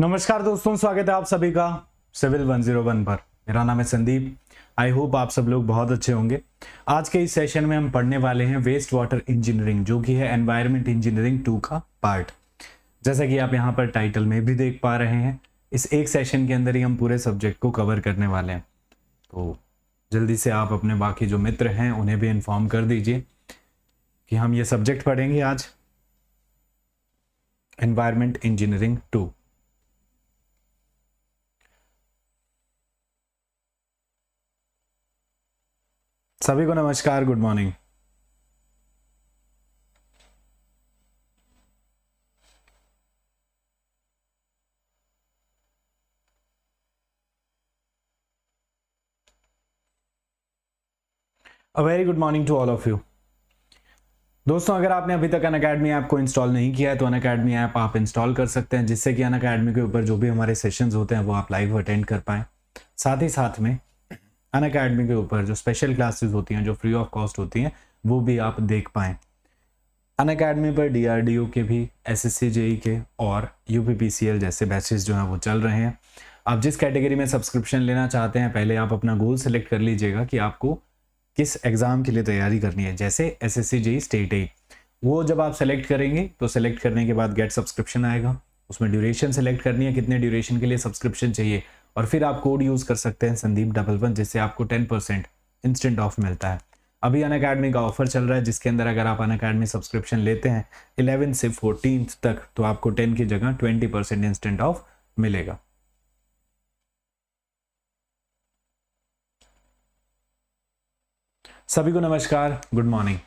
नमस्कार दोस्तों स्वागत है आप सभी का सिविल 101 पर मेरा नाम है संदीप आई होप आप सब लोग बहुत अच्छे होंगे आज के इस सेशन में हम पढ़ने वाले हैं वेस्ट वाटर इंजीनियरिंग जो कि है एनवायरमेंट इंजीनियरिंग टू का पार्ट जैसा कि आप यहाँ पर टाइटल में भी देख पा रहे हैं इस एक सेशन के अंदर ही हम पूरे सब्जेक्ट को कवर करने वाले हैं तो जल्दी से आप अपने बाकी जो मित्र हैं उन्हें भी इन्फॉर्म कर दीजिए कि हम ये सब्जेक्ट पढ़ेंगे आज एनवायरमेंट इंजीनियरिंग टू सभी को नमस्कार good morning a very good morning to all of you दोस्तों अगर आपने अभी तक अन अकेडमी ऐप को इंस्टॉल नहीं किया है तो अन अकेडमी ऐप आप इंस्टॉल कर सकते हैं जिससे कि अन अकेडमी के ऊपर जो भी हमारे सेशंस होते हैं वो आप लाइव अटेंड कर पाए साथ ही साथ में अन अकेडमी के ऊपर जो स्पेशल क्लासेस होती हैं जो फ्री ऑफ कॉस्ट होती हैं वो भी आप देख पाएँ अन अकेडमी पर डी के भी एस एस e के और यू जैसे बैचेज जो हैं वो चल रहे हैं आप जिस कैटेगरी में सब्सक्रिप्शन लेना चाहते हैं पहले आप अपना गोल सेलेक्ट कर लीजिएगा कि आपको किस एग्ज़ाम के लिए तैयारी करनी है जैसे एस एस स्टेट ए वो जब आप सेलेक्ट करेंगे तो सेलेक्ट करने के बाद गेट सब्सक्रिप्शन आएगा उसमें ड्यूरेशन सेलेक्ट करनी है कितने ड्यूरेशन के लिए सब्सक्रिप्शन चाहिए और फिर आप कोड यूज़ कर सकते हैं संदीप डबल वन जिससे आपको टेन परसेंट इंस्टेंट ऑफ मिलता है अभी अन अकेडमी का ऑफर चल रहा है जिसके अंदर अगर आप अन अकेडमी सब्सक्रिप्शन लेते हैं इलेवन से फोर्टीन तक तो आपको टेन की जगह ट्वेंटी परसेंट इंस्टेंट ऑफ मिलेगा सभी को नमस्कार good morning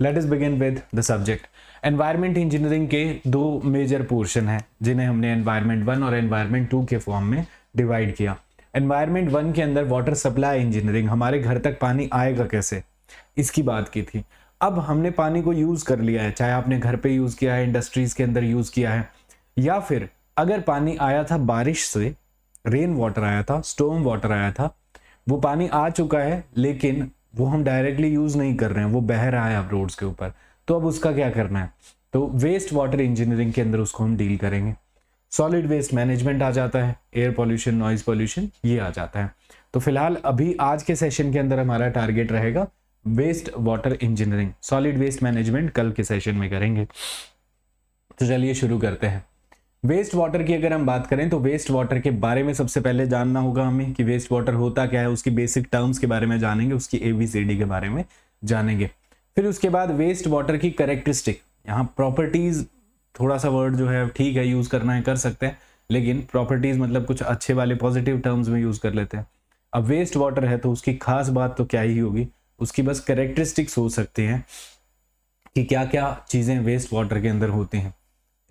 let is begin with the subject environment engineering के दो मेजर पोर्शन हैं जिन्हें हमने एनवायरमेंट वन और एनवायरमेंट टू के फॉर्म में डिवाइड किया एनवायरमेंट वन के अंदर वाटर सप्लाई इंजीनियरिंग हमारे घर तक पानी आएगा कैसे इसकी बात की थी अब हमने पानी को यूज़ कर लिया है चाहे आपने घर पे यूज़ किया है इंडस्ट्रीज़ के अंदर यूज़ किया है या फिर अगर पानी आया था बारिश से रेन वाटर आया था स्टोम वाटर आया था वो पानी आ चुका है लेकिन वो हम डायरेक्टली यूज़ नहीं कर रहे हैं वो बह रहा है अब रोड्स के ऊपर तो अब उसका क्या करना है तो वेस्ट वाटर इंजीनियरिंग के अंदर उसको हम डील करेंगे सॉलिड वेस्ट मैनेजमेंट आ जाता है एयर पॉल्यूशन नॉइज पॉल्यूशन ये आ जाता है तो फिलहाल अभी आज के सेशन के अंदर हमारा टारगेट रहेगा waste water engineering solid waste management कल के सेशन में करेंगे तो चलिए शुरू करते हैं वेस्ट वाटर की अगर हम बात करें तो वेस्ट वाटर के बारे में सबसे पहले जानना होगा हमें कि वेस्ट वाटर होता क्या है उसकी बेसिक टर्म्स के बारे में जानेंगे उसकी ए सी डी के बारे में जानेंगे फिर उसके बाद वेस्ट वाटर की करेक्टरिस्टिक यहाँ प्रॉपर्टीज थोड़ा सा वर्ड जो है ठीक है यूज़ करना है कर सकते हैं लेकिन प्रॉपर्टीज़ मतलब कुछ अच्छे वाले पॉजिटिव टर्म्स में यूज़ कर लेते हैं अब वेस्ट वाटर है तो उसकी खास बात तो क्या ही होगी उसकी बस करेक्टरिस्टिक्स हो सकती हैं कि क्या क्या चीज़ें वेस्ट वाटर के अंदर होती हैं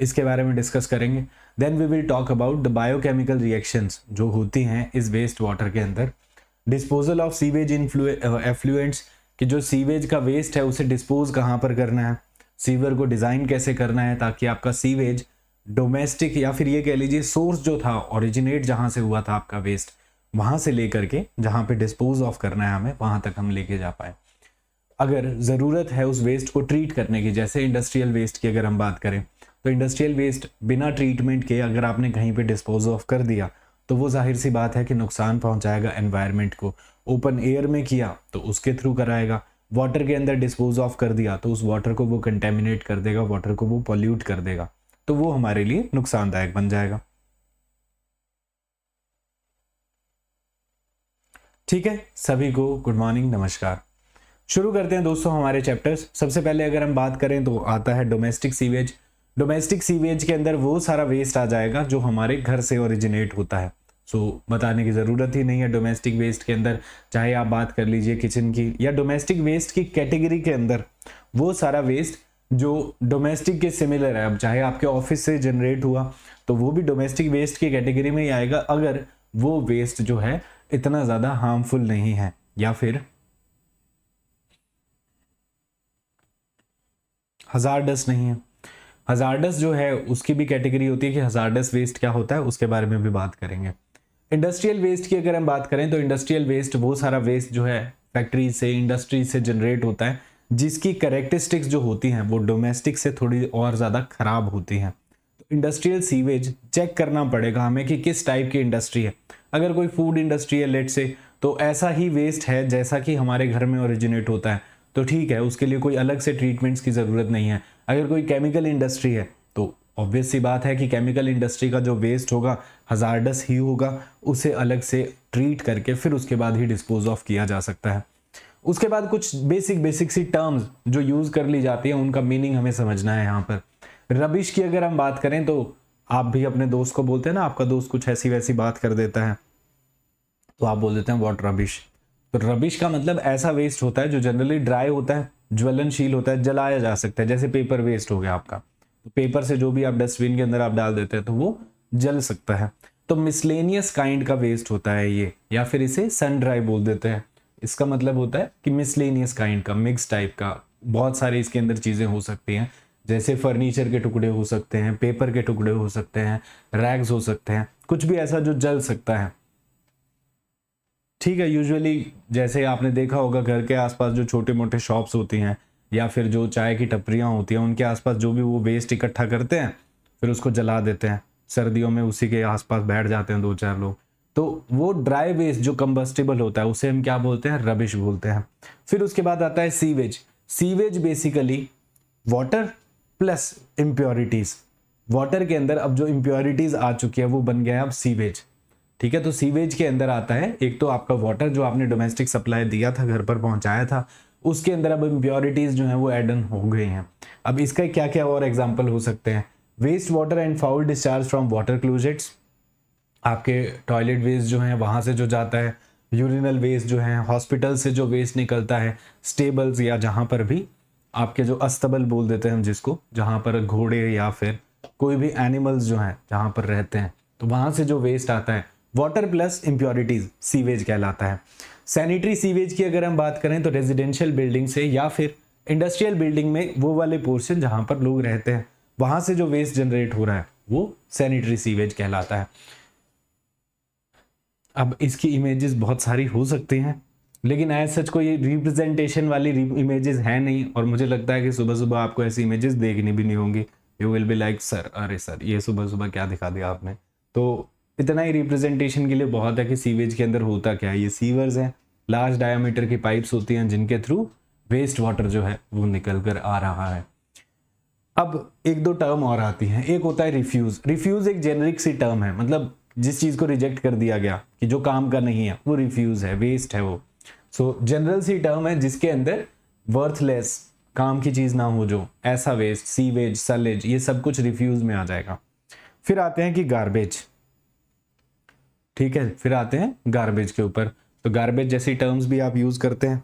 इसके बारे में डिस्कस करेंगे then we will talk about the biochemical reactions जो होती हैं इस वेस्ट वाटर के अंदर डिस्पोजल ऑफ सीवेज एफ्लुएंट्स कि जो सीवेज का वेस्ट है उसे डिस्पोज कहाँ पर करना है सीवर को डिज़ाइन कैसे करना है ताकि आपका सीवेज डोमेस्टिक या फिर ये कह लीजिए सोर्स जो था ओरिजिनेट जहाँ से हुआ था आपका वेस्ट वहाँ से लेकर के जहाँ पे डिस्पोज ऑफ करना है हमें वहाँ तक हम लेके जा पाए अगर ज़रूरत है उस वेस्ट को ट्रीट करने की जैसे इंडस्ट्रियल वेस्ट की अगर हम बात करें तो इंडस्ट्रियल वेस्ट बिना ट्रीटमेंट के अगर आपने कहीं पर डिस्पोज ऑफ कर दिया तो वो जाहिर सी बात है कि नुकसान पहुंचाएगा एनवायरमेंट को ओपन एयर में किया तो उसके थ्रू कराएगा वाटर के अंदर डिस्पोज ऑफ कर दिया तो उस वाटर को वो कंटेमिनेट कर देगा वाटर को वो पॉल्यूट कर देगा तो वो हमारे लिए नुकसानदायक बन जाएगा ठीक है सभी को गुड मॉर्निंग नमस्कार शुरू करते हैं दोस्तों हमारे चैप्टर्स सबसे पहले अगर हम बात करें तो आता है डोमेस्टिक सीवेज डोमेस्टिक सीवेज के अंदर वो सारा वेस्ट आ जाएगा जो हमारे घर से ओरिजिनेट होता है सो so, बताने की ज़रूरत ही नहीं है डोमेस्टिक वेस्ट के अंदर चाहे आप बात कर लीजिए किचन की या डोमेस्टिक वेस्ट की कैटेगरी के अंदर वो सारा वेस्ट जो डोमेस्टिक के सिमिलर है अब चाहे आपके ऑफिस से जनरेट हुआ तो वो भी डोमेस्टिक वेस्ट की कैटेगरी में ही आएगा अगर वो वेस्ट जो है इतना ज़्यादा हार्मफुल नहीं है या फिर हजारडस नहीं है हजारडस जो है उसकी भी कैटेगरी होती है कि हजारडस वेस्ट क्या होता है उसके बारे में भी बात करेंगे इंडस्ट्रियल वेस्ट की अगर हम बात करें तो इंडस्ट्रियल वेस्ट वो सारा वेस्ट जो है फैक्ट्री से इंडस्ट्री से जनरेट होता है जिसकी करेक्टरिस्टिक्स जो होती हैं वो डोमेस्टिक से थोड़ी और ज़्यादा ख़राब होती हैं तो इंडस्ट्रियल सीवेज चेक करना पड़ेगा हमें कि किस टाइप की इंडस्ट्री है अगर कोई फूड इंडस्ट्री है लेट से तो ऐसा ही वेस्ट है जैसा कि हमारे घर में ओरिजिनेट होता है तो ठीक है उसके लिए कोई अलग से ट्रीटमेंट्स की ज़रूरत नहीं है अगर कोई केमिकल इंडस्ट्री है तो ऑब्वियस सी बात है कि केमिकल इंडस्ट्री का जो वेस्ट होगा हजारडस ही होगा उसे अलग से ट्रीट करके फिर उसके बाद ही डिस्पोज ऑफ किया जा सकता है उसके बाद कुछ बेसिक बेसिक सी टर्म्स जो यूज़ कर ली जाती है उनका मीनिंग हमें समझना है यहाँ पर रबिश की अगर हम बात करें तो आप भी अपने दोस्त को बोलते हैं ना आपका दोस्त कुछ ऐसी वैसी बात कर देता है तो आप बोल देते हैं वॉट रबिश तो रबिश का मतलब ऐसा वेस्ट होता है जो जनरली ड्राई होता है ज्वलनशील होता है जलाया जा सकता है जैसे पेपर वेस्ट हो गया आपका तो पेपर से जो भी आप डस्टबिन के अंदर आप डाल देते हैं तो वो जल सकता है तो मिसलेनियस काइंड का वेस्ट होता है ये या फिर इसे सन ड्राई बोल देते हैं इसका मतलब होता है कि मिसलेनियस काइंड का मिक्स टाइप का बहुत सारे इसके अंदर चीज़ें हो सकती हैं जैसे फर्नीचर के टुकड़े हो सकते हैं पेपर के टुकड़े हो सकते हैं रैग्स हो सकते हैं कुछ भी ऐसा जो जल सकता है ठीक है यूजुअली जैसे आपने देखा होगा घर के आसपास जो छोटे मोटे शॉप्स होती हैं या फिर जो चाय की टपरियाँ होती हैं उनके आसपास जो भी वो वेस्ट इकट्ठा करते हैं फिर उसको जला देते हैं सर्दियों में उसी के आसपास बैठ जाते हैं दो चार लोग तो वो ड्राई वेस्ट जो कम्बस्टेबल होता है उसे हम क्या बोलते हैं रबिश बोलते हैं फिर उसके बाद आता है sewage sewage basically water plus impurities water के अंदर अब जो इम्प्योरिटीज आ चुकी है वो बन गया है अब सीवेज ठीक है तो सीवेज के अंदर आता है एक तो आपका वाटर जो आपने डोमेस्टिक सप्लाई दिया था घर पर पहुंचाया था उसके अंदर अब इम्प्योरिटीज़ जो है वो एडन हो गई हैं अब इसका क्या क्या और एग्जाम्पल हो सकते हैं waste water and foul discharge from water closets आपके टॉयलेट वेस्ट जो हैं वहाँ से जो जाता है यूरिनल वेस्ट जो है हॉस्पिटल से जो वेस्ट निकलता है स्टेबल्स या जहाँ पर भी आपके जो अस्तबल बोल देते हैं हम जिसको जहाँ पर घोड़े या फिर कोई भी एनिमल्स जो हैं जहाँ पर रहते हैं तो वहाँ से जो वेस्ट आता है वाटर प्लस इम्प्योरिटीज़ सीवेज कहलाता है सैनिटरी सीवेज की अगर हम बात करें तो रेजिडेंशियल बिल्डिंग से या फिर इंडस्ट्रियल बिल्डिंग में वो वाले पोर्शन जहाँ पर लोग रहते हैं वहाँ से जो वेस्ट जनरेट हो रहा है वो सैनिटरी सीवेज कहलाता है अब इसकी इमेजेस बहुत सारी हो सकती हैं लेकिन एज सच को ये रिप्रेजेंटेशन वाली इमेजेस हैं नहीं और मुझे लगता है कि सुबह सुबह आपको ऐसी इमेजेस देखनी भी नहीं होंगी you will be like sir अरे सर ये सुबह सुबह क्या दिखा दिया आपने तो इतना ही रिप्रेजेंटेशन के लिए बहुत है कि सीवेज के अंदर होता क्या है ये सीवर्स हैं लार्ज डायामीटर की पाइप्स होती हैं जिनके थ्रू वेस्ट वाटर जो है वो निकल कर आ रहा है अब एक दो टर्म और आती हैं एक होता है रिफ्यूज़ रिफ्यूज़ एक जेनरिक सी टर्म है मतलब जिस चीज़ को रिजेक्ट कर दिया गया कि जो काम का नहीं है वो रिफ्यूज़ है वेस्ट है वो सो जनरल सी टर्म है जिसके अंदर वर्थलेस काम की चीज़ ना हो जो ऐसा वेस्ट सीवेज सलेज ये सब कुछ रिफ्यूज़ में आ जाएगा फिर आते हैं कि गार्बेज ठीक है फिर आते हैं गार्बेज के ऊपर तो गार्बेज जैसी टर्म्स भी आप यूज करते हैं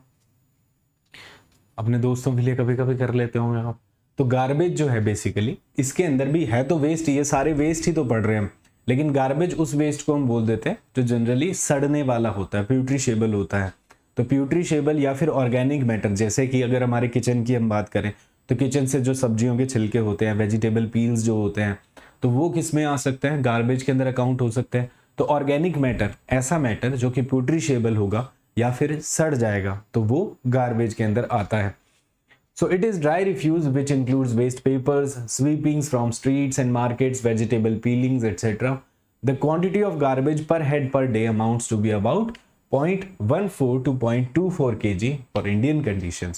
अपने दोस्तों के लिए कभी कभी कर लेते होंगे आप तो गार्बेज जो है बेसिकली इसके अंदर भी है तो वेस्ट ये सारे वेस्ट ही तो पड़ रहे हैं लेकिन गार्बेज उस वेस्ट को हम बोल देते हैं जो जनरली सड़ने वाला होता है प्यूट्रीशेबल होता है तो प्यूट्रीशेबल या फिर ऑर्गेनिक मैटर जैसे कि अगर हमारे किचन की हम बात करें तो किचन से जो सब्जियों के छिलके होते हैं वेजिटेबल पील्स जो होते हैं तो वो किस में आ सकते हैं गार्बेज के अंदर अकाउंट हो सकते हैं तो ऑर्गेनिक मैटर ऐसा मैटर जो कि प्यूट्रीशियबल होगा या फिर सड़ जाएगा तो वो गार्बेज के अंदर आता है so it is dry refuse which includes waste papers sweepings from streets and markets vegetable peelings etcetera the quantity of garbage per head per day amount to be about point one four to point two four K G for Indian condition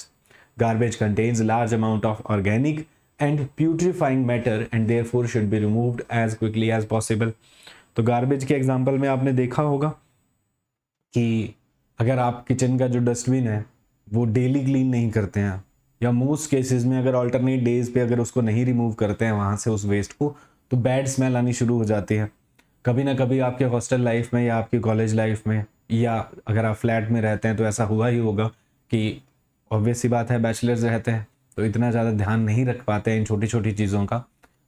garbage contains large amount of organic and putrefying matter and therefore should be remove as quickly as possible तो garbage के example में आपने देखा होगा कि अगर आप kitchen का जो डस्टबिन है वो डेली क्लीन नहीं करते हैं या मोस्ट केसेस में अगर ऑल्टरनेट डेज पे अगर उसको नहीं रिमूव करते हैं वहाँ से उस वेस्ट को तो बैड स्मेल आनी शुरू हो जाती है कभी ना कभी आपके हॉस्टल लाइफ में या आपके कॉलेज लाइफ में या अगर आप फ्लैट में रहते हैं तो ऐसा हुआ ही होगा कि ऑब्वियस सी बात है बैचलर्स रहते हैं तो इतना ज़्यादा ध्यान नहीं रख पाते हैं इन छोटी छोटी चीज़ों का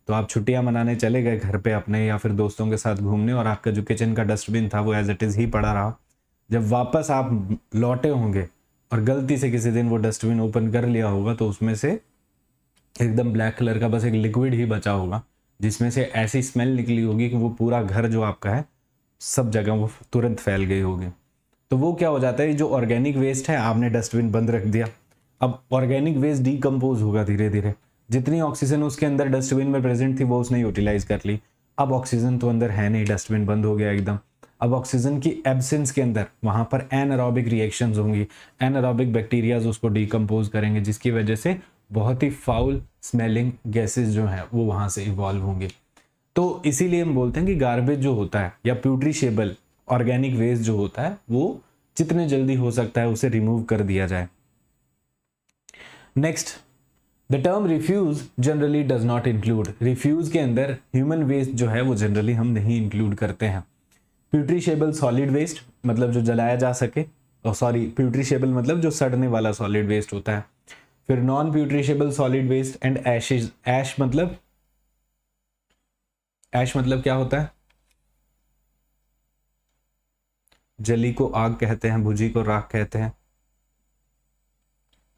तो आप छुट्टियां मनाने चले गए घर पे अपने या फिर दोस्तों के साथ घूमने और आपका जो किचन का डस्टबिन था वो एज इट इज़ ही पड़ा रहा जब वापस आप लौटे होंगे और गलती से किसी दिन वो डस्टबिन ओपन कर लिया होगा तो उसमें से एकदम ब्लैक कलर का बस एक लिक्विड ही बचा होगा जिसमें से ऐसी स्मेल निकली होगी कि वो पूरा घर जो आपका है सब जगह वो तुरंत फैल गई होगी तो वो क्या हो जाता है जो ऑर्गेनिक वेस्ट है आपने डस्टबिन बंद रख दिया अब ऑर्गेनिक वेस्ट डीकम्पोज होगा धीरे धीरे जितनी ऑक्सीजन उसके अंदर डस्टबिन में प्रेजेंट थी वो उसने यूटिलाइज कर ली अब ऑक्सीजन तो अंदर है नहीं डस्टबिन बंद हो गया एकदम अब ऑक्सीजन की एब्सेंस के अंदर वहाँ पर एनरोबिक रिएक्शन होंगी एनरोबिक बैक्टीरियाज उसको डिकम्पोज करेंगे जिसकी वजह से बहुत ही फाउल स्मेलिंग गैसेस जो हैं वो वहाँ से इवॉल्व होंगे तो इसीलिए हम बोलते हैं कि गार्बेज जो होता है या प्यूट्रीशेबल ऑर्गेनिक वेस्ट जो होता है वो जितने जल्दी हो सकता है उसे रिमूव कर दिया जाए next the term refuse generally does not include refuse के अंदर ह्यूमन वेस्ट जो है वो जनरली हम नहीं इंक्लूड करते हैं प्यूट्रीशेबल सॉलिड वेस्ट मतलब जो जलाया जा सके और सॉरी प्यूट्रीशेबल मतलब जो सड़ने वाला सॉलिड वेस्ट होता है फिर non putrescible solid waste and ashes ash मतलब ऐश मतलब क्या होता है जली को आग कहते हैं भुजी को राख कहते हैं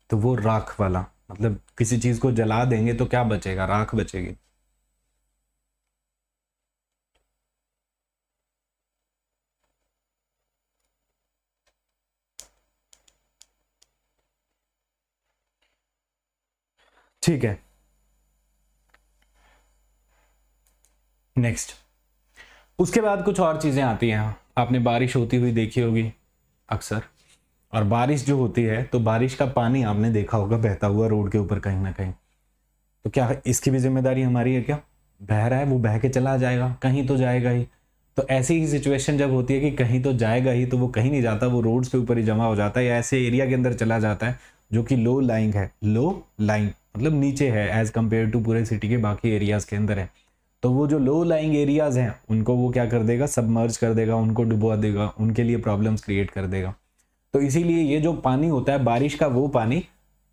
तो वो राख वाला मतलब किसी चीज को जला देंगे तो क्या बचेगा राख बचेगी ठीक है नेक्स्ट उसके बाद कुछ और चीज़ें आती हैं आपने बारिश होती हुई देखी होगी अक्सर और बारिश जो होती है तो बारिश का पानी आपने देखा होगा बहता हुआ रोड के ऊपर कहीं ना कहीं तो क्या इसकी भी जिम्मेदारी हमारी है क्या बह रहा है वो बह के चला जाएगा कहीं तो जाएगा ही तो ऐसी ही सिचुएशन जब होती है कि कहीं तो जाएगा ही तो वो कहीं नहीं जाता वो रोड्स के ऊपर ही जमा हो जाता है या ऐसे एरिया के अंदर चला जाता है जो कि लो लाइंग है लो लाइंग मतलब नीचे है एज कम्पेयर टू पूरे सिटी के बाकी एरियाज़ के अंदर है तो वो जो लो लाइंग एरियाज़ हैं उनको वो क्या कर देगा सबमर्ज कर देगा उनको डुबवा देगा उनके लिए प्रॉब्लम्स क्रिएट कर देगा तो इसीलिए ये जो पानी होता है बारिश का वो पानी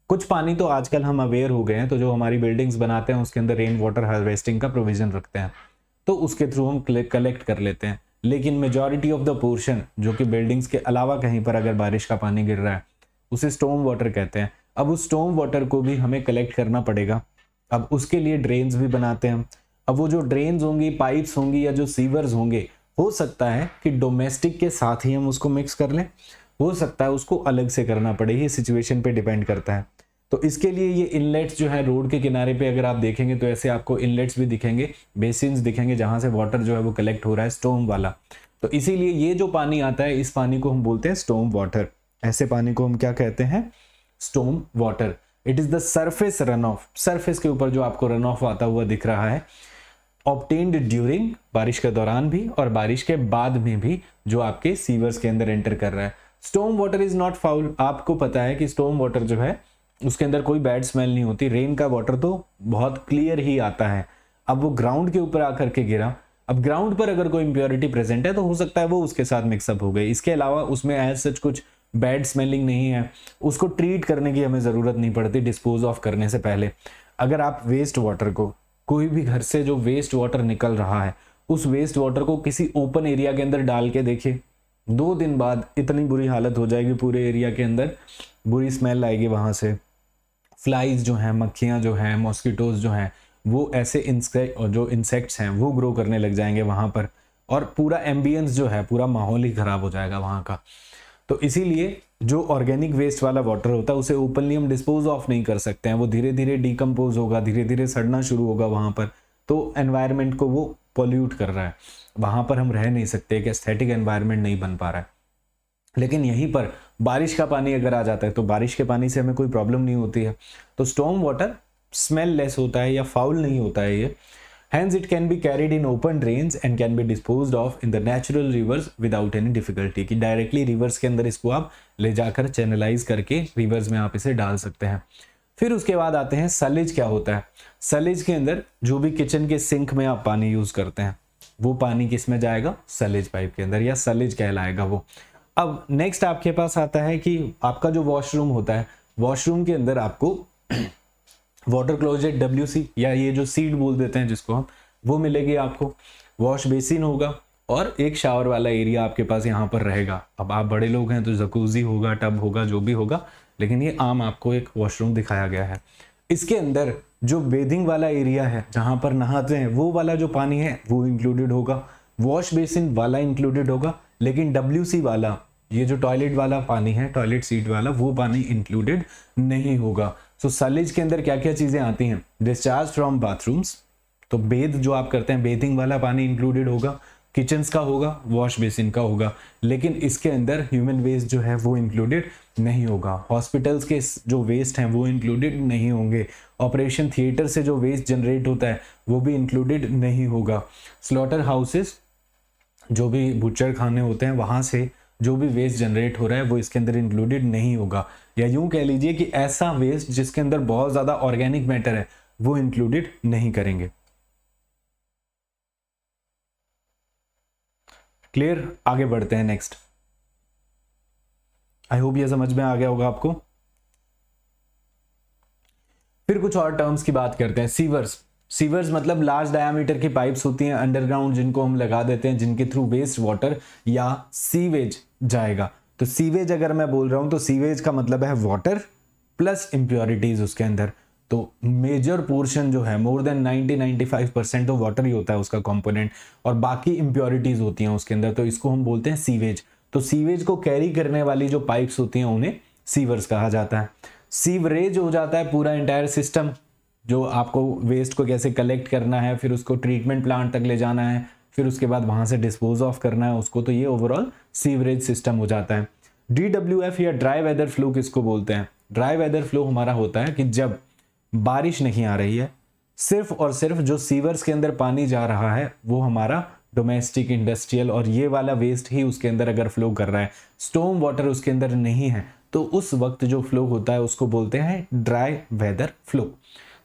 कुछ पानी तो आजकल हम अवेयर हो गए हैं तो जो हमारी बिल्डिंग्स बनाते हैं उसके अंदर रेन वाटर हार्वेस्टिंग का प्रोविजन रखते हैं तो उसके थ्रू हम कलेक्ट कर लेते हैं लेकिन मेजॉरिटी ऑफ द पोर्शन जो कि बिल्डिंग्स के अलावा कहीं पर अगर बारिश का पानी गिर रहा है उसे स्टोम वाटर कहते हैं अब उस स्टोम वाटर को भी हमें कलेक्ट करना पड़ेगा अब उसके लिए ड्रेन्स भी बनाते हैं अब वो जो ड्रेन्स होंगी पाइप्स होंगी या जो सीवर्स होंगे हो सकता है कि डोमेस्टिक के साथ ही हम उसको मिक्स कर लें हो सकता है उसको अलग से करना पड़े ये सिचुएशन पे डिपेंड करता है तो इसके लिए ये इनलेट्स जो है रोड के किनारे पे अगर आप देखेंगे तो ऐसे आपको इनलेट्स भी दिखेंगे बेसिन दिखेंगे जहाँ से वाटर जो है वो कलेक्ट हो रहा है स्टोम वाला तो इसीलिए ये जो पानी आता है इस पानी को हम बोलते हैं स्टोम वाटर ऐसे पानी को हम क्या कहते हैं storm water it is the surface run off surface के ऊपर जो आपको रन ऑफ आता हुआ दिख रहा है ऑप्टेन्ड ड्यूरिंग बारिश के दौरान भी और बारिश के बाद में भी जो आपके सीवर्स के अंदर एंटर कर रहा है storm water is not foul आपको पता है कि स्टोम वाटर जो है उसके अंदर कोई बैड स्मेल नहीं होती रेन का वाटर तो बहुत क्लियर ही आता है अब वो ग्राउंड के ऊपर आकर के गिरा अब ग्राउंड पर अगर कोई इम्प्योरिटी प्रेजेंट है तो हो सकता है वो उसके साथ मिक्सअप हो गई इसके अलावा उसमें एज सच कुछ बैड स्मेलिंग नहीं है उसको ट्रीट करने की हमें ज़रूरत नहीं पड़ती डिस्पोज ऑफ करने से पहले अगर आप वेस्ट वाटर को कोई भी घर से जो वेस्ट वाटर निकल रहा है उस वेस्ट वाटर को किसी ओपन एरिया के अंदर डाल के देखिए दो दिन बाद इतनी बुरी हालत हो जाएगी पूरे एरिया के अंदर बुरी स्मेल आएगी वहाँ से फ्लाइज जो हैं मक्खियाँ जो हैं मॉस्किटोज जो हैं वो ऐसे इंसेक्ट जो इंसेक्ट्स हैं वो ग्रो करने लग जाएंगे वहाँ पर और पूरा एम्बियंस जो है पूरा माहौल ही ख़राब हो जाएगा वहाँ का तो इसीलिए जो ऑर्गेनिक वेस्ट वाला वाटर होता है उसे ओपनली हम डिस्पोज ऑफ नहीं कर सकते हैं वो धीरे धीरे डिकम्पोज होगा धीरे धीरे सड़ना शुरू होगा वहाँ पर तो एनवायरमेंट को वो पॉल्यूट कर रहा है वहाँ पर हम रह नहीं सकते एक एस्थेटिक एनवायरनमेंट नहीं बन पा रहा है लेकिन यहीं पर बारिश का पानी अगर आ जाता है तो बारिश के पानी से हमें कोई प्रॉब्लम नहीं होती है तो स्टोम वाटर स्मेल लेस होता है या फाउल नहीं होता है ये hence it can be carried in open drains and can be dispose of in the natural rivers without any difficulty कि डायरेक्टली रिवर्स के अंदर इसको आप ले जाकर चैनलाइज करके रिवर्स में आप इसे डाल सकते हैं फिर उसके बाद आते हैं सलेज क्या होता है सलेज के अंदर जो भी किचन के सिंक में आप पानी यूज करते हैं वो पानी किस में जाएगा सलेज पाइप के अंदर या सलेज कहलाएगा वो अब नेक्स्ट आपके पास आता है कि आपका जो वॉशरूम होता है वॉशरूम के अंदर आपको वाटर क्लोजेट डब्ल्यू या ये जो सीट बोल देते हैं जिसको हम वो मिलेगी आपको वॉश बेसिन होगा और एक शावर वाला एरिया आपके पास यहाँ पर रहेगा अब आप बड़े लोग हैं तो जकूजी होगा टब होगा जो भी होगा लेकिन ये आम आपको एक वॉशरूम दिखाया गया है इसके अंदर जो बेदिंग वाला एरिया है जहाँ पर नहाते हैं वो वाला जो पानी है वो इंक्लूडेड होगा वॉश बेसिन वाला इंक्लूडेड होगा लेकिन डब्ल्यू वाला ये जो टॉयलेट वाला पानी है टॉयलेट सीट वाला वो पानी इंक्लूडेड नहीं होगा सो so, सलेज के अंदर क्या क्या चीज़ें आती हैं डिस्चार्ज फ्रॉम बाथरूम्स तो बेद जो आप करते हैं बेथिंग वाला पानी इंक्लूडेड होगा किचन्स का होगा वॉश बेसिन का होगा लेकिन इसके अंदर ह्यूमन वेस्ट जो है वो इंक्लूडेड नहीं होगा हॉस्पिटल्स के जो वेस्ट हैं वो इंक्लूडेड नहीं होंगे ऑपरेशन थिएटर से जो वेस्ट जनरेट होता है वो भी इंक्लूडेड नहीं होगा स्लॉटर हाउसेस जो भी बुचर खाने होते हैं वहाँ से जो भी वेस्ट जनरेट हो रहा है वो इसके अंदर इंक्लूडेड नहीं होगा या यूँ कह लीजिए कि ऐसा वेस्ट जिसके अंदर बहुत ज़्यादा ऑर्गेनिक मैटर है वो इंक्लूडेड नहीं करेंगे क्लियर आगे बढ़ते हैं नेक्स्ट आई होप ये समझ में आ गया होगा आपको फिर कुछ और टर्म्स की बात करते हैं सीवर्स सीवर्स मतलब लार्ज डायामीटर की पाइप्स होती हैं अंडरग्राउंड जिनको हम लगा देते हैं जिनके थ्रू वेस्ट वाटर या सीवेज जाएगा तो सीवेज अगर मैं बोल रहा हूं तो सीवेज का मतलब है वाटर प्लस इंप्योरिटीज उसके अंदर तो मेजर पोर्शन जो है मोर देन 90 95 परसेंट तो वाटर ही होता है उसका कंपोनेंट और बाकी इंप्योरिटीज होती हैं उसके अंदर तो इसको हम बोलते हैं सीवेज तो सीवेज को कैरी करने वाली जो पाइप्स होती हैं उन्हें सीवर्स कहा जाता है सीवरेज हो जाता है पूरा इंटायर सिस्टम जो आपको वेस्ट को कैसे कलेक्ट करना है फिर उसको ट्रीटमेंट प्लांट तक ले जाना है फिर उसके बाद वहां से डिस्पोज ऑफ करना है उसको तो ये ओवरऑल सीवरेज सिस्टम हो जाता है डी या ड्राई वेदर फ्लो किसको बोलते हैं ड्राई वेदर फ्लो हमारा होता है कि जब बारिश नहीं आ रही है सिर्फ और सिर्फ जो सीवर्स के अंदर पानी जा रहा है वो हमारा डोमेस्टिक इंडस्ट्रियल और ये वाला वेस्ट ही उसके अंदर अगर फ्लो कर रहा है स्टोम वाटर उसके अंदर नहीं है तो उस वक्त जो फ्लो होता है उसको बोलते हैं ड्राई वेदर फ्लो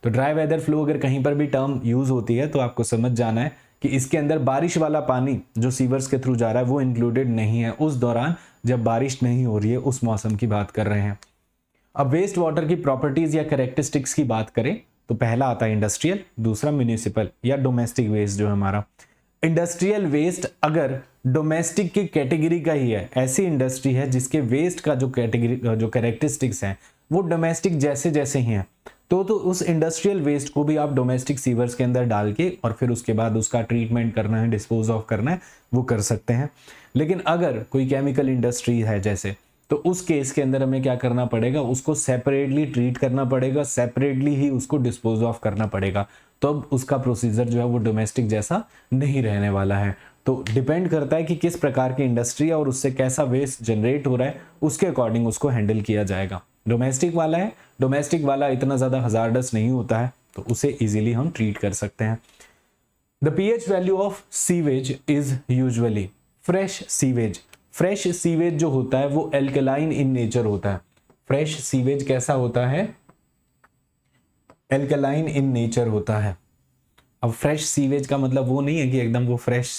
तो ड्राई वेदर फ्लो अगर कहीं पर भी टर्म यूज़ होती है तो आपको समझ जाना है कि इसके अंदर बारिश वाला पानी जो सीवर्स के थ्रू जा रहा है वो इंक्लूडेड नहीं है उस दौरान जब बारिश नहीं हो रही है उस मौसम की बात कर रहे हैं अब वेस्ट वाटर की प्रॉपर्टीज़ या करेक्टरिस्टिक्स की बात करें तो पहला आता है इंडस्ट्रियल दूसरा म्यूनिसिपल या डोमेस्टिक वेस्ट जो है हमारा इंडस्ट्रियल वेस्ट अगर डोमेस्टिक की कैटेगरी का ही है ऐसी इंडस्ट्री है जिसके वेस्ट का जो कैटेगरी जो कैरेक्टरिस्टिक्स हैं वो डोमेस्टिक जैसे जैसे ही हैं तो तो उस इंडस्ट्रियल वेस्ट को भी आप डोमेस्टिक सीवर्स के अंदर डाल के और फिर उसके बाद उसका ट्रीटमेंट करना है डिस्पोज ऑफ करना है वो कर सकते हैं लेकिन अगर कोई केमिकल इंडस्ट्री है जैसे तो उस केस के अंदर हमें क्या करना पड़ेगा उसको सेपरेटली ट्रीट करना पड़ेगा सेपरेटली ही उसको डिस्पोज ऑफ करना पड़ेगा तब उसका प्रोसीजर जो है वो डोमेस्टिक जैसा नहीं रहने वाला है तो डिपेंड करता है कि किस प्रकार की इंडस्ट्री और उससे कैसा वेस्ट जनरेट हो रहा है उसके अकॉर्डिंग उसको हैंडल किया जाएगा डोमेस्टिक वाला है डोमेस्टिक वाला इतना ज़्यादा हजार नहीं होता है तो उसे इजीली हम ट्रीट कर सकते हैं the P H value of sewage is usually fresh sewage fresh sewage जो होता है वो एल्केलाइन इन नेचर होता है फ्रेश सीवेज कैसा होता है एल्कलाइन इन नेचर होता है अब फ्रेश सीवेज का मतलब वो नहीं है कि एकदम वो फ्रेश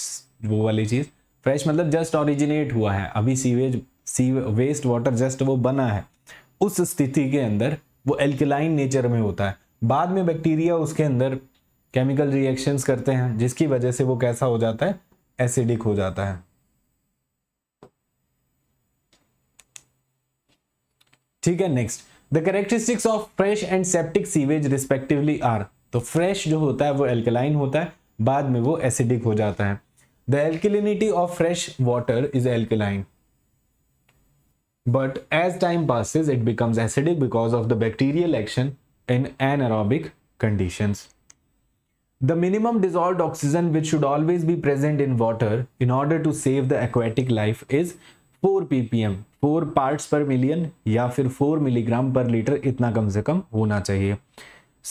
वो वाली चीज़ फ्रेश मतलब जस्ट ऑरिजिनेट हुआ है अभी सीवेज सी वेस्ट वाटर जस्ट वो बना है उस स्थिति के अंदर वो एल्कलाइन नेचर में होता है बाद में बैक्टीरिया उसके अंदर केमिकल रिएक्शंस करते हैं जिसकी वजह से वो कैसा हो जाता है एसिडिक हो जाता है ठीक है next The characteristics of fresh and septic sewage, respectively, are. तो fresh, जो होता है वो एल्कलाइन होता है बाद में वो एसिडिक हो जाता है but as time passes it becomes acidic because of the bacterial action in anaerobic conditions. The minimum dissolved oxygen which should always be present in water in order to save the aquatic life is 4 ppm four parts per million या फिर four milligram per litre इतना कम से कम होना चाहिए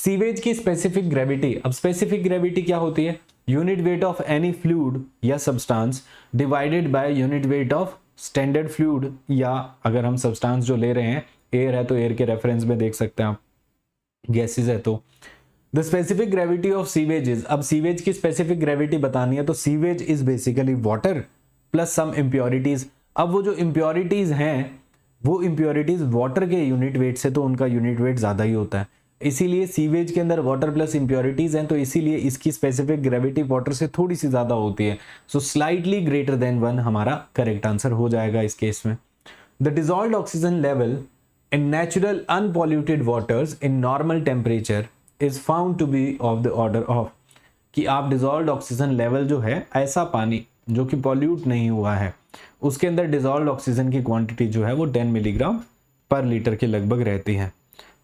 sewage की specific gravity अब specific gravity क्या होती है unit weight of any fluid या substance divided by unit weight of standard fluid या अगर हम सब्सटेंस जो ले रहे हैं एयर है तो एयर के रेफरेंस में देख सकते हैं आप गैसेज है तो the specific gravity of sewage is अब सीवेज की स्पेसिफिक ग्रेविटी बतानी है तो sewage is basically water plus some impurities अब वो जो इम्प्योरिटीज़ हैं वो इम्प्योरिटीज़ वाटर के यूनिट वेट से तो उनका यूनिट वेट ज़्यादा ही होता है इसीलिए सीवेज के अंदर वाटर प्लस इम्प्योरिटीज़ हैं तो इसीलिए इसकी स्पेसिफिक ग्रेविटी वाटर से थोड़ी सी ज़्यादा होती है so slightly greater than one हमारा करेक्ट आंसर हो जाएगा इस केस में the dissolved oxygen level in natural unpolluted waters in normal temperature is found to be of the order of कि आप डिजॉल्व ऑक्सीजन लेवल जो है ऐसा पानी जो कि पॉल्यूट नहीं हुआ है उसके अंदर डिजॉल्व ऑक्सीजन की क्वांटिटी जो है वो टेन मिलीग्राम पर लीटर के लगभग रहती है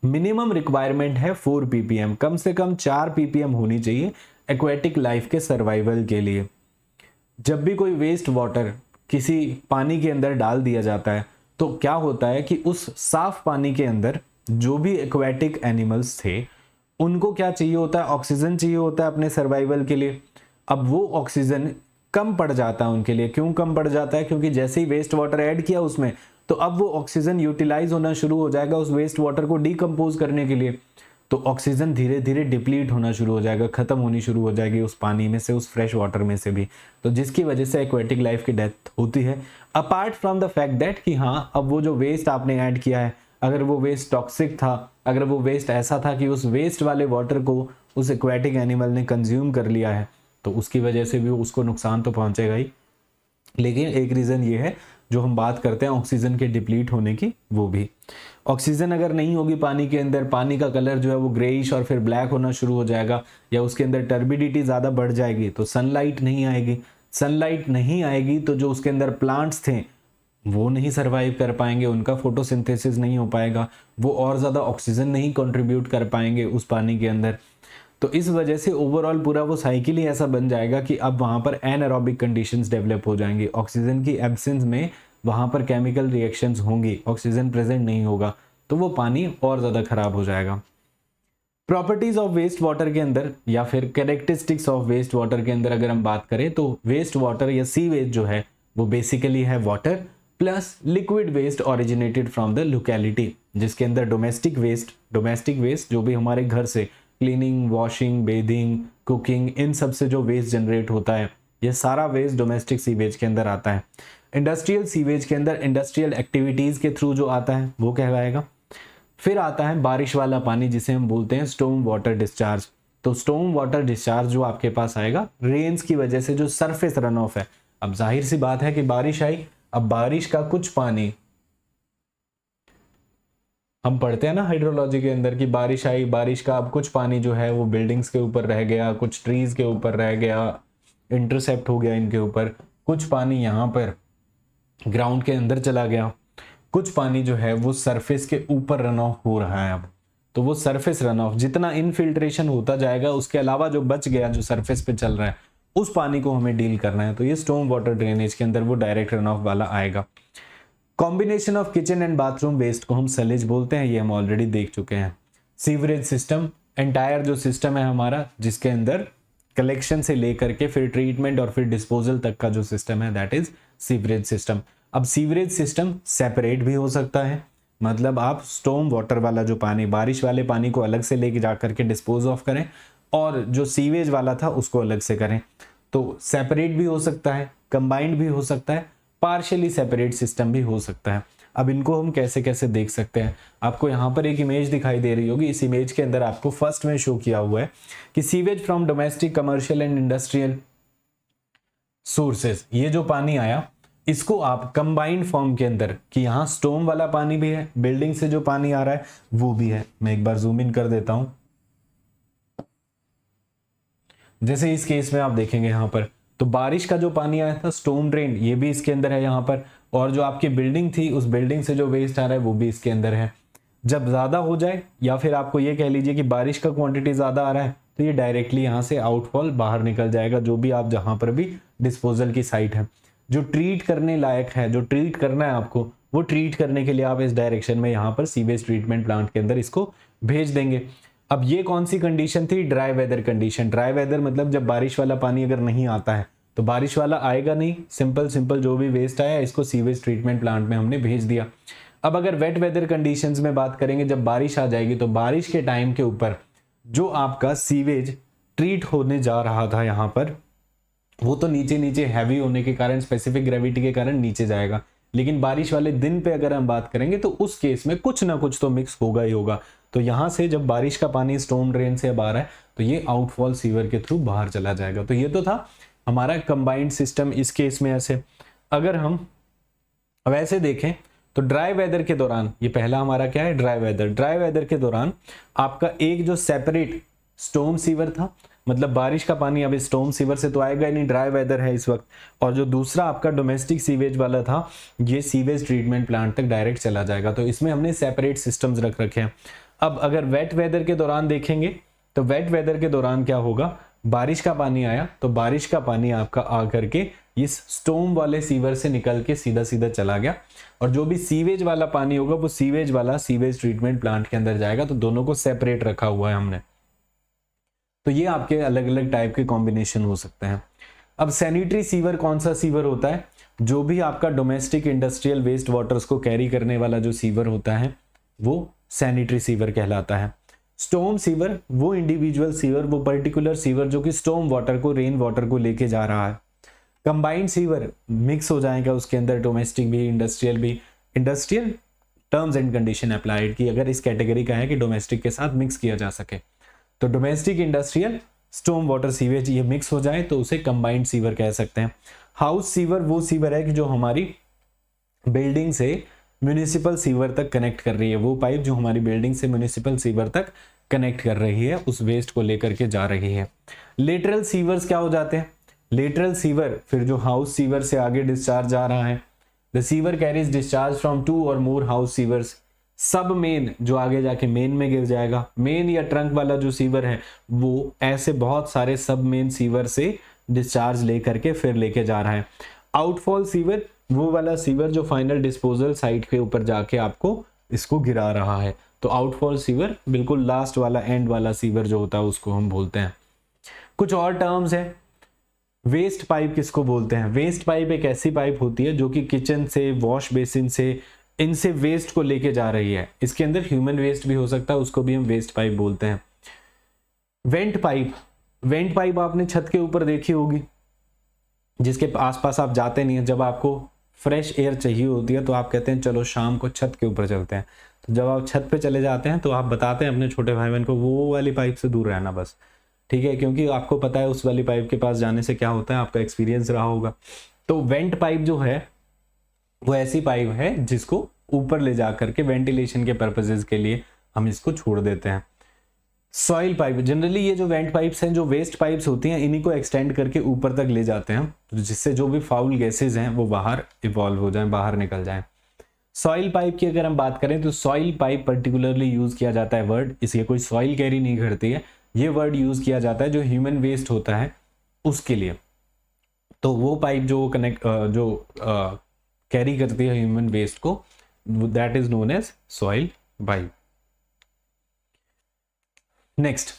मिनिमम रिक्वायरमेंट है 4 पीपीएम कम से कम 4 पीपीएम होनी चाहिए एक्वेटिक लाइफ के सर्वाइवल के लिए जब भी कोई वेस्ट वाटर किसी पानी के अंदर डाल दिया जाता है तो क्या होता है कि उस साफ पानी के अंदर जो भी एक्वेटिक एनिमल्स थे उनको क्या चाहिए होता है ऑक्सीजन चाहिए होता है अपने सर्वाइवल के लिए अब वो ऑक्सीजन कम पड़ जाता है उनके लिए क्यों कम पड़ जाता है क्योंकि जैसे ही वेस्ट वाटर ऐड किया उसमें तो अब वो ऑक्सीजन यूटिलाइज होना शुरू हो जाएगा उस वेस्ट वाटर को डीकम्पोज करने के लिए तो ऑक्सीजन धीरे धीरे डिप्लीट होना शुरू हो जाएगा ख़त्म होनी शुरू हो जाएगी उस पानी में से उस फ्रेश वाटर में से भी तो जिसकी वजह से एक्वेटिक लाइफ की डेथ होती है apart from the fact that कि हाँ अब वो जो वेस्ट आपने ऐड किया है अगर वो वेस्ट टॉक्सिक था अगर वो वेस्ट ऐसा था कि उस वेस्ट वाले वाटर को उस एक्वेटिक एनिमल ने कंज्यूम कर लिया है तो उसकी वजह से भी उसको नुकसान तो पहुंचेगा ही लेकिन एक रीज़न ये है जो हम बात करते हैं ऑक्सीजन के डिप्लीट होने की वो भी ऑक्सीजन अगर नहीं होगी पानी के अंदर पानी का कलर जो है वो ग्रेइश और फिर ब्लैक होना शुरू हो जाएगा या उसके अंदर टर्बिडिटी ज़्यादा बढ़ जाएगी तो सनलाइट नहीं आएगी सनलाइट नहीं आएगी तो जो उसके अंदर प्लांट्स थे वो नहीं सर्वाइव कर पाएंगे उनका फोटोसिंथेसिस नहीं हो पाएगा वो और ज़्यादा ऑक्सीजन नहीं कंट्रीब्यूट कर पाएंगे उस पानी के अंदर तो इस वजह से ओवरऑल पूरा वो साइकिल ही ऐसा बन जाएगा कि अब वहाँ पर एनएरोबिक कंडीशंस डेवलप हो जाएंगे ऑक्सीजन की एब्सेंस में वहाँ पर केमिकल रिएक्शंस होंगी ऑक्सीजन प्रेजेंट नहीं होगा तो वो पानी और ज़्यादा खराब हो जाएगा प्रॉपर्टीज़ ऑफ वेस्ट वाटर के अंदर या फिर कैरेक्टरिस्टिक्स ऑफ वेस्ट वाटर के अंदर अगर हम बात करें तो वेस्ट वाटर या सी वेस्ट जो है वो बेसिकली है water plus liquid waste originated from the locality जिसके अंदर डोमेस्टिक वेस्ट डोमेस्टिक वेस्ट जो भी हमारे घर से क्लीनिंग वॉशिंग बेदिंग कुकिंग इन सब से जो वेस्ट जनरेट होता है ये सारा वेस्ट डोमेस्टिक सीवेज के अंदर आता है इंडस्ट्रियल सीवेज के अंदर इंडस्ट्रियल एक्टिविटीज़ के थ्रू जो आता है वो कहलाएगा फिर आता है बारिश वाला पानी जिसे हम बोलते हैं स्टोम वाटर डिस्चार्ज तो स्टोम वाटर डिस्चार्ज जो आपके पास आएगा रेन्स की वजह से जो सरफेस रन ऑफ है अब जाहिर सी बात है कि बारिश आई अब बारिश का कुछ पानी हम पढ़ते हैं ना हाइड्रोलॉजी के अंदर कि बारिश आई बारिश का अब कुछ पानी जो है वो बिल्डिंग्स के ऊपर रह गया कुछ ट्रीज के ऊपर रह गया इंटरसेप्ट हो गया इनके ऊपर कुछ पानी यहाँ पर ग्राउंड के अंदर चला गया कुछ पानी जो है वो सरफेस के ऊपर रन ऑफ हो रहा है अब तो वो सरफेस रन ऑफ जितना इनफिल्ट्रेशन होता जाएगा उसके अलावा जो बच गया जो सरफेस पे चल रहा है उस पानी को हमें डील करना है तो ये स्टोन वाटर ड्रेनेज के अंदर वो डायरेक्ट रन ऑफ वाला आएगा combination of kitchen and bathroom waste को हम सलेज बोलते हैं ये हम ऑलरेडी देख चुके हैं सीवरेज सिस्टम एंटायर जो सिस्टम है हमारा जिसके अंदर कलेक्शन से लेकर के फिर ट्रीटमेंट और फिर डिस्पोजल तक का जो सिस्टम है दैट इज सीवरेज सिस्टम अब सीवरेज सिस्टम सेपरेट भी हो सकता है मतलब आप स्टोम वाटर वाला जो पानी बारिश वाले पानी को अलग से लेके जा करके डिस्पोज ऑफ करें और जो सीवेज वाला था उसको अलग से करें तो सेपरेट भी हो सकता है कंबाइंड भी हो सकता है पार्शली सेपरेट सिस्टम भी हो सकता है अब इनको हम कैसे कैसे देख सकते हैं आपको यहाँ पर एक इमेज दिखाई दे रही होगी इस इमेज के अंदर आपको फर्स्ट में शो किया हुआ है कि sewage from domestic commercial and industrial sources ये जो पानी आया इसको आप कंबाइंड फॉर्म के अंदर कि यहाँ स्टोम वाला पानी भी है बिल्डिंग से जो पानी आ रहा है वो भी है मैं एक बार जूम इन कर देता हूं जैसे इस केस में आप देखेंगे यहां पर तो बारिश का जो पानी आया था स्टोम ड्रेन ये भी इसके अंदर है यहाँ पर और जो आपकी बिल्डिंग थी उस बिल्डिंग से जो वेस्ट आ रहा है वो भी इसके अंदर है जब ज़्यादा हो जाए या फिर आपको ये कह लीजिए कि बारिश का क्वांटिटी ज़्यादा आ रहा है तो ये डायरेक्टली यहाँ से आउटफॉल बाहर निकल जाएगा जो भी आप जहाँ पर भी डिस्पोजल की साइट है जो ट्रीट करने लायक है जो ट्रीट करना है आपको वो ट्रीट करने के लिए आप इस डायरेक्शन में यहाँ पर सीवेज ट्रीटमेंट प्लांट के अंदर इसको भेज देंगे अब ये कौन सी कंडीशन थी dry weather condition dry weather मतलब जब बारिश वाला पानी अगर नहीं आता है तो बारिश वाला आएगा नहीं सिंपल सिंपल जो भी वेस्ट आया इसको सीवेज ट्रीटमेंट प्लांट में हमने भेज दिया अब अगर वेट वेदर कंडीशंस में बात करेंगे जब बारिश आ जाएगी तो बारिश के टाइम के ऊपर जो आपका सीवेज ट्रीट होने जा रहा था यहाँ पर वो तो नीचे नीचे हैवी होने के कारण स्पेसिफिक ग्रेविटी के कारण नीचे जाएगा लेकिन बारिश वाले दिन पे अगर हम बात करेंगे तो उस केस में कुछ ना कुछ तो मिक्स होगा ही होगा तो यहाँ से जब बारिश का पानी स्टोन ड्रेन से अब आ रहा है तो ये आउटफॉल सीवर के थ्रू बाहर चला जाएगा तो ये तो था हमारा कंबाइंड सिस्टम इस केस में ऐसे अगर हम वैसे देखें तो ड्राई वेदर के दौरान ये पहला हमारा क्या है ड्राई वेदर ड्राई वेदर के दौरान आपका एक जो सेपरेट स्टोम सीवर था मतलब बारिश का पानी अब स्टोम सीवर से तो आएगा ही नहीं ड्राई वेदर है इस वक्त और जो दूसरा आपका डोमेस्टिक सीवेज वाला था ये सीवेज ट्रीटमेंट प्लांट तक डायरेक्ट चला जाएगा तो इसमें हमने सेपरेट सिस्टम्स रख रखे हैं अब अगर वेट वेदर के दौरान देखेंगे तो वेट वेदर के दौरान क्या होगा बारिश का पानी आया तो बारिश का पानी आपका आ करके इस स्टोम वाले सीवर से निकल के सीधा सीधा चला गया और जो भी सीवेज वाला पानी होगा वो सीवेज वाला सीवेज ट्रीटमेंट प्लांट के अंदर जाएगा तो दोनों को सेपरेट रखा हुआ है हमने तो ये आपके अलग अलग टाइप के कॉम्बिनेशन हो सकते हैं अब सैनिटरी सीवर कौन सा सीवर होता है जो भी आपका डोमेस्टिक इंडस्ट्रियल वेस्ट वाटर्स को कैरी करने वाला जो सीवर होता है वो सैनिटरी सीवर कहलाता है स्टोम सीवर वो इंडिविजुअल सीवर वो पर्टिकुलर सीवर जो कि स्टोम वाटर को रेन वाटर को लेके जा रहा है कंबाइंड सीवर मिक्स हो जाएगा उसके अंदर डोमेस्टिक भी इंडस्ट्रियल भी industrial terms and condition applied की अगर इस कैटेगरी का है कि डोमेस्टिक के साथ मिक्स किया जा सके तो domestic industrial storm water sewage ये मिक्स हो जाए तो उसे कंबाइंड सीवर कह सकते हैं हाउस सीवर वो सीवर है कि जो हमारी बिल्डिंग से म्यूनिसिपल सीवर तक कनेक्ट कर रही है वो पाइप जो हमारी बिल्डिंग से म्यूनिसिपल सीवर तक कनेक्ट कर रही है उस वेस्ट को लेकर के जा रही है लेटरल सीवर्स क्या हो जाते हैं लेटरल सीवर फिर जो हाउस सीवर से आगे डिस्चार्ज आ रहा है the sewer carries discharge from two or more house sewers sub main जो आगे जाके मेन में गिर जाएगा मेन या ट्रंक वाला जो सीवर है वो ऐसे बहुत सारे सब मेन सीवर से डिस्चार्ज लेकर के फिर लेके जा रहा है आउटफॉल सीवर वो वाला सीवर जो फाइनल डिस्पोजल साइट के ऊपर जाके आपको इसको गिरा रहा है तो आउटफॉल सीवर बिल्कुल लास्ट वाला एंड वाला सीवर जो होता है उसको हम बोलते हैं कुछ और टर्म्स है वेस्ट पाइप किसको बोलते हैं वेस्ट पाइप एक ऐसी पाइप होती है जो कि किचन से वॉश बेसिन से इनसे वेस्ट को लेके जा रही है इसके अंदर ह्यूमन वेस्ट भी हो सकता है उसको भी हम वेस्ट पाइप बोलते हैं वेंट पाइप वेंट पाइप आपने छत के ऊपर देखी होगी जिसके आसपास आप जाते नहीं हैं जब आपको फ्रेश एयर चाहिए होती है तो आप कहते हैं चलो शाम को छत के ऊपर चलते हैं तो जब आप छत पे चले जाते हैं तो आप बताते हैं अपने छोटे भाई बहन को वो वाली पाइप से दूर रहना बस ठीक है क्योंकि आपको पता है उस वाली पाइप के पास जाने से क्या होता है आपका एक्सपीरियंस रहा होगा तो वेंट पाइप जो है वो ऐसी पाइप है जिसको ऊपर ले जा करके वेंटिलेशन के पर्पजेज के लिए हम इसको छोड़ देते हैं सॉइल पाइप जनरली ये जो वेंट पाइप्स हैं जो वेस्ट पाइप्स होती हैं इन्हीं को एक्सटेंड करके ऊपर तक ले जाते हैं जिससे जो भी फाउल गैसेज हैं वो बाहर इवॉल्व हो जाएं बाहर निकल जाएं सॉइल पाइप की अगर हम बात करें तो सॉइल पाइप पर्टिकुलरली यूज़ किया जाता है वर्ड इसलिए कोई सॉइल कैरी नहीं करती है ये वर्ड यूज़ किया जाता है जो ह्यूमन वेस्ट होता है उसके लिए तो वो पाइप जो कनेक्ट जो कैरी करती है ह्यूमन वेस्ट को that is known as soil pipe next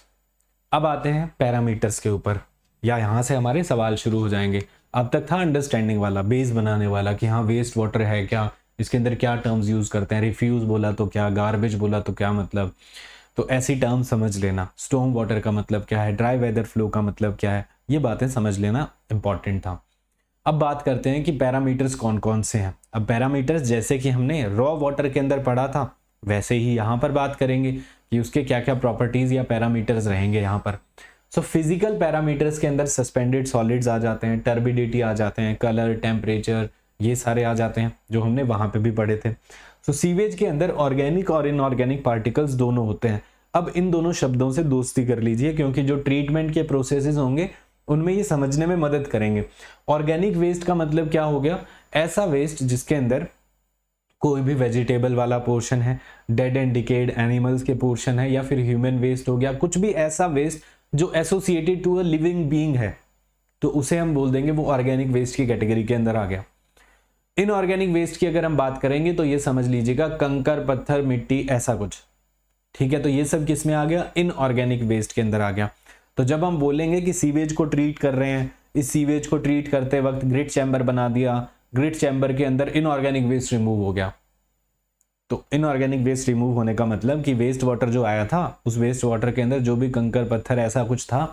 अब आते हैं पैरामीटर्स के ऊपर या यहां से हमारे सवाल शुरू हो जाएंगे अब तक था अंडरस्टैंडिंग वाला बेस बनाने वाला कि हाँ वेस्ट वाटर है क्या इसके अंदर क्या टर्म्स यूज़ करते हैं रिफ्यूज़ बोला तो क्या गार्बेज बोला तो क्या मतलब तो ऐसी टर्म समझ लेना स्टोम वाटर का मतलब क्या है ड्राई वेदर फ्लो का मतलब क्या है ये बातें समझ लेना इम्पॉर्टेंट था अब बात करते हैं कि पैरामीटर्स कौन कौन से हैं अब पैरामीटर्स जैसे कि हमने रॉ वाटर के अंदर पढ़ा था वैसे ही यहाँ पर बात करेंगे कि उसके क्या क्या प्रॉपर्टीज़ या पैरामीटर्स रहेंगे यहाँ पर सो फिजिकल पैरामीटर्स के अंदर सस्पेंडेड सॉलिड्स आ जाते हैं टर्बिडिटी आ जाते हैं कलर टेम्परेचर ये सारे आ जाते हैं जो हमने वहां पे भी पढ़े थे तो सीवेज के अंदर ऑर्गेनिक और इनऑर्गेनिक पार्टिकल्स दोनों होते हैं अब इन दोनों शब्दों से दोस्ती कर लीजिए क्योंकि जो ट्रीटमेंट के प्रोसेसेस होंगे उनमें ये समझने में मदद करेंगे ऑर्गेनिक वेस्ट का मतलब क्या हो गया ऐसा वेस्ट जिसके अंदर कोई भी वेजिटेबल वाला पोर्शन है डेड एंड डिकेड एनिमल्स के पोर्शन है या फिर ह्यूमन वेस्ट हो गया कुछ भी ऐसा वेस्ट जो associated to a living being है तो उसे हम बोल देंगे वो ऑर्गेनिक वेस्ट की कैटेगरी के अंदर आ गया इनऑर्गेनिक वेस्ट की अगर हम बात करेंगे तो ये समझ लीजिएगा कंकर पत्थर मिट्टी ऐसा कुछ ठीक है तो ये सब किस में आ गया इनऑर्गेनिक वेस्ट के अंदर आ गया तो जब हम बोलेंगे कि सीवेज को ट्रीट कर रहे हैं इस सीवेज को ट्रीट करते वक्त ग्रिट चैम्बर बना दिया ग्रिट चैम्बर के अंदर इनऑर्गेनिक वेस्ट रिमूव हो गया तो इनऑर्गेनिक वेस्ट रिमूव होने का मतलब कि वेस्ट वाटर जो आया था उस वेस्ट वाटर के अंदर जो भी कंकर पत्थर ऐसा कुछ था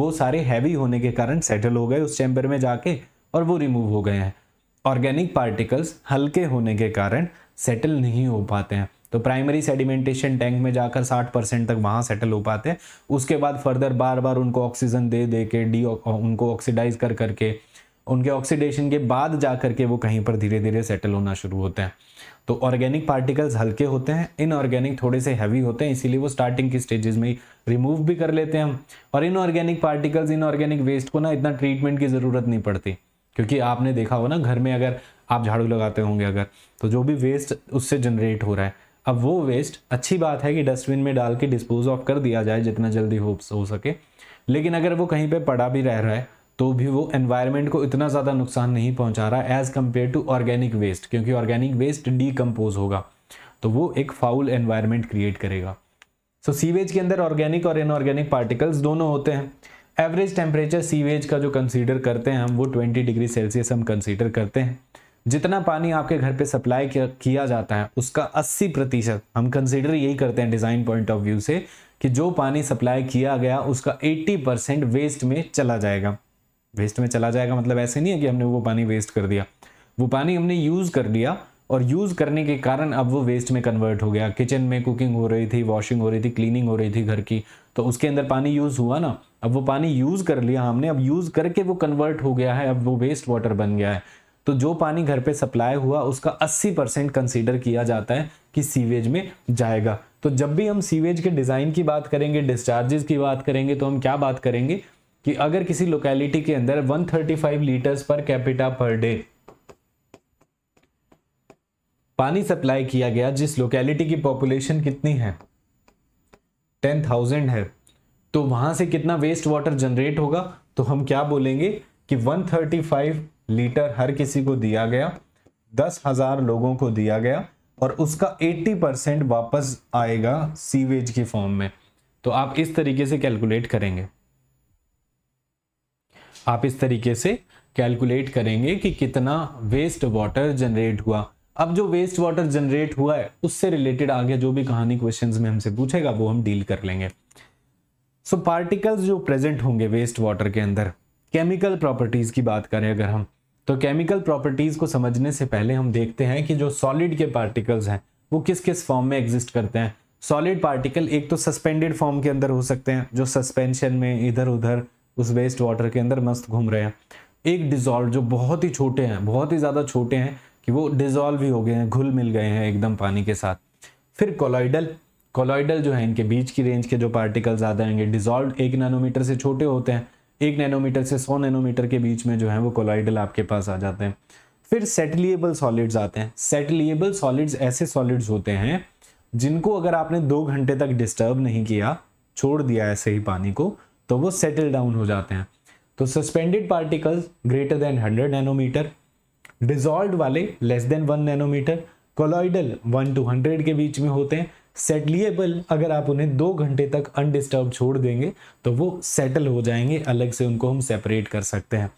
वो सारे हैवी होने के कारण सेटल हो गए उस चैम्बर में जाके और वो रिमूव हो गए हैं ऑर्गेनिक पार्टिकल्स हल्के होने के कारण सेटल नहीं हो पाते हैं तो प्राइमरी सेडिमेंटेशन टैंक में जाकर 60 परसेंट तक वहाँ सेटल हो पाते हैं उसके बाद फर्दर बार बार उनको ऑक्सीजन दे दे के डी उनको ऑक्सीडाइज कर करके उनके ऑक्सीडेशन के बाद जा करके वो कहीं पर धीरे धीरे सेटल होना शुरू होते हैं तो ऑर्गेनिक पार्टिकल्स हल्के होते हैं इनऑर्गेनिक थोड़े से हैवी होते हैं इसीलिए वो स्टार्टिंग की स्टेजेस में ही रिमूव भी कर लेते हैं हम और इनऑर्गेनिक पार्टिकल्स इनऑर्गेनिक वेस्ट को ना इतना ट्रीटमेंट की ज़रूरत नहीं पड़ती क्योंकि आपने देखा होगा ना घर में अगर आप झाड़ू लगाते होंगे अगर तो जो भी वेस्ट उससे जनरेट हो रहा है अब वो वेस्ट अच्छी बात है कि डस्टबिन में डाल के डिस्पोज ऑफ कर दिया जाए जितना जल्दी हो हो सके लेकिन अगर वो कहीं पे पड़ा भी रह रहा है तो भी वो एनवायरनमेंट को इतना ज़्यादा नुकसान नहीं पहुंचा रहा as compare to organic waste क्योंकि ऑर्गेनिक वेस्ट डीकम्पोज होगा तो वो एक फाउल एनवायरनमेंट क्रिएट करेगा सो so, सीवेज के अंदर ऑर्गेनिक और इनऑर्गेनिक पार्टिकल्स दोनों होते हैं एवरेज टेम्परेचर सीवेज का जो कंसीडर करते हैं हम वो 20 डिग्री सेल्सियस हम कंसीडर करते हैं जितना पानी आपके घर पे सप्लाई किया जाता है उसका 80 प्रतिशत हम कंसीडर यही करते हैं डिज़ाइन पॉइंट ऑफ व्यू से कि जो पानी सप्लाई किया गया उसका 80 परसेंट वेस्ट में चला जाएगा वेस्ट में चला जाएगा मतलब ऐसे नहीं है कि हमने वो पानी वेस्ट कर दिया वो पानी हमने यूज़ कर लिया और यूज़ करने के कारण अब वो वेस्ट में कन्वर्ट हो गया किचन में कुकिंग हो रही थी वॉशिंग हो रही थी क्लीनिंग हो रही थी घर की तो उसके अंदर पानी यूज़ हुआ ना अब वो पानी यूज़ कर लिया हमने अब यूज़ करके वो कन्वर्ट हो गया है अब वो वेस्ट वाटर बन गया है तो जो पानी घर पे सप्लाई हुआ उसका 80 परसेंट कंसिडर किया जाता है कि सीवेज में जाएगा तो जब भी हम सीवेज के डिज़ाइन की बात करेंगे डिस्चार्जेस की बात करेंगे तो हम क्या बात करेंगे कि अगर किसी लोकेलिटी के अंदर 135 litres per capita per day पानी सप्लाई किया गया जिस लोकेलिटी की पॉपुलेशन कितनी है टेन थाउजेंड है तो वहां से कितना वेस्ट वाटर जनरेट होगा तो हम क्या बोलेंगे कि वन थर्टी फाइव लीटर हर किसी को दिया गया दस हज़ार लोगों को दिया गया और उसका एट्टी परसेंट वापस आएगा सीवेज की फॉर्म में तो आप इस तरीके से कैलकुलेट करेंगे आप इस तरीके से कैलकुलेट करेंगे कि कितना वेस्ट वाटर जनरेट हुआ अब जो वेस्ट वाटर जनरेट हुआ है उससे रिलेटेड आगे जो भी कहानी क्वेश्चन में हमसे पूछेगा वो हम डील कर लेंगे सो so, पार्टिकल्स जो प्रेजेंट होंगे वेस्ट वाटर के अंदर केमिकल प्रॉपर्टीज की बात करें अगर हम तो केमिकल प्रॉपर्टीज को समझने से पहले हम देखते हैं कि जो सॉलिड के पार्टिकल्स हैं वो किस किस फॉर्म में एग्जिस्ट करते हैं सॉलिड पार्टिकल एक तो सस्पेंडेड फॉर्म के अंदर हो सकते हैं जो सस्पेंशन में इधर उधर उस वेस्ट वाटर के अंदर मस्त घूम रहे हैं एक डिजॉल्व जो बहुत ही छोटे हैं बहुत ही ज़्यादा छोटे हैं कि वो डिज़ोल्व ही हो गए हैं घुल मिल गए हैं एकदम पानी के साथ फिर कोलाइडल कोलाइडल जो है इनके बीच की रेंज के जो पार्टिकल्स आ जाएंगे डिजॉल्व एक नैनोमीटर से छोटे होते हैं एक नैनोमीटर से सौ नैनोमीटर के बीच में जो है वो कोलाइडल आपके पास आ जाते हैं फिर सेटलिएबल सॉलिड्स आते हैं सेटलिएबल सॉलिड्स ऐसे सॉलिड्स होते हैं जिनको अगर आपने दो घंटे तक डिस्टर्ब नहीं किया छोड़ दिया ऐसे ही पानी को तो वो सेटल डाउन हो जाते हैं तो suspended particles greater than hundred nanometer dissolve वाले less than one nanometer colloidal one to hundred के बीच में होते हैं सेटलिएबल अगर आप उन्हें दो घंटे तक अनडिस्टर्ब छोड़ देंगे तो वो सेटल हो जाएंगे अलग से उनको हम सेपरेट कर सकते हैं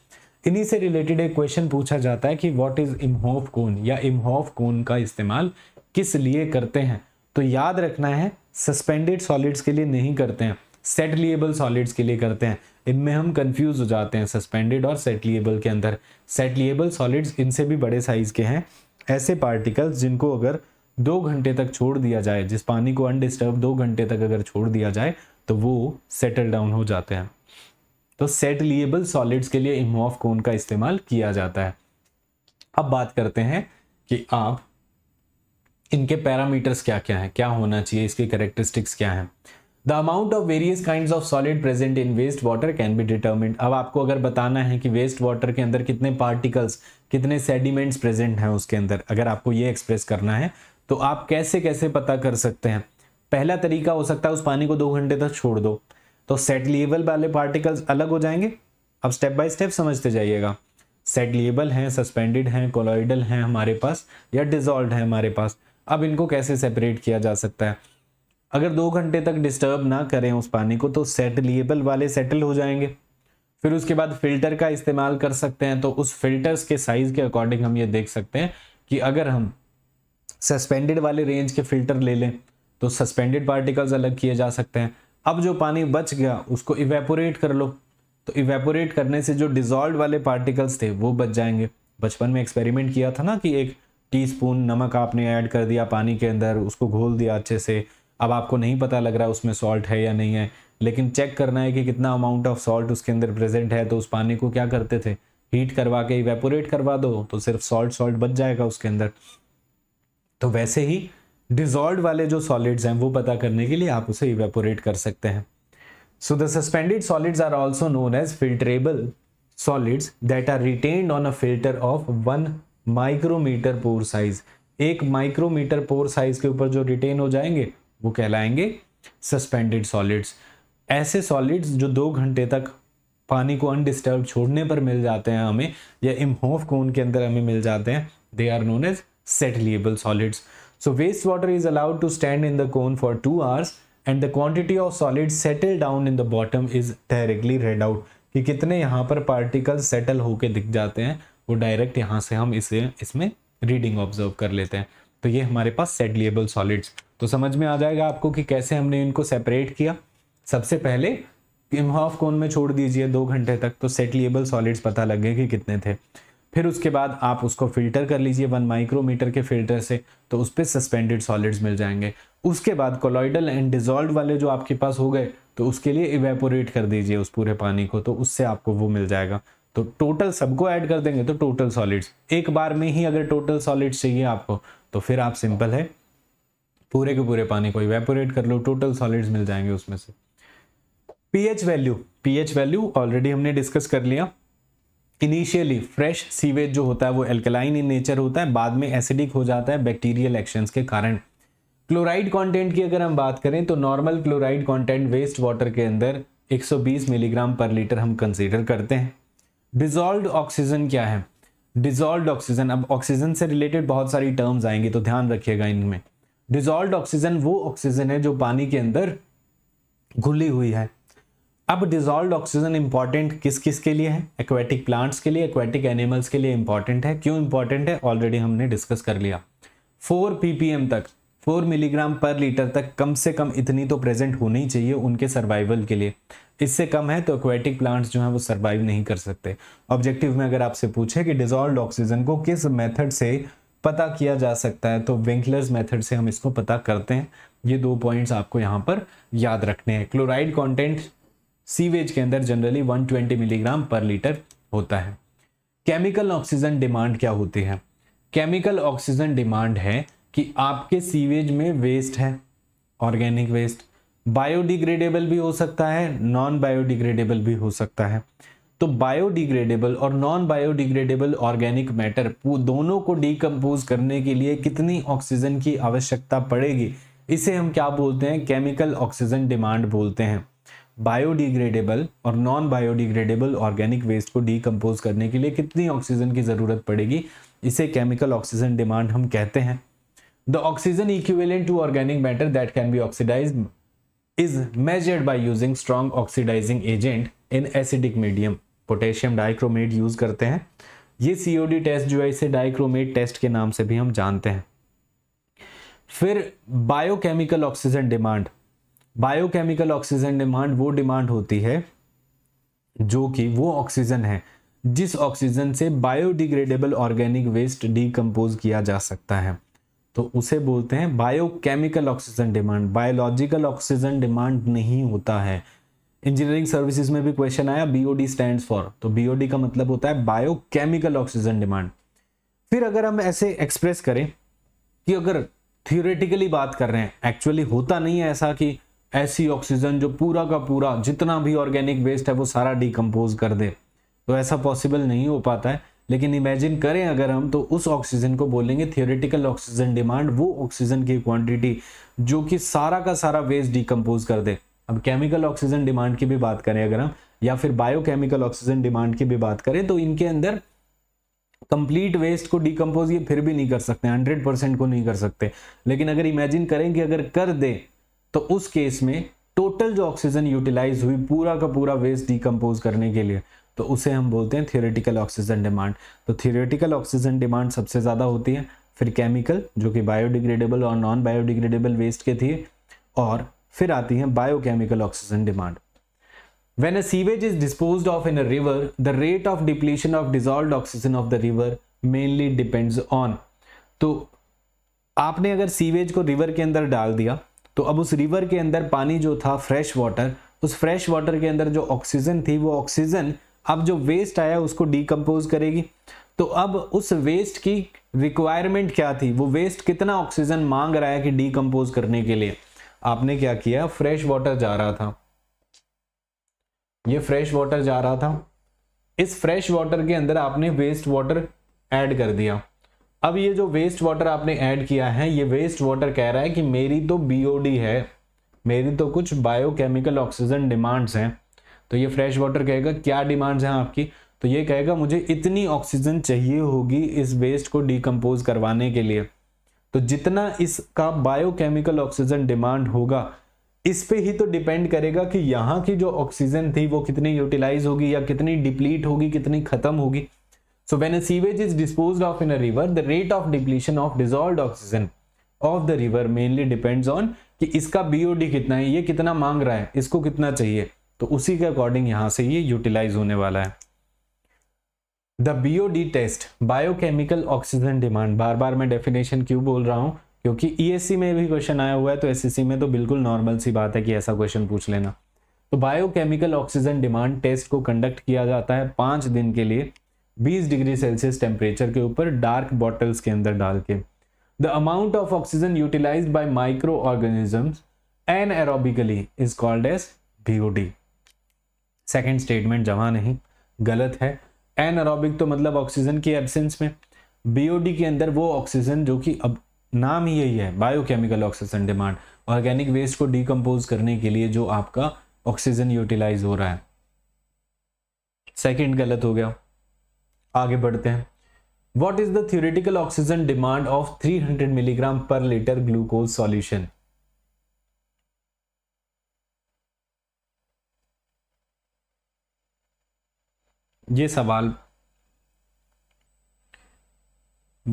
इन्हीं से रिलेटेड एक क्वेश्चन पूछा जाता है कि व्हाट इज इमहोफ कोन या इमहोफ कोन का इस्तेमाल किस लिए करते हैं तो याद रखना है सस्पेंडेड सॉलिड्स के लिए नहीं करते हैं सेटलिएबल सॉलिड्स के लिए करते हैं इनमें हम कंफ्यूज हो जाते हैं सस्पेंडेड और सेटलिएबल के अंदर सेटलिएबल सॉलिड्स इनसे भी बड़े साइज़ के हैं ऐसे पार्टिकल्स जिनको अगर दो घंटे तक छोड़ दिया जाए जिस पानी को अनडिस्टर्ब दो घंटे तक अगर छोड़ दिया जाए तो वो सेटल डाउन हो जाते हैं तो सेटलिएबल सॉलिड्स के लिए इमोफ कोन का इस्तेमाल किया जाता है अब बात करते हैं कि आप इनके पैरामीटर्स क्या क्या हैं क्या होना चाहिए इसके करेक्टरिस्टिक्स क्या हैं the amount of various kind of solid present in waste water can be determined अब आपको अगर बताना है कि वेस्ट वाटर के अंदर कितने पार्टिकल्स कितने सेडिमेंट्स प्रेजेंट हैं उसके अंदर अगर आपको ये एक्सप्रेस करना है तो आप कैसे कैसे पता कर सकते हैं पहला तरीका हो सकता है उस पानी को दो घंटे तक छोड़ दो तो सेटलिएबल वाले पार्टिकल्स अलग हो जाएंगे अब स्टेप बाय स्टेप समझते जाइएगा सेटलिएबल हैं सस्पेंडेड हैं कोलॉइडल हैं हमारे पास या डिजॉल्व है हमारे पास अब इनको कैसे सेपरेट किया जा सकता है अगर दो घंटे तक डिस्टर्ब ना करें उस पानी को तो सेटलिएबल वाले सेटल हो जाएंगे फिर उसके बाद फिल्टर का इस्तेमाल कर सकते हैं तो उस फिल्टर्स के साइज़ के अकॉर्डिंग हम ये देख सकते हैं कि अगर हम सस्पेंडेड वाले रेंज के फिल्टर ले लें तो सस्पेंडेड पार्टिकल्स अलग किए जा सकते हैं अब जो पानी बच गया उसको इवेपोरेट कर लो तो इवेपोरेट करने से जो डिजॉल्व वाले पार्टिकल्स थे वो बच जाएंगे बचपन में एक्सपेरिमेंट किया था ना कि एक टीस्पून नमक आपने ऐड कर दिया पानी के अंदर उसको घोल दिया अच्छे से अब आपको नहीं पता लग रहा उसमें सॉल्ट है या नहीं है लेकिन चेक करना है कि कितना अमाउंट ऑफ सॉल्ट उसके अंदर प्रेजेंट है तो उस पानी को क्या करते थे हीट करवा के इवेपोरेट करवा दो तो सिर्फ सॉल्ट सॉल्ट बच जाएगा उसके अंदर तो वैसे ही डिजॉल्व वाले जो सॉलिड्स हैं वो पता करने के लिए आप उसे इवेपोरेट कर सकते हैं so the suspended solids are also known as filterable solids that are retained on a filter of one micrometer pore size एक माइक्रोमीटर पोर साइज के ऊपर जो रिटेन हो जाएंगे वो कहलाएंगे सस्पेंडेड सॉलिड्स ऐसे सॉलिड्स जो दो घंटे तक पानी को अनडिस्टर्ब छोड़ने पर मिल जाते हैं हमें या इमहोफ कोन के अंदर हमें मिल जाते हैं they are known as settleable solids so waste water is allowed to stand in the cone for two hours and the quantity of solid settle down in the bottom is directly read out कि कितने यहाँ पर particle settle होके दिख जाते हैं वो direct यहाँ से हम इसे इसमें रीडिंग ऑब्जर्व कर लेते हैं तो ये हमारे पास सेटलिएबल सॉलिड्स तो समझ में आ जाएगा आपको कि कैसे हमने इनको सेपरेट किया सबसे पहले इमहॉफ कोन में छोड़ दीजिए दो घंटे तक तो सेटलिएबल सॉलिड्स पता लगे कि कितने थे फिर उसके बाद आप उसको फिल्टर कर लीजिए वन माइक्रोमीटर के फिल्टर से तो उस पर सस्पेंडेड सॉलिड्स मिल जाएंगे उसके बाद कोलॉइडल एंड डिजॉल्व वाले जो आपके पास हो गए तो उसके लिए इवेपोरेट कर दीजिए उस पूरे पानी को तो उससे आपको वो मिल जाएगा तो टोटल सबको ऐड कर देंगे तो टोटल सॉलिड्स एक बार में ही अगर टोटल सॉलिड्स चाहिए आपको तो फिर आप सिंपल है पूरे के पूरे पानी को इवेपोरेट कर लो टोटल सॉलिड्स मिल जाएंगे उसमें से P H value P H value already हमने डिस्कस कर लिया इनिशियली फ्रेश सीवेज जो होता है वो एल्कलाइन इन नेचर होता है बाद में एसिडिक हो जाता है बैक्टीरियल एक्शन के कारण क्लोराइड कंटेंट की अगर हम बात करें तो normal chloride content waste water के अंदर 120 मिलीग्राम पर लीटर हम कंसीडर करते हैं डिजॉल्व ऑक्सीजन क्या है डिजॉल्व ऑक्सीजन अब ऑक्सीजन से रिलेटेड बहुत सारी टर्म्स आएंगे तो ध्यान रखिएगा इनमें डिजोल्व ऑक्सीजन वो ऑक्सीजन है जो पानी के अंदर घुली हुई है अब डिजोल्व ऑक्सीजन इंपॉर्टेंट किस किस के लिए है एक्वेटिक प्लांट्स के लिए एक्वेटिक एनिमल्स के लिए इंपॉर्टेंट है क्यों इंपॉर्टेंट है ऑलरेडी हमने डिस्कस कर लिया फोर पीपीएम तक फोर मिलीग्राम पर लीटर तक कम से कम इतनी तो प्रेजेंट होनी चाहिए उनके सर्वाइवल के लिए इससे कम है तो एक्वेटिक प्लांट्स जो हैं वो सर्वाइव नहीं कर सकते ऑब्जेक्टिव में अगर आपसे पूछे कि डिजॉल्व ऑक्सीजन को किस मेथड से पता किया जा सकता है तो विंकलर्स मेथड से हम इसको पता करते हैं ये दो पॉइंट्स आपको यहाँ पर याद रखने हैं क्लोराइड कंटेंट सीवेज के अंदर जनरली 120 मिलीग्राम पर लीटर होता है केमिकल ऑक्सीजन डिमांड क्या होती है केमिकल ऑक्सीजन डिमांड है कि आपके सीवेज में वेस्ट है ऑर्गेनिक वेस्ट बायोडिग्रेडेबल भी हो सकता है नॉन बायोडिग्रेडेबल भी हो सकता है तो बायोडिग्रेडेबल और नॉन बायोडिग्रेडेबल ऑर्गेनिक मैटर दोनों को डीकम्पोज करने के लिए कितनी ऑक्सीजन की आवश्यकता पड़ेगी इसे हम क्या बोलते हैं केमिकल ऑक्सीजन डिमांड बोलते हैं बायोडिग्रेडेबल और नॉन बायोडिग्रेडेबल ऑर्गेनिक वेस्ट को डिकम्पोज करने के लिए कितनी ऑक्सीजन की ज़रूरत पड़ेगी इसे केमिकल ऑक्सीजन डिमांड हम कहते हैं the oxygen equivalent to organic matter that can be oxidise is measured by using strong oxidising agent in acidic medium potassium dichromate use करते हैं ये सीओडी टेस्ट जो है इसे डाइक्रोमेट टेस्ट के नाम से भी हम जानते हैं फिर biochemical oxygen demand biochemical oxygen demand वो डिमांड होती है जो कि वो ऑक्सीजन है जिस ऑक्सीजन से बायोडिग्रेडेबल ऑर्गेनिक वेस्ट डीकम्पोज किया जा सकता है तो उसे बोलते हैं biochemical oxygen demand biological oxygen demand नहीं होता है इंजीनियरिंग सर्विसेज में भी क्वेश्चन आया बीओडी स्टैंड्स फॉर तो बीओडी का मतलब होता है बायोकेमिकल ऑक्सीजन डिमांड फिर अगर हम ऐसे एक्सप्रेस करें कि अगर थियोरेटिकली बात कर रहे हैं एक्चुअली होता नहीं है ऐसा कि ऐसी ऑक्सीजन जो पूरा का पूरा जितना भी ऑर्गेनिक वेस्ट है वो सारा डिकम्पोज कर दे तो ऐसा पॉसिबल नहीं हो पाता है लेकिन इमेजिन करें अगर हम तो उस ऑक्सीजन को बोलेंगे थियोरेटिकल ऑक्सीजन डिमांड वो ऑक्सीजन की क्वांटिटी जो कि सारा का सारा वेस्ट डिकम्पोज कर दे अब केमिकल ऑक्सीजन डिमांड की भी बात करें अगर हम या फिर बायोकेमिकल ऑक्सीजन डिमांड की भी बात करें तो इनके अंदर कंप्लीट वेस्ट को डिकम्पोज ये फिर भी नहीं कर सकते हंड्रेड परसेंट को नहीं कर सकते लेकिन अगर इमेजिन करें कि अगर कर दे तो उस केस में टोटल जो ऑक्सीजन यूटिलाइज हुई पूरा का पूरा वेस्ट डिकम्पोज करने के लिए तो उसे हम बोलते हैं थियोरेटिकल ऑक्सीजन डिमांड तो थियोरेटिकल ऑक्सीजन डिमांड सबसे ज़्यादा होती है फिर केमिकल जो कि बायोडिग्रेडेबल और नॉन बायोडिग्रेडेबल वेस्ट के थे और फिर आती है biochemical oxygen demand when a sewage is dispose of in a river, the rate of depletion of dissolved oxygen of the river mainly depends on. तो आपने अगर सीवेज को रिवर के अंदर डाल दिया तो अब उस रिवर के अंदर पानी जो था फ्रेश वाटर उस फ्रेश वाटर के अंदर जो ऑक्सीजन थी वो ऑक्सीजन अब जो वेस्ट आया उसको डीकम्पोज करेगी तो अब उस वेस्ट की रिक्वायरमेंट क्या थी वो वेस्ट कितना ऑक्सीजन मांग रहा है कि डीकम्पोज करने के लिए आपने क्या किया फ्रेश वाटर जा रहा था ये फ्रेश वाटर जा रहा था इस फ्रेश वाटर के अंदर आपने वेस्ट वाटर ऐड कर दिया अब ये जो वेस्ट वाटर आपने ऐड किया है ये वेस्ट वाटर कह रहा है कि मेरी तो बीओडी है मेरी तो कुछ बायोकेमिकल ऑक्सीजन डिमांड्स हैं तो ये फ्रेश वाटर कहेगा क्या डिमांड्स हैं आपकी तो ये कहेगा मुझे इतनी ऑक्सीजन चाहिए होगी इस वेस्ट को डिकम्पोज करवाने के लिए तो जितना इसका बायोकेमिकल ऑक्सीजन डिमांड होगा इस पे ही तो डिपेंड करेगा कि यहाँ की जो ऑक्सीजन थी वो कितनी यूटिलाइज होगी या कितनी डिप्लीट होगी कितनी खत्म होगी so when a sewage is dispose of in a river the rate of depletion of dissolve oxygen of the river mainly depends on कि इसका बीओडी कितना है ये कितना मांग रहा है इसको कितना चाहिए तो उसी के अकॉर्डिंग यहाँ से ये यूटिलाइज होने वाला है the BOD test biochemical oxygen demand बार बार मैं डेफिनेशन क्यों बोल रहा हूं क्योंकि ईएससी e में भी क्वेश्चन आया हुआ है तो एसएससी में तो बिल्कुल नॉर्मल सी बात है कि ऐसा क्वेश्चन पूछ लेना तो बायोकेमिकल ऑक्सीजन डिमांड टेस्ट को कंडक्ट किया जाता है पांच दिन के लिए 20 डिग्री सेल्सियस टेम्परेचर के ऊपर डार्क बॉटल्स के अंदर डाल के the amount of oxygen utilise by microorganism anaerobically is called as BOD second statement जमा नहीं गलत है एनअरोबिक तो मतलब ऑक्सीजन की एबसेंस में बीओडी के अंदर वो ऑक्सीजन जो कि अब नाम ही यही है biochemical oxygen demand organic waste को डिकम्पोज करने के लिए जो आपका ऑक्सीजन यूटिलाइज हो रहा है सेकेंड गलत हो गया आगे बढ़ते हैं what is the theoretical oxygen demand of 300 milligram per litre glucose solution ये सवाल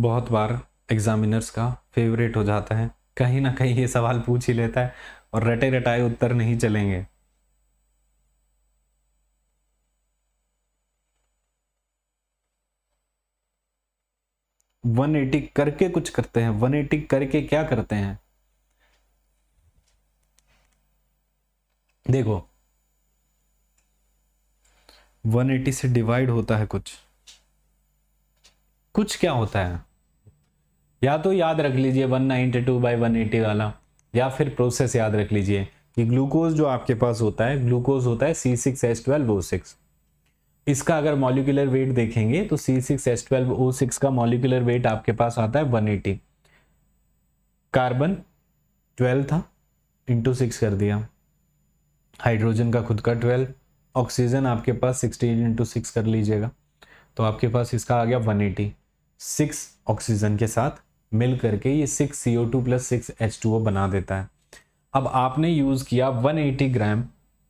बहुत बार एग्जामिनर्स का फेवरेट हो जाता है कहीं ना कहीं ये सवाल पूछ ही लेता है और रटे रटाए उत्तर नहीं चलेंगे वन एटी करके कुछ करते हैं वन एटी करके क्या करते हैं देखो 180 से डिवाइड होता है कुछ कुछ क्या होता है या तो याद रख लीजिए 192 नाइनटी टू बाई वन वाला या फिर प्रोसेस याद रख लीजिए कि ग्लूकोज जो आपके पास होता है ग्लूकोज होता है C six S twelve O six इसका अगर मॉलिकुलर वेट देखेंगे तो C six S twelve O six का मॉलिकुलर वेट आपके पास आता है वन एटी कार्बन ट्वेल्व था इंटू सिक्स कर दिया हाइड्रोजन का खुद का ट्वेल्व ऑक्सीजन आपके पास सिक्सटी इंटू सिक्स कर लीजिएगा तो आपके पास इसका आ गया वन एटी सिक्स ऑक्सीजन के साथ मिल करके ये six C O two plus six H two O बना देता है अब आपने यूज़ किया one eighty gram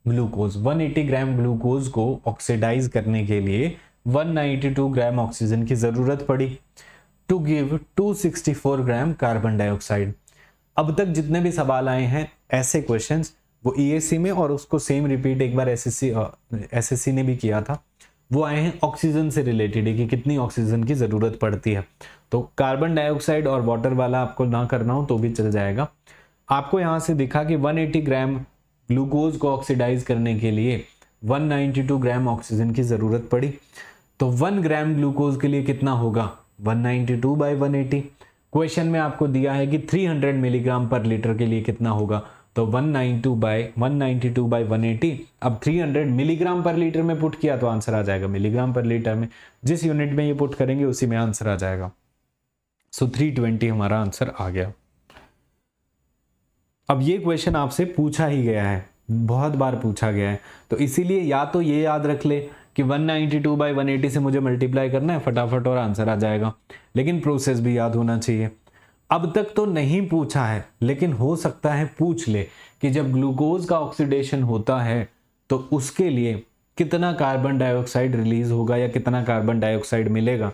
glucose one eighty gram glucose को ऑक्सीडाइज करने के लिए one ninety two gram oxygen की ज़रूरत पड़ी to give two sixty four gram carbon dioxide अब तक जितने भी सवाल आए हैं ऐसे क्वेश्चंस वो ई e में और उसको सेम रिपीट एक बार एस एस ने भी किया था वो आए हैं ऑक्सीजन से रिलेटेड है कि कितनी ऑक्सीजन की ज़रूरत पड़ती है तो कार्बन डाइऑक्साइड और वाटर वाला आपको ना करना हो तो भी चल जाएगा आपको यहाँ से दिखा कि 180 ग्राम ग्लूकोज को ऑक्सीडाइज करने के लिए 192 ग्राम ऑक्सीजन की ज़रूरत पड़ी तो 1 ग्राम ग्लूकोज के लिए कितना होगा 192 नाइन्टी टू क्वेश्चन में आपको दिया है कि 300 मिलीग्राम पर लीटर के लिए कितना होगा तो 192 बाय 192 बाय 180 अब 300 मिलीग्राम पर लीटर में पुट किया तो आंसर आ जाएगा मिलीग्राम पर लीटर में जिस यूनिट में ये पुट करेंगे उसी में आंसर आ जाएगा सो so 320 हमारा आंसर आ गया अब ये क्वेश्चन आपसे पूछा ही गया है बहुत बार पूछा गया है तो इसीलिए या तो ये याद रख ले कि 192 बाय 180 से मुझे मल्टीप्लाई करना है फटाफट और आंसर आ जाएगा लेकिन प्रोसेस भी याद होना चाहिए अब तक तो नहीं पूछा है लेकिन हो सकता है पूछ ले कि जब ग्लूकोज का ऑक्सीडेशन होता है तो उसके लिए कितना कार्बन डाइऑक्साइड रिलीज होगा या कितना कार्बन डाइऑक्साइड मिलेगा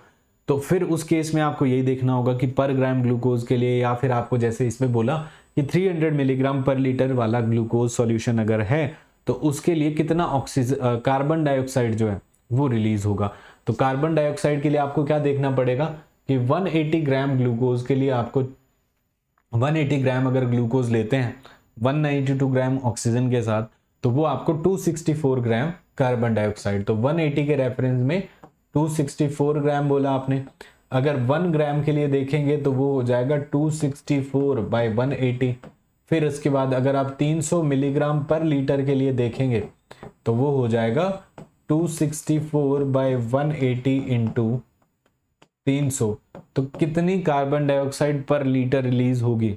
तो फिर उस केस में आपको यही देखना होगा कि पर ग्राम ग्लूकोज के लिए या फिर आपको जैसे इसमें बोला कि 300 मिलीग्राम पर लीटर वाला ग्लूकोज सॉल्यूशन अगर है तो उसके लिए कितना ऑक्सीज कार्बन डाइऑक्साइड जो है वो रिलीज होगा तो कार्बन डाइऑक्साइड के लिए आपको क्या देखना पड़ेगा कि 180 ग्राम ग्लूकोज के लिए आपको 180 ग्राम अगर ग्लूकोज लेते हैं 192 ग्राम ऑक्सीजन के साथ तो वो आपको 264 ग्राम कार्बन डाइऑक्साइड तो 180 के रेफरेंस में 264 ग्राम बोला आपने अगर 1 ग्राम के लिए देखेंगे तो वो हो जाएगा 264 बाय 180 फिर इसके बाद अगर आप 300 मिलीग्राम पर लीटर के लिए देखेंगे तो वो हो जाएगा 264 sixty four by one eighty 300 तो कितनी carbon dioxide per litre release होगी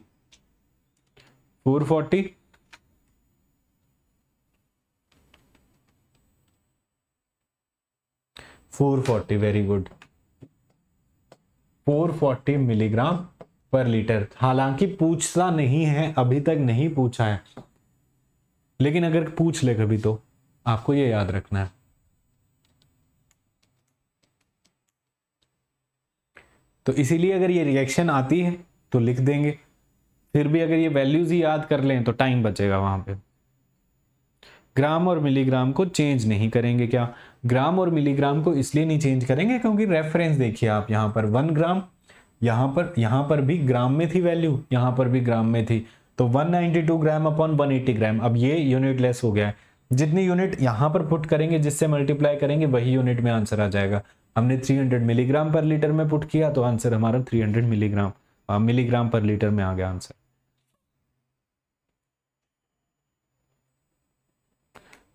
440 440 very good 440 milligram per litre हालांकि पूछता नहीं है अभी तक नहीं पूछा है लेकिन अगर पूछ ले कभी तो आपको ये याद रखना है तो इसीलिए अगर ये रिएक्शन आती है तो लिख देंगे फिर भी अगर ये वैल्यूज ही याद कर लें तो टाइम बचेगा वहां पे ग्राम और मिलीग्राम को चेंज नहीं करेंगे क्या ग्राम और मिलीग्राम को इसलिए नहीं चेंज करेंगे क्योंकि रेफरेंस देखिए आप यहाँ पर वन ग्राम यहाँ पर यहाँ पर भी ग्राम में थी वैल्यू यहाँ पर भी ग्राम में थी तो 192 ग्राम अपॉन 180 ग्राम अब ये यूनिट लेस हो गया है जितनी यूनिट यहाँ पर पुट करेंगे जिससे मल्टीप्लाई करेंगे वही यूनिट में आंसर आ जाएगा हमने 300 मिलीग्राम पर लीटर में पुट किया तो आंसर हमारा 300 मिलीग्राम मिलीग्राम पर लीटर में आ गया आंसर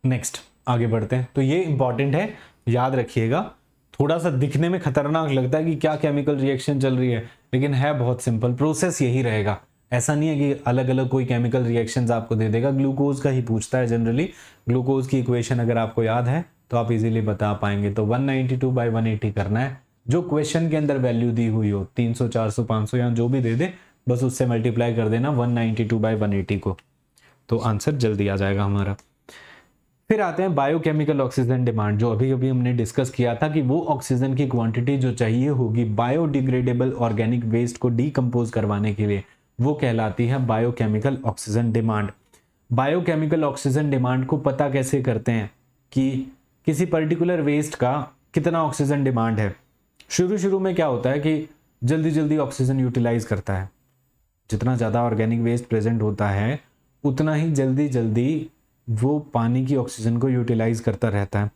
नेक्स्ट आगे बढ़ते हैं तो ये इंपॉर्टेंट है याद रखिएगा थोड़ा सा दिखने में खतरनाक लगता है कि क्या केमिकल रिएक्शन चल रही है लेकिन है बहुत सिंपल प्रोसेस यही रहेगा ऐसा नहीं है कि अलग अलग कोई केमिकल रिएक्शंस आपको दे देगा ग्लूकोज का ही पूछता है जनरली ग्लूकोज की इक्वेशन अगर आपको याद है तो आप इजीली बता पाएंगे तो 192 नाइनटी टू बाई वन करना है जो क्वेश्चन के अंदर वैल्यू दी हुई हो 300 400 500 या जो भी दे दे बस उससे मल्टीप्लाई कर देना 192 नाइनटी टू बाई वन को तो आंसर जल्दी आ जाएगा हमारा फिर आते हैं बायोकेमिकल ऑक्सीजन डिमांड जो अभी अभी हमने डिस्कस किया था कि वो ऑक्सीजन की क्वांटिटी जो चाहिए होगी बायोडिग्रेडेबल ऑर्गेनिक वेस्ट को डीकम्पोज करवाने के लिए वो कहलाती है biochemical oxygen demand biochemical oxygen demand को पता कैसे करते हैं कि किसी पर्टिकुलर वेस्ट का कितना ऑक्सीजन डिमांड है शुरू शुरू में क्या होता है कि जल्दी जल्दी ऑक्सीजन यूटिलाइज करता है जितना ज़्यादा ऑर्गेनिक वेस्ट प्रेजेंट होता है उतना ही जल्दी जल्दी वो पानी की ऑक्सीजन को यूटिलाइज करता रहता है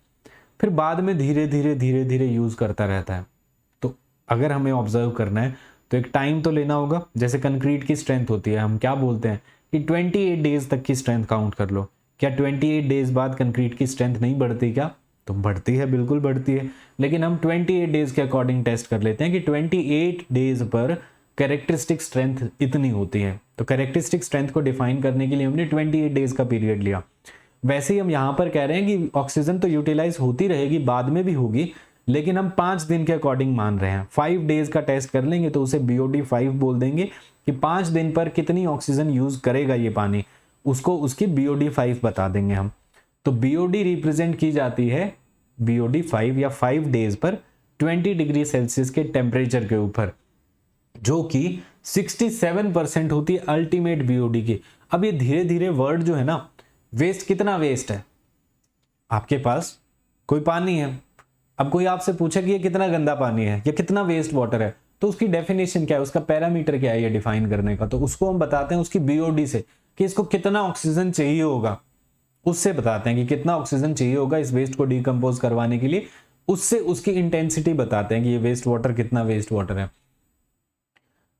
फिर बाद में धीरे धीरे धीरे धीरे यूज़ करता रहता है तो अगर हमें ऑब्जर्व करना है तो एक टाइम तो लेना होगा जैसे कंक्रीट की स्ट्रेंथ होती है हम क्या बोलते हैं कि 28 डेज तक की स्ट्रेंथ काउंट कर लो क्या 28 डेज बाद कंक्रीट की स्ट्रेंथ नहीं बढ़ती क्या तो बढ़ती है बिल्कुल बढ़ती है लेकिन हम 28 डेज के अकॉर्डिंग टेस्ट कर लेते हैं कि 28 डेज पर कैरेक्टरिस्टिक स्ट्रेंथ इतनी होती है तो कैरेक्टरिस्टिक स्ट्रेंथ को डिफाइन करने के लिए हमने 28 डेज का पीरियड लिया वैसे ही हम यहाँ पर कह रहे हैं कि ऑक्सीजन तो यूटिलाइज होती रहेगी बाद में भी होगी लेकिन हम पाँच दिन के अकॉर्डिंग मान रहे हैं फाइव डेज का टेस्ट कर लेंगे तो उसे बी ओ डी फाइव बोल देंगे कि पाँच दिन पर कितनी ऑक्सीजन यूज़ करेगा ये पानी उसको उसकी बी ओ डी फाइव बता देंगे हम तो बीओडी रिप्रेजेंट की जाती है बीओडी फाइव या फाइव डेज पर ट्वेंटी डिग्री सेल्सियस के टेम्परेचर के ऊपर जो कि सिक्सटी सेवन परसेंट होती है अल्टीमेट बीओडी की अब ये धीरे धीरे वर्ड जो है ना वेस्ट कितना वेस्ट है आपके पास कोई पानी है अब कोई आपसे पूछे कि ये कितना गंदा पानी है या कितना वेस्ट वाटर है तो उसकी डेफिनेशन क्या है उसका पैरामीटर क्या है ये डिफाइन करने का तो उसको हम बताते हैं उसकी बीओडी से कि इसको कितना ऑक्सीजन चाहिए होगा उससे बताते हैं कि कितना ऑक्सीजन चाहिए होगा इस वेस्ट को डिकम्पोज करवाने के लिए उससे उसकी इंटेंसिटी बताते हैं कि ये वेस्ट वाटर कितना वेस्ट वाटर है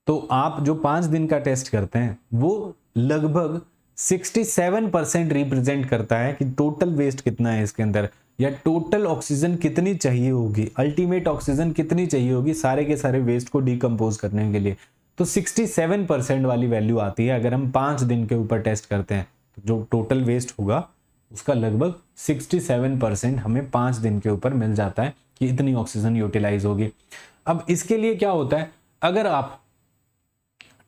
तो आप जो पांच दिन का टेस्ट करते हैं वो लगभग 67 परसेंट रिप्रेजेंट करता है कि टोटल वेस्ट कितना है इसके अंदर या टोटल ऑक्सीजन कितनी चाहिए होगी अल्टीमेट ऑक्सीजन कितनी चाहिए होगी सारे के सारे वेस्ट को डिकम्पोज करने के लिए तो 67 परसेंट वाली वैल्यू आती है अगर हम पांच दिन के ऊपर टेस्ट करते हैं तो जो टोटल वेस्ट होगा उसका लगभग 67 परसेंट हमें पाँच दिन के ऊपर मिल जाता है कि इतनी ऑक्सीजन यूटिलाइज होगी अब इसके लिए क्या होता है अगर आप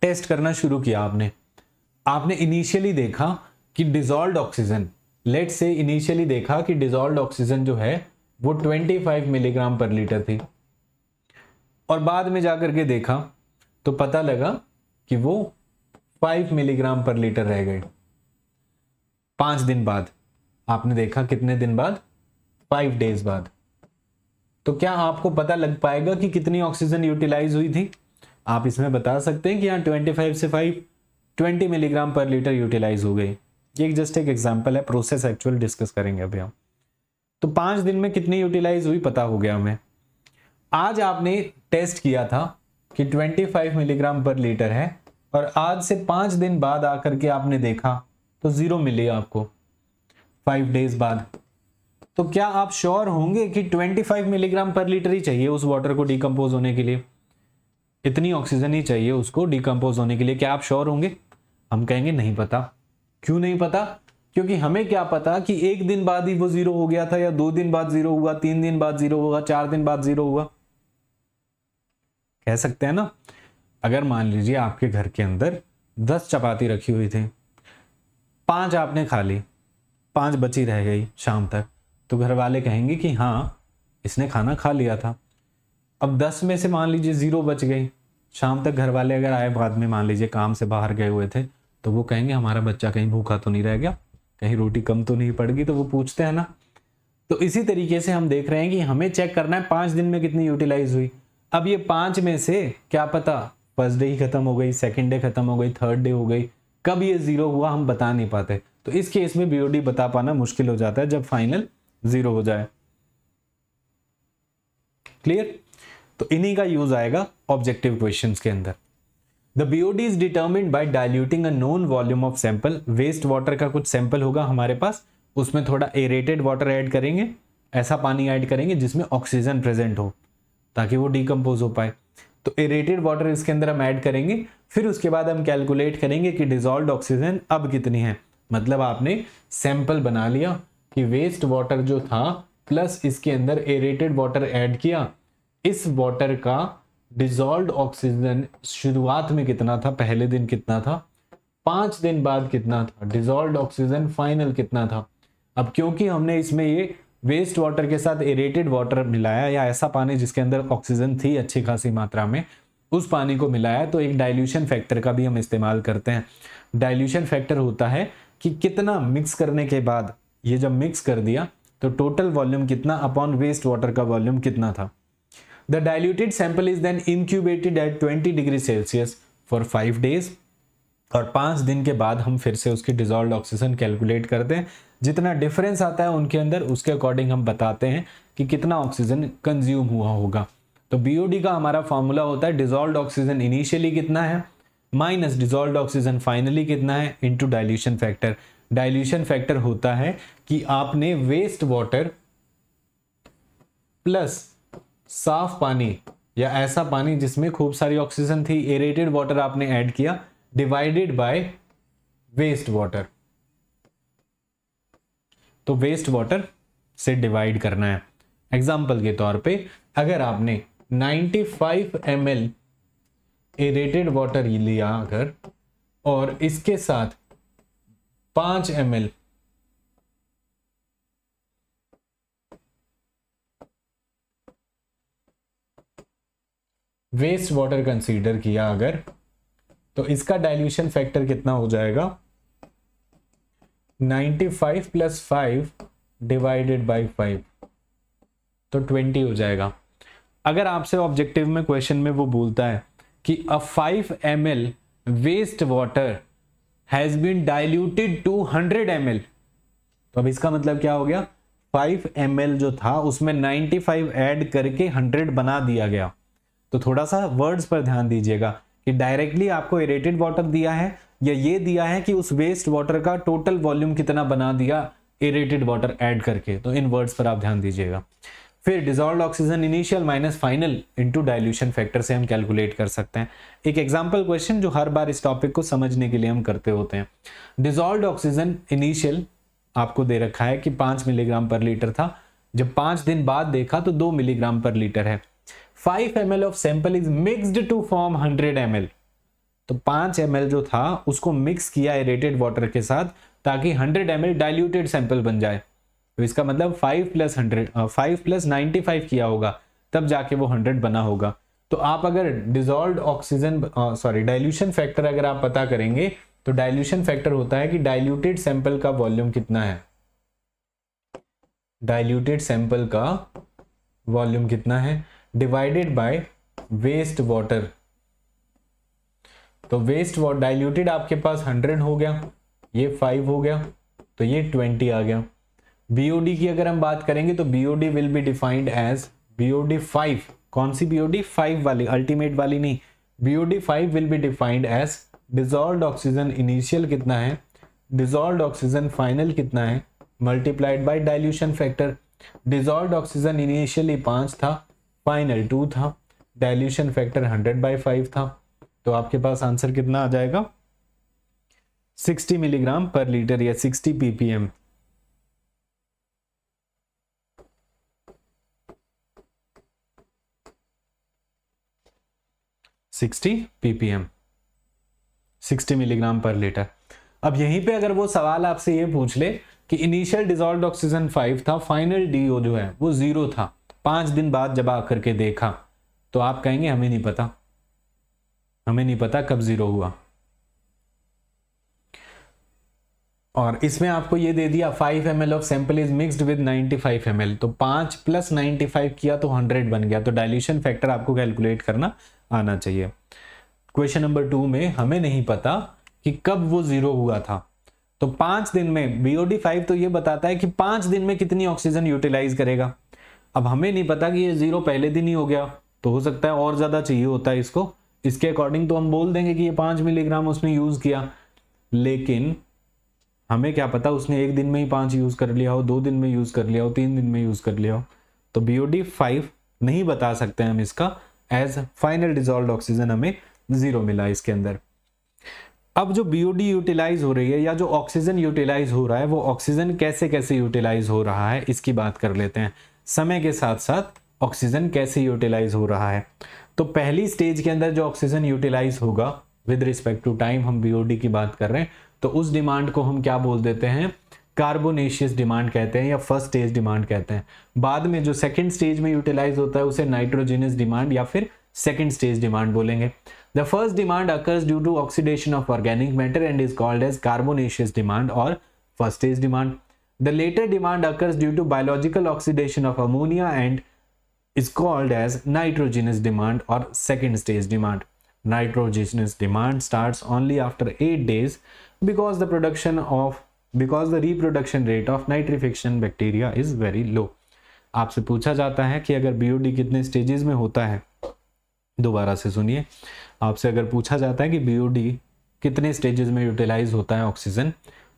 टेस्ट करना शुरू किया आपने आपने इनिशियली देखा कि डिजॉल्व ऑक्सीजन लेट से इनिशियली देखा कि डिजॉल्व ऑक्सीजन जो है वो 25 मिलीग्राम पर लीटर थी और बाद में जा करके देखा तो पता लगा कि वो 5 मिलीग्राम पर लीटर रह गए पांच दिन बाद आपने देखा कितने दिन बाद फाइव डेज बाद तो क्या आपको पता लग पाएगा कि कितनी ऑक्सीजन यूटिलाइज हुई थी आप इसमें बता सकते हैं कि यहाँ 25 से 5 20 मिलीग्राम पर लीटर यूटिलाइज हो गई ये जस्ट एक एग्जाम्पल है प्रोसेस एक्चुअल डिस्कस करेंगे अभी हम तो पाँच दिन में कितनी यूटिलाइज हुई पता हो गया हमें आज आपने टेस्ट किया था कि 25 मिलीग्राम पर लीटर है और आज से पाँच दिन बाद आकर के आपने देखा तो ज़ीरो मिली आपको फाइव डेज बाद तो क्या आप श्योर होंगे कि 25 मिलीग्राम पर लीटर ही चाहिए उस वाटर को डिकम्पोज होने के लिए इतनी ऑक्सीजन ही चाहिए उसको डिकम्पोज होने के लिए क्या आप श्योर होंगे हम कहेंगे नहीं पता क्यों नहीं पता क्योंकि हमें क्या पता कि एक दिन बाद ही वो जीरो हो गया था या दो दिन बाद जीरो हुआ तीन दिन बाद जीरो होगा चार दिन बाद जीरो हुआ कह सकते हैं ना अगर मान लीजिए आपके घर के अंदर दस चपाती रखी हुई थी पांच आपने खा ली पाँच बची रह गई शाम तक तो घर वाले कहेंगे कि हाँ इसने खाना खा लिया था अब दस में से मान लीजिए ज़ीरो बच गई शाम तक घर वाले अगर आए बाद में मान लीजिए काम से बाहर गए हुए थे तो वो कहेंगे हमारा बच्चा कहीं भूखा तो नहीं रह गया कहीं रोटी कम तो नहीं पड़ गई तो वो पूछते हैं ना तो इसी तरीके से हम देख रहे हैं कि हमें चेक करना है पाँच दिन में कितनी यूटिलाइज हुई अब ये पाँच में से क्या पता फर्स्ट डे ही खत्म हो गई सेकेंड डे खत्म हो गई थर्ड डे हो गई कब ये ज़ीरो हुआ हम बता नहीं पाते तो इस केस में बीओडी बता पाना मुश्किल हो जाता है जब फाइनल ज़ीरो हो जाए क्लियर तो इन्हीं का यूज आएगा ऑब्जेक्टिव क्वेश्चन के अंदर the BOD is determined by diluting a known volume of sample waste water का कुछ सैंपल होगा हमारे पास उसमें थोड़ा एरेटेड वाटर ऐड करेंगे ऐसा पानी ऐड करेंगे जिसमें ऑक्सीजन प्रेजेंट हो ताकि वो डिकम्पोज हो पाए तो एरेटेड वाटर इसके अंदर हम ऐड करेंगे फिर उसके बाद हम कैलकुलेट करेंगे कि डिजोल्व ऑक्सीजन अब कितनी है मतलब आपने सैंपल बना लिया कि वेस्ट वाटर जो था प्लस इसके अंदर एरेटेड वाटर ऐड किया इस वाटर का डिजोल्व ऑक्सीजन शुरुआत में कितना था पहले दिन कितना था पांच दिन बाद कितना था डिजोल्व ऑक्सीजन फाइनल कितना था अब क्योंकि हमने इसमें ये वेस्ट वाटर के साथ एरेटेड वाटर मिलाया या ऐसा पानी जिसके अंदर ऑक्सीजन थी अच्छी खासी मात्रा में उस पानी को मिलाया तो एक डाइल्यूशन फैक्टर का भी हम इस्तेमाल करते हैं डाइल्यूशन फैक्टर होता है कि कितना मिक्स करने के बाद ये जब मिक्स कर दिया तो टोटल वॉल्यूम कितना अपॉन वेस्ट वाटर का वॉल्यूम कितना था the diluted sample is then incubated at twenty degree Celsius for five days और पाँच दिन के बाद हम फिर से उसकी डिजॉल्व ऑक्सीजन कैलकुलेट करते हैं जितना डिफरेंस आता है उनके अंदर उसके अकॉर्डिंग हम बताते हैं कि कितना ऑक्सीजन कंज्यूम हुआ होगा तो बीओडी का हमारा फॉर्मूला होता है डिजोल्व ऑक्सीजन इनिशियली कितना है माइनस डिजोल्व ऑक्सीजन फाइनली कितना है into dilution factor dilution factor होता है कि आपने वेस्ट वाटर प्लस साफ पानी या ऐसा पानी जिसमें खूब सारी ऑक्सीजन थी एरेटेड वाटर आपने ऐड किया डिवाइडेड बाय वेस्ट वाटर तो वेस्ट वाटर से डिवाइड करना है एग्जाम्पल के तौर पे अगर आपने 95 एम एल एरेटेड वाटर लिया अगर और इसके साथ 5 M L waste water consider किया अगर तो इसका डाइल्यूशन फैक्टर कितना हो जाएगा 95 plus five divided by five तो 20 हो जाएगा अगर आपसे ऑब्जेक्टिव में क्वेश्चन में वो बोलता है कि a five M L waste water has been diluted to hundred M L तो अब इसका मतलब क्या हो गया 5 एम एल जो था उसमें 95 ऐड करके 100 बना दिया गया तो थोड़ा सा वर्ड्स पर ध्यान दीजिएगा कि डायरेक्टली आपको एरेटेड वाटर दिया है या ये दिया है कि उस वेस्ट वाटर का टोटल वॉल्यूम कितना बना दिया एरेटेड वाटर ऐड करके तो इन वर्ड्स पर आप ध्यान दीजिएगा फिर dissolve oxygen initial minus final into dilution factor से हम कैलकुलेट कर सकते हैं एक एग्जांपल क्वेश्चन जो हर बार इस टॉपिक को समझने के लिए हम करते होते हैं डिजॉल्व ऑक्सीजन इनिशियल आपको दे रखा है कि पाँच मिलीग्राम पर लीटर था जब पाँच दिन बाद देखा तो दो मिलीग्राम पर लीटर है five M of sample is mixed to form hundred M तो पाँच एम जो था उसको मिक्स किया एरेटेड वाटर के साथ ताकि हंड्रेड एम डाइल्यूटेड सैंपल बन जाए तो इसका मतलब five plus hundred five plus ninety five किया होगा तब जाके वो हंड्रेड बना होगा तो आप अगर dissolve oxygen sorry dilution factor अगर आप पता करेंगे तो डाइल्यूशन फैक्टर होता है कि डाइल्यूटेड सैंपल का वॉल्यूम कितना है डाइल्यूटेड सैंपल का वॉल्यूम कितना है डिवाइडेड बाय वेस्ट वाटर तो वेस्ट डाइल्यूटेड आपके पास हंड्रेड हो गया ये फाइव हो गया तो ये ट्वेंटी आ गया बीओडी की अगर हम बात करेंगे तो BOD will be defined as BOD five कौन सी बीओडी फाइव वाली अल्टीमेट वाली नहीं BOD five will be defined as dissolve oxygen initial कितना है डिजॉल्व ऑक्सीजन फाइनल कितना है multiplied by dilution factor dissolve oxygen initially पाँच था फाइनल टू था dilution factor hundred by five था तो आपके पास आंसर कितना आ जाएगा 60 मिलीग्राम पर लीटर या 60 ppm 60 ppm 60 milligram per litre अब यहीं पे अगर वो सवाल आपसे ये पूछ ले कि इनिशियल डिजोल्व ऑक्सीजन फाइव था फाइनल डीओ जो है वो जीरो था पांच दिन बाद जब आकर के देखा तो आप कहेंगे हमें नहीं पता हमें नहीं पता कब जीरो हुआ और इसमें आपको ये दे दिया 5 M of sample is mixed with 95 M तो 5 प्लस 95 किया तो 100 बन गया तो डाइल्यूशन फैक्टर आपको कैलकुलेट करना आना चाहिए क्वेश्चन नंबर टू में हमें नहीं पता कि कब वो जीरो हुआ था तो पांच दिन में बीओडी फाइव तो ये बताता है कि पांच दिन में कितनी ऑक्सीजन यूटिलाइज करेगा अब हमें नहीं पता कि ये जीरो पहले दिन ही हो गया तो हो सकता है और ज़्यादा चाहिए होता है इसको इसके अकॉर्डिंग तो हम बोल देंगे कि ये पांच मिलीग्राम उसने यूज़ किया लेकिन हमें क्या पता उसने एक दिन में ही पाँच यूज़ कर लिया हो दो दिन में यूज़ कर लिया हो तीन दिन में यूज़ कर लिया हो तो बी ओ डी फाइव नहीं बता सकते हम इसका एज फाइनल डिजॉल्व ऑक्सीजन हमें ज़ीरो मिला इसके अंदर अब जो बी ओ डी यूटिलाइज हो रही है या जो ऑक्सीजन यूटिलाइज हो रहा है वो ऑक्सीजन कैसे कैसे यूटिलाइज हो रहा है इसकी बात कर लेते हैं समय के साथ साथ ऑक्सीजन कैसे यूटिलाइज हो रहा है तो पहली स्टेज के अंदर जो ऑक्सीजन यूटिलाइज होगा विद रिस्पेक्ट टू टाइम हम बीओडी की बात कर रहे हैं तो उस डिमांड को हम क्या बोल देते हैं कार्बोनेशियस डिमांड कहते हैं या फर्स्ट स्टेज डिमांड कहते हैं बाद में जो सेकेंड स्टेज में यूटिलाइज होता है उसे नाइट्रोजिनस डिमांड या फिर सेकेंड स्टेज डिमांड बोलेंगे the first demand occurs due to oxidation of organic matter and is called as carbonaceous demand और first stage demand the latter demand occurs due to biological oxidation of ammonia and is called as nitrogenous demand और second stage demand Nitrogenous demand start only after eight days because the production of because the reproduction rate of nitrification bacteria is very low आपसे पूछा जाता है कि अगर BOD कितने stages में होता है दोबारा से सुनिए आपसे अगर पूछा जाता है कि बीओडी कितने स्टेजेस में यूटिलाइज होता है ऑक्सीजन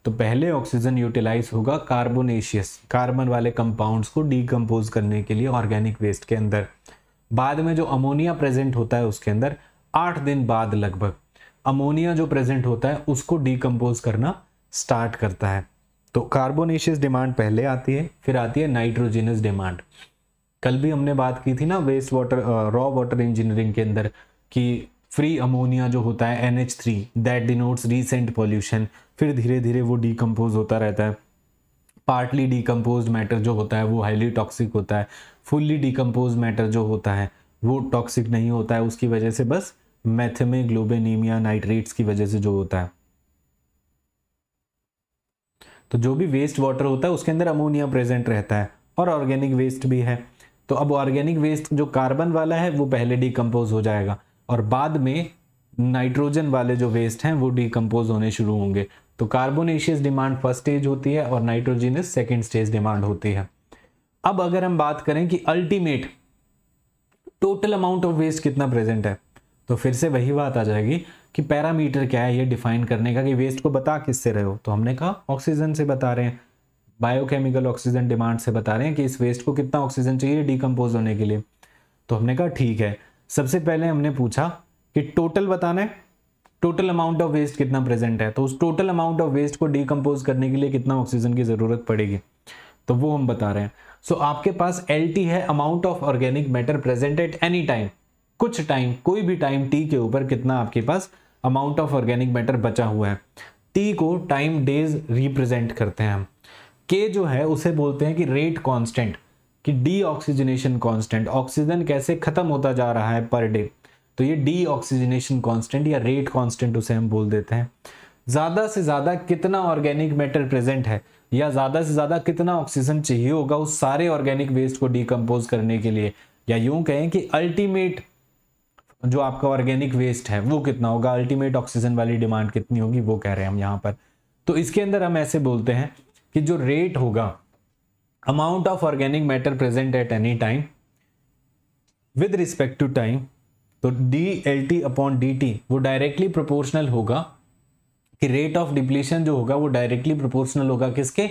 तो पहले ऑक्सीजन यूटिलाइज होगा कार्बोनेशियस कार्बन वाले कंपाउंड्स को डीकम्पोज करने के लिए ऑर्गेनिक वेस्ट के अंदर बाद में जो अमोनिया प्रेजेंट होता है उसके अंदर आठ दिन बाद लगभग अमोनिया जो प्रेजेंट होता है उसको डिकम्पोज करना स्टार्ट करता है तो कार्बोनेशियस डिमांड पहले आती है फिर आती है नाइट्रोजिनस डिमांड कल भी हमने बात की थी ना waste water raw water engineering के अंदर कि फ्री अमोनिया जो होता है N H three that denotes recent pollution फिर धीरे धीरे वो डीकम्पोज होता रहता है पार्टली डीकम्पोज मैटर जो होता है वो हाईली टॉक्सिक होता है फुल्ली डीकम्पोज मैटर जो होता है वो टॉक्सिक नहीं होता है उसकी वजह से बस मैथेमेग्लोबेनीमिया नाइट्रेट्स की वजह से जो होता है तो जो भी वेस्ट वाटर होता है उसके अंदर अमोनिया प्रेजेंट रहता है और ऑर्गेनिक वेस्ट भी है तो अब ऑर्गेनिक वेस्ट जो कार्बन वाला है वो पहले डिकम्पोज हो जाएगा और बाद में नाइट्रोजन वाले जो वेस्ट हैं वो डिकम्पोज होने शुरू होंगे तो कार्बोनेशियस डिमांड फर्स्ट स्टेज होती है और नाइट्रोजिनस सेकेंड स्टेज डिमांड होती है अब अगर हम बात करें कि ultimate total amount of waste कितना प्रेजेंट है तो फिर से वही बात आ जाएगी कि पैरामीटर क्या है ये डिफाइन करने का कि वेस्ट को बता किससे रहे हो तो हमने कहा ऑक्सीजन से बता रहे हैं बायोकेमिकल ऑक्सीजन डिमांड से बता रहे हैं कि इस वेस्ट को कितना ऑक्सीजन चाहिए डिकम्पोज होने के लिए तो हमने कहा ठीक है सबसे पहले हमने पूछा कि टोटल बताना है टोटल अमाउंट ऑफ वेस्ट कितना प्रेजेंट है तो उस टोटल अमाउंट ऑफ वेस्ट को डिकम्पोज करने के लिए कितना ऑक्सीजन की ज़रूरत पड़ेगी तो वो हम बता रहे हैं सो so, आपके पास एल है amount of organic matter present at any time कुछ टाइम कोई भी टाइम टी के ऊपर कितना आपके पास अमाउंट ऑफ ऑर्गेनिक मैटर बचा हुआ है टी को टाइम डेज रिप्रेजेंट करते हैं हम के जो है उसे बोलते हैं कि रेट कांस्टेंट कि डी ऑक्सीजनेशन कॉन्स्टेंट ऑक्सीजन कैसे खत्म होता जा रहा है पर डे तो ये डी ऑक्सीजनेशन कॉन्स्टेंट या रेट कॉन्स्टेंट उसे हम बोल देते हैं ज़्यादा से ज़्यादा कितना ऑर्गेनिक मैटर प्रेजेंट है या ज़्यादा से ज़्यादा कितना ऑक्सीजन चाहिए होगा उस सारे ऑर्गेनिक वेस्ट को डिकम्पोज करने के लिए या यूं कहें कि अल्टीमेट जो आपका ऑर्गेनिक वेस्ट है वो कितना होगा अल्टीमेट ऑक्सीजन वाली डिमांड कितनी होगी वो कह रहे हैं हम यहाँ पर तो इसके अंदर हम ऐसे बोलते हैं कि जो रेट होगा amount of organic matter present at any time with respect to time तो D L T upon D T वो डायरेक्टली प्रोपोर्शनल होगा कि रेट ऑफ डिप्लीशन जो होगा वो डायरेक्टली प्रोपोर्शनल होगा किसके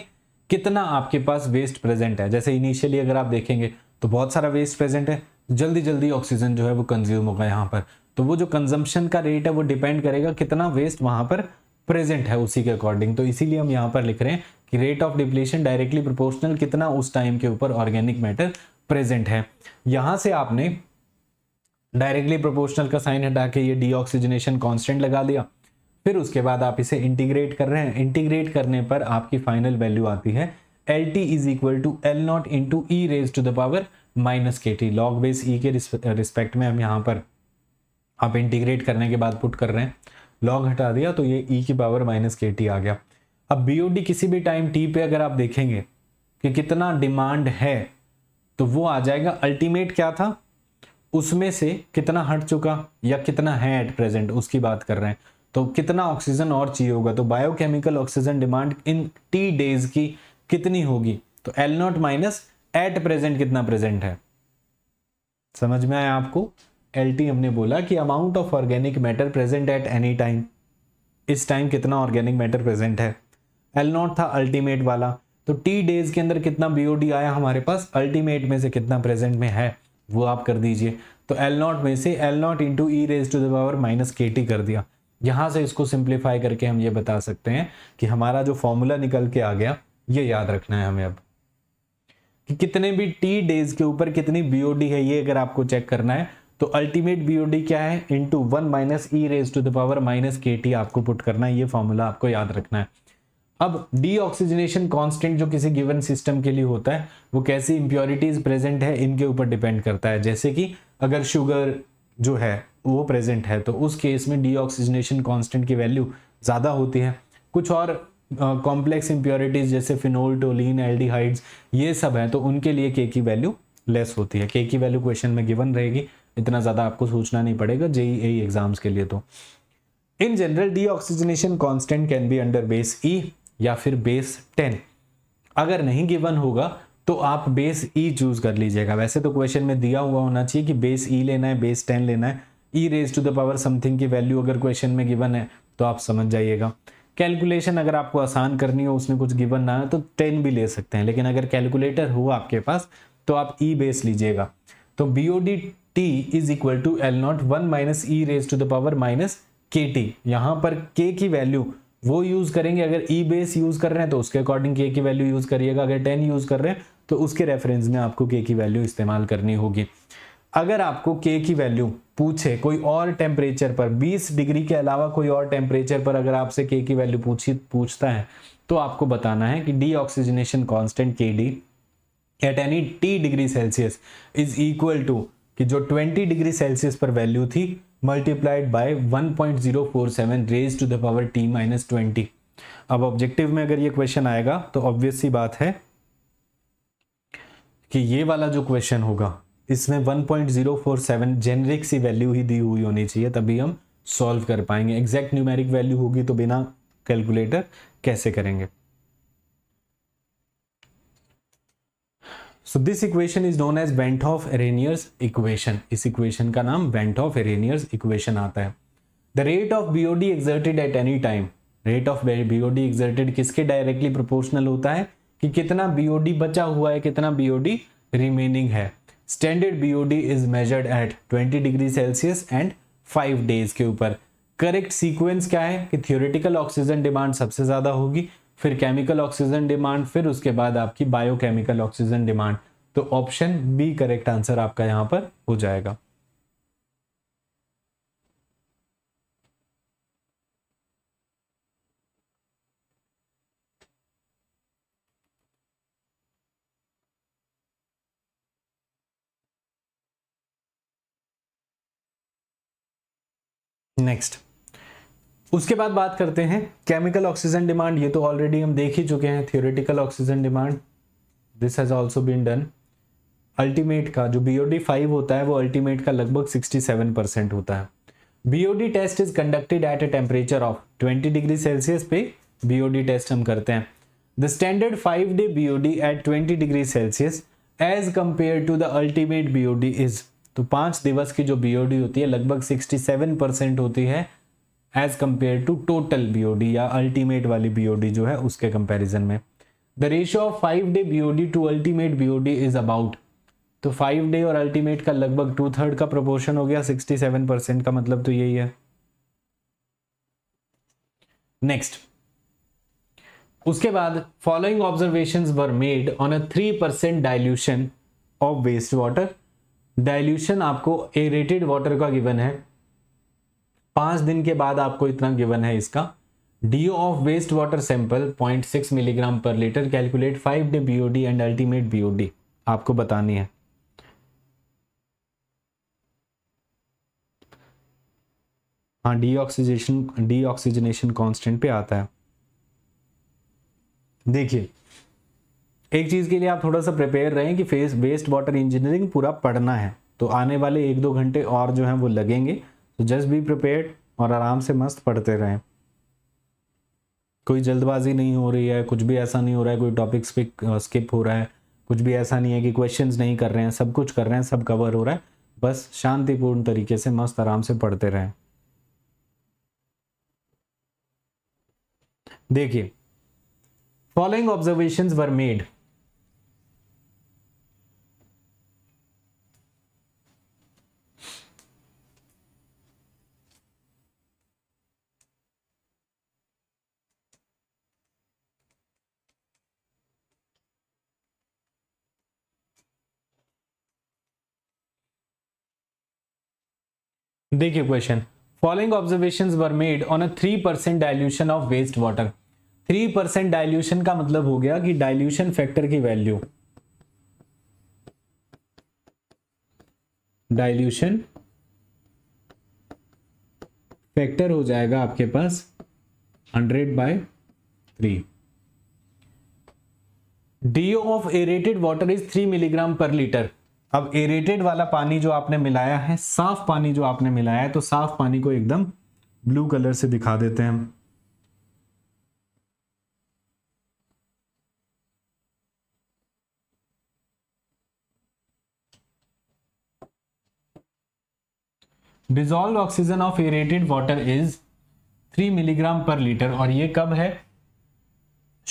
कितना आपके पास वेस्ट प्रेजेंट है जैसे इनिशियली अगर आप देखेंगे तो बहुत सारा वेस्ट प्रेजेंट है जल्दी जल्दी ऑक्सीजन जो है वो कंज्यूम होगा यहाँ पर तो वो जो कंजम्पशन का रेट है वो डिपेंड करेगा कितना वेस्ट वहाँ पर प्रेजेंट है उसी के अकॉर्डिंग तो इसीलिए हम यहाँ पर लिख रहे हैं कि rate of depletion directly proportional कितना उस टाइम के ऊपर ऑर्गेनिक मैटर प्रेजेंट है यहाँ से आपने डायरेक्टली प्रोपोर्शनल का साइन हटा के ये डीऑक्सीजनेशन कांस्टेंट लगा दिया फिर उसके बाद आप इसे इंटीग्रेट कर रहे हैं इंटीग्रेट करने पर आपकी फाइनल वैल्यू आती है L T is equal to L naught into E raise to the power minus K T log base E के रिस्पेक्ट में हम यहाँ पर आप इंटीग्रेट करने के बाद पुट कर रहे हैं लॉग हटा दिया तो ये ई e की पावर माइनस के टी आ गया अब बी ओ डी किसी भी टाइम टी पे अगर आप देखेंगे कि कितना डिमांड है तो वो आ जाएगा अल्टीमेट क्या था उसमें से कितना हट चुका या कितना है एट प्रेजेंट उसकी बात कर रहे हैं तो कितना ऑक्सीजन और चाहिए होगा तो biochemical oxygen demand in T days की कितनी होगी तो L naught minus at present कितना प्रेजेंट है समझ में आया आपको एल हमने बोला कि amount of organic matter present at any time इस टाइम कितना ऑर्गेनिक मैटर प्रेजेंट है एल नॉट था अल्टीमेट वाला तो टी डेज के अंदर कितना बी आया हमारे पास अल्टीमेट में से कितना प्रेजेंट में है वो आप कर दीजिए तो एल नॉट में से L naught into E raise to the power minus K T कर दिया यहाँ से इसको सिंप्लीफाई करके हम ये बता सकते हैं कि हमारा जो फॉर्मूला निकल के आ गया ये याद रखना है हमें अब कि कितने भी टी डेज के ऊपर कितनी बीओडी है ये अगर आपको चेक करना है तो अल्टीमेट बीओडी क्या है into one minus E raise to the power minus K T आपको पुट करना है ये फॉर्मूला आपको याद रखना है अब डी ऑक्सीजनेशन कॉन्स्टेंट जो किसी गिवन सिस्टम के लिए होता है वो कैसी इंप्योरिटीज प्रेजेंट है इनके ऊपर डिपेंड करता है जैसे कि अगर शुगर जो है वो प्रेजेंट है तो उस केस में डी ऑक्सीजनेशन कॉन्स्टेंट की वैल्यू ज़्यादा होती है कुछ और कॉम्प्लेक्स इम्प्योरिटीज जैसे फिनोल टोलिन एल्डिहाइड्स ये सब हैं तो उनके लिए के की वैल्यू लेस होती है के की वैल्यू क्वेश्चन में गिवन रहेगी इतना ज़्यादा आपको सोचना नहीं पड़ेगा जेई एग्जाम्स e e के लिए तो in general deoxygenation constant can be under base e या फिर बेस टेन अगर नहीं गिवन होगा तो आप बेस ई चूज कर लीजिएगा वैसे तो क्वेश्चन में दिया हुआ होना चाहिए कि बेस ई e लेना है बेस टेन लेना है e raise to the power something की वैल्यू अगर क्वेश्चन में गिवन है तो आप समझ जाइएगा कैलकुलेशन अगर आपको आसान करनी हो उसने कुछ गिवन ना हो तो टेन भी ले सकते हैं लेकिन अगर कैलकुलेटर हो आपके पास तो आप ई e बेस लीजिएगा तो B O D T is equal to L naught one minus E raise to the power minus K T यहाँ पर के की वैल्यू वो यूज करेंगे अगर ई बेस यूज कर रहे हैं तो उसके अकॉर्डिंग के की वैल्यू यूज करिएगा अगर टेन यूज कर रहे हैं तो उसके रेफरेंस में आपको के की वैल्यू इस्तेमाल करनी होगी अगर आपको के की वैल्यू पूछे कोई और टेम्परेचर पर 20 डिग्री के अलावा कोई और टेम्परेचर पर अगर आपसे के की वैल्यू पूछी पूछता है तो आपको बताना है कि deoxygenation constant K D at any T degree Celsius is equal to कि जो 20 डिग्री सेल्सियस पर वैल्यू थी multiplied by 1.047 raise to the power T minus twenty अब ऑब्जेक्टिव में अगर ये क्वेश्चन आएगा तो ऑब्वियस सी बात है कि ये वाला जो क्वेश्चन होगा इसमें 1.047 जेनरिक सी वैल्यू ही दी हुई होनी चाहिए तभी हम सॉल्व कर पाएंगे एग्जैक्ट न्यूमेरिक वैल्यू होगी तो बिना कैलकुलेटर कैसे करेंगे so this equation is known as of Arrhenius equation इस इक्वेशन का नाम ऑफ एरेनियर्स इक्वेशन आता है the rate of BOD exerted at any time rate of BOD exerted किसके डायरेक्टली प्रोपोर्शनल होता है कि कितना बीओडी बचा हुआ है कितना बीओडी रिमेनिंग है standard BOD is measured at 20 degree Celsius and five days के ऊपर करेक्ट सीक्वेंस क्या है कि थियोरेटिकल ऑक्सीजन डिमांड सबसे ज़्यादा होगी फिर केमिकल ऑक्सीजन डिमांड फिर उसके बाद आपकी बायोकेमिकल ऑक्सीजन डिमांड तो ऑप्शन बी करेक्ट आंसर आपका यहाँ पर हो जाएगा नेक्स्ट उसके बाद बात करते हैं केमिकल ऑक्सीजन डिमांड ये तो ऑलरेडी हम देख ही चुके हैं theoretical oxygen demand this has also been done ultimate का जो बीओडी फाइव होता है वो अल्टीमेट का लगभग सिक्सटी सेवन परसेंट होता है BOD test is conducted at a temperature of twenty degree Celsius पे बीओडी टेस्ट हम करते हैं the standard five day BOD at twenty degree Celsius as compare to the ultimate BOD is तो पांच दिवस की जो बीओडी होती है लगभग 67 परसेंट होती है as compare to total BOD या अल्टीमेट वाली बीओडी जो है उसके कंपैरिजन में the ratio of five day BOD to ultimate BOD is about तो फाइव डे और अल्टीमेट का लगभग टू थर्ड का प्रोपोर्शन हो गया सिक्सटी परसेंट का मतलब तो यही है नेक्स्ट उसके बाद following observation were made on a three percent dilution of waste water dilution आपको एरेटेड वाटर का गिवन है पांच दिन के बाद आपको इतना गिवन है इसका DO of waste water sample 0.6 milligram per litre calculate five day BOD and ultimate BOD आपको बतानी है हाँ डीऑक्सीजेशन डीऑक्सीजनेशन कांस्टेंट पे आता है देखिए एक चीज़ के लिए आप थोड़ा सा प्रिपेयर रहें कि फेस वेस्ट वाटर इंजीनियरिंग पूरा पढ़ना है तो आने वाले एक दो घंटे और जो हैं वो लगेंगे तो जस्ट बी प्रिपेयर और आराम से मस्त पढ़ते रहें कोई जल्दबाजी नहीं हो रही है कुछ भी ऐसा नहीं हो रहा है कोई टॉपिक्स पे स्किप हो रहा है कुछ भी ऐसा नहीं है कि क्वेश्चन नहीं कर रहे हैं सब कुछ कर रहे हैं सब कवर हो रहा है बस शांतिपूर्ण तरीके से मस्त आराम से पढ़ते रहें देखिए फॉलोइंग ऑब्जर्वेशंस वर मेड देखिए question following observation were made on a three percent dilution of waste water three percent dilution का मतलब हो गया कि डायल्यूशन फैक्टर की वैल्यू डायल्यूशन फैक्टर हो जाएगा आपके पास hundred by three DO of aerated water is three milligram per litre अब एरेटेड वाला पानी जो आपने मिलाया है साफ पानी जो आपने मिलाया है तो साफ पानी को एकदम ब्लू कलर से दिखा देते हैं dissolve oxygen of aerated water is three milligram per litre और ये कब है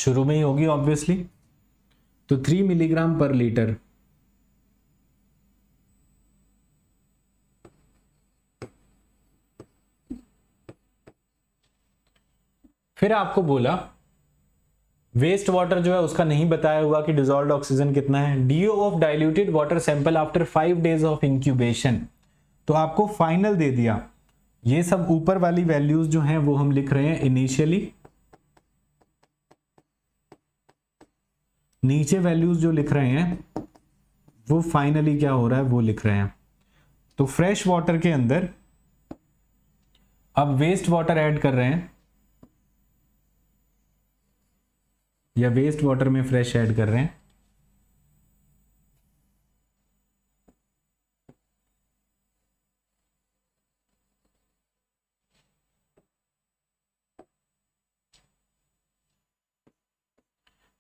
शुरू में ही होगी ऑब्वियसली तो थ्री मिलीग्राम पर लीटर फिर आपको बोला वेस्ट वाटर जो है उसका नहीं बताया हुआ कि डिजोल्व ऑक्सीजन कितना है DO of diluted water sample after five days of incubation तो आपको फाइनल दे दिया ये सब ऊपर वाली वैल्यूज जो हैं वो हम लिख रहे हैं इनिशियली नीचे वैल्यूज जो लिख रहे हैं वो फाइनली क्या हो रहा है वो लिख रहे हैं तो फ्रेश वाटर के अंदर अब वेस्ट वाटर ऐड कर रहे हैं या वेस्ट वाटर में फ्रेश ऐड कर रहे हैं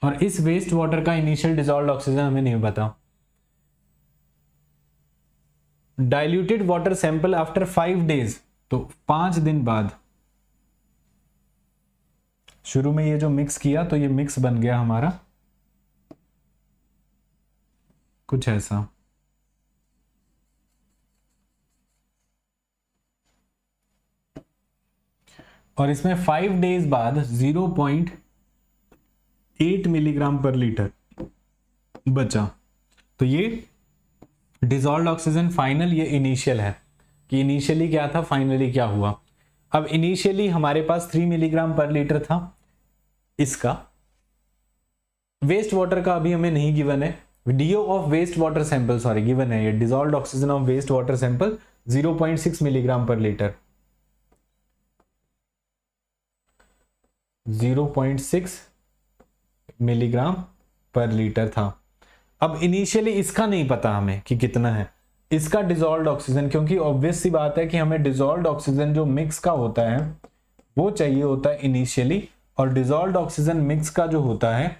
और इस वेस्ट वाटर का इनिशियल डिजॉल्व ऑक्सीजन हमें नहीं पता diluted water sample after five days तो पांच दिन बाद शुरू में ये जो मिक्स किया तो ये मिक्स बन गया हमारा कुछ ऐसा और इसमें फाइव डेज बाद zero point eight milligram per litre बचा तो ये डिजॉल्व ऑक्सीजन फाइनल ये इनिशियल है कि इनिशियली क्या था फाइनली क्या हुआ अब इनिशियली हमारे पास थ्री मिलीग्राम पर लीटर था इसका वेस्ट वाटर का अभी हमें नहीं गिवन है DO of waste water sample sorry given है ये dissolve oxygen of waste water sample 0.6 milligram per litre 0.6 milligram per litre था अब इनिशियली इसका नहीं पता हमें कि कितना है इसका डिजोल्व ऑक्सीजन क्योंकि ऑब्वियस सी बात है कि हमें डिजोल्व ऑक्सीजन जो मिक्स का होता है वो चाहिए होता है इनिशियली और डिजोल्व ऑक्सीजन मिक्स का जो होता है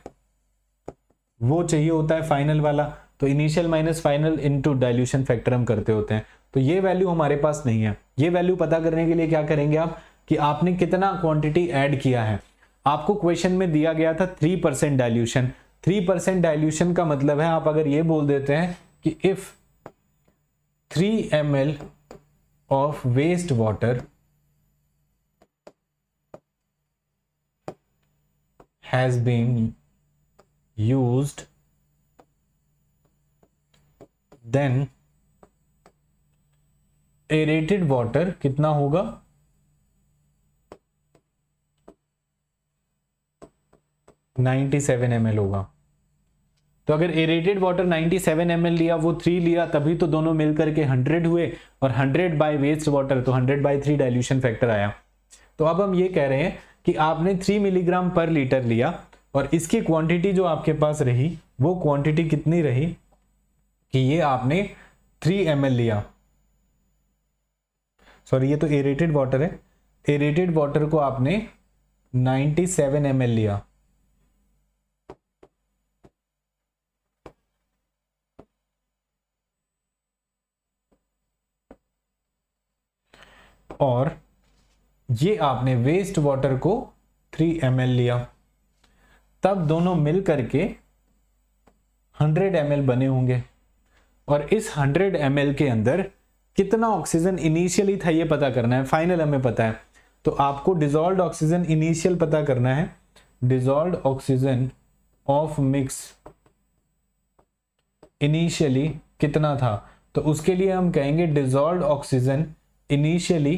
वो चाहिए होता है फाइनल वाला तो initial minus final into dilution factor हम करते होते हैं तो ये वैल्यू हमारे पास नहीं है ये वैल्यू पता करने के लिए क्या करेंगे आप कि आपने कितना क्वांटिटी ऐड किया है आपको क्वेश्चन में दिया गया था three percent dilution three percent dilution का मतलब है आप अगर ये बोल देते हैं कि if three M L of waste water has been used then aerated water कितना होगा नाइन्टी सेवन एम होगा तो अगर एरेटेड वाटर 97 सेवन एम लिया वो थ्री लिया तभी तो दोनों मिलकर के 100 हुए और 100 बाय वेस्ट वाटर तो 100 बाय थ्री डाइल्यूशन फैक्टर आया तो अब हम ये कह रहे हैं कि आपने थ्री मिलीग्राम पर लीटर लिया और इसकी क्वांटिटी जो आपके पास रही वो क्वांटिटी कितनी रही कि ये आपने थ्री एम लिया सॉरी ये तो एरेटेड वाटर है एरेटेड वाटर को आपने नाइन्टी सेवन एम लिया और ये आपने वेस्ट वाटर को 3 एम लिया तब दोनों मिल करके 100 एम बने होंगे और इस 100 एम के अंदर कितना ऑक्सीजन इनिशियली था ये पता करना है फाइनल हमें पता है तो आपको डिजॉल्व ऑक्सीजन इनिशियल पता करना है dissolve oxygen of mix initially कितना था तो उसके लिए हम कहेंगे dissolve oxygen initially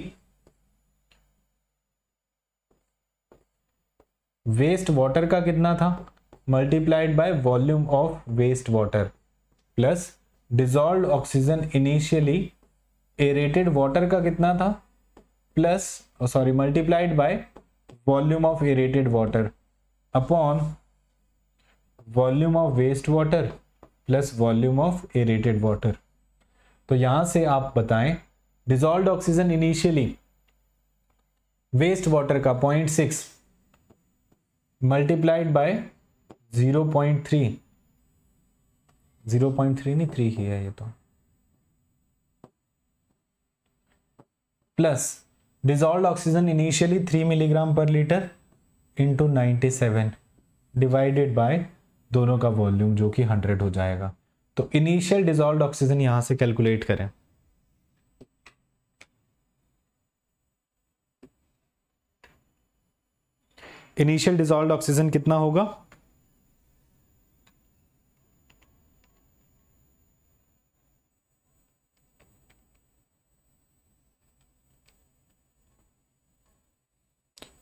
waste water का कितना था multiplied by volume of waste water plus dissolve oxygen initially aerated water का कितना था plus sorry multiplied by volume of aerated water upon volume of waste water plus volume of aerated water तो यहां से आप बताएं dissolve oxygen initially waste water का point six multiplied by zero point three zero point three नहीं three ही है ये तो plus dissolve oxygen initially three milligram per litre into ninety seven divided by दोनों का वॉल्यूम जो कि हंड्रेड हो जाएगा तो इनिशियल डिजॉल्व ऑक्सीजन यहां से कैलकुलेट करें इनिशियल डिजॉल्व ऑक्सीजन कितना होगा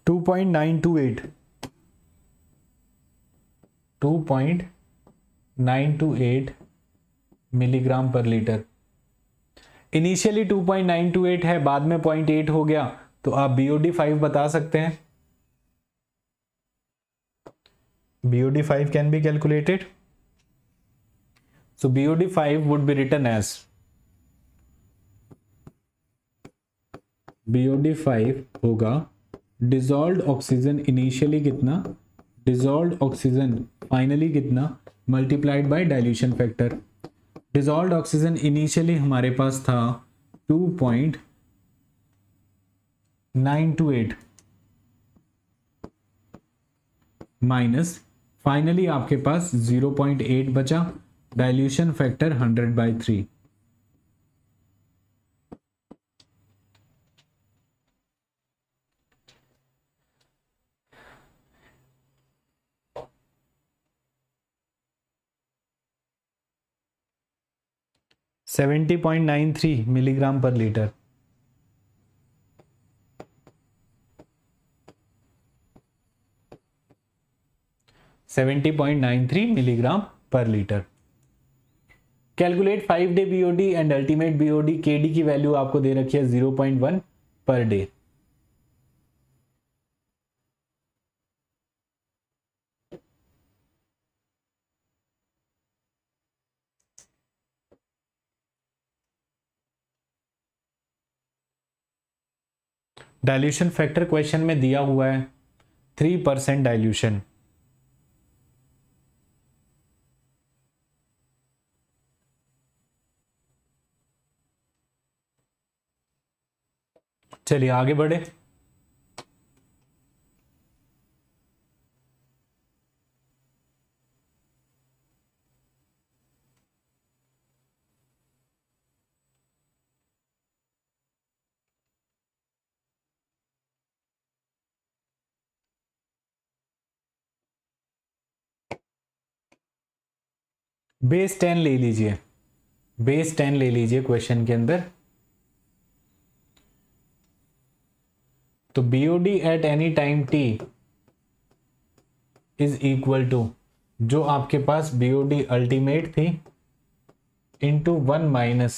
two point nine two eight two point nine two eight milligram per litre initially two two point nine eight है बाद में पॉइंट एट हो गया तो आप बीओडी फाइव बता सकते हैं BOD5 can be calculated. So BOD5 would be written as BOD5 होगा डिजॉल्व ऑक्सीजन इनिशियली कितना डिजॉल्व ऑक्सीजन फाइनली कितना multiplied by dilution factor dissolve oxygen initially हमारे पास था 2.928 माइनस फाइनली आपके पास 0.8 बचा dilution factor 100 by three seventy point nine three milligram per litre 70.93 milligram per litre calculate five day BOD and ultimate BOD KD की value आपको दे रखी है 0.1 per day dilution factor question में दिया हुआ है थ्री परसेंट डाइल्यूशन चलिए आगे बढ़े बेस टेन ले लीजिए बेस टेन ले लीजिए क्वेश्चन के अंदर तो B O D at any time T is equal to जो आपके पास बी ओ डी अल्टीमेट थी into one minus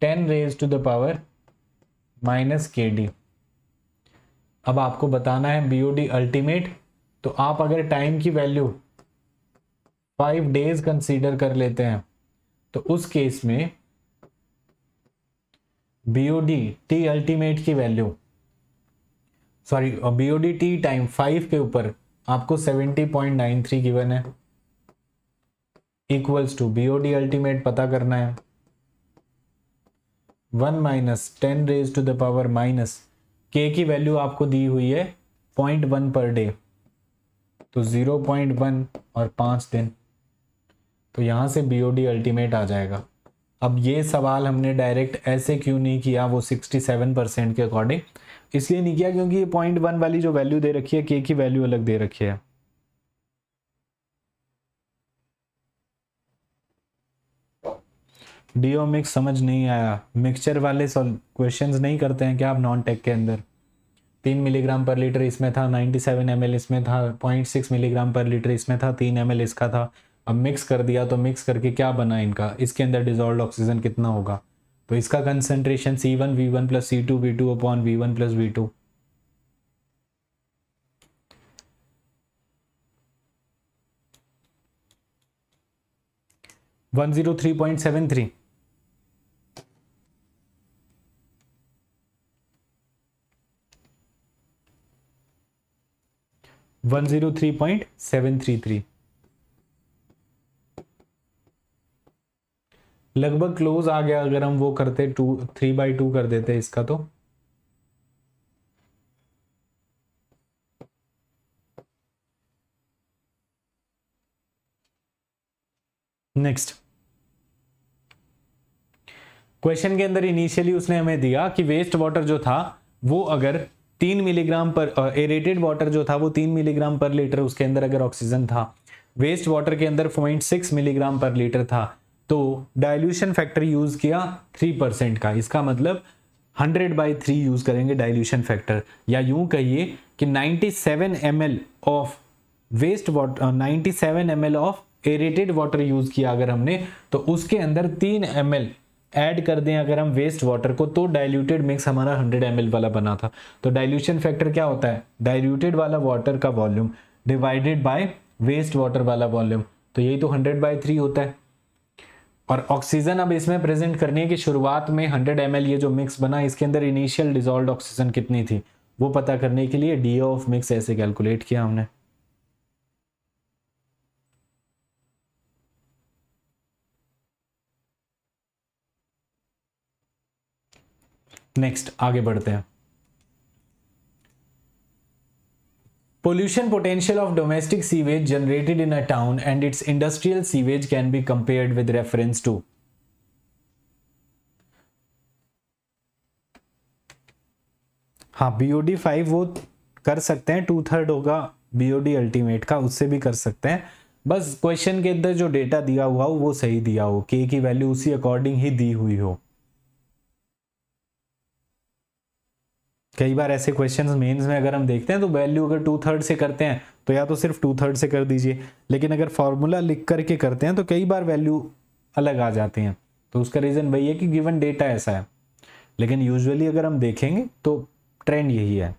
ten raise to the power minus K D अब आपको बताना है बी ओ डी अल्टीमेट तो आप अगर टाइम की वैल्यू फाइव डेज कंसीडर कर लेते हैं तो उस केस में B O D T ultimate की value sorry B T time five के ऊपर आपको seventy point nine three given है इक्वल्स टू बी अल्टीमेट पता करना है one minus ten raise to the power minus K की वैल्यू आपको दी हुई है पॉइंट वन पर डे तो ज़ीरो पॉइंट वन और पांच दिन तो यहां से बी अल्टीमेट आ जाएगा अब ये सवाल हमने डायरेक्ट ऐसे क्यों नहीं किया वो सिक्सटी सेवन परसेंट के अकॉर्डिंग इसलिए नहीं किया क्योंकि ये पॉइंट वन वाली जो वैल्यू दे रखी है के की वैल्यू अलग दे रखी है डीओ मिक्स समझ नहीं आया मिक्सचर वाले क्वेश्चंस नहीं करते हैं क्या आप नॉन टेक के अंदर तीन मिलीग्राम पर लीटर इसमें था नाइन्टी सेवन एम इसमें था point six milligram per litre इसमें था तीन एम इसका था अब मिक्स कर दिया तो मिक्स करके क्या बना इनका इसके अंदर डिजॉल्व ऑक्सीजन कितना होगा तो इसका concentration C one V one plus C two V two upon V one plus V two one zero three point seven three one zero three point seven three three लगभग close आ गया अगर हम वो करते टू थ्री बाई टू कर देते इसका तो नेक्स्ट क्वेश्चन के अंदर इनिशियली उसने हमें दिया कि वेस्ट वाटर जो था वो अगर तीन मिलीग्राम पर एरेटेड वाटर जो था वो तीन मिलीग्राम पर लीटर उसके अंदर अगर ऑक्सीजन था वेस्ट वाटर के अंदर point six milligram per litre था तो डाइल्यूशन फैक्टर यूज किया थ्री परसेंट का इसका मतलब हंड्रेड बाई थ्री यूज करेंगे डाइल्यूशन फैक्टर या यूं कहिए कि ninety seven M L of waste water ninety seven M L of aerated water use किया अगर हमने तो उसके अंदर तीन एम एल ऐड कर दें अगर हम वेस्ट वाटर को तो डाइल्यूटेड मिक्स हमारा 100 एम वाला बना था तो डाइल्यूशन फैक्टर क्या होता है डाइल्यूटेड वाला वाटर का volume divided by waste water वाला वॉल्यूम तो यही तो 100 बाय थ्री होता है और ऑक्सीजन अब इसमें प्रेजेंट करनी है कि शुरुआत में 100 एम ये जो मिक्स बना इसके अंदर इनिशियल डिजोल्व ऑक्सीजन कितनी थी वो पता करने के लिए डी ऑफ मिक्स ऐसे कैलकुलेट किया हमने नेक्स्ट आगे बढ़ते हैं Pollution potential of domestic sewage generated in a town and its industrial sewage can be compared with reference to हाँ बी ओ डी फाइव वो कर सकते हैं टू थर्ड होगा बी ओ डी अल्टीमेट का उससे भी कर सकते हैं बस क्वेश्चन के अंदर जो डेटा दिया हुआ हो वो सही दिया हो के की वैल्यू उसी अकॉर्डिंग ही दी हुई हो कई बार ऐसे क्वेश्चंस मेंस में अगर हम देखते हैं तो वैल्यू अगर टू थर्ड से करते हैं तो या तो सिर्फ टू थर्ड से कर दीजिए लेकिन अगर फार्मूला लिख करके करते हैं तो कई बार वैल्यू अलग आ जाते हैं तो उसका रीज़न वही है कि गिवन डेटा ऐसा है लेकिन यूजुअली अगर हम देखेंगे तो ट्रेंड यही है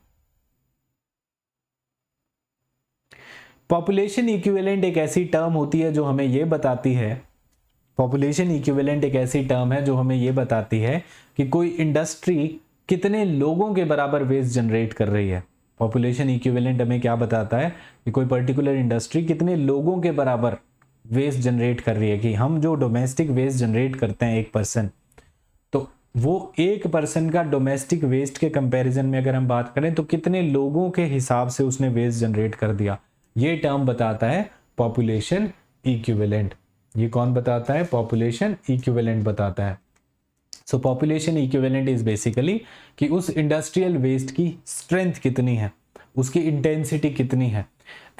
पॉपुलेशन इक्विवेलेंट एक ऐसी टर्म होती है जो हमें ये बताती है पॉपुलेशन इक्विवेलेंट एक ऐसी टर्म है जो हमें ये बताती है कि कोई इंडस्ट्री कितने लोगों के बराबर वेस्ट जनरेट कर रही है पॉपुलेशन इक्विवेलेंट हमें क्या बताता है कि कोई पर्टिकुलर इंडस्ट्री कितने लोगों के बराबर वेस्ट जनरेट कर रही है कि हम जो डोमेस्टिक वेस्ट जनरेट करते हैं एक पर्सन तो वो एक पर्सन का डोमेस्टिक वेस्ट के कंपैरिजन में अगर हम बात करें तो कितने लोगों के हिसाब से उसने वेस्ट जनरेट कर दिया ये टर्म बताता है पॉपुलेशन इक्विवेलेंट ये कौन बताता है पॉपुलेशन इक्विवेलेंट बताता है so population equivalent is basically कि उस इंडस्ट्रियल वेस्ट की स्ट्रेंथ कितनी है उसकी इंटेंसिटी कितनी है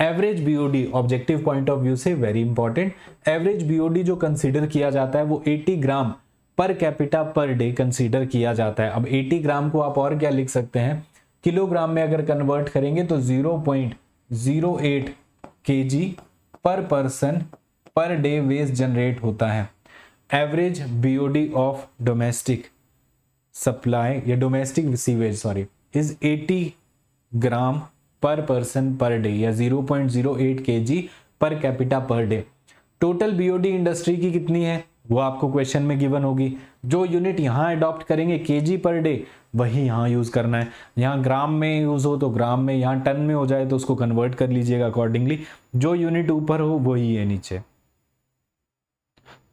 average BOD objective point of view से वेरी इंपॉर्टेंट एवरेज बीओडी जो कंसीडर किया जाता है वो 80 gram per capita per day consider किया जाता है अब 80 ग्राम को आप और क्या लिख सकते हैं किलोग्राम में अगर कन्वर्ट करेंगे तो 0.08 केजी पर person per day waste generate होता है average BOD of domestic supply या domestic sewage sorry is 80 gram per person per day या 0.08 जी per capita per day total BOD industry की कितनी है वो आपको क्वेश्चन में गिवन होगी जो यूनिट यहाँ अडॉप्ट करेंगे केजी पर डे वही यहाँ यूज़ करना है यहाँ ग्राम में यूज़ हो तो ग्राम में यहाँ टन में हो जाए तो उसको कन्वर्ट कर लीजिएगा अकॉर्डिंगली जो यूनिट ऊपर हो वही है नीचे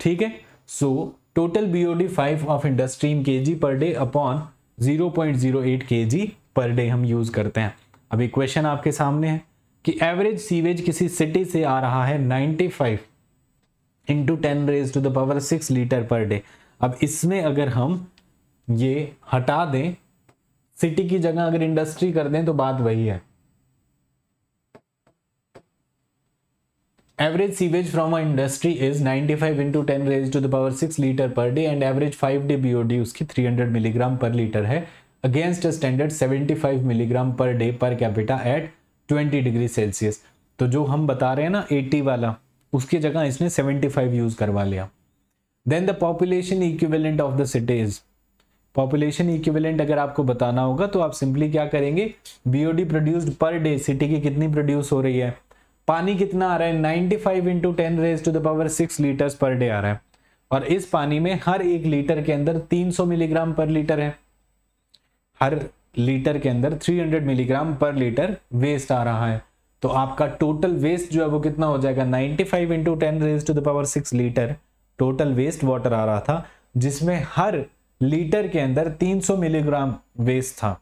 ठीक है so total five of K G per day upon zero point zero eight K G per day हम यूज करते हैं अब एक क्वेश्चन आपके सामने है कि एवरेज सीवेज किसी सिटी से आ रहा है ninety five into ten raise to the power six litre per day अब इसमें अगर हम ये हटा दें सिटी की जगह अगर इंडस्ट्री कर दें तो बात वही है average sewage from a industry is 95 into ten raise to the power litre per day and average five day B OD उसकी 300 मिलीग्राम पर लीटर है against standard 75 milligram per day per capita at 20 degree Celsius तो जो हम बता रहे हैं ना 80 वाला उसकी जगह इसने 75 यूज़ करवा लिया then the population equivalent of the cities population equivalent अगर आपको बताना होगा तो आप सिंपली क्या करेंगे BOD produced per day city की कितनी प्रोड्यूस हो रही है पानी कितना आ रहा है ninety five into ten raise to the power six litre per day आ रहा है और इस पानी में हर एक लीटर के अंदर सौ मिलीग्राम पर लीटर है हर लीटर के अंदर hundred milligram per litre waste आ रहा है तो आपका टोटल वेस्ट जो है वो कितना हो जाएगा ninety five into ten raise to the power six litre total waste water आ रहा था जिसमें हर लीटर के अंदर तीन मिलीग्राम वेस्ट था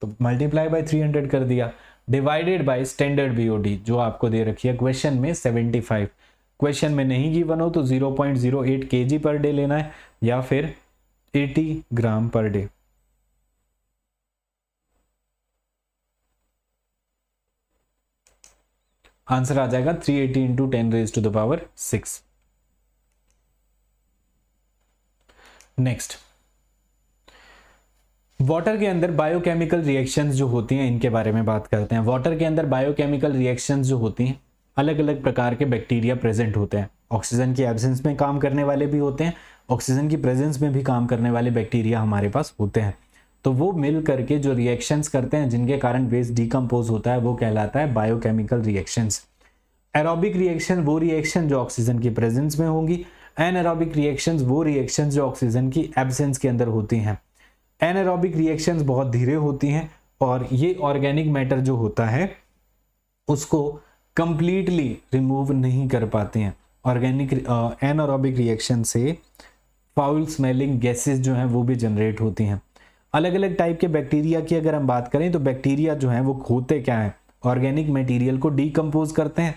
तो मल्टीप्लाई बाय थ्री कर दिया डिवाइडेड बाय स्टैंडर्ड बीओडी जो आपको दे रखी है क्वेश्चन में 75 क्वेश्चन में नहीं गिवन हो तो 0.08 पॉइंट पर डे लेना है या फिर 80 ग्राम पर डे आंसर आ जाएगा 380 eighty into ten raise to the power six next water के अंदर बायोकेमिकल रिएक्शंस जो होती हैं इनके बारे में बात करते हैं वाटर के अंदर बायोकेमिकल रिएक्शंस जो होती हैं अलग अलग प्रकार के बैक्टीरिया प्रेजेंट होते हैं ऑक्सीजन की एब्सेंस में काम करने वाले भी होते हैं ऑक्सीजन की प्रेजेंस में भी काम करने वाले बैक्टीरिया हमारे पास होते हैं तो वो मिल करके जो रिएक्शंस करते हैं जिनके कारण वेस्ट डिकम्पोज होता है वो कहलाता है बायोकेमिकल रिएक्शंस एरोबिक रिएक्शन वो रिएक्शन जो ऑक्सीजन की प्रेजेंस में होंगी एन एरोबिक रिएक्शंस वो रिएक्शंस जो ऑक्सीजन की एब्सेंस के अंदर होती हैं एनारोबिक रिएक्शंस बहुत धीरे होती हैं और ये ऑर्गेनिक मैटर जो होता है उसको कंप्लीटली रिमूव नहीं कर पाते हैं ऑर्गेनिक एनारोबिक रिएक्शन से फाउल स्मेलिंग गैसेस जो हैं वो भी जनरेट होती हैं अलग अलग टाइप के बैक्टीरिया की अगर हम बात करें तो बैक्टीरिया जो हैं वो खोते क्या हैं ऑर्गेनिक मटेरियल को डीकम्पोज करते हैं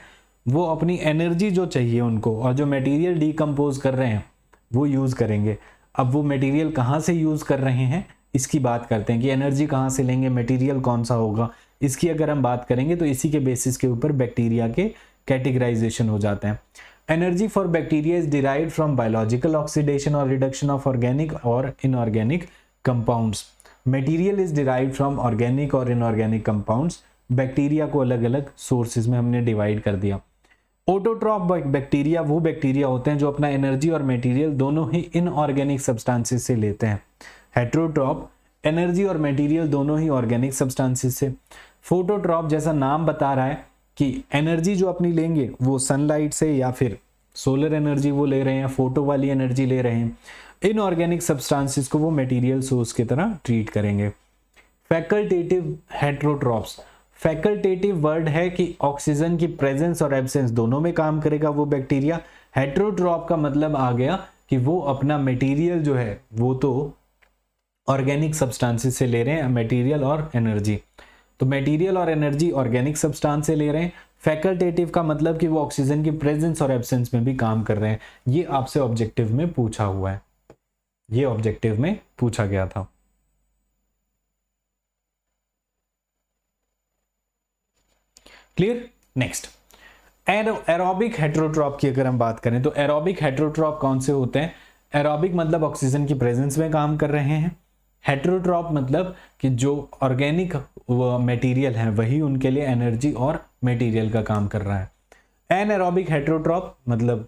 वो अपनी एनर्जी जो चाहिए उनको और जो मटेरियल डीकम्पोज कर रहे हैं वो यूज़ करेंगे अब वो मटेरियल कहाँ से यूज़ कर रहे हैं इसकी बात करते हैं कि एनर्जी कहाँ से लेंगे मटेरियल कौन सा होगा इसकी अगर हम बात करेंगे तो इसी के बेसिस के ऊपर बैक्टीरिया के कैटेगराइजेशन हो जाते हैं energy for bacteria is derive from biological oxidation और रिडक्शन ऑफ ऑर्गेनिक और inorganic compounds material is derive from organic और इनऑर्गेनिक कंपाउंड्स बैक्टीरिया को अलग अलग सोर्सेज में हमने डिवाइड कर दिया ओटोट्रॉप बैक्टीरिया वो बैक्टीरिया होते हैं जो अपना एनर्जी और मटेरियल दोनों ही इनऑर्गेनिक सब्सटेंसेस से लेते हैं हेट्रोट्रॉप एनर्जी और मटेरियल दोनों ही ऑर्गेनिक सब्सटेंसेस से फोटोट्रॉप जैसा नाम बता रहा है कि एनर्जी जो अपनी लेंगे वो सनलाइट से या फिर सोलर एनर्जी वो ले रहे हैं फोटो वाली एनर्जी ले रहे हैं इनऑर्गेनिक सब्सटेंसेस को वो मटेरियल सोर्स की तरह ट्रीट करेंगे फैकल्टेटिव हेट्रोट्रॉप्स फैकल्टेटिव वर्ड है कि ऑक्सीजन की प्रेजेंस और एबसेंस दोनों में काम करेगा वो बैक्टीरिया हेट्रोट्रॉप का मतलब आ गया कि वो अपना मटेरियल जो है वो तो ऑर्गेनिक सब्सटेंसेस से ले रहे हैं मटेरियल और एनर्जी तो मटेरियल और एनर्जी ऑर्गेनिक सब्सटेंस से ले रहे हैं फैकल्टेटिव का मतलब कि वो ऑक्सीजन की प्रेजेंस और एबसेंस में भी काम कर रहे हैं ये आपसे ऑब्जेक्टिव में पूछा हुआ है ये ऑब्जेक्टिव में पूछा गया था क्लियर नेक्स्ट एरोबिक हेट्रोट्रॉप की अगर हम बात करें तो एरोबिक हेट्रोट्रॉप कौन से होते हैं एरोबिक मतलब ऑक्सीजन की प्रेजेंस में काम कर रहे हैं हेट्रोट्रॉप मतलब कि जो ऑर्गेनिक मटेरियल है वही उनके लिए एनर्जी और मटेरियल का काम कर रहा है एन एरोबिक हेट्रोट्रॉप मतलब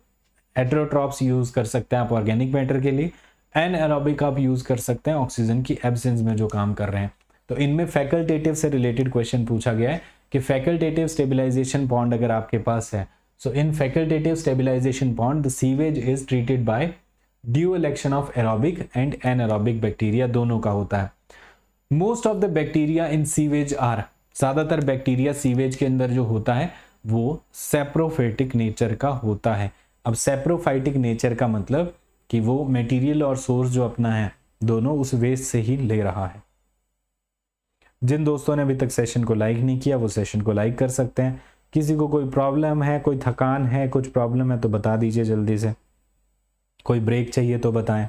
हेट्रोट्रॉप्स यूज कर सकते हैं आप ऑर्गेनिक मैटर के लिए एन एरोबिक आप यूज कर सकते हैं ऑक्सीजन की एबसेंस में जो काम कर रहे हैं तो इनमें फैकल्टेटिव से रिलेटेड क्वेश्चन पूछा गया है कि फैकल्टेटिव स्टेबिलाईजेशन बॉन्ड अगर आपके पास है so in facultative stabilisation pond the sewage is treated by the action of aerobic and anaerobic bacteria दोनों का होता है most of the bacteria in sewage are ज़्यादातर बैक्टीरिया सीवेज के अंदर जो होता है वो सेप्रोफेटिक नेचर का होता है अब सेप्रोफाइटिक नेचर का मतलब कि वो मटेरियल और सोर्स जो अपना है दोनों उस वेस्ट से ही ले रहा है जिन दोस्तों ने अभी तक सेशन को लाइक नहीं किया वो सेशन को लाइक कर सकते हैं किसी को कोई प्रॉब्लम है कोई थकान है कुछ प्रॉब्लम है तो बता दीजिए जल्दी से कोई ब्रेक चाहिए तो बताएं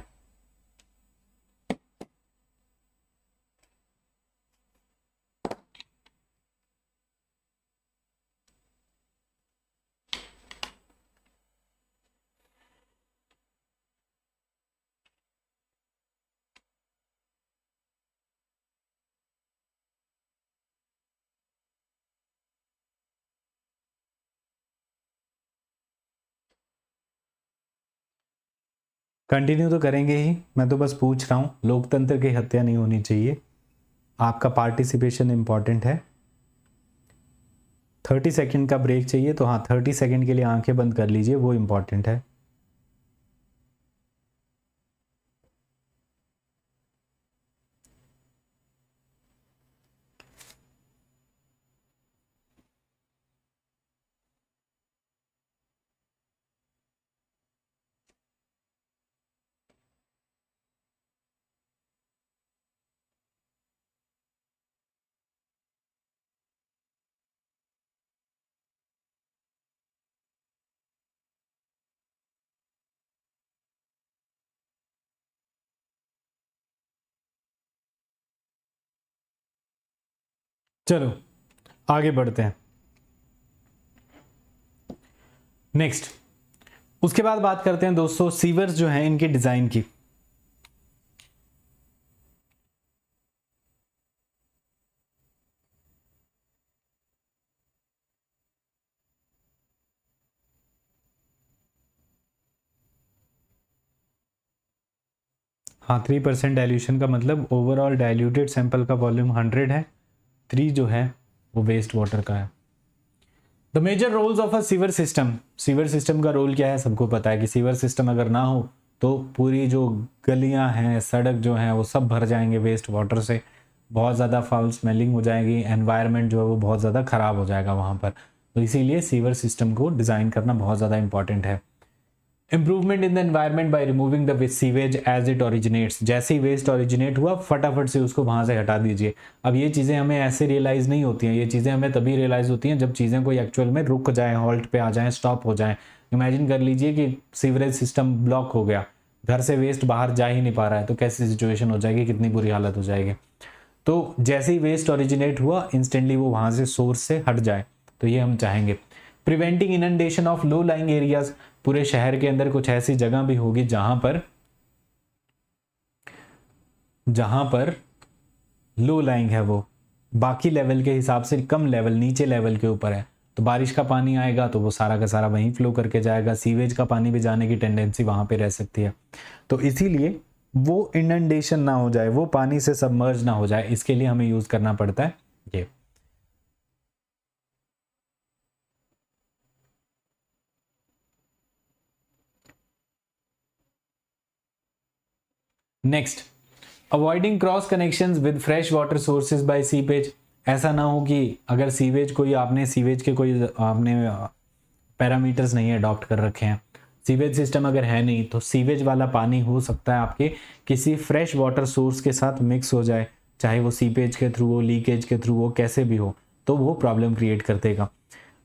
कंटिन्यू तो करेंगे ही मैं तो बस पूछ रहा हूँ लोकतंत्र की हत्या नहीं होनी चाहिए आपका पार्टिसिपेशन इम्पॉर्टेंट है थर्टी सेकेंड का ब्रेक चाहिए तो हाँ थर्टी सेकेंड के लिए आंखें बंद कर लीजिए वो इम्पॉर्टेंट है चलो आगे बढ़ते हैं नेक्स्ट उसके बाद बात करते हैं दोस्तों सीवर्स जो हैं इनके डिजाइन की हाँ थ्री परसेंट डायल्यूशन का मतलब ओवरऑल डायल्यूटेड सैंपल का वॉल्यूम हंड्रेड है थ्री जो है वो वेस्ट वाटर का है the major roles of a sewer system sewer system का रोल क्या है सबको पता है कि सीवर सिस्टम अगर ना हो तो पूरी जो गलियां हैं सड़क जो हैं वो सब भर जाएंगे वेस्ट वाटर से बहुत ज़्यादा फॉल स्मेलिंग हो जाएगी एनवायरनमेंट जो है वो बहुत ज़्यादा ख़राब हो जाएगा वहाँ पर तो इसीलिए सीवर सिस्टम को डिज़ाइन करना बहुत ज़्यादा इंपॉर्टेंट है improvement in the environment by removing the sewage as it originates जैसे ही वेस्ट ऑरिजिनेट हुआ फटाफट से उसको वहाँ से हटा दीजिए अब ये चीज़ें हमें ऐसे रियलाइज़ नहीं होती हैं ये चीज़ें हमें तभी रियलाइज़ होती हैं जब चीज़ें कोई एक्चुअल में रुक जाए हॉल्ट पे आ जाए स्टॉप हो जाए इमेजिन कर लीजिए कि सीवरेज सिस्टम ब्लॉक हो गया घर से वेस्ट बाहर जा ही नहीं पा रहा है तो कैसी सिचुएशन हो जाएगी कितनी बुरी हालत हो जाएगी तो जैसे ही वेस्ट ऑरिजिनेट हुआ इंस्टेंटली वो वहाँ से सोर्स से हट जाए तो ये हम चाहेंगे preventing inundation of low lying areas पूरे शहर के अंदर कुछ ऐसी जगह भी होगी जहां पर जहां पर लो लाइंग है वो बाकी लेवल के हिसाब से कम लेवल नीचे लेवल के ऊपर है तो बारिश का पानी आएगा तो वो सारा का सारा वहीं फ्लो करके जाएगा सीवेज का पानी भी जाने की टेंडेंसी वहां पे रह सकती है तो इसीलिए वो इंडेशन ना हो जाए वो पानी से सबमर्ज ना हो जाए इसके लिए हमें यूज़ करना पड़ता है next avoiding cross connection with fresh water sources by seepage ऐसा ना हो कि अगर सीवेज कोई आपने सीवेज के कोई आपने पैरामीटर्स नहीं अडॉप्ट कर रखे हैं सीवेज सिस्टम अगर है नहीं तो सीवेज वाला पानी हो सकता है आपके किसी फ्रेश वाटर सोर्स के साथ मिक्स हो जाए चाहे वो सीपेज के थ्रू हो लीकेज के थ्रू हो कैसे भी हो तो वो प्रॉब्लम क्रिएट कर देगा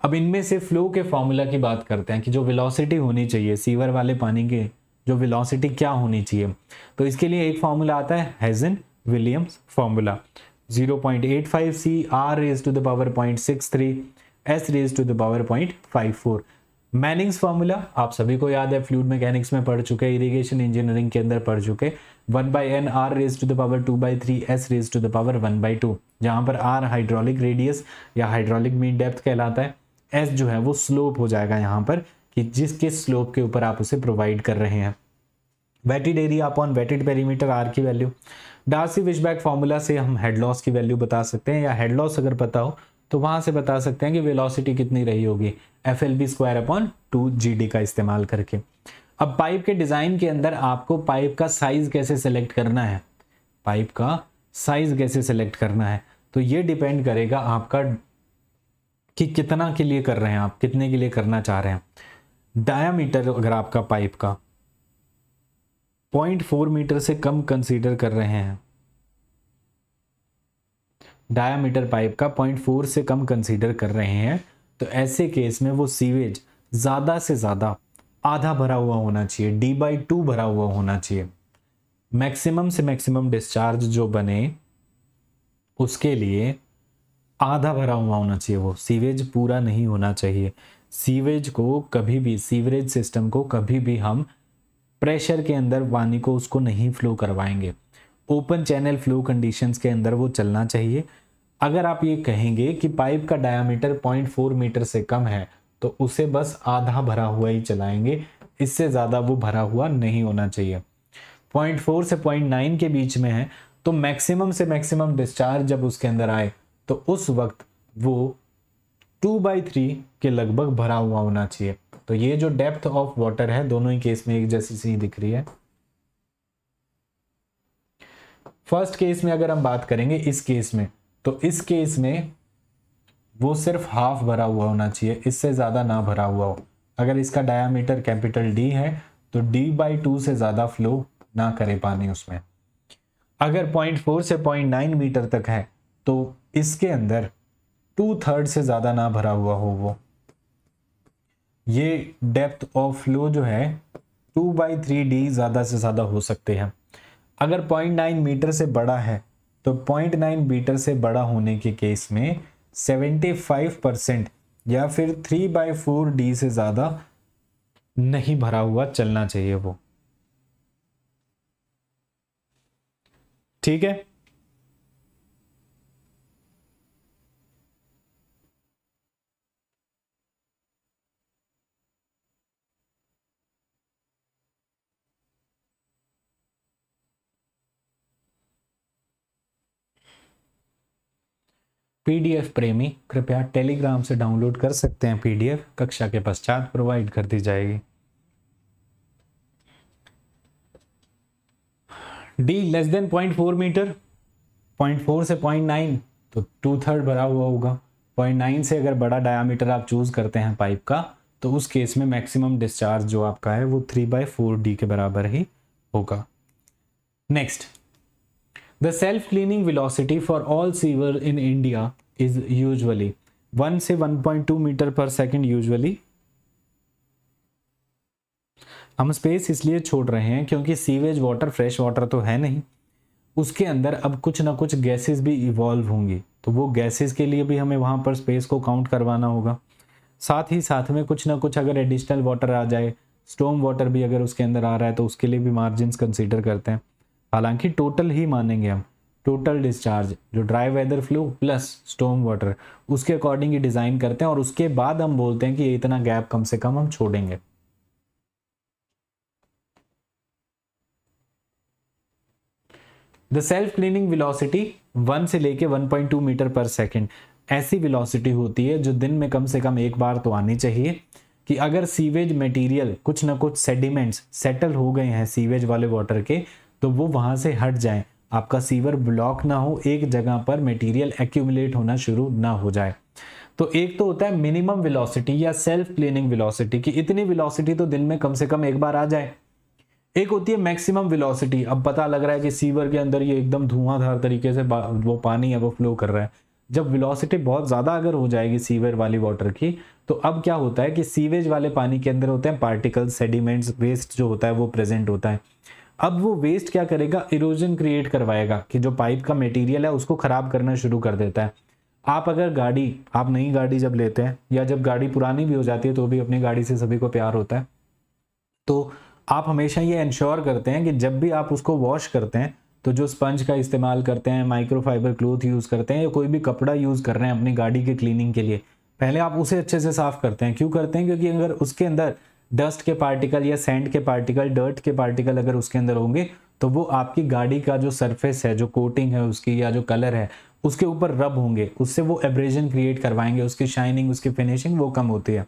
अब इनमें से फ्लो के फॉर्मूला की बात करते हैं कि जो वेलोसिटी होनी चाहिए सीवर वाले पानी के जो विलोसिटी क्या होनी चाहिए तो इसके लिए एक फॉर्मूला आता है Hazen Williams formula 0.85 point eight five C R raise to the power point six three S raise to the power point five four Manning's formula आप सभी को याद है फ्लूड मैकेनिक्स में पढ़ चुके इरिगेशन इंजीनियरिंग के अंदर पढ़ चुके one by N R raise to the power two by three S raise to the power one by two जहाँ पर आर हाइड्रोलिक रेडियस या हाइड्रोलिक मीन डेप्थ कहलाता है एस जो है वो स्लोप हो जाएगा यहाँ पर कि जिस किस स्लोप के ऊपर आप उसे प्रोवाइड कर रहे हैं wetted area upon wetted perimeter R की वैल्यू डार्सी विशबैक फार्मूला से हम हेड लॉस की वैल्यू बता सकते हैं या हेड लॉस अगर पता हो तो वहां से बता सकते हैं कि वेलोसिटी कितनी रही होगी F L V square upon two G D का इस्तेमाल करके अब पाइप के डिज़ाइन के अंदर आपको पाइप का साइज़ कैसे सेलेक्ट करना है पाइप का साइज़ कैसे सेलेक्ट करना है तो ये डिपेंड करेगा आपका कि कितना के लिए कर रहे हैं आप कितने के लिए करना चाह रहे हैं डायामीटर अगर आपका पाइप का पॉइंट फोर मीटर से कम कंसीडर कर रहे हैं डायामीटर पाइप का पॉइंट फोर से कम कंसीडर कर रहे हैं तो ऐसे केस में वो सीवेज ज़्यादा से ज़्यादा आधा भरा हुआ होना चाहिए डी बाई टू भरा हुआ होना चाहिए मैक्सिमम से मैक्सिमम डिस्चार्ज जो बने उसके लिए आधा भरा हुआ होना चाहिए वो सीवेज पूरा नहीं होना चाहिए सीवेज को कभी भी सीवरेज सिस्टम को कभी भी हम प्रेशर के अंदर पानी को उसको नहीं फ्लो करवाएंगे ओपन चैनल फ्लो कंडीशंस के अंदर वो चलना चाहिए अगर आप ये कहेंगे कि पाइप का डायामीटर 0.4 मीटर से कम है तो उसे बस आधा भरा हुआ ही चलाएंगे इससे ज़्यादा वो भरा हुआ नहीं होना चाहिए 0.4 से 0.9 के बीच में है तो मैक्सिमम से मैक्सिमम डिस्चार्ज जब उसके अंदर आए तो उस वक्त वो टू बाई थ्री के लगभग भरा हुआ होना चाहिए तो ये जो डेप्थ ऑफ वाटर है दोनों ही केस में एक जैसी सी दिख रही है फर्स्ट केस में अगर हम बात करेंगे इस केस में तो इस केस में वो सिर्फ हाफ भरा हुआ होना चाहिए इससे ज़्यादा ना भरा हुआ हो अगर इसका डायामीटर कैपिटल डी है तो डी बाई टू से ज़्यादा फ्लो ना करे पानी उसमें अगर पॉइंट फोर से पॉइंट नाइन मीटर तक है तो इसके अंदर टू थर्ड से ज़्यादा ना भरा हुआ हो वो ये डेप्थ ऑफ फ्लो जो है टू बाई थ्री डी ज़्यादा से ज़्यादा हो सकते हैं अगर पॉइंट नाइन मीटर से बड़ा है तो पॉइंट नाइन मीटर से बड़ा होने के केस में सेवेंटी फाइव परसेंट या फिर थ्री बाई फोर डी से ज़्यादा नहीं भरा हुआ चलना चाहिए वो ठीक है पीडीएफ प्रेमी कृपया टेलीग्राम से डाउनलोड कर सकते हैं पीडीएफ कक्षा के पश्चात प्रोवाइड कर दी जाएगी D less than point four metre point four से पॉइंट नाइन तो टू थर्ड भरा हुआ होगा पॉइंट नाइन से अगर बड़ा डायामीटर आप चूज करते हैं पाइप का तो उस केस में मैक्सिमम डिस्चार्ज जो आपका है वो थ्री बाई फोर डी के बराबर ही होगा next the self cleaning velocity for all sewer in India is usually one से one point two metre per second usually हम स्पेस इसलिए छोड़ रहे हैं क्योंकि सीवेज वाटर फ्रेश वाटर तो है नहीं उसके अंदर अब कुछ ना कुछ गैसेस भी इवॉल्व होंगी तो वो गैसेस के लिए भी हमें वहाँ पर स्पेस को काउंट करवाना होगा साथ ही साथ में कुछ ना कुछ अगर एडिशनल वाटर आ जाए स्टोम वाटर भी अगर उसके अंदर आ रहा है तो उसके लिए भी मार्जिन कंसिडर करते हैं हालांकि टोटल ही मानेंगे हम टोटल डिस्चार्ज जो dry weather flow plus storm water उसके अकॉर्डिंग ही डिज़ाइन करते हैं और उसके बाद हम बोलते हैं कि इतना गैप कम से कम हम छोड़ेंगे the self cleaning velocity one से लेके 1.2 मीटर पर सेकेंड ऐसी विलोसिटी होती है जो दिन में कम से कम एक बार तो आनी चाहिए कि अगर सीवेज मटेरियल कुछ ना कुछ सेडिमेंट्स सेटल हो गए हैं सीवेज वाले वाटर के तो वो वहां से हट जाएं आपका सीवर ब्लॉक ना हो एक जगह पर मटेरियल एक्यूमुलेट होना शुरू ना हो जाए तो एक तो होता है मिनिमम वेलोसिटी या सेल्फ क्लीनिंग वेलोसिटी कि इतनी वेलोसिटी तो दिन में कम से कम एक बार आ जाए एक होती है मैक्सिमम वेलोसिटी अब पता लग रहा है कि सीवर के अंदर ये एकदम धुआंधार तरीके से वो पानी है वो फ्लो कर रहा है जब वेलोसिटी बहुत ज़्यादा अगर हो जाएगी सीवर वाली वाटर की तो अब क्या होता है कि सीवेज वाले पानी के अंदर होते हैं पार्टिकल सेडिमेंट्स वेस्ट जो होता है वो प्रेजेंट होता है अब वो वेस्ट क्या करेगा इरोजन क्रिएट करवाएगा कि जो पाइप का मटेरियल है उसको ख़राब करना शुरू कर देता है आप अगर गाड़ी आप नई गाड़ी जब लेते हैं या जब गाड़ी पुरानी भी हो जाती है तो भी अपनी गाड़ी से सभी को प्यार होता है तो आप हमेशा ये इंश्योर करते हैं कि जब भी आप उसको वॉश करते हैं तो जो स्पंज का इस्तेमाल करते हैं माइक्रोफाइबर क्लोथ यूज़ करते हैं या कोई भी कपड़ा यूज़ कर रहे हैं अपनी गाड़ी के क्लीनिंग के लिए पहले आप उसे अच्छे से साफ़ करते हैं क्यों करते हैं क्योंकि अगर उसके अंदर डस्ट के पार्टिकल या सैंड के पार्टिकल डर्ट के पार्टिकल अगर उसके अंदर होंगे तो वो आपकी गाड़ी का जो सरफेस है जो कोटिंग है उसकी या जो कलर है उसके ऊपर रब होंगे उससे वो एब्रेजन क्रिएट करवाएंगे उसकी शाइनिंग उसकी फिनिशिंग वो कम होती है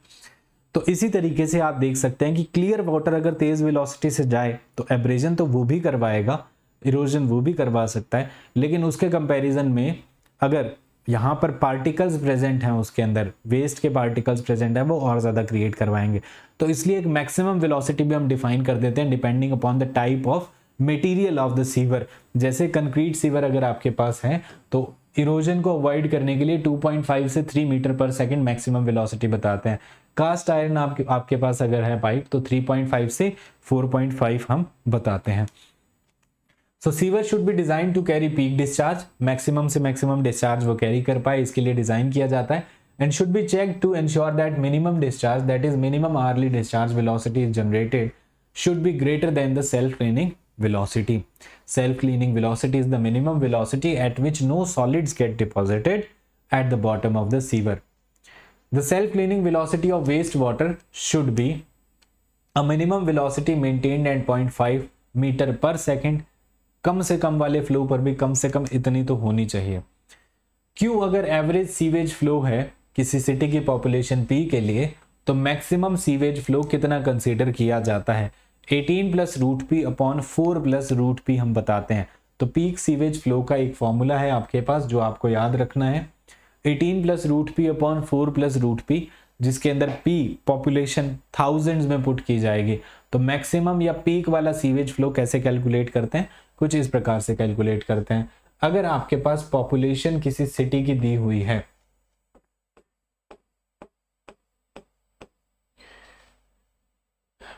तो इसी तरीके से आप देख सकते हैं कि क्लियर वाटर अगर तेज़ वेलोसिटी से जाए तो एब्रेजन तो वो भी करवाएगा इरोजन वो भी करवा सकता है लेकिन उसके कंपैरिजन में अगर यहाँ पर पार्टिकल्स प्रेजेंट हैं उसके अंदर वेस्ट के पार्टिकल्स प्रेजेंट हैं वो और ज़्यादा क्रिएट करवाएंगे तो इसलिए एक मैक्सिमम वेलोसिटी भी हम डिफाइन कर देते हैं depending upon the type of material of the sewer जैसे कंक्रीट सीवर अगर आपके पास है तो इरोजन को अवॉइड करने के लिए 2.5 से 3 metre per second maximum velocity बताते हैं कास्ट आयरन आपके आपके पास अगर है पाइप तो 3.5 से 4.5 हम बताते हैं so sewer should be design to carry peak discharge maximum से मैक्सिमम डिस्चार्ज वो कैरी कर पाए इसके लिए design and should be checked to ensure that minimum discharge that is minimum hourly discharge velocity is generated should be greater than the self-cleaning velocity. Self-cleaning velocity is the minimum velocity at which no solids get deposited at the bottom of the sewer. The self-cleaning velocity of wastewater should be a minimum velocity maintained at 0.5 meter per second कम से कम वाले flow पर भी कम से कम इतनी तो होनी चाहिए क्यों अगर एवरेज सीवेज फ्लो है किसी सिटी की पॉपुलेशन पी के लिए तो मैक्सिमम सीवेज फ्लो कितना कंसीडर किया जाता है 18 plus root P upon four plus root P हम बताते हैं तो पीक सीवेज फ्लो का एक फॉर्मूला है आपके पास जो आपको याद रखना है 18 plus root P upon four plus root P जिसके अंदर पी पॉपुलेशन थाउजेंड्स में पुट की जाएगी तो मैक्सिमम या पीक वाला सीवेज फ्लो कैसे कैलकुलेट करते हैं कुछ इस प्रकार से कैलकुलेट करते हैं अगर आपके पास पॉपुलेशन किसी सिटी की दी हुई है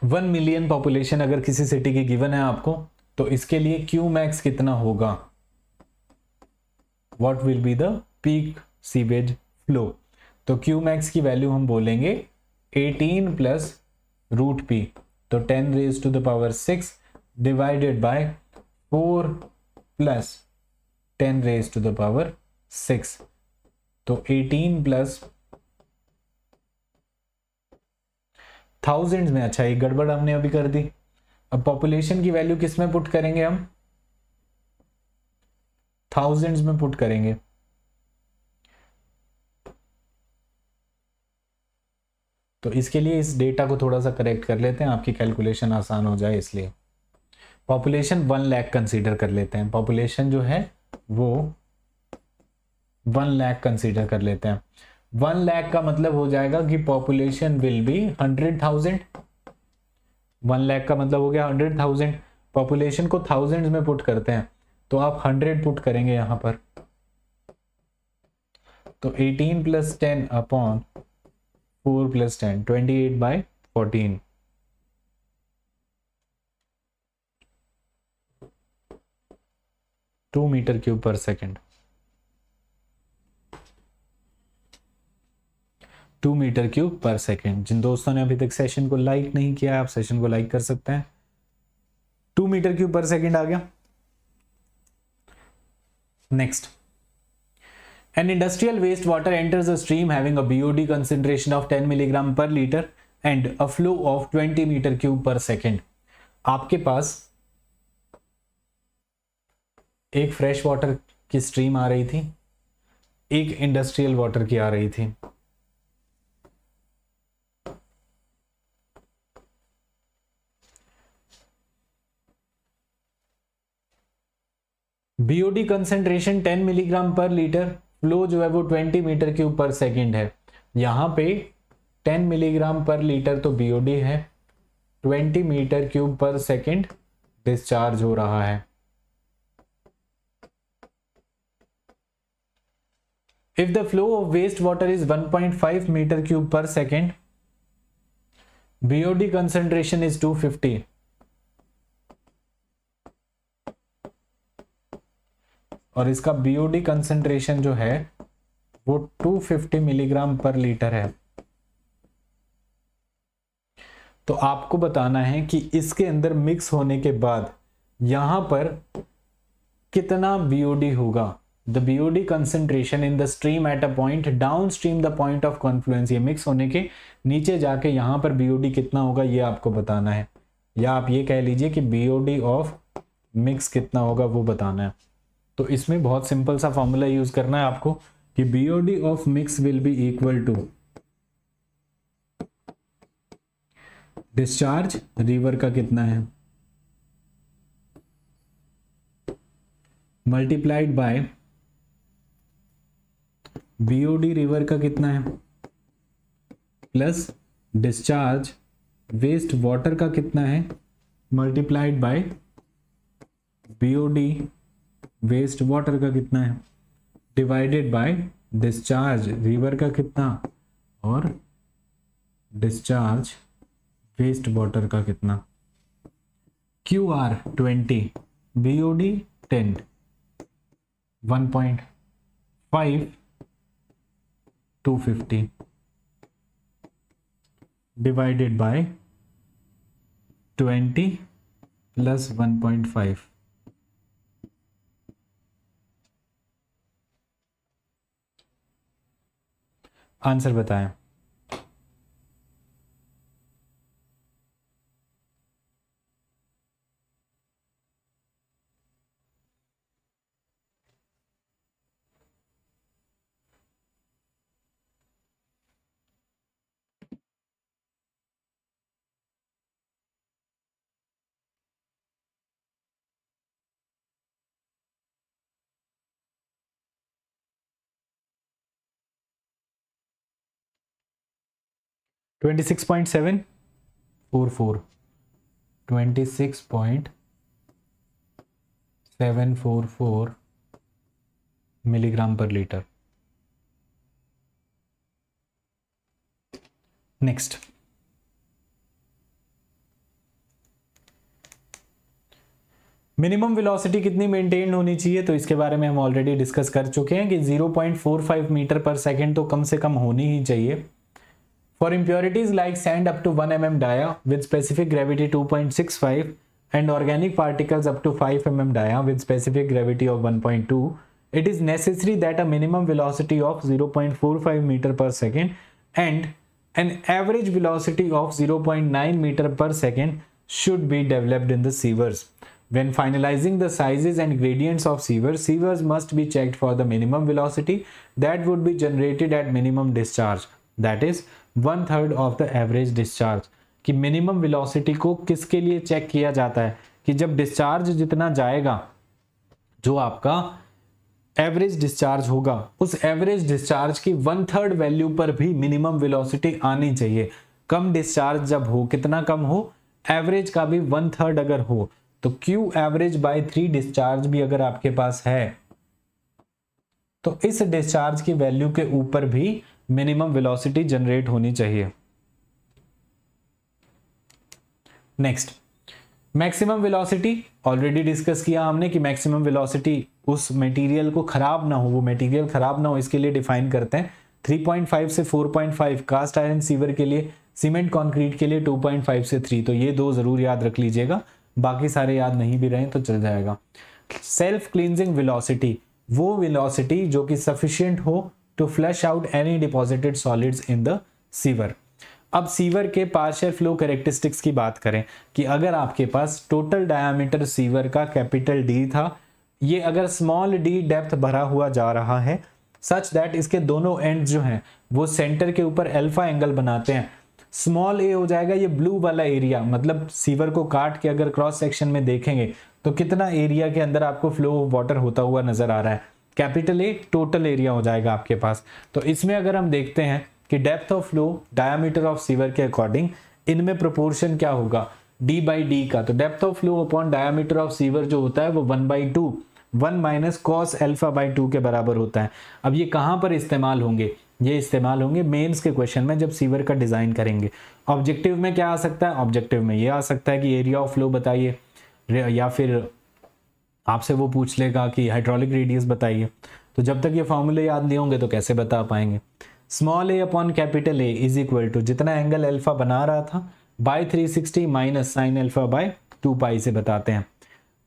वन मिलियन पॉपुलेशन अगर किसी सिटी की गिवन है आपको तो इसके लिए क्यू मैक्स कितना होगा what will be the peak sewage flow तो क्यू मैक्स की वैल्यू हम बोलेंगे 18 प्लस रूट पी तो 10 raise to the power 6 divided by four plus ten raise to the power six तो एटीन प्लस थाउजेंड में अच्छा ये गड़बड़ हमने अभी कर दी अब पॉपुलेशन की वैल्यू किस में पुट करेंगे हम थाउजेंड में पुट करेंगे तो इसके लिए इस डेटा को थोड़ा सा करेक्ट कर लेते हैं आपकी कैलकुलेशन आसान हो जाए इसलिए पॉपुलेशन वन लैख कंसीडर कर लेते हैं पॉपुलेशन जो है वो वन लैख कंसीडर कर लेते हैं वन लैख का मतलब हो जाएगा कि population will be hundred thousand one lakh का मतलब हो गया हंड्रेड थाउजेंड पॉपुलेशन को थाउजेंड में पुट करते हैं तो आप हंड्रेड पुट करेंगे यहां पर तो eighteen plus ten upon four plus ten twenty eight by fourteen two metre cube per second two metre cube per second जिन दोस्तों ने अभी तक सेशन को लाइक नहीं किया आप सेशन को लाइक कर सकते हैं two metre cube per second आ गया next an industrial waste water enters a stream having a BOD concentration of ten milligram per litre and a flow of twenty metre cube per second आपके पास एक fresh water की stream आ रही थी एक इंडस्ट्रियल वाटर की आ रही थी BOD concentration 10 milligram per litre flow जो है वो 20 मीटर क्यूब पर सेकंड है यहां पे 10 मिलीग्राम पर लीटर तो बीओडी है 20 metre cube per second discharge हो रहा है If the flow of wastewater is 1.5 meter cube per second, BOD concentration is 250. और इसका BOD कंसेंट्रेशन जो है वो 250 मिलीग्राम पर लीटर है तो आपको बताना है कि इसके अंदर मिक्स होने के बाद यहां पर कितना BOD होगा the BOD concentration in the stream at a point downstream the point of confluence ये मिक्स होने के नीचे जाके यहां पर बीओडी कितना होगा ये आपको बताना है या आप ये कह लीजिए कि बीओडी ऑफ मिक्स कितना होगा वो बताना है तो इसमें बहुत सिंपल सा फॉर्मूला यूज करना है आपको कि BOD of mix will be equal to discharge river का कितना है मल्टीप्लाइड बाय बीओडी रिवर का कितना है प्लस डिस्चार्ज वेस्ट वाटर का कितना है multiplied by BOD waste water का कितना है डिवाइडेड बाय डिस्चार्ज रिवर का कितना और डिस्चार्ज वेस्ट वाटर का कितना Q R twenty BOD ten one point five 250 divided by 20 plus 1.5 answer बताएं twenty six point seven four four twenty six point seven four four milligram per litre next minimum velocity कितनी maintain होनी चाहिए तो इसके बारे में हम already discuss कर चुके हैं कि 0.45 मीटर पर सेकंड तो कम से कम होनी ही चाहिए For impurities like sand up to 1 mm dia with specific gravity 2.65 and organic particles up to 5 mm dia with specific gravity of 1.2, it is necessary that a minimum velocity of 0.45 meter per second and an average velocity of 0.9 meter per second should be developed in the sievers. When finalizing the sizes and gradients of sievers, sievers must be checked for the minimum velocity that would be generated at minimum discharge. That is one third of the average discharge कि minimum velocity को किसके लिए check किया जाता है कि जब discharge जितना जाएगा जो आपका एवरेज डिस्चार्ज होगा उस एवरेज डिस्चार्ज की वन थर्ड वैल्यू पर भी मिनिमम वेलोसिटी आनी चाहिए कम डिस्चार्ज जब हो कितना कम हो एवरेज का भी वन थर्ड अगर हो तो Q average by three discharge भी अगर आपके पास है तो इस डिस्चार्ज की वैल्यू के ऊपर भी मिनिमम वेलोसिटी जनरेट होनी चाहिए next maximum velocity already discuss किया हमने कि मैक्सिमम वेलोसिटी उस मटेरियल को ख़राब ना हो वो मटेरियल ख़राब ना हो इसके लिए डिफाइन करते हैं 3.5 से 4.5 कास्ट आयरन सीवर के लिए सीमेंट कंक्रीट के लिए 2.5 से 3 तो ये दो ज़रूर याद रख लीजिएगा बाकी सारे याद नहीं भी रहे तो चल जाएगा सेल्फ क्लींजिंग विलोसिटी वो विलोसिटी जो कि सफिशियंट हो to flush out any deposited solids in the sewer अब सीवर के पार्शियल फ्लो कैरेक्टरिस्टिक्स की बात करें कि अगर आपके पास टोटल डायामीटर सीवर का कैपिटल डी था ये अगर स्मॉल डी डेप्थ भरा हुआ जा रहा है सच दैट इसके दोनों एंड जो हैं वो सेंटर के ऊपर अल्फा एंगल बनाते हैं स्मॉल ए हो जाएगा ये ब्लू वाला एरिया मतलब सीवर को काट के अगर क्रॉस सेक्शन में देखेंगे तो कितना एरिया के अंदर आपको फ्लो ऑफ वाटर होता हुआ नजर आ रहा है कैपिटल ए टोटल एरिया हो जाएगा आपके पास तो इसमें अगर हम देखते हैं कि depth of flow diameter of sewer के अकॉर्डिंग इनमें प्रोपोर्शन क्या होगा डी बाई डी का तो depth of flow upon diameter of sewer जो होता है वो one by two one minus cos alpha by two के बराबर होता है अब ये कहाँ पर इस्तेमाल होंगे ये इस्तेमाल होंगे मेंस के क्वेश्चन में जब सीवर का डिज़ाइन करेंगे ऑब्जेक्टिव में क्या आ सकता है ऑब्जेक्टिव में ये आ सकता है कि एरिया ऑफ फ्लो बताइए या फिर आपसे वो पूछ लेगा कि हाइड्रोलिक रेडियस बताइए तो जब तक ये फॉर्मूले याद नहीं होंगे तो कैसे बता पाएंगे small A upon capital A is equal to जितना एंगल एल्फा बना रहा था by 360 minus sine alpha by two pi से बताते हैं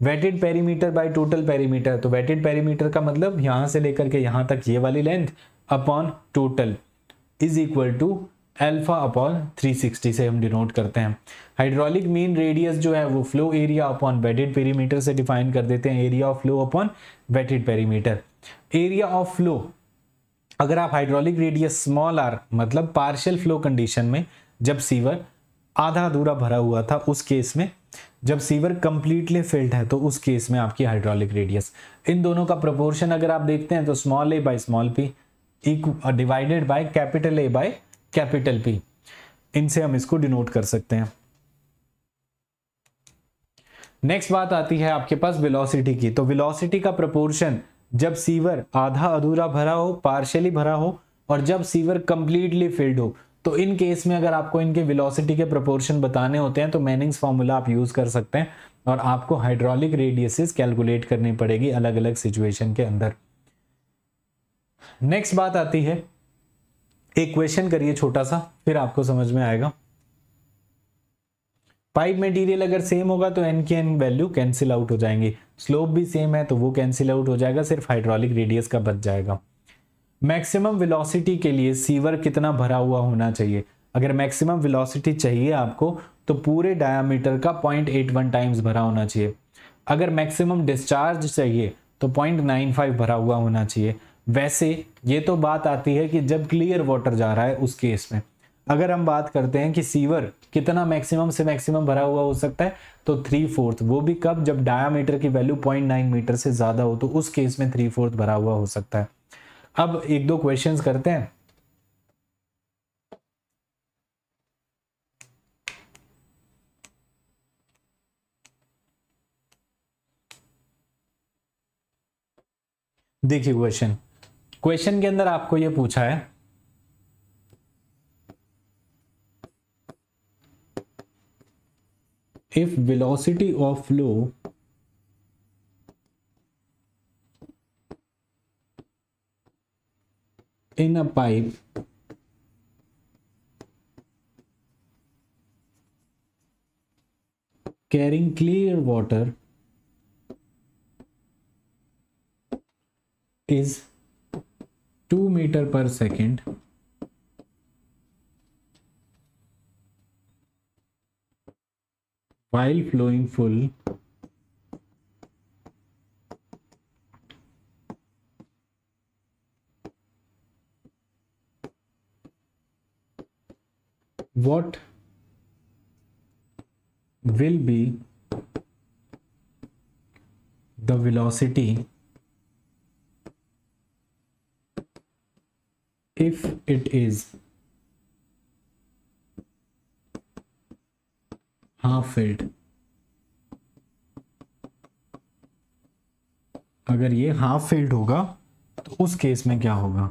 wetted perimeter by total perimeter तो वेटेड पेरीमीटर का मतलब यहाँ से लेकर के यहाँ तक ये वाली length upon total is equal to alpha upon 360 से हम डिनोट करते हैं हाइड्रोलिक मीन रेडियस जो है वो flow area upon wetted perimeter से डिफाइन कर देते हैं area of flow upon wetted perimeter area of flow अगर आप हाइड्रोलिक रेडियस स्मॉल आर मतलब पार्शियल फ्लो कंडीशन में जब सीवर आधा अधूरा भरा हुआ था उस केस में जब सीवर कंप्लीटली फिल्ड है तो उस केस में आपकी हाइड्रोलिक रेडियस इन दोनों का प्रोपोर्शन अगर आप देखते हैं तो small A by small P divided by capital A by capital P इनसे हम इसको डिनोट कर सकते हैं नेक्स्ट बात आती है आपके पास वेलोसिटी की तो वेलोसिटी का प्रपोर्शन जब सीवर आधा अधूरा भरा हो पार्शली भरा हो और जब सीवर कंप्लीटली फिल्ड हो तो इन केस में अगर आपको इनके वेलोसिटी के प्रोपोर्शन बताने होते हैं तो मैनिंग्स फॉर्मूला आप यूज़ कर सकते हैं और आपको हाइड्रोलिक रेडियसिस कैलकुलेट करनी पड़ेगी अलग अलग सिचुएशन के अंदर नेक्स्ट बात आती है एक क्वेश्चन करिए छोटा सा फिर आपको समझ में आएगा पाइप मटेरियल अगर सेम होगा तो एन के एन वैल्यू कैंसिल आउट हो जाएंगे स्लोप भी सेम है तो वो कैंसिल आउट हो जाएगा सिर्फ हाइड्रोलिक रेडियस का बच जाएगा मैक्सिमम वेलोसिटी के लिए सीवर कितना भरा हुआ होना चाहिए अगर मैक्सिमम वेलोसिटी चाहिए आपको तो पूरे डायामीटर का 0.81 टाइम्स भरा होना चाहिए अगर मैक्सिमम डिस्चार्ज चाहिए तो 0.95 भरा हुआ होना चाहिए वैसे ये तो बात आती है कि जब क्लियर वाटर जा रहा है उस केस में अगर हम बात करते हैं कि सीवर कितना मैक्सिमम से मैक्सिमम भरा हुआ हो सकता है तो थ्री फोर्थ वो भी कब जब डायामीटर की वैल्यू पॉइंट नाइन मीटर से ज़्यादा हो तो उस केस में थ्री फोर्थ भरा हुआ हो सकता है अब एक दो क्वेश्चन करते हैं देखिए क्वेश्चन क्वेश्चन के अंदर आपको यह पूछा है if velocity of flow in a pipe carrying clear water is 2 meter per second while flowing full what will be the velocity if it is half filled अगर ये हाफ फील्ड होगा तो उस केस में क्या होगा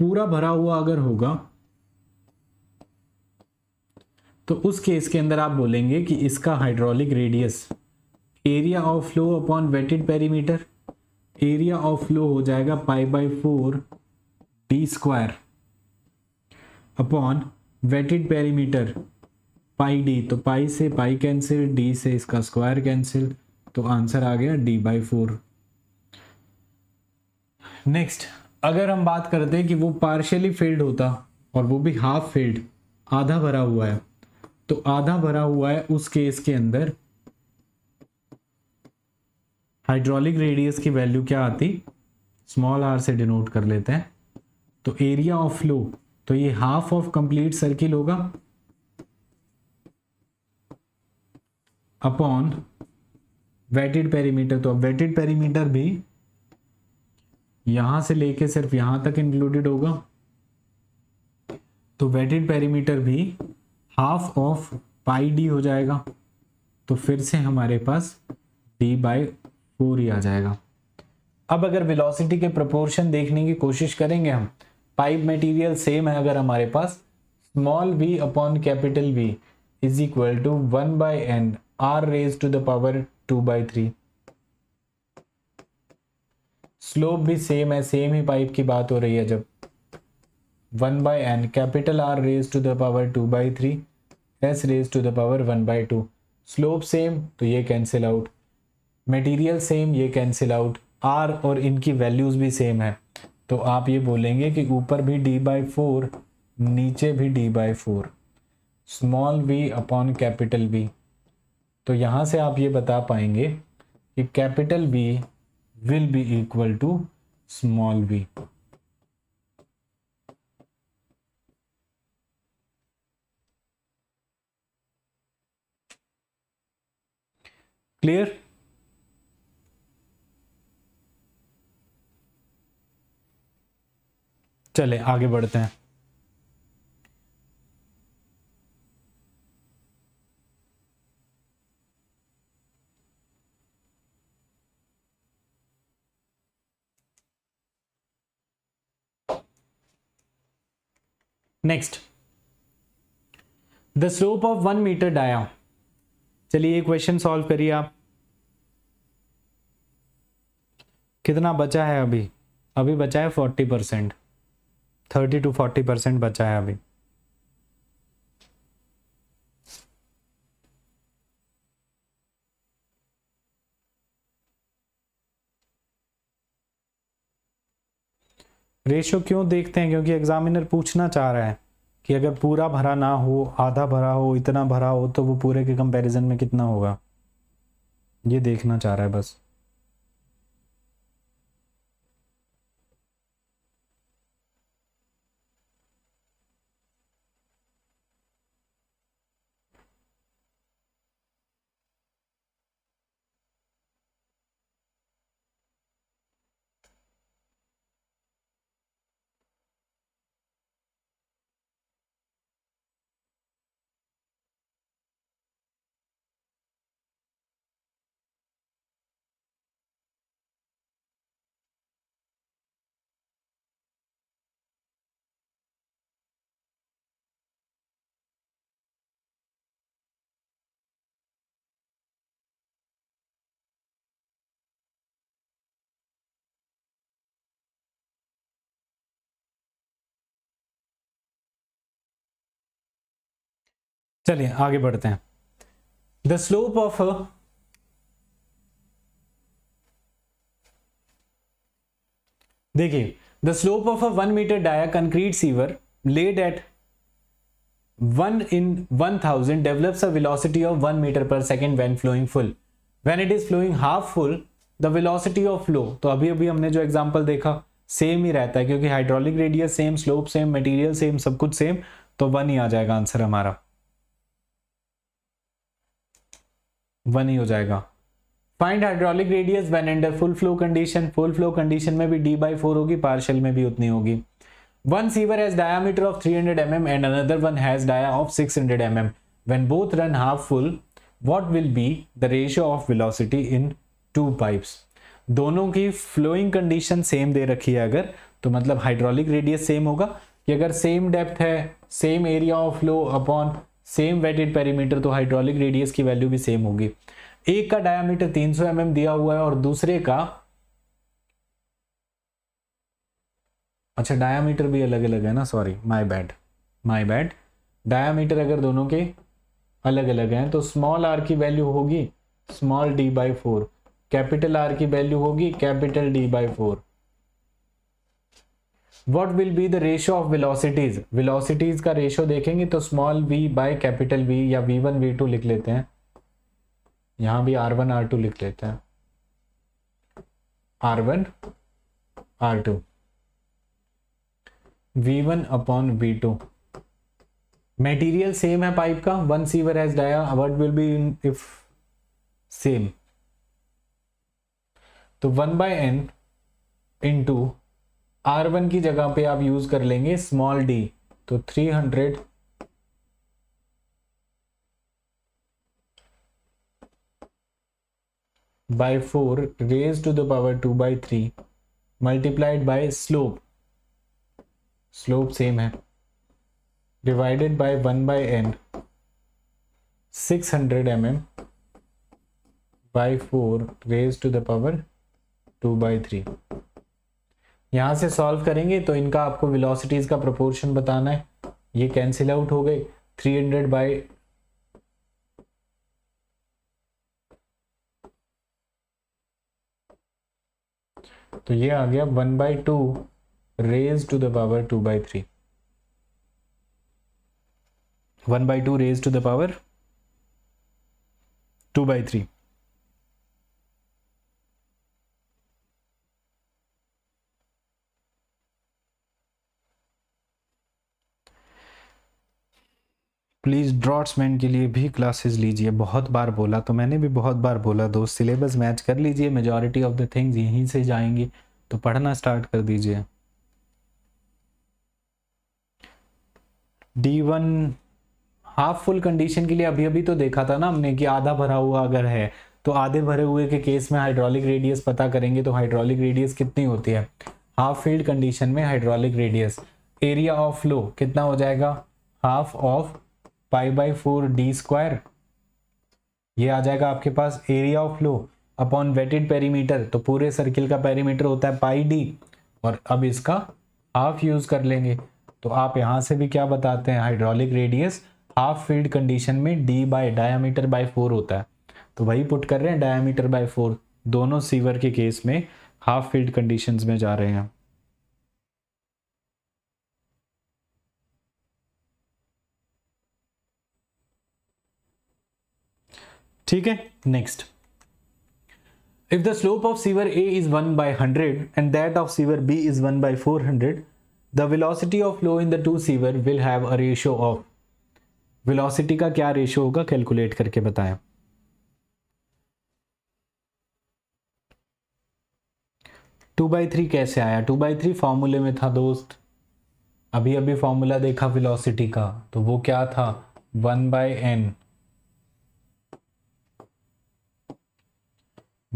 पूरा भरा हुआ अगर होगा तो उस केस के अंदर आप बोलेंगे कि इसका hydraulic radius area of flow upon wetted perimeter area of flow हो जाएगा pi by four D square upon wetted perimeter pi D तो पाई से पाई कैंसिल डी से इसका स्क्वायर कैंसिल तो आंसर आ गया डी बाई फोर नेक्स्ट अगर हम बात करते हैं कि वो पार्शियली फील्ड होता और वो भी हाफ फेल्ड आधा भरा हुआ है तो आधा भरा हुआ है उस केस के अंदर हाइड्रोलिक रेडियस की वैल्यू क्या आती स्मॉल आर से डिनोट कर लेते हैं तो एरिया ऑफ फ्लो तो ये हाफ ऑफ कंप्लीट सर्किल होगा अपॉन वेटेड पेरीमीटर तो अब वेटेड पेरीमीटर भी यहां से लेके सिर्फ यहां तक इंक्लूडेड होगा तो वेटेड पेरीमीटर भी हाफ ऑफ पाई डी हो जाएगा तो फिर से हमारे पास डी बाई फोर ही आ जाएगा अब अगर वेलोसिटी के प्रोपोर्शन देखने की कोशिश करेंगे हम पाइप मटेरियल सेम है अगर हमारे पास small V upon capital V is equal to one by N R raise to the power two by three slope भी सेम है सेम ही पाइप की बात हो रही है जब one by N capital R raise to the power two by three S raise to the power one by two slope same तो ये कैंसिल आउट मटेरियल सेम ये कैंसिल आउट आर और इनकी वैल्यूज़ भी सेम है तो आप ये बोलेंगे कि ऊपर भी डी बाई फोर नीचे भी D by four small V upon capital V तो यहाँ से आप ये बता पाएंगे कि capital V will be equal to small V clear चले आगे बढ़ते हैं next the slope of one metre dia चलिए ये क्वेश्चन सॉल्व करिए आप कितना बचा है अभी अभी बचा है forty percent thirty to forty percent बचा है अभी रेशो क्यों देखते हैं क्योंकि एग्जामिनर पूछना चाह रहा है कि अगर पूरा भरा ना हो आधा भरा हो इतना भरा हो तो वो पूरे के कंपैरिजन में कितना होगा ये देखना चाह रहा है बस चलिए आगे बढ़ते हैं द स्लोप ऑफ देखिए the slope of a one metre dia concrete sewer laid at one in one thousand develops a velocity of one metre per second when flowing full when it is flowing half full the velocity of flow तो अभी अभी हमने जो example देखा same ही रहता है क्योंकि hydraulic radius same slope same material same सब कुछ सेम तो वन ही आ जाएगा आंसर हमारा वन ही हो जाएगा find hydraulic radius when under full flow condition full flow condition में भी डी बाई फोर होगी पार्शल में भी उतनी होगी One sewer has diameter of 300 mm and another one has dia of 600 M when both run half full what will be the ratio of velocity in two pipes दोनों की flowing condition same दे रखी है अगर तो मतलब hydraulic radius same होगा कि अगर सेम डेप्थ है same area of flow upon same wetted perimeter तो हाइड्रोलिक रेडियस की वैल्यू भी सेम होगी एक का डायामीटर 300 सौ mm दिया हुआ है और दूसरे का अच्छा डायामीटर भी अलग अलग है ना sorry my bad my bad diameter अगर दोनों के अलग अलग हैं तो स्मॉल आर की वैल्यू होगी small D by four capital R की वैल्यू होगी capital D by four what will be the ratio of velocities velocities का रेशो देखेंगे तो small V by capital V या वी वन वी टू लिख लेते हैं यहां भी आर वन आर टू लिख लेते हैं R one R two V one upon V two material same है पाइप का one sewer has dia what will be in if same तो one by N into R one की जगह पे आप यूज कर लेंगे स्मॉल डी तो three hundred by four raise to the power two by three multiplied by slope slope same है divided by one by N six hundred M M by four raise to the power two by three यहाँ से solve करेंगे तो इनका आपको velocities का proportion बताना है ये कैंसिल आउट हो गए 300 हंड्रेड बाई तो ये आ गया one by two raise to the power two by three one by two raise to the power two by three please draughtsman के लिए भी क्लासेस लीजिए बहुत बार बोला तो मैंने भी बहुत बार बोला दोस्त सिलेबस मैच कर लीजिए मेजॉरिटी ऑफ द थिंग्स यहीं से जाएंगी तो पढ़ना स्टार्ट कर दीजिए D one half full condition के लिए अभी अभी तो देखा था ना हमने कि आधा भरा हुआ अगर है तो आधे भरे हुए के केस में हाइड्रोलिक रेडियस पता करेंगे तो हाइड्रोलिक रेडियस कितनी होती है हाफ फील्ड कंडीशन में hydraulic radius area of flow कितना हो जाएगा half of pi by four D square ये आ जाएगा आपके पास area of flow upon wetted perimeter तो पूरे सर्किल का पेरीमीटर होता है पाई डी और अब इसका हाफ यूज कर लेंगे तो आप यहाँ से भी क्या बताते हैं hydraulic radius half field condition में D by diameter by four होता है तो वही पुट कर रहे हैं डायामीटर बाय फोर दोनों सीवर के केस में हाफ फील्ड कंडीशंस में जा रहे हैं ठीक है next if the slope of sewer A is one by hundred and that of sewer B is one by four hundred the velocity of flow in the two sewer will have a ratio of velocity का क्या ratio होगा calculate करके बताया to by three कैसे आया to by three फॉर्मूले में था दोस्त अभी अभी फॉर्मूला देखा विलोसिटी का तो वो क्या था one by N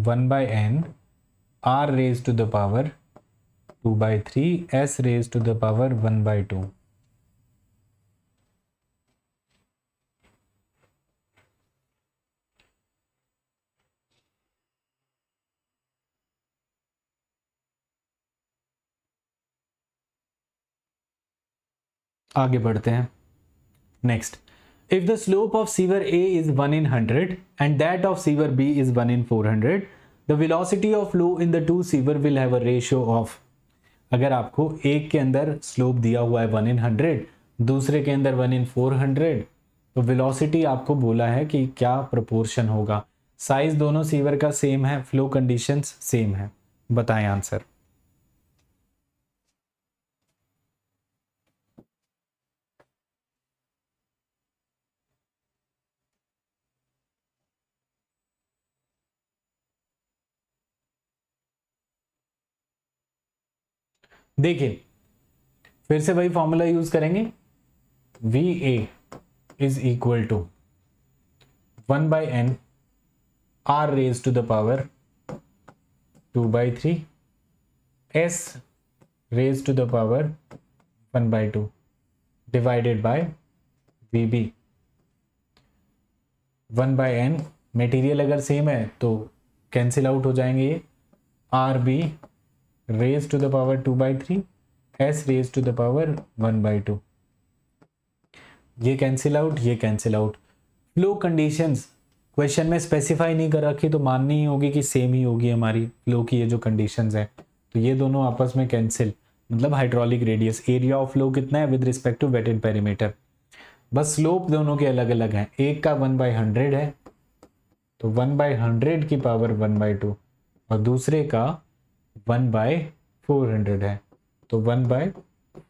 one by N R raise to the power two by three S raise to the power one by two आगे बढ़ते हैं next If the slope of sewer A is 1 in 100 and that of sewer B is 1 in 400, the velocity of flow in the two sewer will have a ratio of अगर आपको एक के अंदर slope दिया हुआ है 1 in 100, दूसरे के अंदर 1 in 400, तो वेलोसिटी आपको बोला है कि क्या प्रपोर्शन होगा साइज दोनों सीवर का सेम है फ्लो कंडीशंस सेम है बताएं आंसर देखिए फिर से वही फॉर्मूला यूज करेंगे V A is equal to one by N R raise to the power two by three S raise to the power one by two divided by V B one by N material अगर same है तो cancel out हो जाएंगे ये R B raise to the power two by three S raise to the power one by two ये cancel out ये cancel out flow conditions question में specify नहीं कर रखी तो माननी ही होगी कि सेम ही होगी हमारी फ्लो की ये जो कंडीशंस है तो ये दोनों आपस में कैंसिल मतलब hydraulic radius area of flow कितना है with respect to in perimeter बस स्लोप दोनों के अलग अलग हैं एक का वन बाई हंड्रेड है तो वन बाई हंड्रेड की पावर वन बाई टू और दूसरे का वन बाय फोर हंड्रेड है तो वन बाय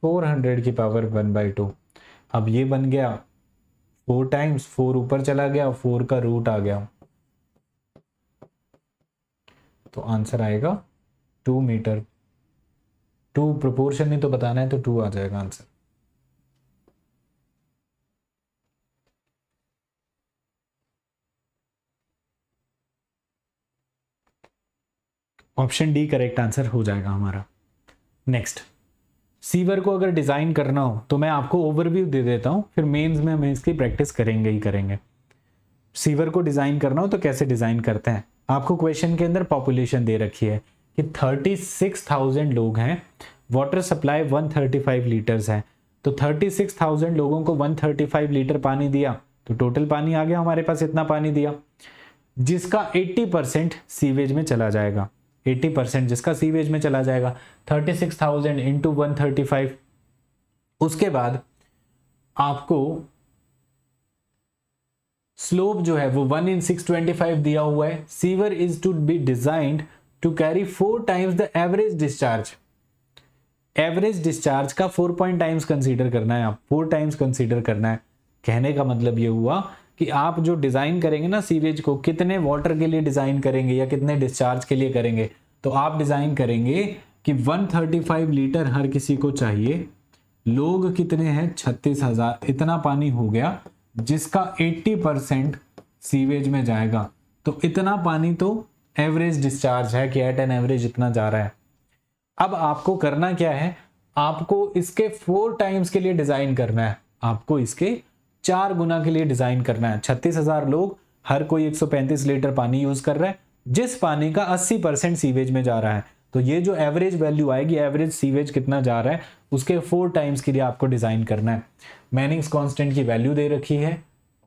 फोर हंड्रेड की पावर वन बाय टू अब ये बन गया फोर टाइम्स फोर ऊपर चला गया फोर का रूट आ गया तो आंसर आएगा टू मीटर टू प्रोपोर्शन नहीं तो बताना है तो टू आ जाएगा answer option D correct answer हो जाएगा हमारा नेक्स्ट सीवर को अगर डिज़ाइन करना हो तो मैं आपको ओवरव्यू दे देता हूँ फिर मेंस में हम इसकी प्रैक्टिस करेंगे ही करेंगे सीवर को डिज़ाइन करना हो तो कैसे डिज़ाइन करते हैं आपको क्वेश्चन के अंदर पॉपुलेशन दे रखी है कि 36,000 लोग हैं वाटर सप्लाई 135 लीटर्स है तो 36,000 लोगों को 135 लीटर पानी दिया तो टोटल पानी आ गया हमारे पास इतना पानी दिया जिसका 80 परसेंट सीवेज में चला जाएगा एट्टी परसेंट जिसका सीवेज में चला जाएगा thirty six thousand into one thirty five उसके बाद आपको स्लोप जो है वो one in six twenty five दिया हुआ है sewer is to be designed to carry four times the average discharge average discharge का फोर पॉइंट टाइम्स कंसीडर करना है आप फोर टाइम्स कंसीडर करना है कहने का मतलब ये हुआ कि आप जो डिज़ाइन करेंगे ना सीवेज को कितने वाटर के लिए डिज़ाइन करेंगे या कितने डिस्चार्ज के लिए करेंगे तो आप डिज़ाइन करेंगे कि 135 लीटर हर किसी को चाहिए लोग कितने हैं छत्तीस हजार इतना पानी हो गया जिसका 80 परसेंट सीवेज में जाएगा तो इतना पानी तो एवरेज डिस्चार्ज है कि एट एन एवरेज इतना जा रहा है अब आपको करना क्या है आपको इसके फोर टाइम्स के लिए डिज़ाइन करना है आपको इसके चार गुना के लिए डिजाइन करना है छत्तीस हजार लोग हर कोई पैंतीस लीटर पानी यूज कर रहा है जिस पानी का 80 परसेंट सीवेज में जा रहा है तो ये जो एवरेज वैल्यू आएगी एवरेज सीवेज कितना जा रहा है उसके फोर टाइम्स के लिए आपको डिजाइन करना है मैनिंग्स कांस्टेंट की वैल्यू दे रखी है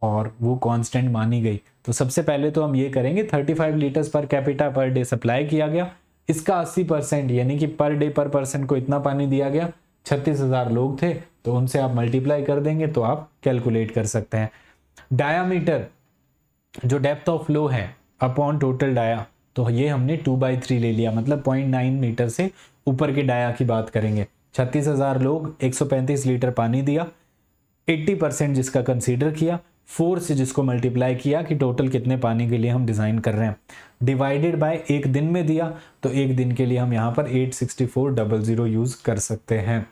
और वो कांस्टेंट मानी गई तो सबसे पहले तो हम ये करेंगे 35 litres per capita per day supply किया गया इसका अस्सी परसेंट यानी कि पर डे पर पर्सन को इतना पानी दिया गया छत्तीस हजार लोग थे तो उनसे आप मल्टीप्लाई कर देंगे तो आप कैलकुलेट कर सकते हैं डायामीटर जो डेप्थ ऑफ फ्लो है अपॉन टोटल डाया तो ये हमने टू बाई थ्री ले लिया मतलब पॉइंट नाइन मीटर से ऊपर के डाया की बात करेंगे छत्तीस हज़ार लोग एक सौ पैंतीस लीटर पानी दिया एट्टी परसेंट जिसका कंसीडर किया फोर से जिसको मल्टीप्लाई किया कि टोटल कितने पानी के लिए हम डिज़ाइन कर रहे हैं डिवाइडेड बाय एक दिन में दिया तो एक दिन के लिए हम यहाँ पर eight sixty four double zero use कर सकते हैं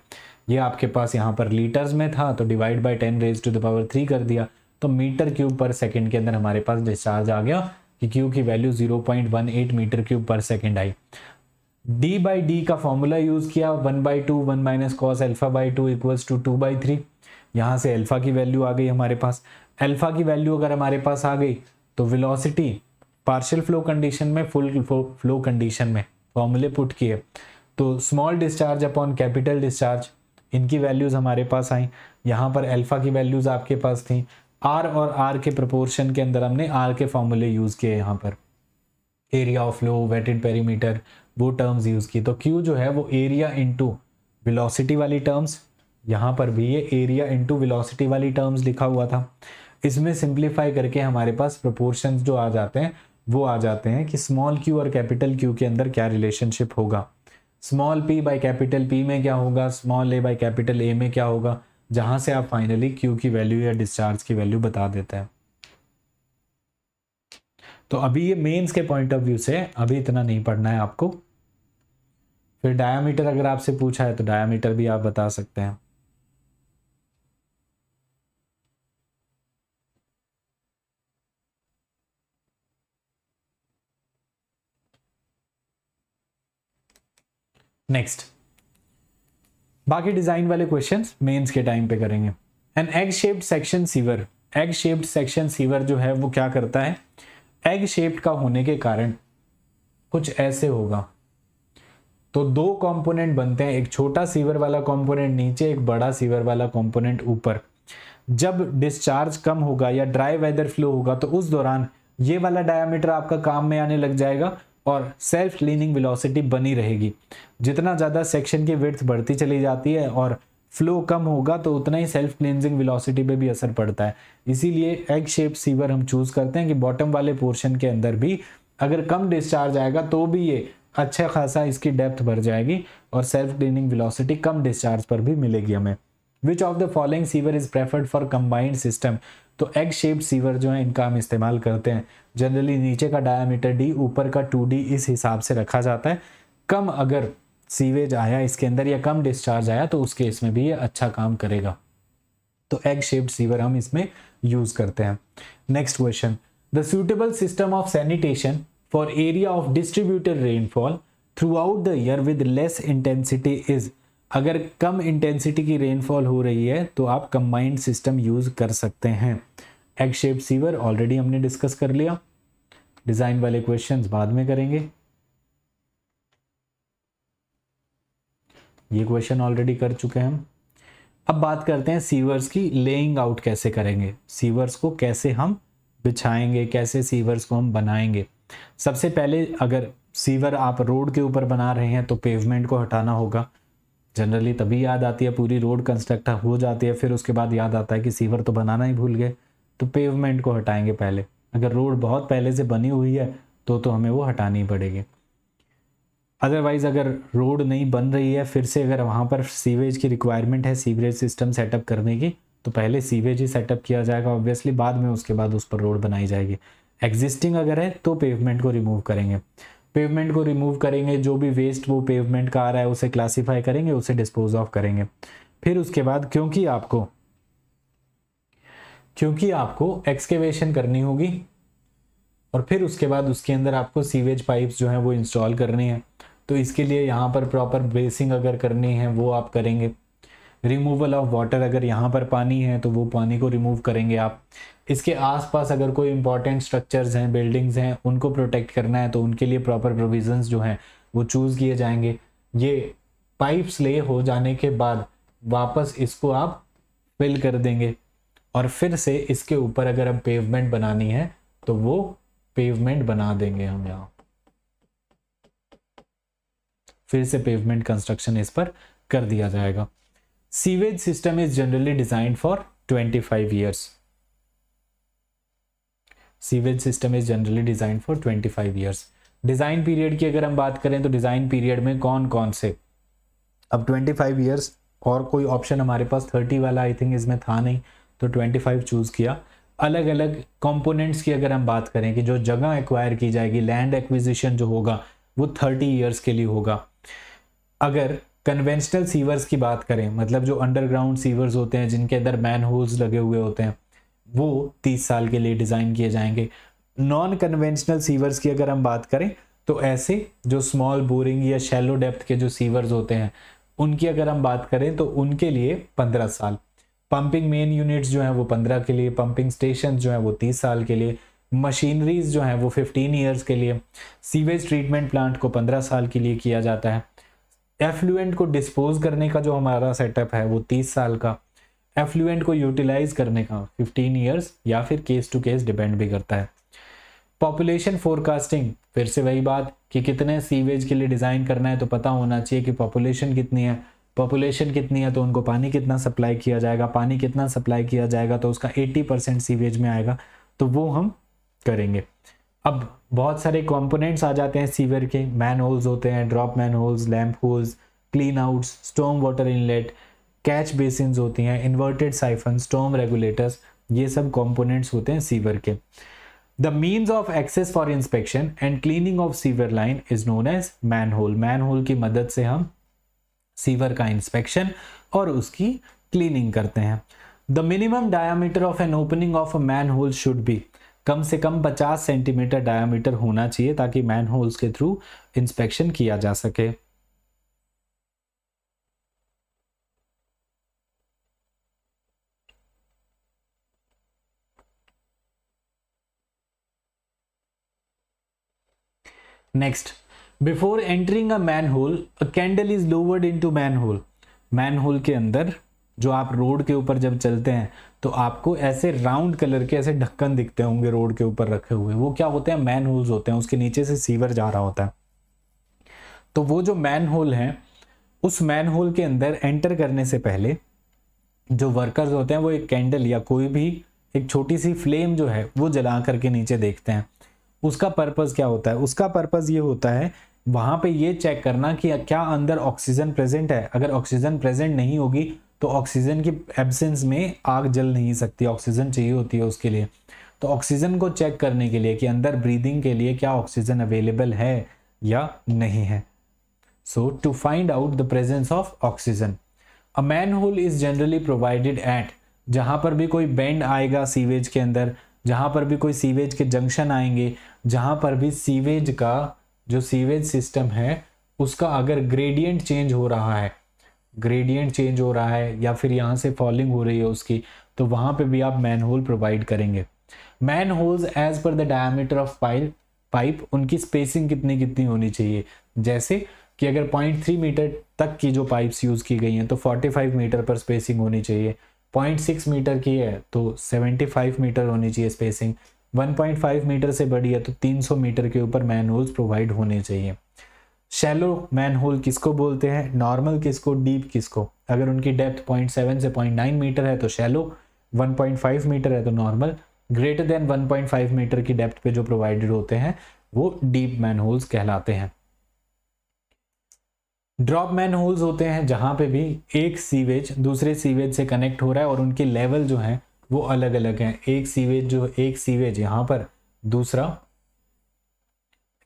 ये आपके पास यहाँ पर लीटर्स में था तो divide by ten raise to the power three कर दिया तो मीटर क्यूब पर सेकेंड के अंदर हमारे पास डिस्चार्ज आ गया कि क्यू की value 0.18 metre cube per second आई डी बाई डी का फॉर्मूला यूज़ किया one by two one minus cos alpha by two equals to two by three यहाँ से एल्फा की वैल्यू आ गई हमारे पास एल्फा की वैल्यू अगर हमारे पास आ गई तो विलोसिटी पार्शियल फ्लो कंडीशन में फुल फ्लो कंडीशन में फॉर्मूले पुट किए तो small discharge upon capital discharge इनकी वैल्यूज़ हमारे पास आई यहाँ पर अल्फ़ा की वैल्यूज़ आपके पास थी आर और आर के प्रपोर्शन के अंदर हमने आर के फॉर्मूले यूज़ किए यहाँ पर area of flow wetted perimeter वो टर्म्स यूज़ की तो क्यू जो है वो एरिया इंटू विलोसिटी वाली टर्म्स यहाँ पर भी ये एरिया इंटू विलोसिटी वाली टर्म्स लिखा हुआ था इसमें सिंप्लीफाई करके हमारे पास प्रपोर्शन जो आ जाते हैं वो आ जाते हैं कि स्मॉल क्यू और कैपिटल क्यू के अंदर क्या रिलेशनशिप होगा small P by capital P में क्या होगा small A by capital A में क्या होगा जहां से आप फाइनली क्यू की वैल्यू या डिस्चार्ज की वैल्यू बता देते हैं तो अभी ये मेंस के पॉइंट ऑफ व्यू से अभी इतना नहीं पढ़ना है आपको फिर डायामीटर अगर आपसे पूछा है तो डायामीटर भी आप बता सकते हैं नेक्स्ट बाकी डिजाइन वाले क्वेश्चन मेन्स के टाइम पे करेंगे an egg shaped section sewer egg shaped section sewer जो है वो क्या करता है एग शेप्ड का होने के कारण कुछ ऐसे होगा तो दो कंपोनेंट बनते हैं एक छोटा सीवर वाला कंपोनेंट नीचे एक बड़ा सीवर वाला कंपोनेंट ऊपर जब डिस्चार्ज कम होगा या ड्राई वेदर फ्लो होगा तो उस दौरान ये वाला डायामीटर आपका काम में आने लग जाएगा और सेल्फ लीनिंग वेलोसिटी बनी रहेगी जितना ज़्यादा सेक्शन की विर्थ बढ़ती चली जाती है और फ्लो कम होगा तो उतना ही सेल्फ क्लिनजिंग वेलोसिटी पे भी असर पड़ता है इसीलिए एग शेप सीवर हम चूज़ करते हैं कि बॉटम वाले पोर्शन के अंदर भी अगर कम डिस्चार्ज आएगा तो भी ये अच्छा खासा इसकी डेप्थ भर जाएगी और सेल्फ क्लीनिंग वेलोसिटी कम डिस्चार्ज पर भी मिलेगी हमें which of the following sewer is preferred for combined system तो एग शेप्ड सीवर जो है इनका हम इस्तेमाल करते हैं जनरली नीचे का डायामीटर डी ऊपर का टू डी इस हिसाब से रखा जाता है कम अगर सीवेज आया इसके अंदर या कम डिस्चार्ज आया तो उस केस में भी ये अच्छा काम करेगा तो एग शेप्ड सीवर हम इसमें यूज करते हैं next question the suitable system of sanitation for area of distributed rainfall throughout the year with less intensity is अगर कम इंटेंसिटी की रेनफॉल हो रही है तो आप कंबाइंड सिस्टम यूज़ कर सकते हैं एग शेप सीवर ऑलरेडी हमने डिस्कस कर लिया डिज़ाइन वाले क्वेश्चन बाद में करेंगे ये क्वेश्चन ऑलरेडी कर चुके हैं हम अब बात करते हैं सीवर्स की लेइंग आउट कैसे करेंगे सीवर्स को कैसे हम बिछाएंगे कैसे सीवर्स को हम बनाएंगे सबसे पहले अगर सीवर आप रोड के ऊपर बना रहे हैं तो पेवमेंट को हटाना होगा जनरली तभी याद आती है पूरी रोड कंस्ट्रक्ट हो जाती है फिर उसके बाद याद आता है कि सीवर तो बनाना ही भूल गए तो पेवमेंट को हटाएंगे पहले अगर रोड बहुत पहले से बनी हुई है तो तो हमें वो हटानी पड़ेगी अदरवाइज़ अगर रोड नहीं बन रही है फिर से अगर वहाँ पर सीवेज की रिक्वायरमेंट है सीवरेज सिस्टम सेटअप करने की तो पहले सीवेज ही सेटअप किया जाएगा ऑब्वियसली बाद में उसके बाद उस पर रोड बनाई जाएगी एग्जिस्टिंग अगर है तो पेवमेंट को रिमूव करेंगे पेवमेंट को रिमूव करेंगे जो भी वेस्ट वो पेवमेंट का आ रहा है उसे क्लासीफाई करेंगे उसे डिस्पोज ऑफ करेंगे फिर उसके बाद क्योंकि आपको क्योंकि आपको एक्सकेवेशन करनी होगी और फिर उसके बाद उसके अंदर आपको सीवेज पाइप्स जो हैं वो इंस्टॉल करनी है तो इसके लिए यहाँ पर प्रॉपर बेसिंग अगर करनी है वो आप करेंगे रिमूवल ऑफ वाटर अगर यहाँ पर पानी है तो वो पानी को रिमूव करेंगे आप इसके आसपास अगर कोई इंपॉर्टेंट स्ट्रक्चर्स हैं बिल्डिंग्स हैं उनको प्रोटेक्ट करना है तो उनके लिए प्रॉपर प्रोविजंस जो हैं वो चूज़ किए जाएंगे ये पाइप्स ले हो जाने के बाद वापस इसको आप फिल कर देंगे और फिर से इसके ऊपर अगर हम पेवमेंट बनानी है तो वो पेवमेंट बना देंगे हम यहाँ फिर से पेवमेंट कंस्ट्रक्शन इस पर कर दिया जाएगा sewage system is generally designed for 25 five years sewage system is generally design for 25 years design period की अगर हम बात करें तो डिजाइन पीरियड में कौन कौन से अब 25 ईयर्स और कोई ऑप्शन हमारे पास 30 वाला आई थिंक इसमें था नहीं तो 25 चूज किया अलग अलग कंपोनेंट्स की अगर हम बात करें कि जो जगह एक्वायर की जाएगी लैंड एक्विजिशन जो होगा वो 30 ईयर्स के लिए होगा अगर कन्वेंशनल सीवर्स की बात करें मतलब जो अंडरग्राउंड सीवर्स होते हैं जिनके अंदर मैन होल्स लगे हुए होते हैं वो तीस साल के लिए डिज़ाइन किए जाएंगे नॉन कन्वेंशनल सीवर्स की अगर हम बात करें तो ऐसे जो स्मॉल बोरिंग या शैलो डेप्थ के जो सीवर्स होते हैं उनकी अगर हम बात करें तो उनके लिए पंद्रह साल पंपिंग मेन यूनिट्स जो हैं वो पंद्रह के लिए पंपिंग स्टेशन जो हैं वो तीस साल के लिए मशीनरीज जो हैं वो फिफ्टीन ईयर्स के लिए सीवेज ट्रीटमेंट प्लांट को पंद्रह साल के लिए किया जाता है एफ्लुएंट को डिस्पोज करने का जो हमारा सेटअप है वो तीस साल का एफ्लुएंट को यूटिलाइज करने का 15 ईयर्स या फिर केस टू केस डिपेंड भी करता है पॉपुलेशन फोरकास्टिंग फिर से वही बात कि कितने सीवेज के लिए डिज़ाइन करना है तो पता होना चाहिए कि पॉपुलेशन कितनी है पॉपुलेशन कितनी है तो उनको पानी कितना सप्लाई किया जाएगा पानी कितना सप्लाई किया जाएगा तो उसका 80 परसेंट सीवेज में आएगा तो वो हम करेंगे अब बहुत सारे कंपोनेंट्स आ जाते हैं सीवर के मैन होल्स होते हैं drop manholes lamp holes clean outs storm water inlet catch basin होती हैं इन्वर्टेड साइफन स्टॉम रेगुलेटर्स ये सब कॉम्पोनेंट्स होते हैं सीवर के the means of access for inspection and cleaning of sewer line is known as manhole manhole की मदद से हम सीवर का इंस्पेक्शन और उसकी क्लीनिंग करते हैं the minimum diameter of an opening of a manhole should भी कम से कम 50 सेंटीमीटर डायामीटर होना चाहिए ताकि मैन होल्स के थ्रू इंस्पेक्शन किया जा सके next before entering manhole a candle is lowered into manhole manhole के अंदर जो आप रोड के ऊपर जब चलते हैं तो आपको ऐसे राउंड कलर के ऐसे ढक्कन दिखते होंगे रोड के ऊपर रखे हुए वो क्या होते हैं मैन होल्स होते हैं उसके नीचे से सीवर जा रहा होता है तो वो जो मैन होल है उस मैन होल के अंदर एंटर करने से पहले जो वर्कर्स होते हैं वो एक कैंडल या कोई भी एक छोटी सी फ्लेम जो है वो जला करके नीचे देखते हैं उसका पर्पज़ क्या होता है उसका पर्पज़ ये होता है वहां पे ये चेक करना कि क्या अंदर ऑक्सीजन प्रेजेंट है अगर ऑक्सीजन प्रेजेंट नहीं होगी तो ऑक्सीजन की एब्सेंस में आग जल नहीं सकती ऑक्सीजन चाहिए होती है उसके लिए तो ऑक्सीजन को चेक करने के लिए कि अंदर ब्रीदिंग के लिए क्या ऑक्सीजन अवेलेबल है या नहीं है so to find out the presence of oxygen a manhole is generally provided at जहां पर भी कोई बैंड आएगा सीवेज के अंदर जहां पर भी कोई सीवेज के जंक्शन आएंगे जहाँ पर भी सीवेज का जो सीवेज सिस्टम है उसका अगर ग्रेडियंट चेंज हो रहा है ग्रेडियंट चेंज हो रहा है या फिर यहाँ से फॉलिंग हो रही है उसकी तो वहाँ पे भी आप मैन होल प्रोवाइड करेंगे manholes as per the diameter of pile pipe उनकी स्पेसिंग कितनी कितनी होनी चाहिए जैसे कि अगर 0.3 मीटर तक की जो पाइप्स यूज़ की गई हैं तो 45 मीटर पर स्पेसिंग होनी चाहिए 0.6 मीटर की है तो 75 मीटर होनी चाहिए स्पेसिंग 1.5 मीटर से बड़ी है तो 300 मीटर के ऊपर मैन होल्स प्रोवाइड होने चाहिए शैलो मैन होल किसको बोलते हैं नॉर्मल किसको डीप किसको अगर उनकी डेप्थ 0.7 से 0.9 मीटर है तो शैलो 1.5 मीटर है तो नॉर्मल ग्रेटर देन 1.5 मीटर की डेप्थ पे जो प्रोवाइडेड होते हैं वो डीप मैन होल्स कहलाते हैं ड्रॉप मैन होल्स होते हैं जहां पे भी एक सीवेज दूसरे सीवेज से कनेक्ट हो रहा है और उनके लेवल जो है वो अलग अलग हैं एक सीवेज जो एक सीवेज यहाँ पर दूसरा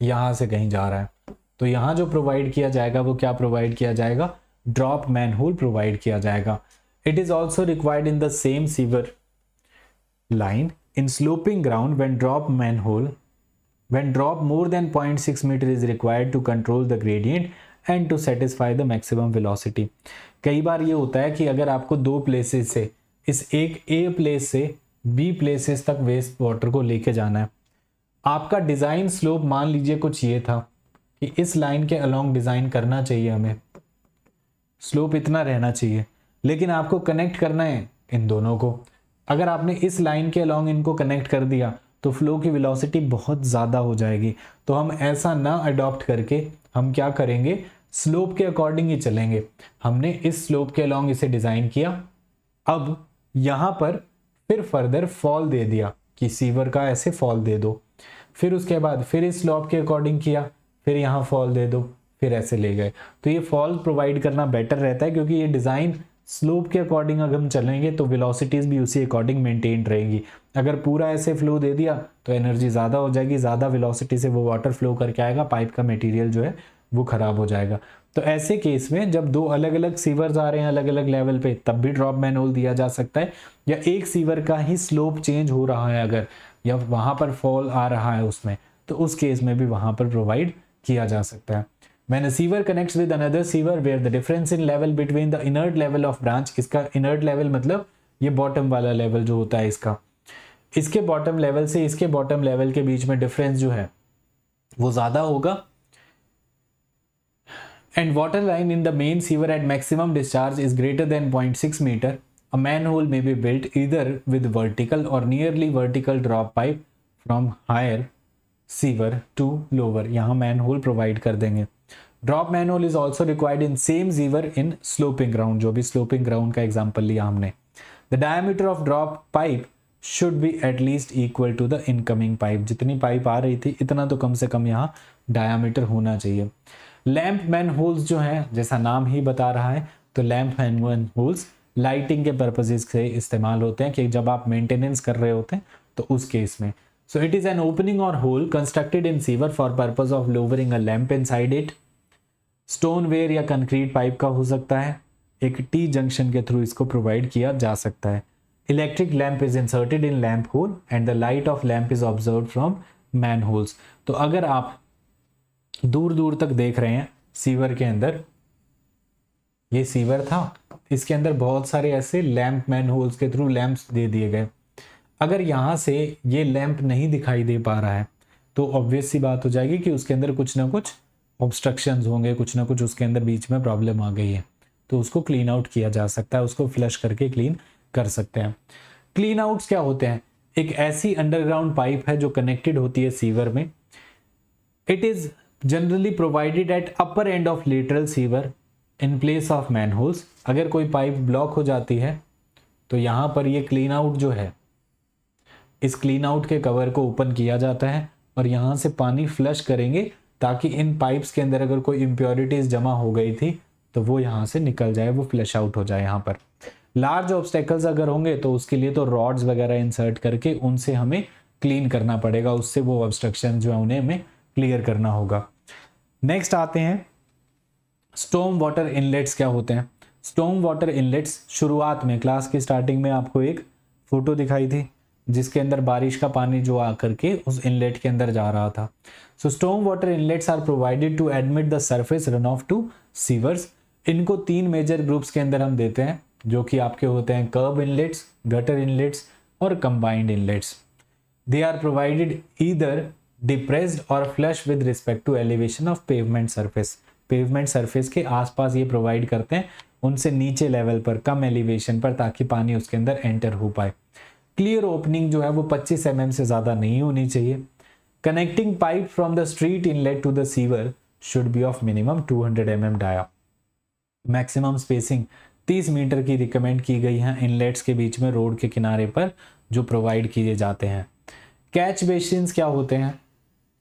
यहाँ से कहीं जा रहा है तो यहाँ जो प्रोवाइड किया जाएगा वो क्या प्रोवाइड किया जाएगा ड्रॉप होल प्रोवाइड किया जाएगा it is also required in the same sewer line in sloping ground when drop manhole when drop more than point six metre is required to control the gradient and to satisfy the maximum velocity कई बार ये होता है कि अगर आपको दो places से इस एक ए प्लेस से बी प्लेसेस तक वेस्ट वाटर को लेके जाना है आपका डिज़ाइन स्लोप मान लीजिए कुछ ये था कि इस लाइन के अलोंग डिज़ाइन करना चाहिए हमें स्लोप इतना रहना चाहिए लेकिन आपको कनेक्ट करना है इन दोनों को अगर आपने इस लाइन के अलोंग इनको कनेक्ट कर दिया तो फ्लो की वेलोसिटी बहुत ज़्यादा हो जाएगी तो हम ऐसा ना अडॉप्ट करके हम क्या करेंगे स्लोप के अकॉर्डिंग ही चलेंगे हमने इस स्लोप के अलोंग इसे डिज़ाइन किया अब यहां पर फिर फर्दर फॉल दे दिया कि सीवर का ऐसे फॉल दे दो फिर उसके बाद फिर इस लॉब के अकॉर्डिंग किया फिर यहां फॉल दे दो फिर ऐसे ले गए तो ये फॉल प्रोवाइड करना बेटर रहता है क्योंकि ये डिज़ाइन स्लोप के अकॉर्डिंग अगर हम चलेंगे तो वेलोसिटीज़ भी उसी अकॉर्डिंग मेंटेन रहेंगी अगर पूरा ऐसे फ्लो दे दिया तो एनर्जी ज़्यादा हो जाएगी ज़्यादा वेलोसिटी से वो वाटर फ्लो करके आएगा पाइप का मटेरियल जो है वो ख़राब हो जाएगा तो ऐसे केस में जब दो अलग अलग सीवर्स आ रहे हैं अलग अलग लेवल पे तब भी ड्रॉप मैनोल दिया जा सकता है या एक सीवर का ही स्लोप चेंज हो रहा है अगर या वहां पर फॉल आ रहा है उसमें तो उस केस में भी वहां पर प्रोवाइड किया जा सकता है when a sewer connects with another sewer where the difference in level between the inert level of branch इसका inert level मतलब ये bottom वाला level जो होता है इसका इसके bottom level से इसके bottom level के बीच में difference जो है वो ज़्यादा होगा and water line in the main sewer at maximum discharge is greater than 0.6 meter, a manhole may be built either with vertical or nearly vertical drop pipe from higher sewer to lower. यहाँ manhole provide कर देंगे drop manhole is also required in same sewer in sloping ground जो भी sloping ground का example लिया हमने the diameter of drop pipe should be at least equal to the incoming pipe जितनी pipe आ रही थी इतना तो कम से कम यहाँ डायामीटर होना चाहिए लैंप मैन होल्स जो है जैसा नाम ही बता रहा है तो लैंप मैन होल्स लाइटिंग के पर्पजेज से इस्तेमाल होते हैं कि जब आप मेंटेनेंस कर रहे होते हैं तो उस केस में so it is an opening और hole constructed in sewer for purpose of lowering a lamp inside it stoneware या कंक्रीट पाइप का हो सकता है एक टी जंक्शन के थ्रू इसको प्रोवाइड किया जा सकता है electric lamp is inserted in lamp hole and the light of lamp is observe from manholes तो अगर आप दूर दूर तक देख रहे हैं सीवर के अंदर ये सीवर था इसके अंदर बहुत सारे ऐसे लैंप मैन होल्स के थ्रू लैंप्स दे दिए गए अगर यहाँ से ये लैंप नहीं दिखाई दे पा रहा है तो ऑब्वियस सी बात हो जाएगी कि उसके अंदर कुछ ना कुछ ऑब्स्ट्रक्शंस होंगे कुछ ना कुछ उसके अंदर बीच में प्रॉब्लम आ गई है तो उसको क्लीन आउट किया जा सकता है उसको फ्लश करके क्लीन कर सकते हैं क्लीन आउट्स क्या होते हैं एक ऐसी अंडरग्राउंड पाइप है जो कनेक्टेड होती है सीवर में it is generally provided at upper end of lateral sewer in place of manholes अगर कोई पाइप ब्लॉक हो जाती है तो यहाँ पर ये क्लीन आउट जो है इस क्लीन आउट के कवर को ओपन किया जाता है और यहाँ से पानी फ्लश करेंगे ताकि इन पाइप्स के अंदर अगर कोई इम्प्योरिटीज़ जमा हो गई थी तो वो यहाँ से निकल जाए वो फ्लश आउट हो जाए यहाँ पर लार्ज ऑब्स्टेकल्स अगर होंगे तो उसके लिए तो रॉड्स वगैरह इंसर्ट करके उनसे हमें क्लीन करना पड़ेगा उससे वो ऑब्स्ट्रक्शन जो है उन्हें हमें क्लियर करना होगा नेक्स्ट आते हैं स्टोम वाटर इनलेट्स क्या होते हैं स्टोम वाटर इनलेट्स शुरुआत में क्लास की स्टार्टिंग में आपको एक फ़ोटो दिखाई थी जिसके अंदर बारिश का पानी जो आकर के उस इनलेट के अंदर जा रहा था so storm water inlets are provided to admit the surface run off to sewers इनको तीन मेजर ग्रुप्स के अंदर हम देते हैं जो कि आपके होते हैं कर्ब इनलेट्स गटर इनलेट्स और combined inlets they are provided इधर डिप्रेस्ड और flush with respect to elevation of pavement surface pavement surface के आसपास ये प्रोवाइड करते हैं उनसे नीचे लेवल पर कम एलिवेशन पर ताकि पानी उसके अंदर एंटर हो पाए क्लियर ओपनिंग जो है वो 25 एम mm से ज़्यादा नहीं होनी चाहिए connecting pipe from the street inlet to the sewer should be of minimum 200 hundred mm dia maximum spacing 30 metre की रिकमेंड की गई है इनलेट्स के बीच में रोड के किनारे पर जो प्रोवाइड किए जाते हैं कैच बेसिन क्या होते हैं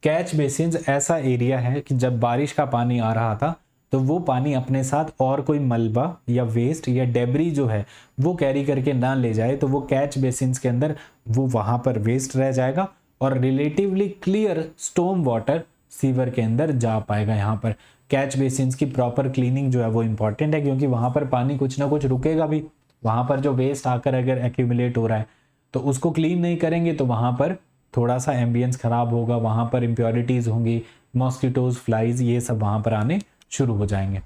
कैच बेसिन ऐसा एरिया है कि जब बारिश का पानी आ रहा था तो वो पानी अपने साथ और कोई मलबा या वेस्ट या डेबरी जो है वो कैरी करके ना ले जाए तो वो कैच बेसिन के अंदर वो वहाँ पर वेस्ट रह जाएगा और relatively clear storm water sewer के अंदर जा पाएगा यहाँ पर कैच बेसिन की प्रॉपर क्लीनिंग जो है वो इम्पॉर्टेंट है क्योंकि वहाँ पर पानी कुछ ना कुछ रुकेगा भी वहाँ पर जो वेस्ट आकर अगर एक्यूमुलेट हो रहा है तो उसको क्लीन नहीं करेंगे तो वहाँ पर थोड़ा सा एम्बियंस ख़राब होगा वहाँ पर इम्प्योरिटीज़ होंगी मॉस्किटोज फ्लाइज ये सब वहाँ पर आने शुरू हो जाएंगे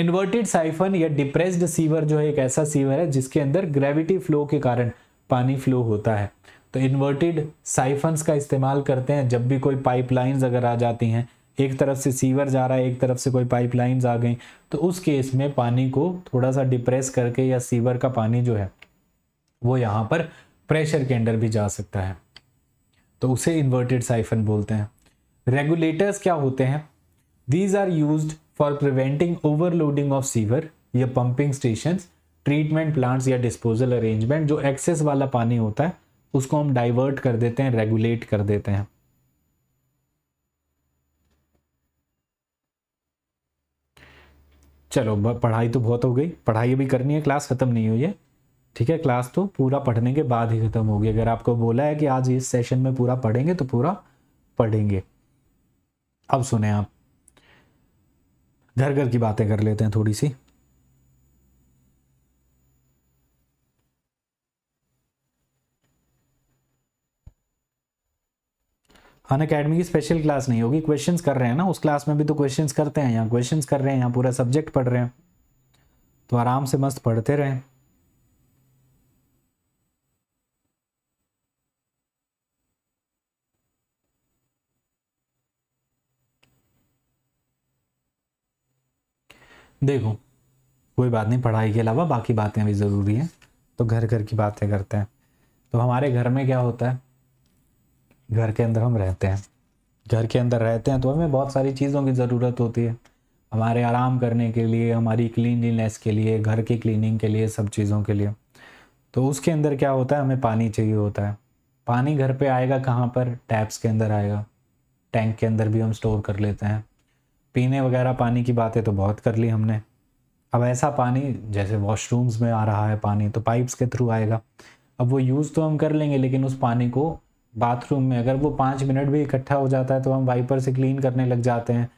इन्वर्टेड साइफन या डिप्रेस्ड सीवर जो है एक ऐसा सीवर है जिसके अंदर ग्रेविटी फ्लो के कारण पानी फ्लो होता है तो इन्वर्टेड साइफन्स का इस्तेमाल करते हैं जब भी कोई पाइपलाइंस अगर आ जाती हैं एक तरफ से सीवर जा रहा है एक तरफ से कोई पाइपलाइंस आ गई तो उस केस में पानी को थोड़ा सा डिप्रेस करके या सीवर का पानी जो है वो यहाँ पर प्रेशर के अंडर भी जा सकता है तो उसे इन्वर्टेड साइफन बोलते हैं रेगुलेटर्स क्या होते हैं these are use for preventing overloading of sewer या पंपिंग स्टेशन ट्रीटमेंट प्लांट्स या डिस्पोजल अरेंजमेंट जो एक्सेस वाला पानी होता है उसको हम डाइवर्ट कर देते हैं रेगुलेट कर देते हैं चलो पढ़ाई तो बहुत हो गई पढ़ाई अभी करनी है क्लास खत्म नहीं हुई है ठीक है क्लास तो पूरा पढ़ने के बाद ही खत्म होगी अगर आपको बोला है कि आज इस सेशन में पूरा पढ़ेंगे तो पूरा पढ़ेंगे अब सुने आप घर घर की बातें कर लेते हैं थोड़ी सी अन अकेडमी की स्पेशल क्लास नहीं होगी क्वेश्चंस कर रहे हैं ना उस क्लास में भी तो क्वेश्चंस करते हैं यहाँ क्वेश्चंस कर रहे हैं यहाँ पूरा सब्जेक्ट पढ़ रहे हैं तो आराम से मस्त पढ़ते रहें देखो कोई बात नहीं पढ़ाई के अलावा बाकी बातें भी ज़रूरी हैं तो घर घर की बातें करते हैं तो हमारे घर में क्या होता है घर के अंदर हम रहते हैं घर के अंदर रहते हैं तो हमें बहुत सारी चीज़ों की ज़रूरत होती है हमारे आराम करने के लिए हमारी क्लीनलीनेस के लिए घर की क्लीनिंग के लिए सब चीज़ों के लिए तो उसके अंदर क्या होता है हमें पानी चाहिए होता है पानी घर पे आएगा कहाँ पर टैप्स के अंदर आएगा टैंक के अंदर भी हम स्टोर कर लेते हैं पीने वगैरह पानी की बातें तो बहुत कर ली हमने अब ऐसा पानी जैसे वॉशरूम्स में आ रहा है पानी तो पाइप्स के थ्रू आएगा अब वो यूज़ तो हम कर लेंगे लेकिन उस पानी को बाथरूम में अगर वो पाँच मिनट भी इकट्ठा हो जाता है तो हम वाइपर से क्लीन करने लग जाते हैं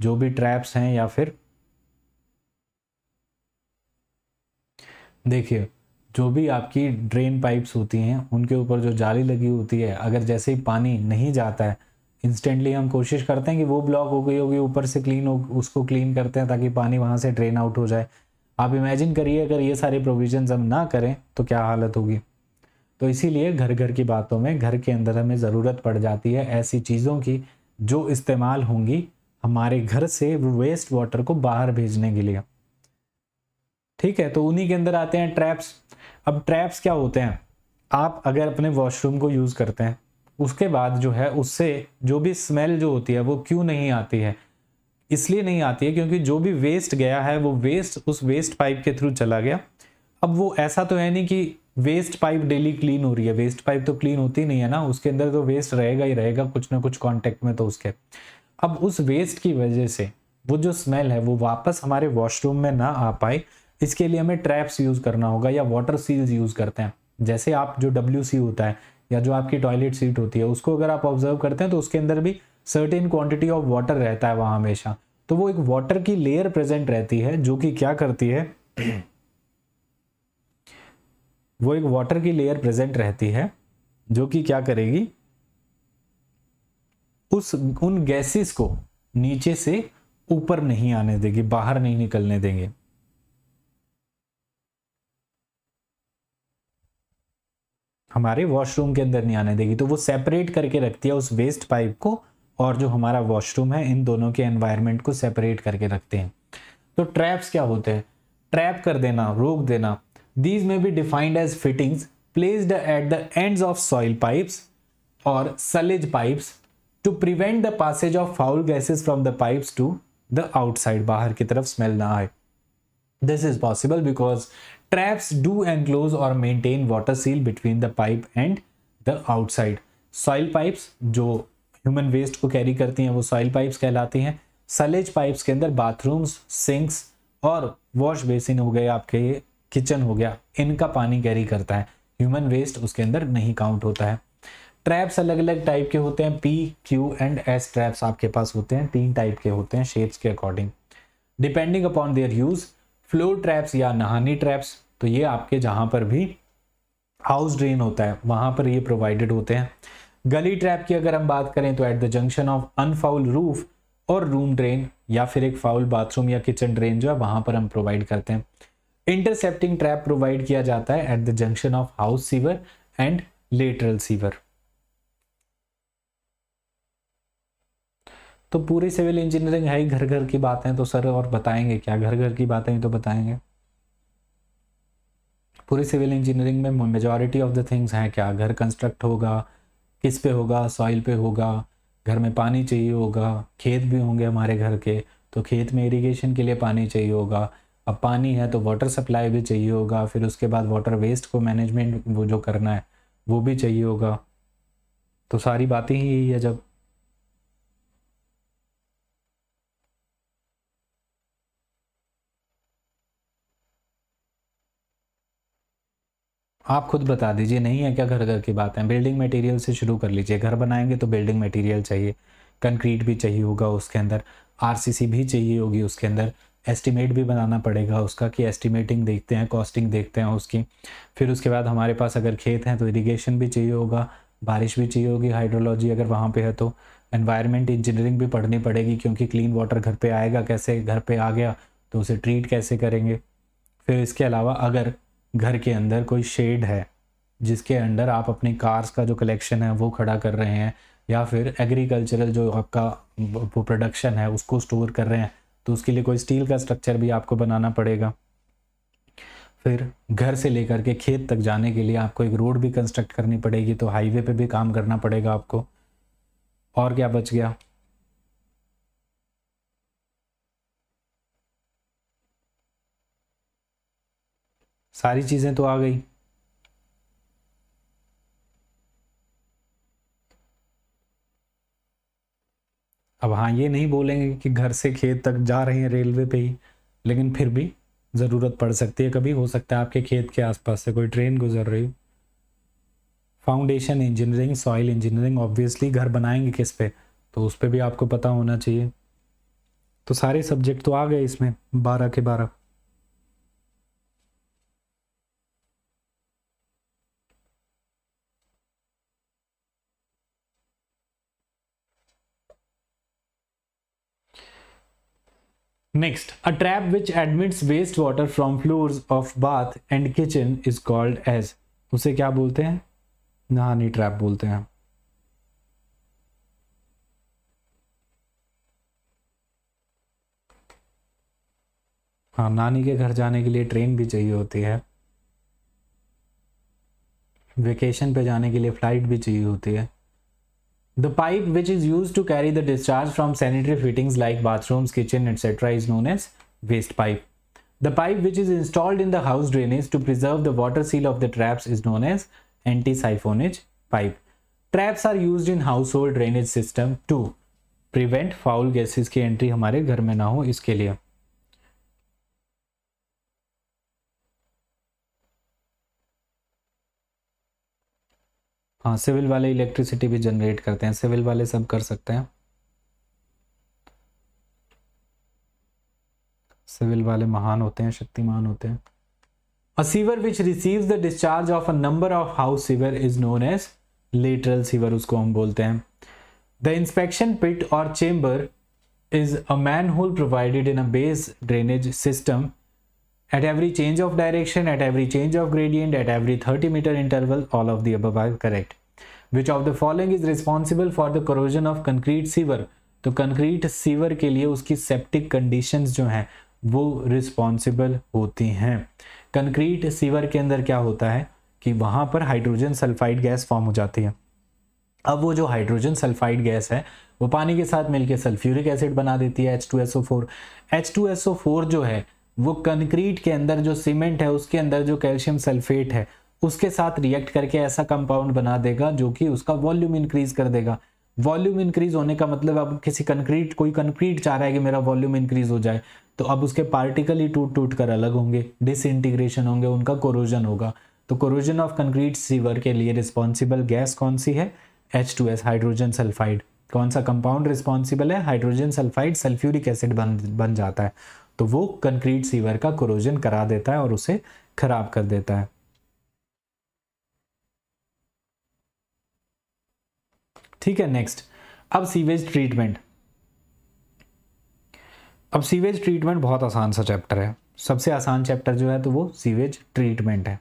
जो भी ट्रैप्स हैं या फिर देखिए जो भी आपकी ड्रेन पाइप्स होती हैं उनके ऊपर जो जाली लगी होती है अगर जैसे ही पानी नहीं जाता है इंस्टेंटली हम कोशिश करते हैं कि वो ब्लॉक हो गई होगी ऊपर से क्लीन हो उसको क्लीन करते हैं ताकि पानी वहाँ से ड्रेन आउट हो जाए आप इमेजिन करिए अगर ये सारे प्रोविजन हम ना करें तो क्या हालत होगी तो इसीलिए घर घर की बातों में घर के अंदर हमें ज़रूरत पड़ जाती है ऐसी चीज़ों की जो इस्तेमाल होंगी हमारे घर से वेस्ट वाटर को बाहर भेजने के लिए ठीक है तो उन्हीं के अंदर आते हैं ट्रैप्स अब ट्रैप्स क्या होते हैं आप अगर अपने वॉशरूम को यूज़ करते हैं उसके बाद जो है उससे जो भी स्मेल जो होती है वो क्यों नहीं आती है इसलिए नहीं आती है क्योंकि जो भी वेस्ट गया है वो वेस्ट उस वेस्ट पाइप के थ्रू चला गया अब वो ऐसा तो है नहीं कि वेस्ट पाइप डेली क्लीन हो रही है वेस्ट पाइप तो क्लीन होती नहीं है ना उसके अंदर तो वेस्ट रहेगा ही रहेगा कुछ ना कुछ कॉन्टेक्ट में तो उसके अब उस वेस्ट की वजह से वो जो स्मेल है वो वापस हमारे वॉशरूम में ना आ पाए इसके लिए हमें ट्रैप्स यूज़ करना होगा या वाटर सील्स यूज़ करते हैं जैसे आप जो डब्ल्यू होता है या जो आपकी टॉयलेट सीट होती है उसको अगर आप ऑब्जर्व करते हैं तो उसके अंदर भी सर्टेन क्वांटिटी ऑफ वाटर रहता है वहाँ हमेशा तो वो एक वाटर की लेयर प्रेजेंट रहती है जो कि क्या करती है वो एक वाटर की लेयर प्रेजेंट रहती है जो कि क्या करेगी उस उन गैसेस को नीचे से ऊपर नहीं आने देगी बाहर नहीं निकलने देंगे हमारे वॉशरूम के अंदर नहीं आने देगी तो वो सेपरेट करके रखती है उस वेस्ट पाइप को और जो हमारा वॉशरूम है इन दोनों के एनवायरमेंट को सेपरेट करके रखते हैं तो ट्रैप्स क्या होते हैं ट्रैप कर देना रोक देना दीज में भी defined as fittings placed at the end of soil pipes और sullage pipes to prevent the passage of foul gases from the pipes to the outside बाहर की तरफ स्मेल ना आए this is possible because Traps do enclose और maintain water seal between the pipe and the outside soil pipes जो human waste को carry करती हैं वो सॉइल पाइप्स कहलाती हैं सलेज पाइप्स के अंदर बाथरूम्स सिंक्स और वॉश बेसिन हो गए आपके किचन हो गया इनका पानी कैरी करता है ह्यूमन वेस्ट उसके अंदर नहीं काउंट होता है ट्रैप्स अलग अलग टाइप के होते हैं P Q and S traps आपके पास होते हैं तीन टाइप के होते हैं शेप्स के according depending upon their use floor traps या नहानी ट्रैप्स तो ये आपके जहां पर भी हाउस ड्रेन होता है वहां पर ये प्रोवाइडेड होते हैं गली ट्रैप की अगर हम बात करें तो at the junction of unfoul roof और रूम ड्रेन या फिर एक फाउल बाथरूम या किचन ड्रेन जो है वहां पर हम प्रोवाइड करते हैं इंटरसेप्टिंग ट्रैप प्रोवाइड किया जाता है at the junction of house sewer and lateral sewer तो पूरी सिविल इंजीनियरिंग है ही घर घर की बातें तो सर और बताएंगे क्या घर घर की बातें तो बताएंगे पूरी सिविल इंजीनियरिंग में मेजॉरिटी ऑफ द थिंग्स हैं क्या घर कंस्ट्रक्ट होगा किस पे होगा सॉइल पे होगा घर में पानी चाहिए होगा खेत भी होंगे हमारे घर के तो खेत में इरिगेशन के लिए पानी चाहिए होगा अब पानी है तो वाटर सप्लाई भी चाहिए होगा फिर उसके बाद वाटर वेस्ट को मैनेजमेंट वो जो करना है वो भी चाहिए होगा तो सारी बातें ही यही है जब आप खुद बता दीजिए नहीं है क्या घर घर की बात है बिल्डिंग मटेरियल से शुरू कर लीजिए घर बनाएंगे तो बिल्डिंग मटेरियल चाहिए कंक्रीट भी चाहिए होगा उसके अंदर आरसीसी भी चाहिए होगी उसके अंदर एस्टिमेट भी बनाना पड़ेगा उसका कि एस्टिमेटिंग देखते हैं कॉस्टिंग देखते हैं उसकी फिर उसके बाद हमारे पास अगर खेत हैं तो इरीगेशन भी चाहिए होगा बारिश भी चाहिए होगी हाइड्रोलॉजी अगर वहाँ पर है तो एनवायरमेंट इंजीनियरिंग भी पढ़नी पड़ेगी क्योंकि क्लीन वाटर घर पर आएगा कैसे घर पर आ गया तो उसे ट्रीट कैसे करेंगे फिर इसके अलावा अगर घर के अंदर कोई शेड है जिसके अंडर आप अपने कार्स का जो कलेक्शन है वो खड़ा कर रहे हैं या फिर एग्रीकल्चरल जो आपका वो प्रोडक्शन है उसको स्टोर कर रहे हैं तो उसके लिए कोई स्टील का स्ट्रक्चर भी आपको बनाना पड़ेगा फिर घर से लेकर के खेत तक जाने के लिए आपको एक रोड भी कंस्ट्रक्ट करनी पड़ेगी तो हाईवे पे भी काम करना पड़ेगा आपको और क्या बच गया सारी चीज़ें तो आ गई अब हाँ ये नहीं बोलेंगे कि घर से खेत तक जा रहे हैं रेलवे पे ही लेकिन फिर भी ज़रूरत पड़ सकती है कभी हो सकता है आपके खेत के आसपास से कोई ट्रेन गुजर रही हो foundation engineering soil engineering obviously घर बनाएंगे किस पे तो उस पर भी आपको पता होना चाहिए तो सारे सब्जेक्ट तो आ गए इसमें बारह के बारह Next, a trap which admits wastewater from floors of bath and kitchen is called as उसे क्या बोलते हैं नहानी ट्रैप बोलते हैं हाँ नानी के घर जाने के लिए ट्रेन भी चाहिए होती है वेकेशन पे जाने के लिए फ्लाइट भी चाहिए होती है The pipe which is used to carry the discharge from sanitary fittings like bathrooms, kitchen, etc. is known as waste pipe. The pipe which is installed in the house drainage to preserve the water seal of the traps is known as anti-siphonage pipe. Traps are used in household drainage system to prevent foul gases की entry हमारे घर में ना हो इसके लिए हाँ civil वाले इलेक्ट्रिसिटी भी जनरेट करते हैं सिविल वाले सब कर सकते हैं सिविल वाले महान होते हैं शक्तिमान होते हैं a sewer which receive the discharge of a number of house sewer is known as lateral sewer उसको हम बोलते हैं द इंस्पेक्शन पिट और chamber is a manhole provided in a base drainage system At every change of direction, at every change of gradient, at every 30 meter interval, all of the above are correct. Which of the following is responsible for the corrosion of concrete sewer? तो concrete sewer के लिए उसकी septic conditions जो हैं वो responsible होती हैं concrete sewer के अंदर क्या होता है कि वहाँ पर हाइड्रोजन सल्फाइड गैस फॉर्म हो जाती है अब वो जो हाइड्रोजन सल्फाइड गैस है वो पानी के साथ मिलकर सल्फ्यूरिक एसिड बना देती है H two S O four H two S O four जो है वो कंक्रीट के अंदर जो सीमेंट है उसके अंदर जो कैल्शियम सल्फेट है उसके साथ रिएक्ट करके ऐसा कंपाउंड बना देगा जो कि उसका वॉल्यूम इंक्रीज कर देगा वॉल्यूम इंक्रीज होने का मतलब अब किसी कंक्रीट कोई कंक्रीट चाह रहा है कि मेरा वॉल्यूम इंक्रीज हो जाए तो अब उसके पार्टिकल ही टूट टूट कर अलग होंगे डिसइंटीग्रेशन होंगे उनका कोरोजन होगा तो कोरोजन ऑफ कंक्रीट सीवर के लिए रिस्पॉन्सिबल गैस कौन सी है H two S hydrogen sulphide कौन सा कंपाउंड रिस्पॉन्सिबल है हाइड्रोजन सल्फाइड सल्फ्यूरिक एसिड बन बन जाता है तो वो कंक्रीट सीवर का क्रोजन करा देता है और उसे खराब कर देता है ठीक है नेक्स्ट अब सीवेज ट्रीटमेंट अब सीवेज ट्रीटमेंट बहुत आसान सा चैप्टर है सबसे आसान चैप्टर जो है तो वो सीवेज ट्रीटमेंट है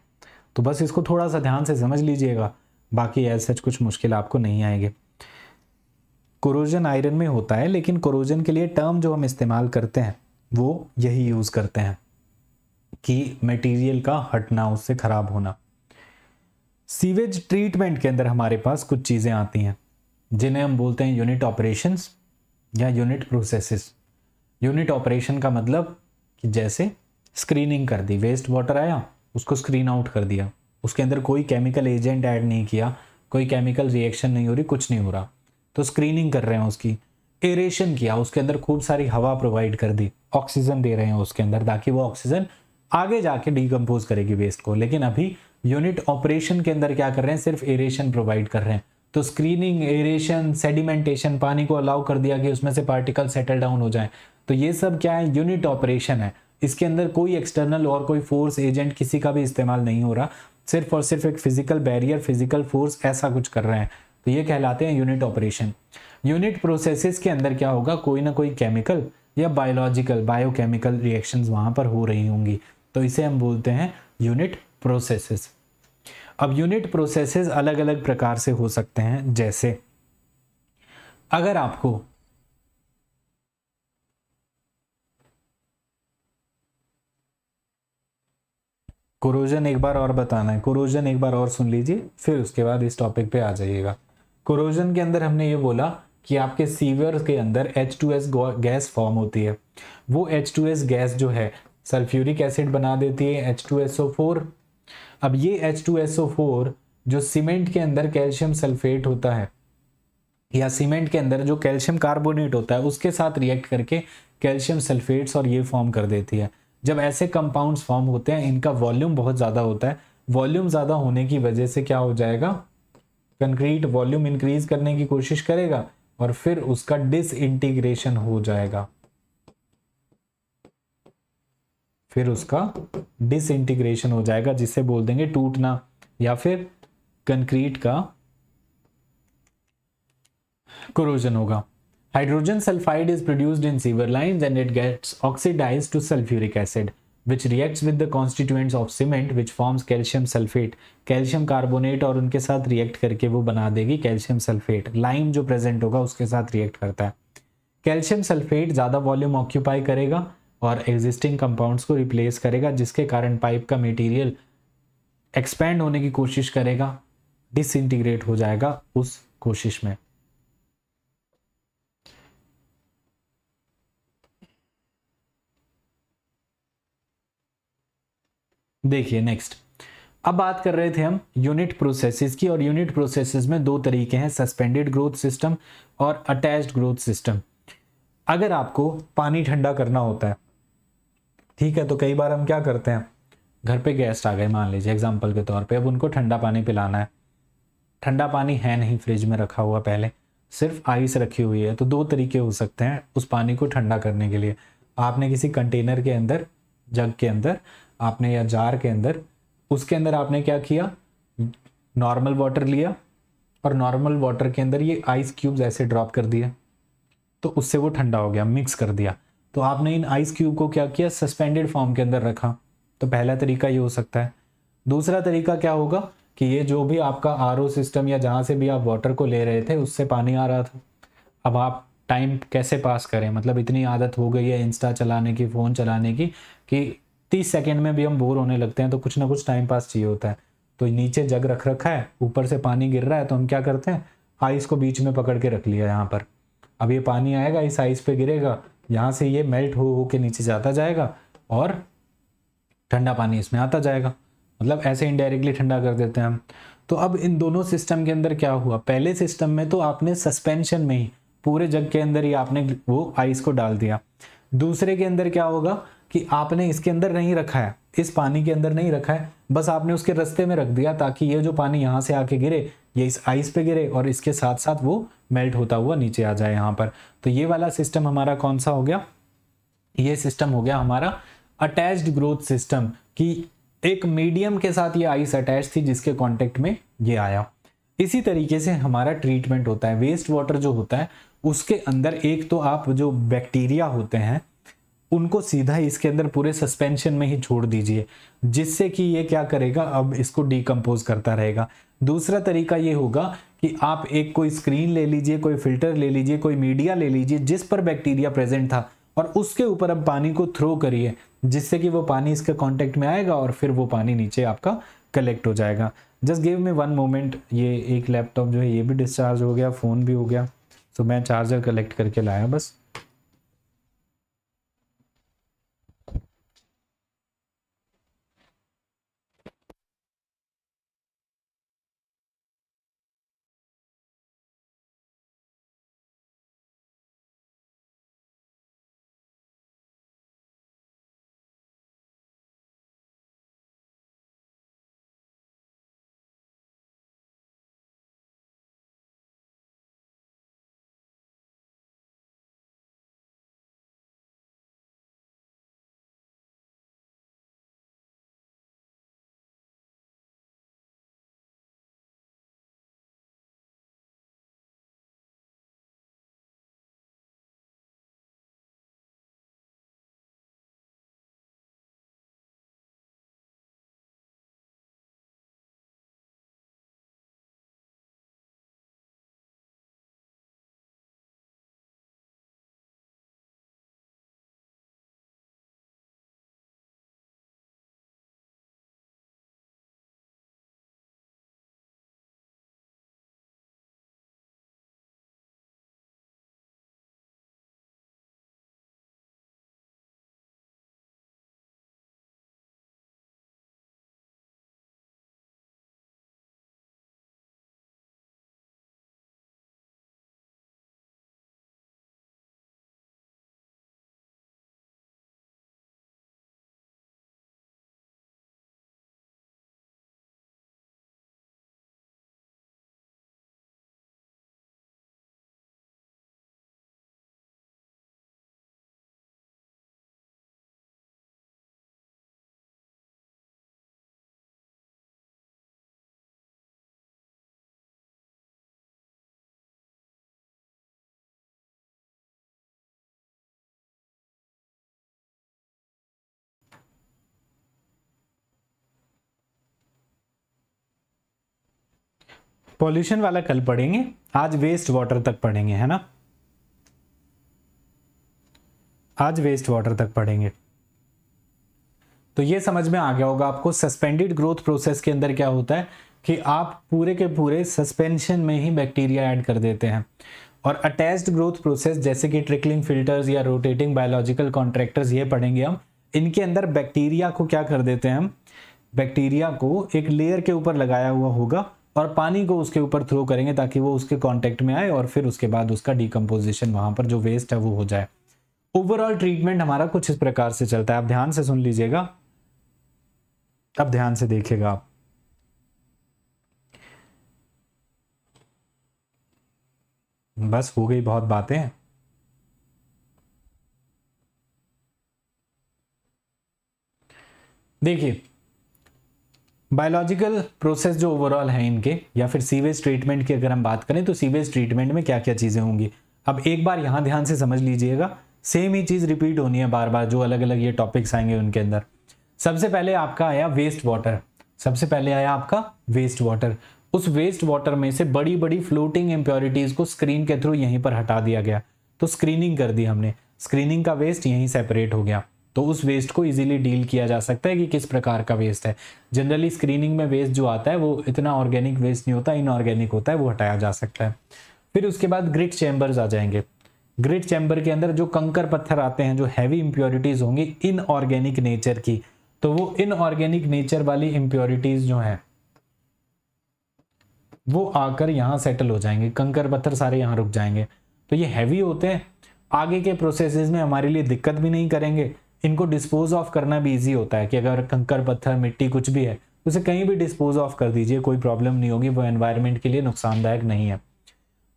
तो बस इसको थोड़ा सा ध्यान से समझ लीजिएगा बाकी ऐसे सच कुछ मुश्किल आपको नहीं आएंगे कोरोजन आयरन में होता है लेकिन कोरोजन के लिए टर्म जो हम इस्तेमाल करते हैं वो यही यूज़ करते हैं कि मटेरियल का हटना उससे ख़राब होना सीवेज ट्रीटमेंट के अंदर हमारे पास कुछ चीज़ें आती हैं जिन्हें हम बोलते हैं यूनिट ऑपरेशंस या यूनिट प्रोसेसेस यूनिट ऑपरेशन का मतलब कि जैसे स्क्रीनिंग कर दी वेस्ट वाटर आया उसको स्क्रीन आउट कर दिया उसके अंदर कोई केमिकल एजेंट ऐड नहीं किया कोई केमिकल रिएक्शन नहीं हो रही कुछ नहीं हो रहा तो स्क्रीनिंग कर रहे हैं उसकी एरेशन किया उसके अंदर खूब सारी हवा प्रोवाइड कर दी ऑक्सीजन दे रहे हैं उसके अंदर ताकि वो ऑक्सीजन आगे जाके डीकम्पोज करेगी वेस्ट को लेकिन अभी यूनिट ऑपरेशन के अंदर क्या कर रहे हैं सिर्फ एरेशन प्रोवाइड कर रहे हैं तो स्क्रीनिंग एरेशन सेडिमेंटेशन पानी को अलाउ कर दिया कि उसमें से पार्टिकल सेटल डाउन हो जाए तो ये सब क्या है यूनिट ऑपरेशन है इसके अंदर कोई एक्सटर्नल और कोई फोर्स एजेंट किसी का भी इस्तेमाल नहीं हो रहा सिर्फ और सिर्फ एक फिजिकल बैरियर फिजिकल फोर्स ऐसा कुछ कर रहे हैं तो ये कहलाते हैं यूनिट ऑपरेशन यूनिट प्रोसेसेस के अंदर क्या होगा कोई ना कोई केमिकल या बायोलॉजिकल बायोकेमिकल रिएक्शंस वहाँ पर हो रही होंगी तो इसे हम बोलते हैं यूनिट प्रोसेसेस अब यूनिट प्रोसेसेस अलग अलग प्रकार से हो सकते हैं जैसे अगर आपको कोरोजन एक बार और बताना है कोरोजन एक बार और सुन लीजिए फिर उसके बाद इस टॉपिक पे आ जाइएगा कोरोजन के अंदर हमने ये बोला कि आपके सीवर के अंदर H2S गैस फॉर्म होती है वो H2S गैस जो है सल्फ्यूरिक एसिड बना देती है H2SO4 अब ये H2SO4 जो सीमेंट के अंदर कैल्शियम सल्फेट होता है या सीमेंट के अंदर जो कैल्शियम कार्बोनेट होता है उसके साथ रिएक्ट करके कैल्शियम सल्फेट्स और ये फॉर्म कर देती है जब ऐसे कंपाउंड्स फॉर्म होते हैं इनका वॉल्यूम बहुत ज़्यादा होता है वॉल्यूम ज़्यादा होने की वजह से क्या हो जाएगा कंक्रीट वॉल्यूम इंक्रीज करने की कोशिश करेगा और फिर उसका डिसइंटीग्रेशन हो जाएगा फिर उसका डिस इंटीग्रेशन हो जाएगा जिसे बोल देंगे टूटना या फिर कंक्रीट का क्रोजन होगा hydrogen sulphide is produced in sewer lines and it gets oxidised to sulphuric acid which reacts with the constituents of cement which forms calcium sulfate calcium carbonate और उनके साथ react करके वो बना देगी calcium sulfate lime जो present होगा उसके साथ react करता है calcium sulfate ज़्यादा volume occupy करेगा और existing compounds को replace करेगा जिसके कारण pipe का material expand होने की कोशिश करेगा disintegrate हो जाएगा उस कोशिश में देखिए नेक्स्ट अब बात कर रहे थे हम यूनिट प्रोसेसेस की और यूनिट प्रोसेसेस में दो तरीके हैं सस्पेंडेड ग्रोथ सिस्टम और अटैच्ड ग्रोथ सिस्टम अगर आपको पानी ठंडा करना होता है ठीक है तो कई बार हम क्या करते हैं घर पे गेस्ट आ गए मान लीजिए एग्जाम्पल के तौर पे अब उनको ठंडा पानी पिलाना है ठंडा पानी है नहीं फ्रिज में रखा हुआ पहले सिर्फ आइस रखी हुई है तो दो तरीके हो सकते हैं उस पानी को ठंडा करने के लिए आपने किसी कंटेनर के अंदर जग के अंदर आपने या जार के अंदर उसके अंदर आपने क्या किया नॉर्मल वाटर लिया और नॉर्मल वाटर के अंदर ये आइस क्यूब्स ऐसे ड्रॉप कर दिया तो उससे वो ठंडा हो गया मिक्स कर दिया तो आपने इन आइस क्यूब को क्या किया सस्पेंडेड फॉर्म के अंदर रखा तो पहला तरीका ये हो सकता है दूसरा तरीका क्या होगा कि ये जो भी आपका आर सिस्टम या जहाँ से भी आप वाटर को ले रहे थे उससे पानी आ रहा था अब आप टाइम कैसे पास करें मतलब इतनी आदत हो गई है इंस्टा चलाने की फ़ोन चलाने की कि तीस सेकेंड में भी हम बोर होने लगते हैं तो कुछ ना कुछ टाइम पास चाहिए होता है तो नीचे जग रख रखा है ऊपर से पानी गिर रहा है तो हम क्या करते हैं आइस को बीच में पकड़ के रख लिया यहाँ पर अब ये पानी आएगा इस आइस पे गिरेगा यहाँ से ये मेल्ट हो हो के नीचे जाता जाएगा और ठंडा पानी इसमें आता जाएगा मतलब ऐसे इनडायरेक्टली ठंडा कर देते हैं हम तो अब इन दोनों सिस्टम के अंदर क्या हुआ पहले सिस्टम में तो आपने सस्पेंशन में ही पूरे जग के अंदर ही आपने वो आइस को डाल दिया दूसरे के अंदर क्या होगा कि आपने इसके अंदर नहीं रखा है इस पानी के अंदर नहीं रखा है बस आपने उसके रस्ते में रख दिया ताकि ये जो पानी यहाँ से आके गिरे ये इस आइस पे गिरे और इसके साथ साथ वो मेल्ट होता हुआ नीचे आ जाए यहाँ पर तो ये वाला सिस्टम हमारा कौन सा हो गया ये सिस्टम हो गया हमारा अटैच्ड ग्रोथ सिस्टम कि एक मीडियम के साथ ये आइस अटैच थी जिसके कॉन्टेक्ट में ये आया इसी तरीके से हमारा ट्रीटमेंट होता है वेस्ट वाटर जो होता है उसके अंदर एक तो आप जो बैक्टीरिया होते हैं उनको सीधा इसके अंदर पूरे सस्पेंशन में ही छोड़ दीजिए जिससे कि ये क्या करेगा अब इसको डीकम्पोज करता रहेगा दूसरा तरीका ये होगा कि आप एक कोई स्क्रीन ले लीजिए कोई फिल्टर ले लीजिए कोई मीडिया ले लीजिए जिस पर बैक्टीरिया प्रेजेंट था और उसके ऊपर अब पानी को थ्रो करिए जिससे कि वो पानी इसके कॉन्टेक्ट में आएगा और फिर वो पानी नीचे आपका कलेक्ट हो जाएगा just give me one moment ये एक लैपटॉप जो है ये भी डिस्चार्ज हो गया फ़ोन भी हो गया तो मैं चार्जर कलेक्ट करके लाया बस पॉल्यूशन वाला कल पढ़ेंगे आज वेस्ट वाटर तक पढ़ेंगे है ना आज वेस्ट वाटर तक पढ़ेंगे तो ये समझ में आ गया होगा आपको सस्पेंडेड ग्रोथ प्रोसेस के अंदर क्या होता है कि आप पूरे के पूरे सस्पेंशन में ही बैक्टीरिया ऐड कर देते हैं और अटैच्ड ग्रोथ प्रोसेस जैसे कि ट्रिकलिंग फिल्टर्स या रोटेटिंग बायोलॉजिकल कॉन्ट्रैक्टर्स ये पढ़ेंगे हम इनके अंदर बैक्टीरिया को क्या कर देते हैं हम बैक्टीरिया को एक लेयर के ऊपर लगाया हुआ होगा और पानी को उसके ऊपर थ्रो करेंगे ताकि वो उसके कांटेक्ट में आए और फिर उसके बाद उसका डिकम्पोजिशन वहाँ पर जो वेस्ट है वो हो जाए ओवरऑल ट्रीटमेंट हमारा कुछ इस प्रकार से चलता है आप ध्यान से सुन लीजिएगा अब ध्यान से देखिएगा आप बस हो गई बहुत बातें देखिए बायोलॉजिकल प्रोसेस जो ओवरऑल है इनके या फिर सीवेज ट्रीटमेंट की अगर हम बात करें तो सीवेज ट्रीटमेंट में क्या क्या चीज़ें होंगी अब एक बार यहाँ ध्यान से समझ लीजिएगा सेम ही चीज़ रिपीट होनी है बार बार जो अलग अलग ये टॉपिक्स आएंगे उनके अंदर सबसे पहले आपका आया वेस्ट वाटर सबसे पहले आया आपका वेस्ट वाटर उस वेस्ट वाटर में से बड़ी बड़ी फ्लोटिंग इम्प्योरिटीज़ को स्क्रीन के थ्रू यहीं पर हटा दिया गया तो स्क्रीनिंग कर दी हमने स्क्रीनिंग का वेस्ट यहीं सेपरेट हो गया तो उस वेस्ट को इजीली डील किया जा सकता है कि किस प्रकार का वेस्ट है जनरली स्क्रीनिंग में वेस्ट जो आता है वो इतना ऑर्गेनिक वेस्ट नहीं होता इनऑर्गेनिक होता है वो हटाया जा सकता है फिर उसके बाद ग्रिड चैम्बर्स आ जाएंगे ग्रिड चैम्बर के अंदर जो कंकर पत्थर आते हैं जो हैवी इम्प्योरिटीज़ होंगी इनऑर्गेनिक नेचर की तो वो इनऑर्गेनिक नेचर वाली इम्प्योरिटीज़ जो हैं वो आकर यहाँ सेटल हो जाएंगे कंकर पत्थर सारे यहाँ रुक जाएंगे तो ये हैवी होते हैं आगे के प्रोसेसेस में हमारे लिए दिक्कत भी नहीं करेंगे इनको डिस्पोज ऑफ करना भी ईजी होता है कि अगर कंकर पत्थर मिट्टी कुछ भी है तो उसे कहीं भी डिस्पोज ऑफ कर दीजिए कोई प्रॉब्लम नहीं होगी वो एनवायरमेंट के लिए नुकसानदायक नहीं है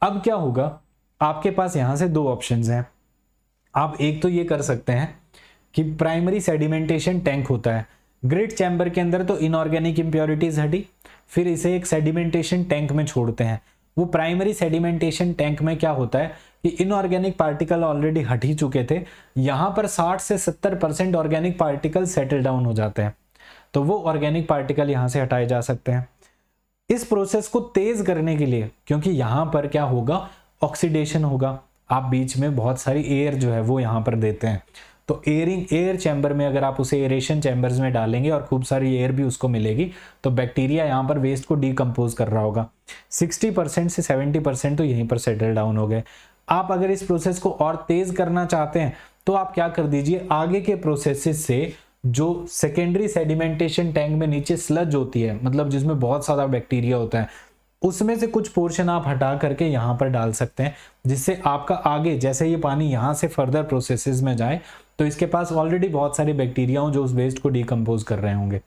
अब क्या होगा आपके पास यहाँ से दो ऑप्शन हैं आप एक तो ये कर सकते हैं कि प्राइमरी सेडिमेंटेशन टैंक होता है ग्रेट चैम्बर के अंदर तो इनऑर्गेनिक इम्प्योरिटीज हटी फिर इसे एक सेडिमेंटेशन टैंक में छोड़ते हैं वो प्राइमरी सेडिमेंटेशन टैंक में क्या होता है कि इनऑर्गेनिक पार्टिकल ऑलरेडी हट ही चुके थे यहां पर 60 से 70 percent organic particle settle down हो जाते हैं तो वो ऑर्गेनिक पार्टिकल यहां से हटाए जा सकते हैं इस प्रोसेस को तेज करने के लिए क्योंकि यहां पर क्या होगा ऑक्सीडेशन होगा आप बीच में बहुत सारी एयर जो है वो यहां पर देते हैं तो एयरिंग एयर चैम्बर में अगर आप उसे एरेशन चैम्बर्स में डालेंगे और खूब सारी एयर भी उसको मिलेगी तो बैक्टीरिया यहाँ पर वेस्ट को डीकम्पोज कर रहा होगा 60 से 70 तो यहीं पर सेटल डाउन हो गए आप अगर इस प्रोसेस को और तेज करना चाहते हैं तो आप क्या कर दीजिए आगे के प्रोसेसेस से जो सेकेंडरी सेडिमेंटेशन टैंक में नीचे स्लज होती है मतलब जिसमें बहुत सारा बैक्टीरिया होता है उसमें से कुछ पोर्शन आप हटा करके यहाँ पर डाल सकते हैं जिससे आपका आगे जैसे ये पानी यहाँ से फर्दर प्रोसेसेस में जाए तो इसके पास ऑलरेडी बहुत सारे बैक्टीरिया हों जो उस वेस्ट को डिकम्पोज कर रहे होंगे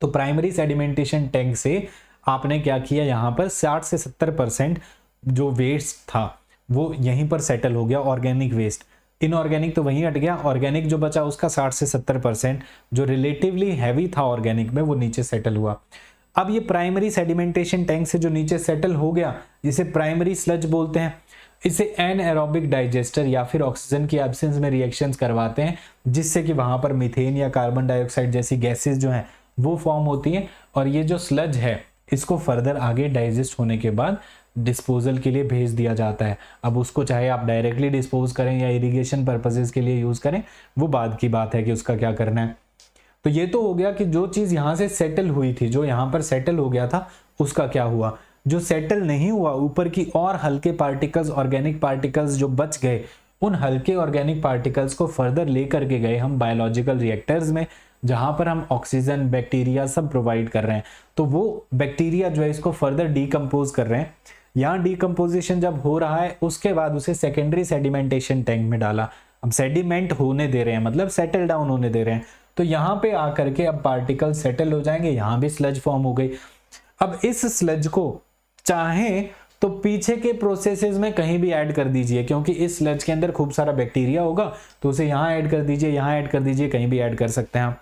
तो प्राइमरी सेडिमेंटेशन टैंक से आपने क्या किया यहाँ पर साठ से सत्तर परसेंट जो वेस्ट था वो यहीं पर सेटल हो गया ऑर्गेनिक वेस्ट इनऑर्गेनिक तो वहीं अट गया ऑर्गेनिक जो बचा उसका 60 से 70 परसेंट जो रिलेटिवली हैवी था ऑर्गेनिक में वो नीचे सेटल हुआ अब ये प्राइमरी सेडिमेंटेशन टैंक से जो नीचे सेटल हो गया जिसे प्राइमरी स्लज बोलते हैं इसे एन एरोबिक डाइजेस्टर या फिर ऑक्सीजन की एबसेंस में रिएक्शंस करवाते हैं जिससे कि वहां पर मिथेन या कार्बन डाइऑक्साइड जैसी गैसेज जो हैं वो फॉर्म होती हैं और ये जो स्लज है इसको फर्दर आगे डाइजेस्ट होने के बाद डिस्पोजल के लिए भेज दिया जाता है अब उसको चाहे आप डायरेक्टली डिस्पोज करें या इरिगेशन पर्पजेज के लिए यूज़ करें वो बाद की बात है कि उसका क्या करना है तो ये तो हो गया कि जो चीज़ यहाँ से सेटल हुई थी जो यहाँ पर सेटल हो गया था उसका क्या हुआ जो सेटल नहीं हुआ ऊपर की और हल्के पार्टिकल्स ऑर्गेनिक पार्टिकल्स जो बच गए उन हल्के ऑर्गेनिक पार्टिकल्स को फर्दर ले करके गए हम बायोलॉजिकल रिएक्टर्स में जहाँ पर हम ऑक्सीजन बैक्टीरिया सब प्रोवाइड कर रहे हैं तो वो बैक्टीरिया जो है इसको फर्दर डिकम्पोज कर रहे हैं यहाँ डीकम्पोजिशन जब हो रहा है उसके बाद उसे सेकेंडरी सेडिमेंटेशन टैंक में डाला अब सेडिमेंट होने दे रहे हैं मतलब सेटल डाउन होने दे रहे हैं तो यहाँ पे आकर के अब पार्टिकल सेटल हो जाएंगे यहाँ भी स्लज फॉर्म हो गई अब इस स्लज को चाहे तो पीछे के प्रोसेसेस में कहीं भी ऐड कर दीजिए क्योंकि इस स्लज के अंदर खूब सारा बैक्टीरिया होगा तो उसे यहाँ ऐड कर दीजिए यहाँ ऐड कर दीजिए कहीं भी ऐड कर सकते हैं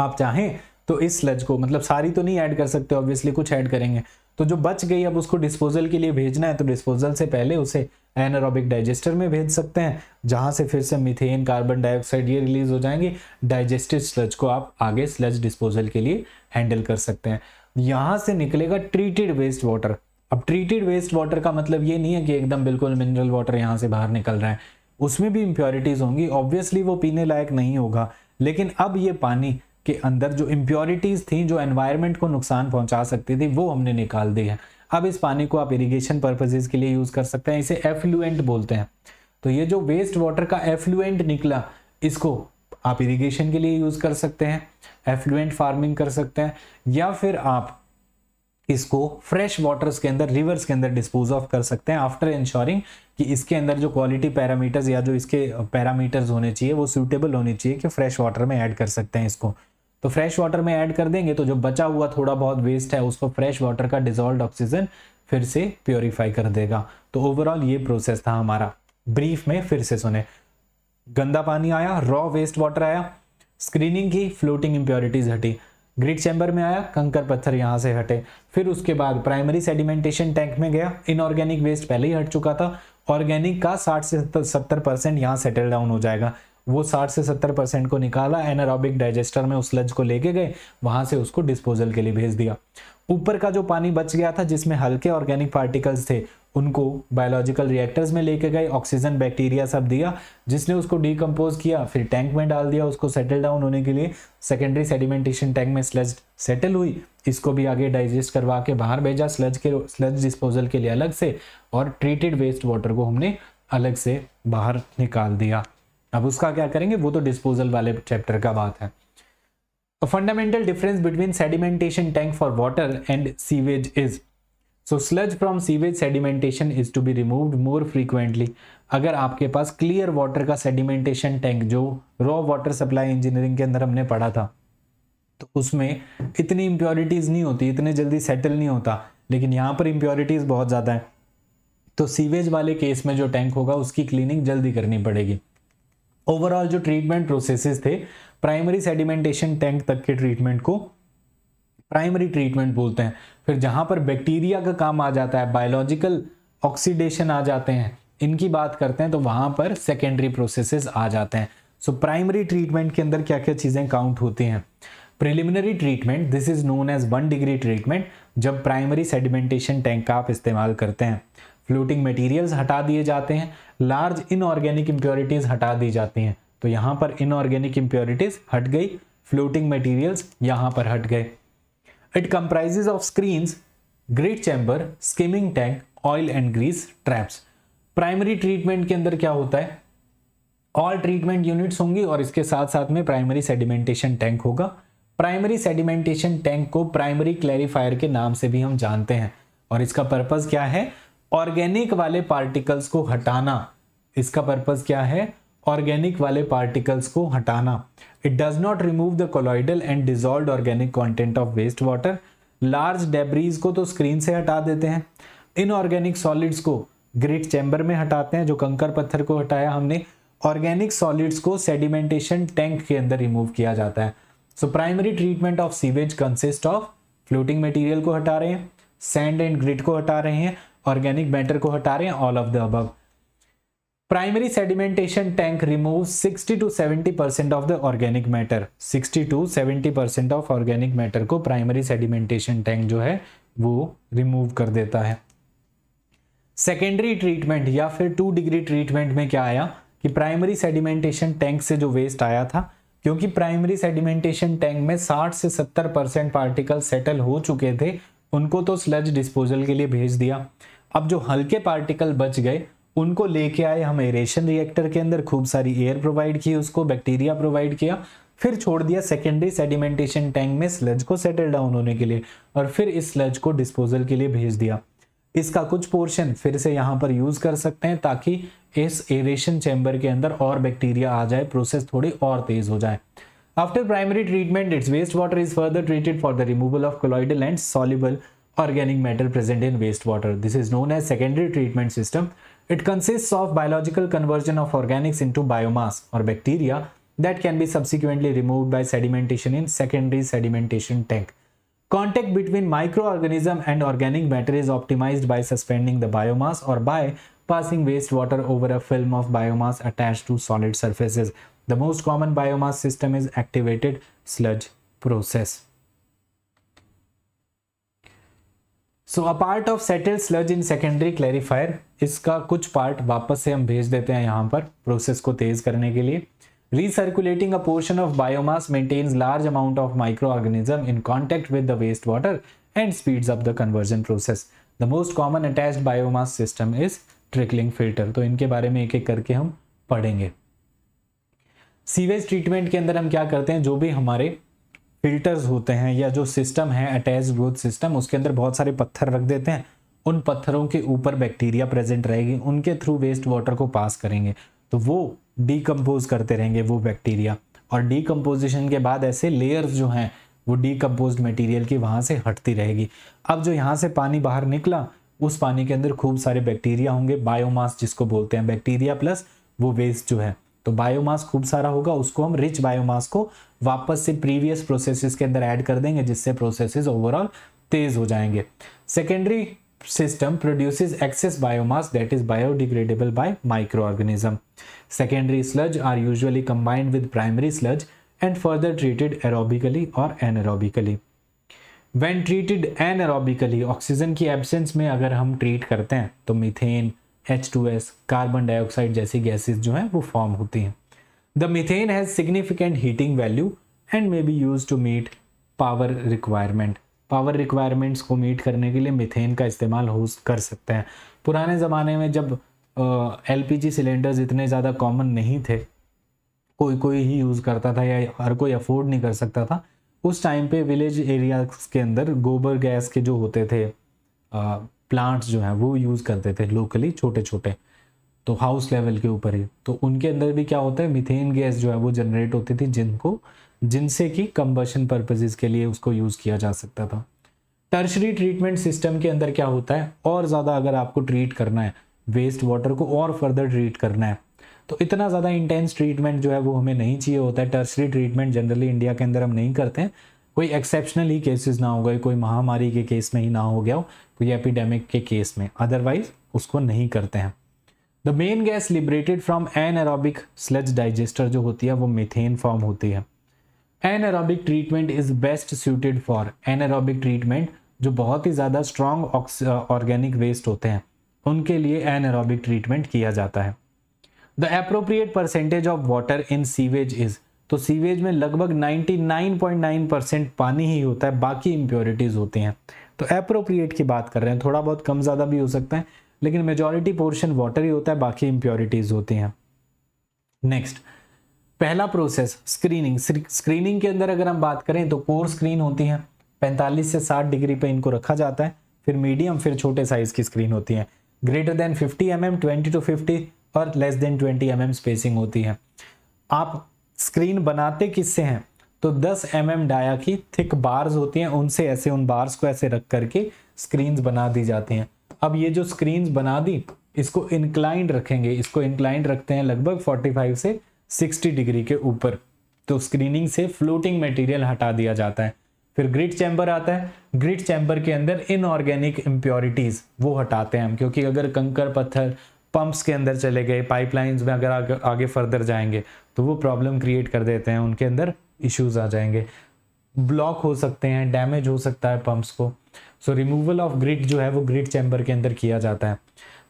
आप चाहें तो इस स्लज को मतलब सारी तो नहीं ऐड कर सकते ऑब्वियसली कुछ ऐड करेंगे तो जो बच गई अब उसको डिस्पोजल के लिए भेजना है तो डिस्पोजल से पहले उसे एनरोबिक डाइजेस्टर में भेज सकते हैं जहां से फिर से मिथेन कार्बन डाइऑक्साइड ये रिलीज हो जाएंगे डाइजेस्टिव स्लज को आप आगे स्लज डिस्पोजल के लिए हैंडल कर सकते हैं यहाँ से निकलेगा ट्रीटेड वेस्ट वाटर अब ट्रीटेड वेस्ट वाटर का मतलब ये नहीं है कि एकदम बिल्कुल मिनरल वाटर यहाँ से बाहर निकल रहा है उसमें भी इम्प्योरिटीज़ होंगी ऑब्वियसली वो पीने लायक नहीं होगा लेकिन अब ये पानी के अंदर जो इम्प्योरिटीज़ थी जो एनवायरमेंट को नुकसान पहुंचा सकती थी वो हमने निकाल दी है अब इस पानी को आप इरिगेशन पर्पजेज़ के लिए यूज़ कर सकते हैं इसे एफ्लुएंट बोलते हैं तो ये जो वेस्ट वाटर का एफ्लुएंट निकला इसको आप इरिगेशन के लिए यूज़ कर सकते हैं एफ्लुएंट फार्मिंग कर सकते हैं या फिर आप इसको फ्रेश वाटर्स के अंदर रिवर्स के अंदर डिस्पोज ऑफ कर सकते हैं आफ्टर इंश्योरिंग कि इसके अंदर जो क्वालिटी पैरामीटर्स या जो इसके पैरामीटर्स uh, होने चाहिए वो सूटेबल होने चाहिए कि फ्रेश वाटर में ऐड कर सकते हैं इसको तो फ्रेश वाटर में ऐड कर देंगे तो जो बचा हुआ थोड़ा बहुत वेस्ट है उसको फ्रेश वाटर का डिजोल्व ऑक्सीजन फिर से प्योरीफाई कर देगा तो ओवरऑल ये प्रोसेस था हमारा ब्रीफ में फिर से सुने गंदा पानी आया रॉ वेस्ट वाटर आया स्क्रीनिंग की फ्लोटिंग इंप्योरिटीज हटी ग्रिड चैम्बर में आया कंकर पत्थर यहाँ से हटे फिर उसके बाद प्राइमरी सेडिमेंटेशन टैंक में गया इनऑर्गेनिक वेस्ट पहले ही हट चुका था ऑर्गेनिक का 60 से 70 परसेंट यहाँ सेटल डाउन हो जाएगा वो 60 से 70 परसेंट को निकाला एनारोबिक डाइजेस्टर में उस स्लज को लेके गए वहां से उसको डिस्पोजल के लिए भेज दिया ऊपर का जो पानी बच गया था जिसमें हल्के ऑर्गेनिक पार्टिकल्स थे उनको बायोलॉजिकल रिएक्टर्स में लेके गए ऑक्सीजन बैक्टीरिया सब दिया जिसने उसको डिकम्पोज किया फिर टैंक में डाल दिया उसको सेटल डाउन होने के लिए सेकेंडरी सेडिमेंटेशन टैंक में स्लज सेटल हुई इसको भी आगे डाइजेस्ट करवा के बाहर भेजा स्लज के स्लज डिस्पोजल के लिए अलग से और ट्रीटेड वेस्ट वाटर को हमने अलग से बाहर निकाल दिया अब उसका क्या करेंगे वो तो डिस्पोजल वाले चैप्टर का बात है fundamental difference between sedimentation tank for water and sewage is so sludge from sewage sedimentation is to be removed more frequently अगर आपके पास क्लियर वाटर का सेडिमेंटेशन टैंक जो रॉ वाटर सप्लाई इंजीनियरिंग के अंदर हमने पढ़ा था तो उसमें इतनी इंप्योरिटीज नहीं होती इतने जल्दी सेटल नहीं होता लेकिन यहाँ पर इंप्योरिटीज बहुत ज़्यादा है तो सीवेज वाले केस में जो टैंक होगा उसकी क्लीनिंग जल्दी करनी पड़ेगी ओवरऑल जो ट्रीटमेंट प्रोसेसेस थे प्राइमरी सेडिमेंटेशन टैंक तक के ट्रीटमेंट को प्राइमरी ट्रीटमेंट बोलते हैं फिर जहां पर बैक्टीरिया का काम आ जाता है बायोलॉजिकल ऑक्सीडेशन आ जाते हैं इनकी बात करते हैं तो वहां पर सेकेंडरी प्रोसेसेस आ जाते हैं सो प्राइमरी ट्रीटमेंट के अंदर क्या क्या चीज़ें काउंट होती हैं preliminary treatment this is known as one degree treatment जब प्राइमरी सेडिमेंटेशन टैंक का आप इस्तेमाल करते हैं फ्लोटिंग मटेरियल्स हटा दिए जाते हैं लार्ज इनऑर्गेनिक इम्प्योरिटीज़ हटा दी जाती हैं तो यहाँ पर इनऑर्गेनिक इम्प्योरिटीज़ हट गई फ्लोटिंग मटेरियल्स यहाँ पर हट गए it comprises of screens great chamber skimming tank oil and grease traps primary treatment के अंदर क्या होता है ऑल ट्रीटमेंट यूनिट्स होंगी और इसके साथ साथ में प्राइमरी सेडिमेंटेशन टैंक होगा प्राइमरी सेडिमेंटेशन टैंक को प्राइमरी क्लैरिफायर के नाम से भी हम जानते हैं और इसका पर्पज़ क्या है ऑर्गेनिक वाले पार्टिकल्स को हटाना इसका पर्पज क्या है ऑर्गेनिक वाले पार्टिकल्स को हटाना it does not remove the colloidal and dissolve organic content of waste water large debris को तो स्क्रीन से हटा देते हैं इनऑर्गेनिक सॉलिड्स को ग्रेट चैम्बर में हटाते हैं जो कंकर पत्थर को हटाया हमने ऑर्गेनिक सॉलिड्स को सेडिमेंटेशन टैंक के अंदर रिमूव किया जाता है so primary treatment of sewage consist of floating material को हटा रहे हैं सैंड एंड ग्रिट को हटा रहे हैं ऑर्गेनिक मैटर को हटा रहे हैं ऑल ऑफ द अब primary sedimentation tank remove 60 to 70 percent of the organic matter 60 to 70 percent of organic matter को प्राइमरी सेडिमेंटेशन टैंक जो है वो रिमूव कर देता है सेकेंडरी ट्रीटमेंट या फिर टू डिग्री ट्रीटमेंट में क्या आया कि प्राइमरी सेडिमेंटेशन टैंक से जो वेस्ट आया था क्योंकि प्राइमरी सेडिमेंटेशन टैंक में 60 से 70 परसेंट पार्टिकल सेटल हो चुके थे उनको तो स्लज डिस्पोजल के लिए भेज दिया अब जो हल्के पार्टिकल बच गए उनको लेके आए हम एरेशन रिएक्टर के अंदर खूब सारी एयर प्रोवाइड की उसको बैक्टीरिया प्रोवाइड किया फिर छोड़ दिया सेकेंडरी सेडिमेंटेशन टैंक में स्लज को सेटल डाउन होने के लिए और फिर इस स्लज को डिस्पोजल के लिए भेज दिया इसका कुछ पोर्शन फिर से यहाँ पर यूज़ कर सकते हैं ताकि इस एरेशन चैम्बर के अंदर और बैक्टीरिया आ जाए प्रोसेस थोड़ी और तेज़ हो जाए after primary treatment its waste water is further treated for the removal of colloidal and soluble organic matter present in wastewater. This is known as secondary treatment system. It consists of biological conversion of organics into biomass or bacteria that can be subsequently removed by sedimentation in secondary sedimentation tank. Contact between microorganism and organic matter is optimized by suspending the biomass or by passing wastewater over a film of biomass attached to solid surfaces. The most common biomass system is activated sludge process. So a part of settle sludge in secondary clarifier इसका कुछ part वापस से हम भेज देते हैं यहाँ पर प्रोसेस को तेज करने के लिए recirculating a portion of biomass maintains large amount of microorganism in contact with the waste water and speed of the conversion process the most common attach biomass system is trickling filter तो इनके बारे में एक एक करके हम पढ़ेंगे sewage treatment के अंदर हम क्या करते हैं जो भी हमारे फिल्टर्स होते हैं या जो सिस्टम है अटैच ग्रोथ सिस्टम उसके अंदर बहुत सारे पत्थर रख देते हैं उन पत्थरों के ऊपर बैक्टीरिया प्रेजेंट रहेगी उनके थ्रू वेस्ट वाटर को पास करेंगे तो वो डिकम्पोज करते रहेंगे वो बैक्टीरिया और डीकम्पोजिशन के बाद ऐसे लेयर्स जो हैं वो डीकम्पोज मटेरियल की वहाँ से हटती रहेगी अब जो यहाँ से पानी बाहर निकला उस पानी के अंदर खूब सारे बैक्टीरिया होंगे बायोमास जिसको बोलते हैं बैक्टीरिया प्लस वो वेस्ट जो है तो बायोमास खूब सारा होगा उसको हम रिच बायोमास को वापस से प्रीवियस प्रोसेसेस के अंदर ऐड कर देंगे जिससे प्रोसेसेस ओवरऑल तेज हो जाएंगे secondary system produces excess biomass that is biodegradable by microorganism secondary sludge are usually combined with primary sludge and further treated aerobically और anaerobically when treated anaerobically oxygen की absence में अगर हम treat करते हैं तो methane H two S carbon dioxide जैसी gases जो हैं वो फॉर्म होती हैं the methane has significant heating value and may be use to meet power requirement power requirements को मीट करने के लिए मिथेन का इस्तेमाल हो कर सकते हैं पुराने ज़माने में जब एल पी जी सिलेंडर्स इतने ज़्यादा कॉमन नहीं थे कोई कोई ही यूज़ करता था या हर कोई अफोर्ड नहीं कर सकता था उस टाइम पे विलेज एरियाज के अंदर गोबर गैस के जो होते थे प्लांट्स जो हैं वो यूज़ करते थे लोकली छोटे छोटे तो हाउस लेवल के ऊपर ही तो उनके अंदर भी क्या होता है मिथेन गैस जो है वो जनरेट होती थी जिनको जिनसे कि कंबर्शन पर्पजेज के लिए उसको यूज़ किया जा सकता था टर्शरी ट्रीटमेंट सिस्टम के अंदर क्या होता है और ज़्यादा अगर आपको ट्रीट करना है वेस्ट वाटर को और फर्दर ट्रीट करना है तो इतना ज़्यादा इंटेंस ट्रीटमेंट जो है वो हमें नहीं चाहिए होता है टर्सरी ट्रीटमेंट जनरली इंडिया के अंदर हम नहीं करते हैं कोई एक्सेप्शनल ही केसेस ना हो गए कोई महामारी के केस में ही ना हो गया हो कोई एपिडेमिक के केस में अदरवाइज उसको नहीं करते हैं the main gas liberated from an aerobic sludge digester जो होती है वो मिथेन फॉर्म होती है N aerobic treatment is best suited for an aerobic treatment जो बहुत ही ज़्यादा स्ट्रॉन्ग ऑर्गेनिक वेस्ट होते हैं उनके लिए एन एरोबिक ट्रीटमेंट किया जाता है the appropriate percentage of water in sewage is तो सीवेज में लगभग 99.9 परसेंट पानी ही होता है बाकी इम्प्योरिटीज़ होती हैं तो अप्रोप्रिएट की बात कर रहे हैं थोड़ा बहुत कम ज़्यादा भी हो सकता है लेकिन मेजॉरिटी पोर्शन वाटर ही होता है बाकी इम्प्योरिटीज़ होती हैं नेक्स्ट पहला प्रोसेस स्क्रीनिंग स्क्रीनिंग के अंदर अगर हम बात करें तो कोर स्क्रीन होती है पैंतालीस से साठ डिग्री पर इनको रखा जाता है फिर मीडियम फिर छोटे साइज़ की स्क्रीन होती है greater than fifty M M twenty to fifty और less than twenty M mm spacing होती है आप स्क्रीन बनाते किससे हैं तो 10 एम mm डाया की थिक बार्स होती हैं उनसे ऐसे उन बार्स को ऐसे रख करके स्क्रीन बना दी जाती हैं अब ये जो स्क्रीन बना दी इसको इंक्लाइंड रखेंगे इसको इंक्लाइंड रखते हैं लगभग 45 से 60 डिग्री के ऊपर तो स्क्रीनिंग से फ्लोटिंग मटेरियल हटा दिया जाता है फिर ग्रिड चैम्बर आता है ग्रिड चैम्बर के अंदर इनऑर्गेनिक इम्प्योरिटीज़ वो हटाते हैं हम क्योंकि अगर कंकर पत्थर पंप्स के अंदर चले गए पाइपलाइंस में अगर आगे, आगे फर्दर जाएंगे तो वो प्रॉब्लम क्रिएट कर देते हैं उनके अंदर इश्यूज आ जाएंगे ब्लॉक हो सकते हैं डैमेज हो सकता है पंप्स को सो रिमूवल ऑफ ग्रिड जो है वो ग्रिड चैम्बर के अंदर किया जाता है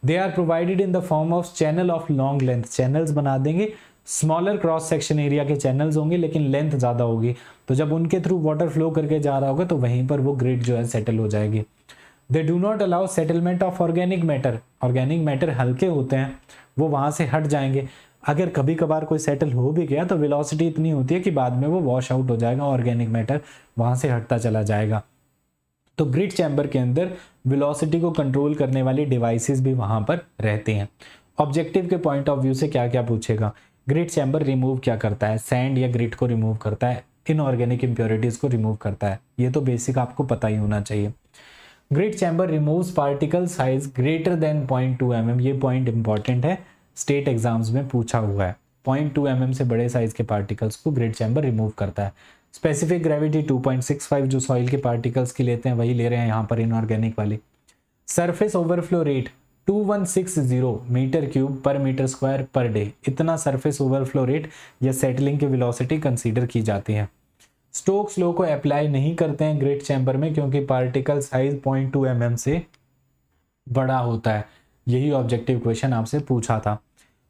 they are provided in the form of channel of long length channels बना देंगे स्मॉलर क्रॉस सेक्शन एरिया के चैनल्स होंगे लेकिन लेंथ ज़्यादा होगी तो जब उनके थ्रू वाटर फ्लो करके जा रहा होगा तो वहीं पर वो ग्रिड जो है सेटल हो जाएगी they do not allow settlement of organic matter organic matter हल्के होते हैं वो वहाँ से हट जाएंगे अगर कभी कभार कोई सेटल हो भी गया तो वेलोसिटी इतनी होती है कि बाद में वो वॉश आउट हो जाएगा ऑर्गेनिक मैटर वहाँ से हटता चला जाएगा तो ग्रिड चैम्बर के अंदर वेलोसिटी को कंट्रोल करने वाली डिवाइसेस भी वहाँ पर रहते हैं ऑब्जेक्टिव के पॉइंट ऑफ व्यू से क्या क्या पूछेगा ग्रिड चैम्बर रिमूव क्या करता है सैंड या ग्रिड को रिमूव करता है इनऑर्गेनिक इम्प्योरिटीज़ को रिमूव करता है ये तो बेसिक आपको पता ही होना चाहिए grit chamber removes particle size greater than point two M ये पॉइंट इंपॉर्टेंट है स्टेट एग्जाम्स में पूछा हुआ है पॉइंट टू एम से बड़े साइज के पार्टिकल्स को ग्रेड चैम्बर रिमूव करता है स्पेसिफिक ग्रेविटी 2.65 जो सॉइल के पार्टिकल्स की लेते हैं वही ले रहे हैं यहाँ पर इनऑर्गेनिक वाली surface overflow rate 2160 meter cube per meter square per day इतना सरफेस ओवरफ्लो रेट या सेटलिंग की विलोसिटी कंसिडर की जाती है स्टोक्स लो को अप्लाई नहीं करते हैं ग्रेट चैम्बर में क्योंकि particle size point two M से बड़ा होता है यही ऑब्जेक्टिव क्वेश्चन आपसे पूछा था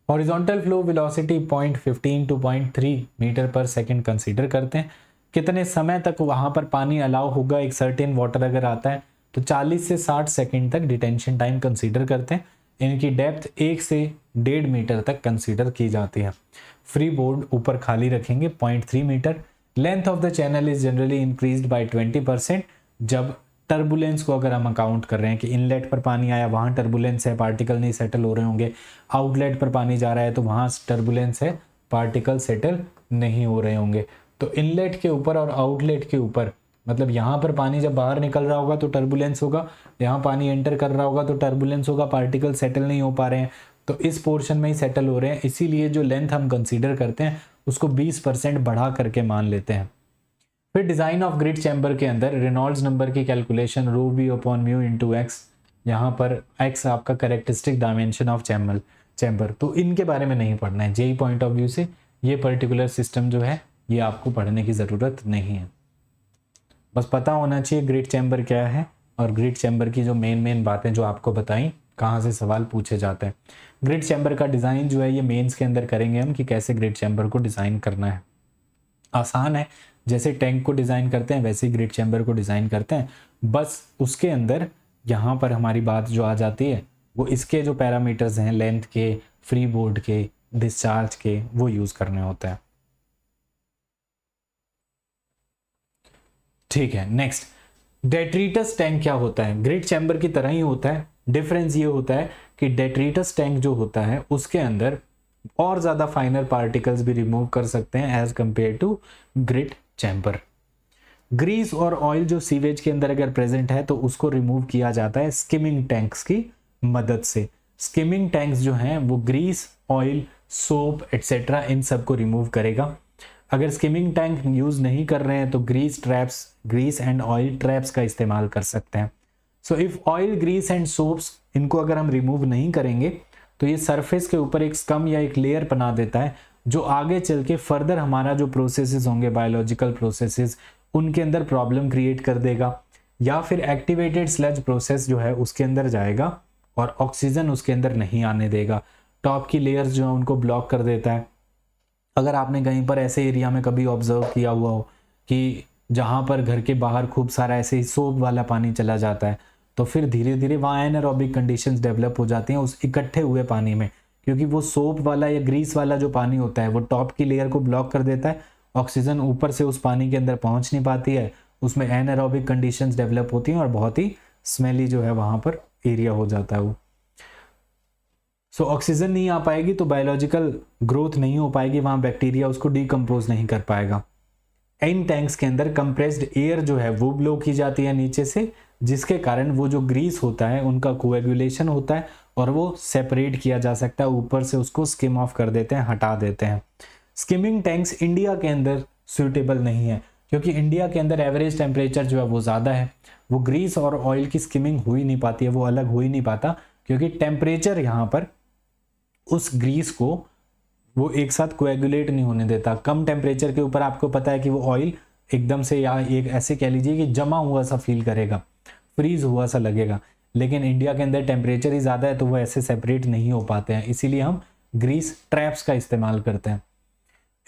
horizontal flow velocity 0.15 to 0.3 meter per second consider करते हैं कितने समय तक वहाँ पर पानी अलाउ होगा एक सर्टेन वाटर अगर आता है तो 40 से 60 सेकंड तक डिटेंशन टाइम कंसीडर करते हैं इनकी डेप्थ एक से डेढ़ मीटर तक कंसीडर की जाती है फ्री बोर्ड ऊपर खाली रखेंगे 0.3 meter length of the channel is generally increase by 20 percent जब टर्बुलेंस को अगर हम अकाउंट कर रहे हैं कि इनलेट पर पानी आया वहाँ टर्बुलेंस है पार्टिकल नहीं सेटल हो रहे होंगे आउटलेट पर पानी जा रहा है तो वहाँ टर्बुलेंस है पार्टिकल सेटल नहीं हो रहे होंगे तो इनलेट के ऊपर और आउटलेट के ऊपर मतलब यहाँ पर पानी जब बाहर निकल रहा होगा तो टर्बुलेंस होगा यहाँ पानी एंटर कर रहा होगा तो टर्बुलेंस होगा पार्टिकल सेटल नहीं हो पा रहे हैं तो इस पोर्शन में ही सेटल हो रहे हैं इसीलिए जो लेंथ हम कंसीडर करते हैं उसको 20 परसेंट बढ़ा करके मान लेते हैं फिर डिज़ाइन ऑफ ग्रिड चैम्बर के अंदर रेनॉल्ड्स नंबर की calculation rho V upon mu into X यहाँ पर एक्स आपका characteristic dimension of chamber chamber तो इनके बारे में नहीं पढ़ना है जे पॉइंट ऑफ व्यू से ये पर्टिकुलर सिस्टम जो है ये आपको पढ़ने की ज़रूरत नहीं है बस पता होना चाहिए ग्रिड चैम्बर क्या है और ग्रिड चैम्बर की जो मेन मेन बातें जो आपको बताई कहाँ से सवाल पूछे जाते हैं ग्रिड चैम्बर का डिज़ाइन जो है ये मेंस के अंदर करेंगे हम कि कैसे ग्रिड चैम्बर को डिज़ाइन करना है आसान है जैसे टैंक को डिज़ाइन करते हैं वैसे ही ग्रिड चैम्बर को डिज़ाइन करते हैं बस उसके अंदर यहाँ पर हमारी बात जो आ जाती है वो इसके जो पैरामीटर्स हैं लेंथ के फ्री बोर्ड के डिस्चार्ज के वो यूज़ करने होते हैं ठीक है नेक्स्ट डेट्रीटस टैंक क्या होता है ग्रिड चैम्बर की तरह ही होता है डिफरेंस ये होता है कि डेट्रीटस टैंक जो होता है उसके अंदर और ज़्यादा फाइनर पार्टिकल्स भी रिमूव कर सकते हैं as compare to grit chamber grease और ऑयल जो सीवेज के अंदर अगर प्रेजेंट है तो उसको रिमूव किया जाता है स्किमिंग टैंक्स की मदद से स्किमिंग टैंक्स जो हैं वो ग्रीस ऑयल सोप एट्सेट्रा इन सब को रिमूव करेगा अगर स्किमिंग टैंक यूज़ नहीं कर रहे हैं तो grease traps grease and oil traps का इस्तेमाल कर सकते हैं so if oil grease and soaps इनको अगर हम रिमूव नहीं करेंगे तो ये सरफेस के ऊपर एक स्कम या एक लेयर बना देता है जो आगे चल के फर्दर हमारा जो प्रोसेसेस होंगे बायोलॉजिकल प्रोसेसेस उनके अंदर प्रॉब्लम क्रिएट कर देगा या फिर एक्टिवेटेड स्लज प्रोसेस जो है उसके अंदर जाएगा और ऑक्सीजन उसके अंदर नहीं आने देगा टॉप की लेयर्स जो है उनको ब्लॉक कर देता है अगर आपने कहीं पर ऐसे एरिया में कभी ऑब्जर्व किया हुआ हो कि जहाँ पर घर के बाहर खूब सारा ऐसे ही सोप वाला पानी चला जाता है तो फिर धीरे धीरे वहाँ एनरोबिक कंडीशंस डेवलप हो जाती हैं उस इकट्ठे हुए पानी में क्योंकि वो सोप वाला या ग्रीस वाला जो पानी होता है वो टॉप की लेयर को ब्लॉक कर देता है ऑक्सीजन ऊपर से उस पानी के अंदर पहुंच नहीं पाती है उसमें एनएरोबिक कंडीशंस डेवलप होती हैं और बहुत ही स्मेली जो है वहां पर एरिया हो जाता है वो सो so, ऑक्सीजन नहीं आ पाएगी तो बायोलॉजिकल ग्रोथ नहीं हो पाएगी वहां बैक्टीरिया उसको डिकम्पोज नहीं कर पाएगा इन टैंक्स के अंदर कंप्रेस्ड एयर जो है वो ब्लो की जाती है नीचे से जिसके कारण वो जो ग्रीस होता है उनका कोएगुलेशन होता है और वो सेपरेट किया जा सकता है ऊपर से उसको स्किम ऑफ कर देते हैं हटा देते हैं स्किमिंग टैंक्स इंडिया के अंदर सुटेबल नहीं है क्योंकि इंडिया के अंदर एवरेज टेम्परेचर जो है वो ज़्यादा है वो ग्रीस और ऑयल की स्किमिंग हो ही नहीं पाती है वो अलग हो ही नहीं पाता क्योंकि टेम्परेचर यहाँ पर उस ग्रीस को वो एक साथ कोएगुलेट नहीं होने देता कम टेम्परेचर के ऊपर आपको पता है कि वो ऑयल एकदम से या एक ऐसे कह लीजिए कि जमा हुआ सा फील करेगा फ्रीज हुआ सा लगेगा लेकिन इंडिया के अंदर टेम्परेचर ही ज़्यादा है तो वो ऐसे सेपरेट नहीं हो पाते हैं इसीलिए हम ग्रीस ट्रैप्स का इस्तेमाल करते हैं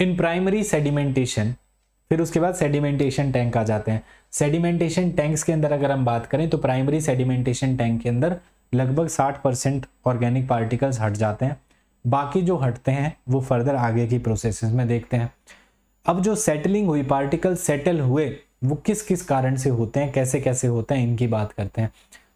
इन प्राइमरी सेडिमेंटेशन फिर उसके बाद सेडिमेंटेशन टैंक आ जाते हैं सेडिमेंटेशन टैंक्स के अंदर अगर हम बात करें तो प्राइमरी सेडिमेंटेशन टैंक के अंदर लगभग 60 परसेंट ऑर्गेनिक पार्टिकल्स हट जाते हैं बाकी जो हटते हैं वो फर्दर आगे की प्रोसेस में देखते हैं अब जो सेटलिंग हुई पार्टिकल सेटल हुए वो किस किस कारण से होते हैं कैसे कैसे होते हैं इनकी बात करते हैं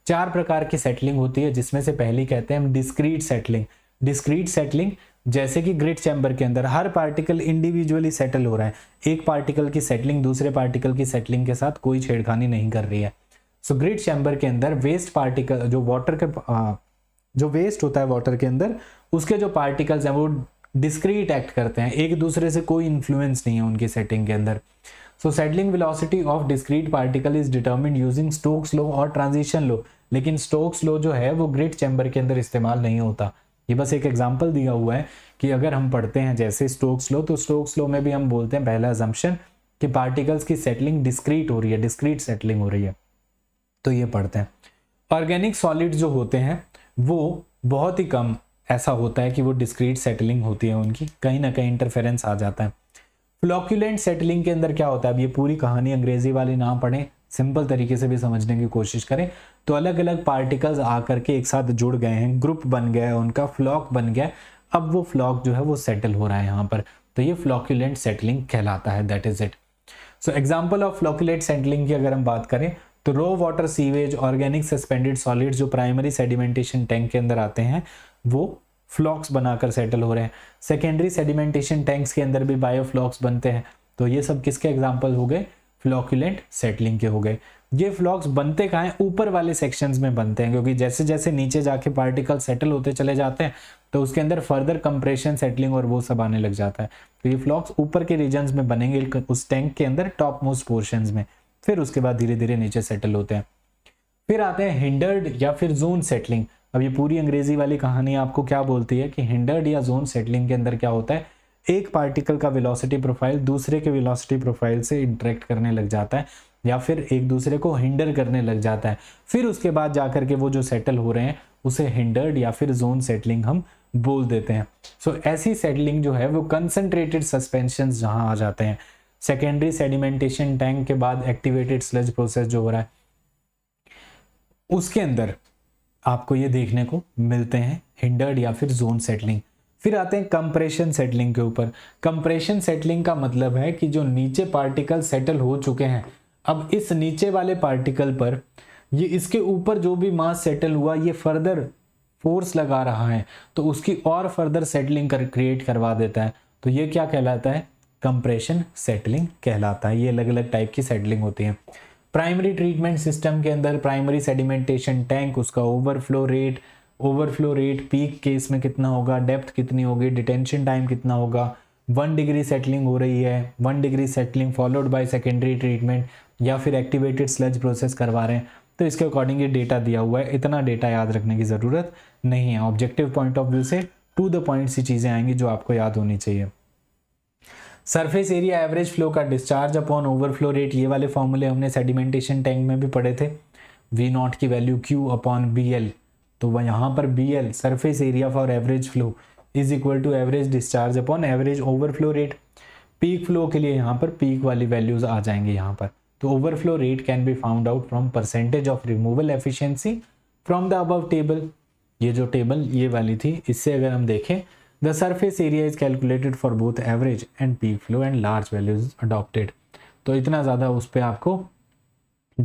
चार प्रकार की सेटलिंग होती है जिसमें से पहली कहते हैं हम डिस्क्रीट सेटलिंग डिस्क्रीट सेटलिंग जैसे कि ग्रिड चैम्बर के अंदर हर पार्टिकल इंडिविजुअली सेटल हो रहा है एक पार्टिकल की सेटलिंग दूसरे पार्टिकल की सेटलिंग के साथ कोई छेड़खानी नहीं कर रही है सो ग्रिड चैम्बर के अंदर वेस्ट पार्टिकल जो वाटर के आ, जो वेस्ट होता है वाटर के अंदर उसके जो पार्टिकल्स हैं वो डिस्क्रीट एक्ट करते हैं एक दूसरे से कोई इन्फ्लुएंस नहीं है उनकी सेटिंग के अंदर so settling velocity of discrete particle is determined using Stokes law और ट्रांजिशन लो लेकिन स्टोक्स लो जो है वो ग्रिड चैम्बर के अंदर इस्तेमाल नहीं होता ये बस एक एग्जाम्पल दिया हुआ है कि अगर हम पढ़ते हैं जैसे स्टोक्स लो तो स्टोक्स लो में भी हम बोलते हैं पहला एजम्पन कि पार्टिकल्स की सेटलिंग डिस्क्रीट हो रही है डिस्क्रीट सेटलिंग हो रही है तो ये पढ़ते हैं ऑर्गेनिक सॉलिड जो होते हैं वो बहुत ही कम ऐसा होता है कि वो डिस्क्रीट सेटलिंग होती है उनकी कहीं ना कहीं इंटरफेरेंस आ जाता है फ्लॉक्यूलेंट सेटलिंग के अंदर क्या होता है अब ये पूरी कहानी अंग्रेजी वाली ना पढ़े सिंपल तरीके से भी समझने की कोशिश करें तो अलग अलग पार्टिकल्स आकर के एक साथ जुड़ गए हैं ग्रुप बन गया है उनका फ्लॉक बन गया अब वो फ्लॉक जो है वो सेटल हो रहा है यहाँ पर तो ये फ्लॉक्यूलेंट सेटलिंग कहलाता है that is it so example of flocculent settling की अगर हम बात करें तो raw water sewage organic suspended solid जो प्राइमरी सेडिमेंटेशन टैंक के अंदर आते हैं वो फ्लॉक्स बनाकर सेटल हो रहे हैं सेकेंडरी सेडिमेंटेशन टैंक्स के अंदर भी बायोफ्लॉक्स बनते हैं तो ये सब किसके एग्जाम्पल हो गए फ्लॉक्यूलेंट सेटलिंग के हो गए ये फ्लॉक्स बनते कहाँ हैं ऊपर वाले सेक्शंस में बनते हैं क्योंकि जैसे जैसे नीचे जाके पार्टिकल सेटल होते चले जाते हैं तो उसके अंदर फर्दर कंप्रेशन सेटलिंग और वो सब आने लग जाता है तो ये फ्लॉक्स ऊपर के रीजन में बनेंगे उस टैंक के अंदर टॉप मोस्ट पोर्शन में फिर उसके बाद धीरे धीरे नीचे सेटल होते हैं फिर आते हैं हिंडर्ड या फिर जोन सेटलिंग अब ये पूरी अंग्रेजी वाली कहानी आपको क्या बोलती है कि हिंडर्ड या जोन सेटलिंग के अंदर क्या होता है एक पार्टिकल का विलोसिटी प्रोफाइल दूसरे के विलोसिटी प्रोफाइल से इंटरेक्ट करने लग जाता है या फिर एक दूसरे को हिंडर करने लग जाता है फिर उसके बाद जा करके वो जो सेटल हो रहे हैं उसे हिंडर्ड या फिर जोन सेटलिंग हम बोल देते हैं सो so, ऐसी सेटलिंग जो है वो कंसनट्रेटेड सस्पेंशन जहाँ आ जाते हैं सेकेंडरी सेडिमेंटेशन टैंक के बाद एक्टिवेटेड स्लज प्रोसेस जो हो रहा है उसके अंदर आपको ये देखने को मिलते हैं हिंडर्ड या फिर जोन सेटलिंग फिर आते हैं कंप्रेशन सेटलिंग के ऊपर कंप्रेशन सेटलिंग का मतलब है कि जो नीचे पार्टिकल सेटल हो चुके हैं अब इस नीचे वाले पार्टिकल पर ये इसके ऊपर जो भी मास सेटल हुआ ये फर्दर फोर्स लगा रहा है तो उसकी और फर्दर सेटलिंग कर क्रिएट करवा देता है तो ये क्या कहलाता है कंप्रेशन सेटलिंग कहलाता है ये अलग अलग टाइप की सेटलिंग होती है प्राइमरी ट्रीटमेंट सिस्टम के अंदर प्राइमरी सेडिमेंटेशन टैंक उसका overflow rate overflow rate peak case में कितना होगा डेप्थ कितनी होगी डिटेंशन टाइम कितना होगा वन डिग्री सेटलिंग हो रही है one degree settling followed by secondary treatment या फिर एक्टिवेटेड स्लज प्रोसेस करवा रहे हैं तो इसके अकॉर्डिंग ये डेटा दिया हुआ है इतना डेटा याद रखने की ज़रूरत नहीं है ऑब्जेक्टिव पॉइंट ऑफ व्यू से टू द पॉइंट सी चीज़ें आएंगी जो आपको याद होनी चाहिए सरफेस एरिया एवरेज फ्लो का डिस्चार्ज अपॉन ओवरफ्लो रेट ये वाले फॉर्मूले हमने सेडिमेंटेशन टैंक में भी पढ़े थे वी नॉट की value Q upon B L तो वह यहाँ पर B L surface area for average flow is equal to average discharge upon average overflow rate peak flow के लिए यहाँ पर पीक वाली वैल्यूज आ जाएंगे यहाँ पर तो overflow rate can be found out from percentage of removal efficiency from the above table ये जो टेबल ये वाली थी इससे अगर हम देखें The surface area is calculated for both average and peak flow and large values adopted. तो इतना ज़्यादा उस पर आपको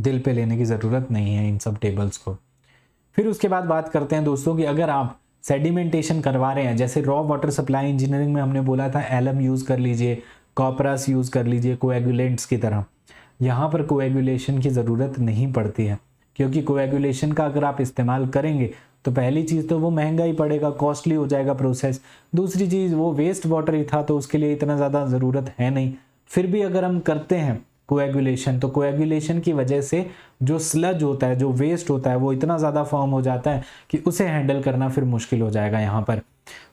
दिल पे लेने की ज़रूरत नहीं है इन सब टेबल्स को फिर उसके बाद बात करते हैं दोस्तों कि अगर आप सेडिमेंटेशन करवा रहे हैं जैसे रॉ वाटर सप्लाई इंजीनियरिंग में हमने बोला था एलम यूज़ कर लीजिए कॉपरास यूज़ कर लीजिए कोएगुलेंट्स की तरह यहाँ पर कोएगुलेशन की ज़रूरत नहीं पड़ती है क्योंकि कोएगुलेशन का अगर आप इस्तेमाल करेंगे तो पहली चीज़ तो वो महंगा ही पड़ेगा कॉस्टली हो जाएगा प्रोसेस दूसरी चीज़ वो वेस्ट वाटर ही था तो उसके लिए इतना ज़्यादा ज़रूरत है नहीं फिर भी अगर हम करते हैं कोएगुलेशन तो कोएगुलेशन की वजह से जो स्लज होता है जो वेस्ट होता है वो इतना ज़्यादा फॉर्म हो जाता है कि उसे हैंडल करना फिर मुश्किल हो जाएगा यहाँ पर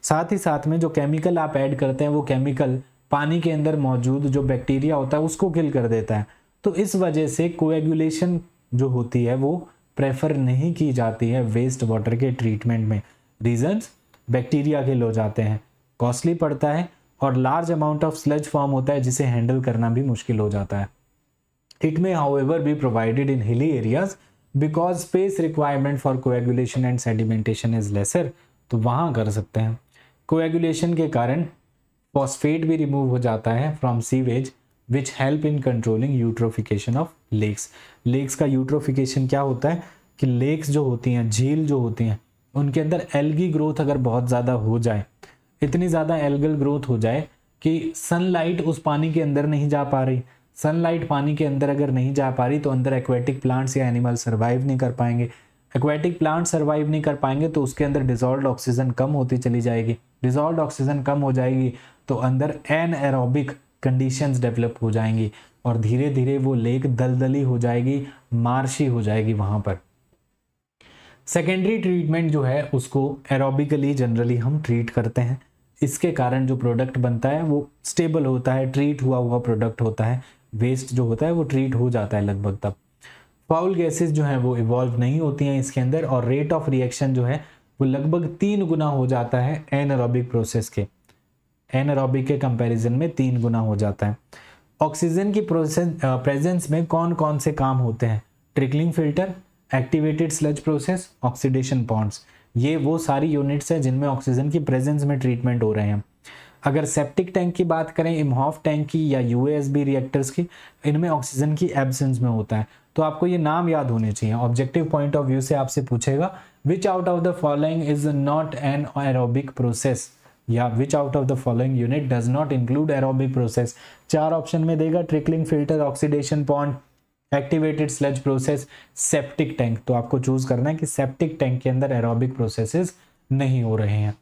साथ ही साथ में जो केमिकल आप ऐड करते हैं वो केमिकल पानी के अंदर मौजूद जो बैक्टीरिया होता है उसको किल कर देता है तो इस वजह से कोएगुलेशन जो होती है वो प्रेफर नहीं की जाती है वेस्ट वाटर के ट्रीटमेंट में रीजंस बैक्टीरिया के लो जाते हैं कॉस्टली पड़ता है और large amount of sludge form होता है जिसे हैंडल करना भी मुश्किल हो जाता है it may however be provided in hilly areas because space requirement for coagulation and sedimentation is lesser तो वहाँ कर सकते हैं कोएगुलेशन के कारण फॉस्फेट भी रिमूव हो जाता है from sewage which help in controlling eutrophication of lakes lakes का यूट्रोफिकेशन क्या होता है कि लेक्स जो होती हैं झील जो होती हैं उनके अंदर एल्गी ग्रोथ अगर बहुत ज़्यादा हो जाए इतनी ज़्यादा एल्गल ग्रोथ हो जाए कि सनलाइट उस पानी के अंदर नहीं जा पा रही सनलाइट पानी के अंदर अगर नहीं जा पा रही तो अंदर एक्वेटिक प्लांट्स या एनिमल सर्वाइव नहीं कर पाएंगे एक्वेटिक प्लांट सर्वाइव नहीं कर पाएंगे तो उसके अंदर डिजॉल्व ऑक्सीजन कम होती चली जाएगी डिजॉल्व ऑक्सीजन कम हो जाएगी तो अंदर एन एरोबिक कंडीशंस डेवलप हो जाएंगी और धीरे धीरे वो लेक दलदली हो जाएगी मार्शी हो जाएगी वहां पर सेकेंडरी ट्रीटमेंट जो है उसको एरोबिकली जनरली हम ट्रीट करते हैं इसके कारण जो प्रोडक्ट बनता है वो स्टेबल होता है ट्रीट हुआ हुआ प्रोडक्ट होता है वेस्ट जो होता है वो ट्रीट हो जाता है लगभग तब फाउल गैसेस जो हैं वो इवॉल्व नहीं होती हैं इसके अंदर और रेट ऑफ रिएक्शन जो है वो लगभग तीन गुना हो जाता है एनरोबिक प्रोसेस के एनरोबिक के कंपैरिजन में तीन गुना हो जाता है ऑक्सीजन की प्रोसेस प्रेजेंस में कौन कौन से काम होते हैं trickling filter activated sludge process oxidation ponds ये वो सारी यूनिट्स हैं जिनमें ऑक्सीजन की प्रेजेंस में ट्रीटमेंट हो रहे हैं अगर सेप्टिक टैंक की बात करें इमहॉफ टैंक की या यू रिएक्टर्स की इनमें ऑक्सीजन की एबसेंस में होता है तो आपको ये नाम याद होने चाहिए ऑब्जेक्टिव पॉइंट ऑफ व्यू से आपसे पूछेगा which out of the following is not an aerobic process या which out of the following unit does not include aerobic process चार ऑप्शन में देगा trickling filter oxidation pond activated sludge process septic tank तो आपको choose करना है कि septic tank के अंदर एरोबिक प्रोसेसेस नहीं हो रहे हैं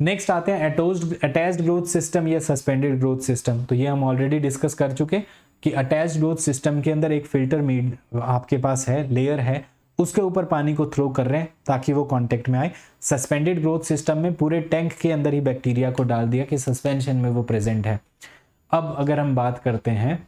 नेक्स्ट आते हैं अटोज अटैच ग्रोथ सिस्टम या सस्पेंडेड ग्रोथ सिस्टम तो ये हम ऑलरेडी डिस्कस कर चुके कि अटैच ग्रोथ सिस्टम के अंदर एक फिल्टर मीड आपके पास है लेयर है उसके ऊपर पानी को थ्रो कर रहे हैं ताकि वो कांटेक्ट में आए सस्पेंडेड ग्रोथ सिस्टम में पूरे टैंक के अंदर ही बैक्टीरिया को डाल दिया कि सस्पेंशन में वो प्रेजेंट है अब अगर हम बात करते हैं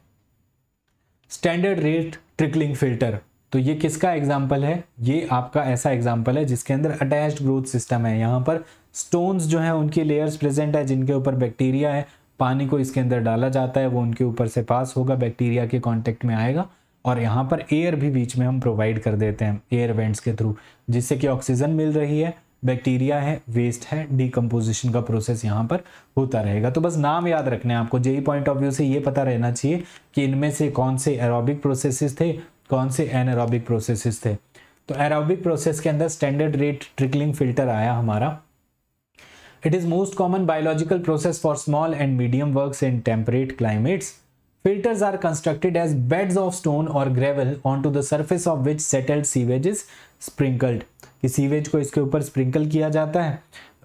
स्टैंडर्ड रेट ट्रिकलिंग फिल्टर तो ये किसका एग्जाम्पल है ये आपका ऐसा एग्जाम्पल है जिसके अंदर अटैच ग्रोथ सिस्टम है यहाँ पर स्टोन्स जो हैं उनकी लेयर्स प्रेजेंट है जिनके ऊपर बैक्टीरिया है पानी को इसके अंदर डाला जाता है वो उनके ऊपर से पास होगा बैक्टीरिया के कॉन्टेक्ट में आएगा और यहाँ पर एयर भी बीच में हम प्रोवाइड कर देते हैं एयर वेंट्स के थ्रू जिससे कि ऑक्सीजन मिल रही है बैक्टीरिया है वेस्ट है डिकम्पोजिशन का प्रोसेस यहाँ पर होता रहेगा तो बस नाम याद रखने हैं आपको जेई पॉइंट ऑफ व्यू से ये पता रहना चाहिए कि इनमें से कौन से एरोबिक प्रोसेसेस थे कौन से एनएरोबिक प्रोसेसेस थे तो एरोबिक प्रोसेस के अंदर स्टैंडर्ड रेट ट्रिकलिंग फिल्टर आया हमारा it is most common biological process for small and medium works in temperate climates Filters are constructed as beds of stone or gravel onto the surface of which settled sewage is sprinkled. कि sewage को इसके ऊपर sprinkle किया जाता है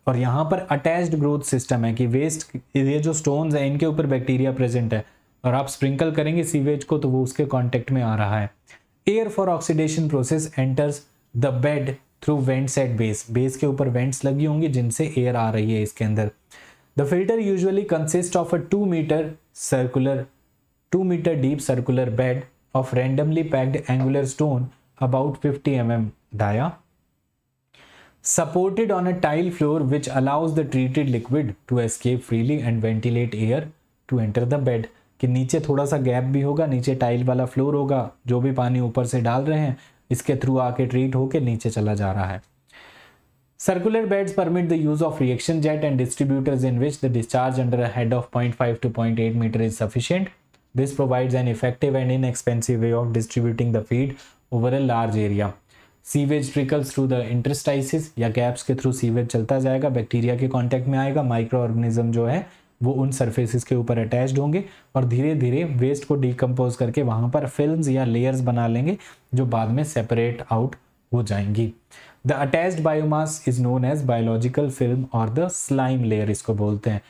और यहाँ पर अटैच्ड ग्रोथ सिस्टम है कि वेस्ट ये जो स्टोन्स हैं इनके ऊपर बैक्टीरिया प्रेजेंट है और आप स्प्रिंकल करेंगे सीवेज को तो वो उसके कॉन्टेक्ट में आ रहा है air for oxidation process enters the bed through vents at base base के ऊपर वेंट्स लगी होंगी जिनसे एयर आ रही है इसके अंदर the filter usually consist of a two meter circular 2 meter deep circular bed of randomly packed angular stone about 50 mm dia supported on a tile floor which allows the treated liquid to escape freely and ventilate air to enter the bed कि नीचे थोड़ा सा gap भी होगा नीचे tile वाला floor होगा जो भी पानी ऊपर से डाल रहे हैं इसके थ्रू आके ट्रीट होके नीचे चला जा रहा है Circular beds permit the use of reaction jet and distributors in which the discharge under a head of 0.5 to 0.8 meter is sufficient This provides an effective and inexpensive way of distributing the feed over a large area. Sewage trickles through the interstices या gaps के through sewage चलता जाएगा bacteria के contact में आएगा micro organism जो है वो उन सर्फेसिस के ऊपर अटैच्ड होंगे और धीरे धीरे वेस्ट को डिकम्पोज करके वहाँ पर फिल्म या लेयर्स बना लेंगे जो बाद में सेपरेट आउट हो जाएंगी the attached biomass is known as biological film और द स्लाइम लेयर इसको बोलते हैं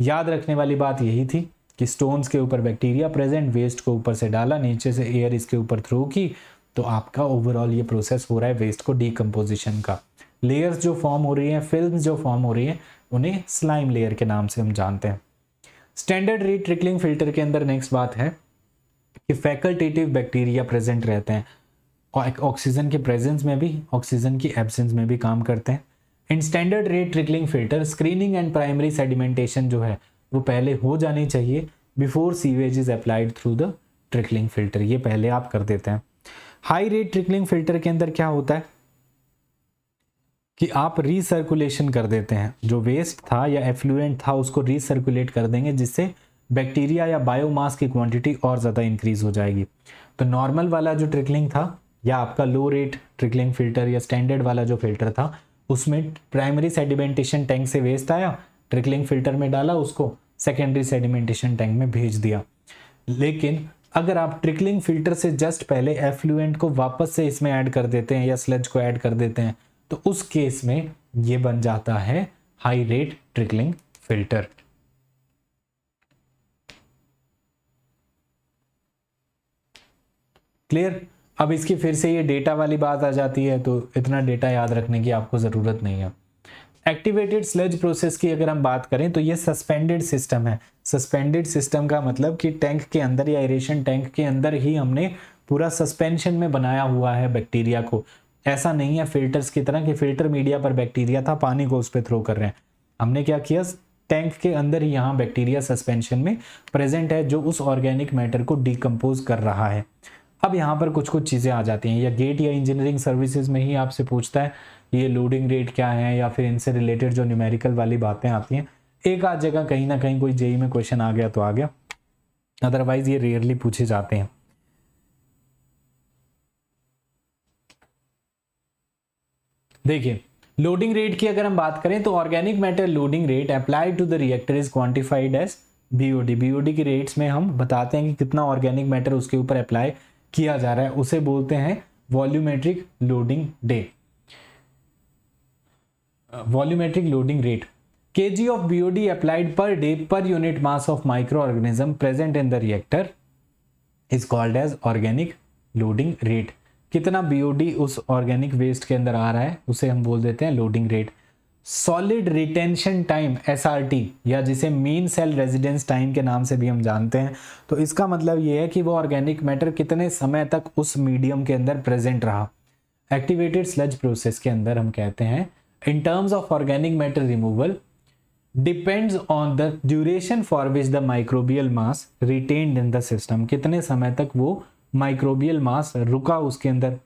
याद रखने वाली बात यही थी कि स्टोन्स के ऊपर बैक्टीरिया प्रेजेंट वेस्ट को ऊपर से डाला नीचे से एयर इसके ऊपर थ्रो की तो आपका ओवरऑल ये प्रोसेस हो रहा है वेस्ट को डीकम्पोजिशन का लेयर्स जो फॉर्म हो रही हैं फिल्म जो फॉर्म हो रही हैं उन्हें स्लाइम लेयर के नाम से हम जानते हैं स्टैंडर्ड रीट ट्रिकलिंग फिल्टर के अंदर नेक्स्ट बात है कि फैकल्टेटिव बैक्टीरिया प्रेजेंट रहते हैं और ऑक्सीजन के प्रेजेंस में भी ऑक्सीजन की एबसेंस में भी काम करते हैं in standard rate trickling filter screening and primary sedimentation जो है वो पहले हो जानी चाहिए before sewage is applied through the trickling filter ये पहले आप कर देते हैं हाई रेट ट्रिकलिंग फिल्टर के अंदर क्या होता है कि आप रिसर्कुलेशन कर देते हैं जो वेस्ट था या एफ्लुएंट था उसको रिसर्कुलेट कर देंगे जिससे बैक्टीरिया या बायोमास की क्वांटिटी और ज़्यादा इंक्रीज हो जाएगी तो नॉर्मल वाला जो ट्रिकलिंग था या आपका लो रेट ट्रिकलिंग फिल्टर या स्टैंडर्ड वाला जो फिल्टर था उसमें प्राइमरी सेडिमेंटेशन टैंक से वेस्ट आया ट्रिकलिंग फिल्टर में डाला उसको सेकेंडरी सेडिमेंटेशन टैंक में भेज दिया लेकिन अगर आप ट्रिकलिंग फिल्टर से जस्ट पहले एफ्लुएंट को वापस से इसमें ऐड कर देते हैं या स्लज को ऐड कर देते हैं तो उस केस में ये बन जाता है high rate trickling filter clear अब इसकी फिर से ये डेटा वाली बात आ जाती है तो इतना डेटा याद रखने की आपको ज़रूरत नहीं है एक्टिवेटेड स्लेज प्रोसेस की अगर हम बात करें तो ये सस्पेंडेड सिस्टम है सस्पेंडेड सिस्टम का मतलब कि टैंक के अंदर या एरेशन टैंक के अंदर ही हमने पूरा सस्पेंशन में बनाया हुआ है बैक्टीरिया को ऐसा नहीं है फिल्टर्स की तरह कि फिल्टर मीडिया पर बैक्टीरिया था पानी को उस पर थ्रो कर रहे हैं हमने क्या किया टैंक के अंदर ही यहाँ बैक्टीरिया सस्पेंशन में प्रेजेंट है जो उस ऑर्गेनिक मैटर को डिकम्पोज कर रहा है अब यहाँ पर कुछ कुछ चीज़ें आ जाती हैं या गेट या इंजीनियरिंग सर्विसेज में ही आपसे पूछता है ये लोडिंग रेट क्या है या फिर इनसे रिलेटेड जो न्यूमेरिकल वाली बातें आती हैं एक आध जगह कहीं ना कहीं कोई जेई में क्वेश्चन आ गया तो आ गया अदरवाइज ये रेयरली पूछे जाते हैं देखिए लोडिंग रेट की अगर हम बात करें तो organic matter loading rate apply to the reactor is quantified as BOD BOD की रेट्स में हम बताते हैं कि कितना ऑर्गेनिक मैटर उसके ऊपर अप्लाई किया जा रहा है उसे बोलते हैं volumetric loading day volumetric loading rate K G kg of applied per day per unit mass of microorganism present in the reactor is called as organic loading rate कितना BOD उस ऑर्गेनिक वेस्ट के अंदर आ रहा है उसे हम बोल देते हैं loading rate solid retention time S या जिसे मेन सेल रेजिडेंस टाइम के नाम से भी हम जानते हैं तो इसका मतलब ये है कि वो ऑर्गेनिक मैटर कितने समय तक उस मीडियम के अंदर प्रेजेंट रहा एक्टिवेटेड स्लज प्रोसेस के अंदर हम कहते हैं in terms of organic matter removal depends on the duration for which the microbial mass retained in the system कितने समय तक वो microbial mass रुका उसके अंदर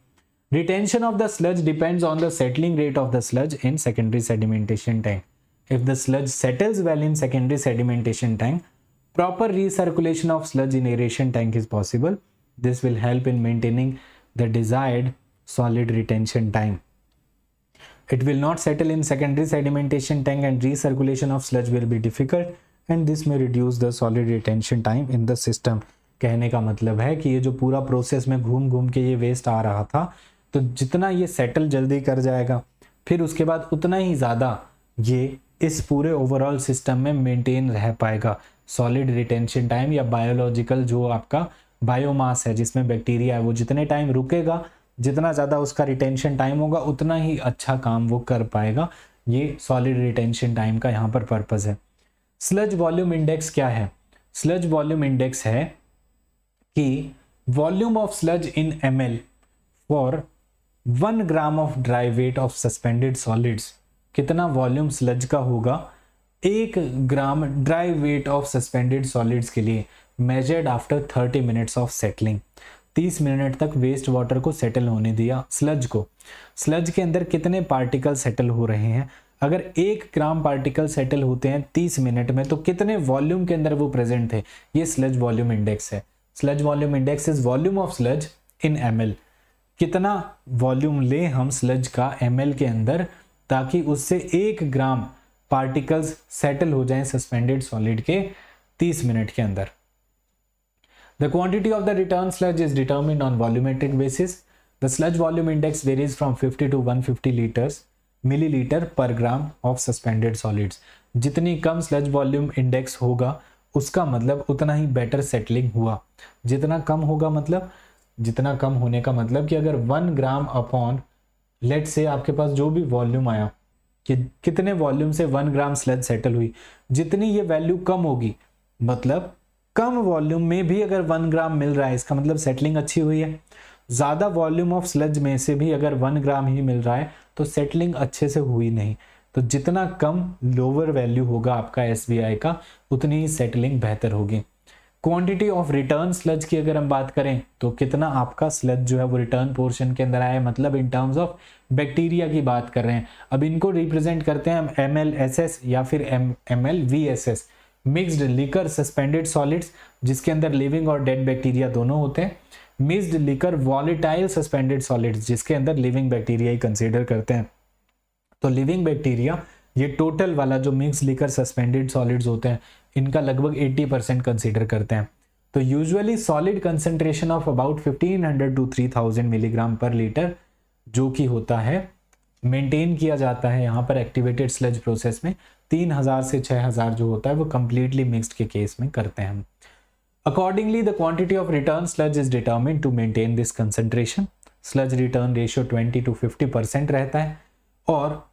retention of the sludge depends on the settling rate of the sludge in secondary sedimentation tank if the sludge settles well in secondary sedimentation tank proper recirculation of sludge in aeration tank is possible this will help in maintaining the desired solid retention time It will not settle in secondary sedimentation tank and recirculation of sludge will be difficult and this may reduce the solid retention time in the system. कहने का मतलब है कि ये जो पूरा process में घूम घूम के ये वेस्ट आ रहा था तो जितना ये सेटल जल्दी कर जाएगा फिर उसके बाद उतना ही ज़्यादा ये इस पूरे ओवरऑल सिस्टम में मेंटेन रह पाएगा सॉलिड रिटेंशन टाइम या बायोलॉजिकल जो आपका बायोमास है जिसमें बैक्टीरिया है वो जितने टाइम रुकेगा जितना ज़्यादा उसका रिटेंशन टाइम होगा उतना ही अच्छा काम वो कर पाएगा ये सॉलिड रिटेंशन टाइम का यहाँ पर पर्पज़ है स्लज वॉल्यूम इंडेक्स क्या है स्लज वॉल्यूम इंडेक्स है कि volume of sludge in M L for one gram of dry weight of suspended solids कितना वॉल्यूम स्लज का होगा एक gram dry weight of suspended solids के लिए measured after thirty minutes of settling 30 minute तक waste water को settle होने दिया स्लज को स्लज के अंदर कितने पार्टिकल सेटल हो रहे हैं अगर एक ग्राम पार्टिकल सेटल होते हैं 30 मिनट में तो कितने वॉल्यूम के अंदर वो प्रेजेंट थे ये स्लज वॉल्यूम इंडेक्स है sludge volume index is volume of sludge in M कितना वॉल्यूम ले हम स्लज का एम के अंदर ताकि उससे एक ग्राम पार्टिकल्स सेटल हो जाएं सस्पेंडेड सॉलिड के 30 मिनट के अंदर The quantity of the return sludge is determined on volumetric basis. The sludge volume index varies from 50 to 150 liters milliliter per gram of suspended solids. जितनी कम स्लज वॉल्यूम इंडेक्स होगा उसका मतलब उतना ही better settling हुआ जितना कम होगा मतलब जितना कम होने का मतलब कि अगर वन ग्राम अपॉन लेट से आपके पास जो भी वॉल्यूम आया कि कितने वॉल्यूम से वन ग्राम स्लज सेटल हुई जितनी ये वैल्यू कम होगी मतलब कम वॉल्यूम में भी अगर वन ग्राम मिल रहा है इसका मतलब सेटलिंग अच्छी हुई है ज़्यादा वॉल्यूम ऑफ स्लज में से भी अगर वन ग्राम ही मिल रहा है तो सेटलिंग अच्छे से हुई नहीं तो जितना कम लोअर वैल्यू होगा आपका एस का उतनी ही सेटलिंग बेहतर होगी क्वांटिटी ऑफ रिटर्न स्लज की अगर हम बात करें तो कितना आपका स्लज जो है वो रिटर्न पोर्शन के अंदर आया है मतलब इन टर्म्स ऑफ बैक्टीरिया की बात कर रहे हैं अब इनको रिप्रेजेंट करते हैं हम एम एल एस एस या फिर M M L V S S mixed liquor suspended solids जिसके अंदर लिविंग और डेड बैक्टीरिया दोनों होते हैं mixed liquor volatile suspended solids जिसके अंदर लिविंग बैक्टीरिया ही कंसिडर करते हैं तो लिविंग बैक्टीरिया ये टोटल वाला जो मिक्स लिकर सस्पेंडेड सॉलिड्स होते हैं इनका लगभग 80 परसेंट कंसिडर करते हैं तो usually solid concentration of about 1500 to 3000 milligram per litre जो कि होता है मेंटेन किया जाता है यहाँ पर एक्टिवेटेड स्लज प्रोसेस में तीन हज़ार से छः हज़ार जो होता है वो कम्प्लीटली मिक्सड के केस में करते हैं accordingly the quantity of return sludge is determine to maintain this concentration sludge return ratio twenty to fifty percent रहता है और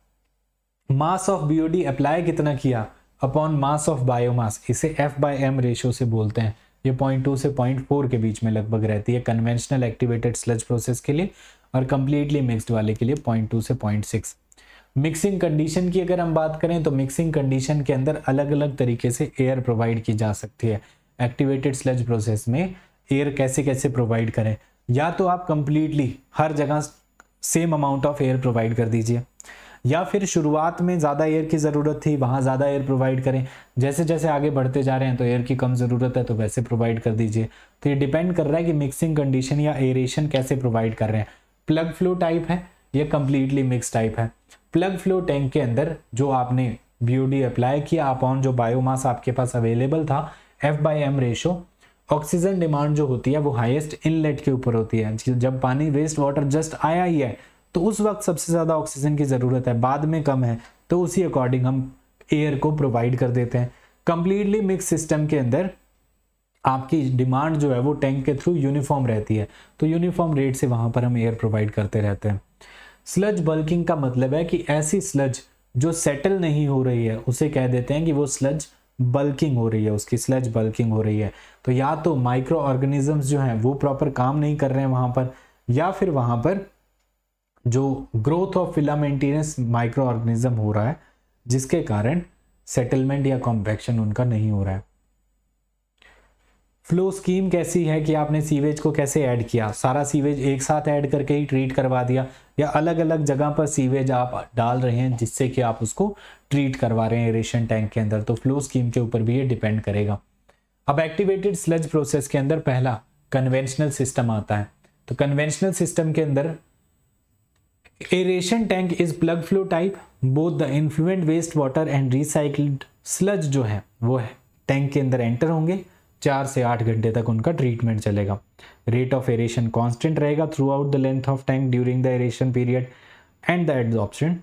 मास ऑफ बीओडी अप्लाई कितना किया अपॉन मास ऑफ बायोमास इसे एफ बाई एम रेशियो से बोलते हैं ये पॉइंट टू से पॉइंट फोर के बीच में लगभग रहती है कन्वेंशनल एक्टिवेटेड स्लज प्रोसेस के लिए और कंप्लीटली मिक्सड वाले के लिए पॉइंट टू से पॉइंट सिक्स मिक्सिंग कंडीशन की अगर हम बात करें तो मिक्सिंग कंडीशन के अंदर अलग अलग तरीके से एयर प्रोवाइड की जा सकती है एक्टिवेटेड स्लज प्रोसेस में एयर कैसे कैसे प्रोवाइड करें या तो आप कंप्लीटली हर जगह same amount of air provide कर दीजिए या फिर शुरुआत में ज़्यादा एयर की ज़रूरत थी वहाँ ज़्यादा एयर प्रोवाइड करें जैसे जैसे आगे बढ़ते जा रहे हैं तो एयर की कम ज़रूरत है तो वैसे प्रोवाइड कर दीजिए तो ये डिपेंड कर रहा है कि मिक्सिंग कंडीशन या एरेशन कैसे प्रोवाइड कर रहे हैं प्लग फ्लो टाइप है या कम्प्लीटली मिक्स टाइप है प्लग फ्लो टैंक के अंदर जो आपने बी अप्लाई किया अपॉन जो बायोमास आपके पास अवेलेबल था F by M ratio oxygen demand जो होती है वो हाईएस्ट इनलेट के ऊपर होती है जब पानी वेस्ट वाटर जस्ट आया ही है तो उस वक्त सबसे ज़्यादा ऑक्सीजन की ज़रूरत है बाद में कम है तो उसी अकॉर्डिंग हम एयर को प्रोवाइड कर देते हैं कंप्लीटली मिक्स सिस्टम के अंदर आपकी डिमांड जो है वो टैंक के थ्रू यूनिफॉर्म रहती है तो यूनिफॉर्म रेट से वहाँ पर हम एयर प्रोवाइड करते रहते हैं स्लज बल्किंग का मतलब है कि ऐसी स्लज जो सेटल नहीं हो रही है उसे कह देते हैं कि वो स्लज बल्किंग हो रही है उसकी स्लज बल्किंग हो रही है तो या तो माइक्रो ऑर्गेनिजम्स जो हैं वो प्रॉपर काम नहीं कर रहे हैं वहां पर या फिर वहाँ पर जो growth of filamentous micro organism हो रहा है जिसके कारण सेटलमेंट या कॉम्पैक्शन उनका नहीं हो रहा है फ्लो स्कीम कैसी है कि आपने सीवेज को कैसे ऐड किया सारा सीवेज एक साथ ऐड करके ही ट्रीट करवा दिया या अलग अलग जगह पर सीवेज आप डाल रहे हैं जिससे कि आप उसको ट्रीट करवा रहे हैं एरेशन टैंक के अंदर तो फ्लो स्कीम के ऊपर भी ये डिपेंड करेगा अब एक्टिवेटेड स्लज प्रोसेस के अंदर पहला कन्वेंशनल सिस्टम आता है तो कन्वेंशनल सिस्टम के अंदर aeration tank is plug flow type both the influent waste water and recycled sludge जो है वो है टैंक के अंदर एंटर होंगे चार से आठ घंटे तक उनका ट्रीटमेंट चलेगा रेट ऑफ एरेशन कॉन्स्टेंट रहेगा throughout the length of tank during the aeration period and the adsorption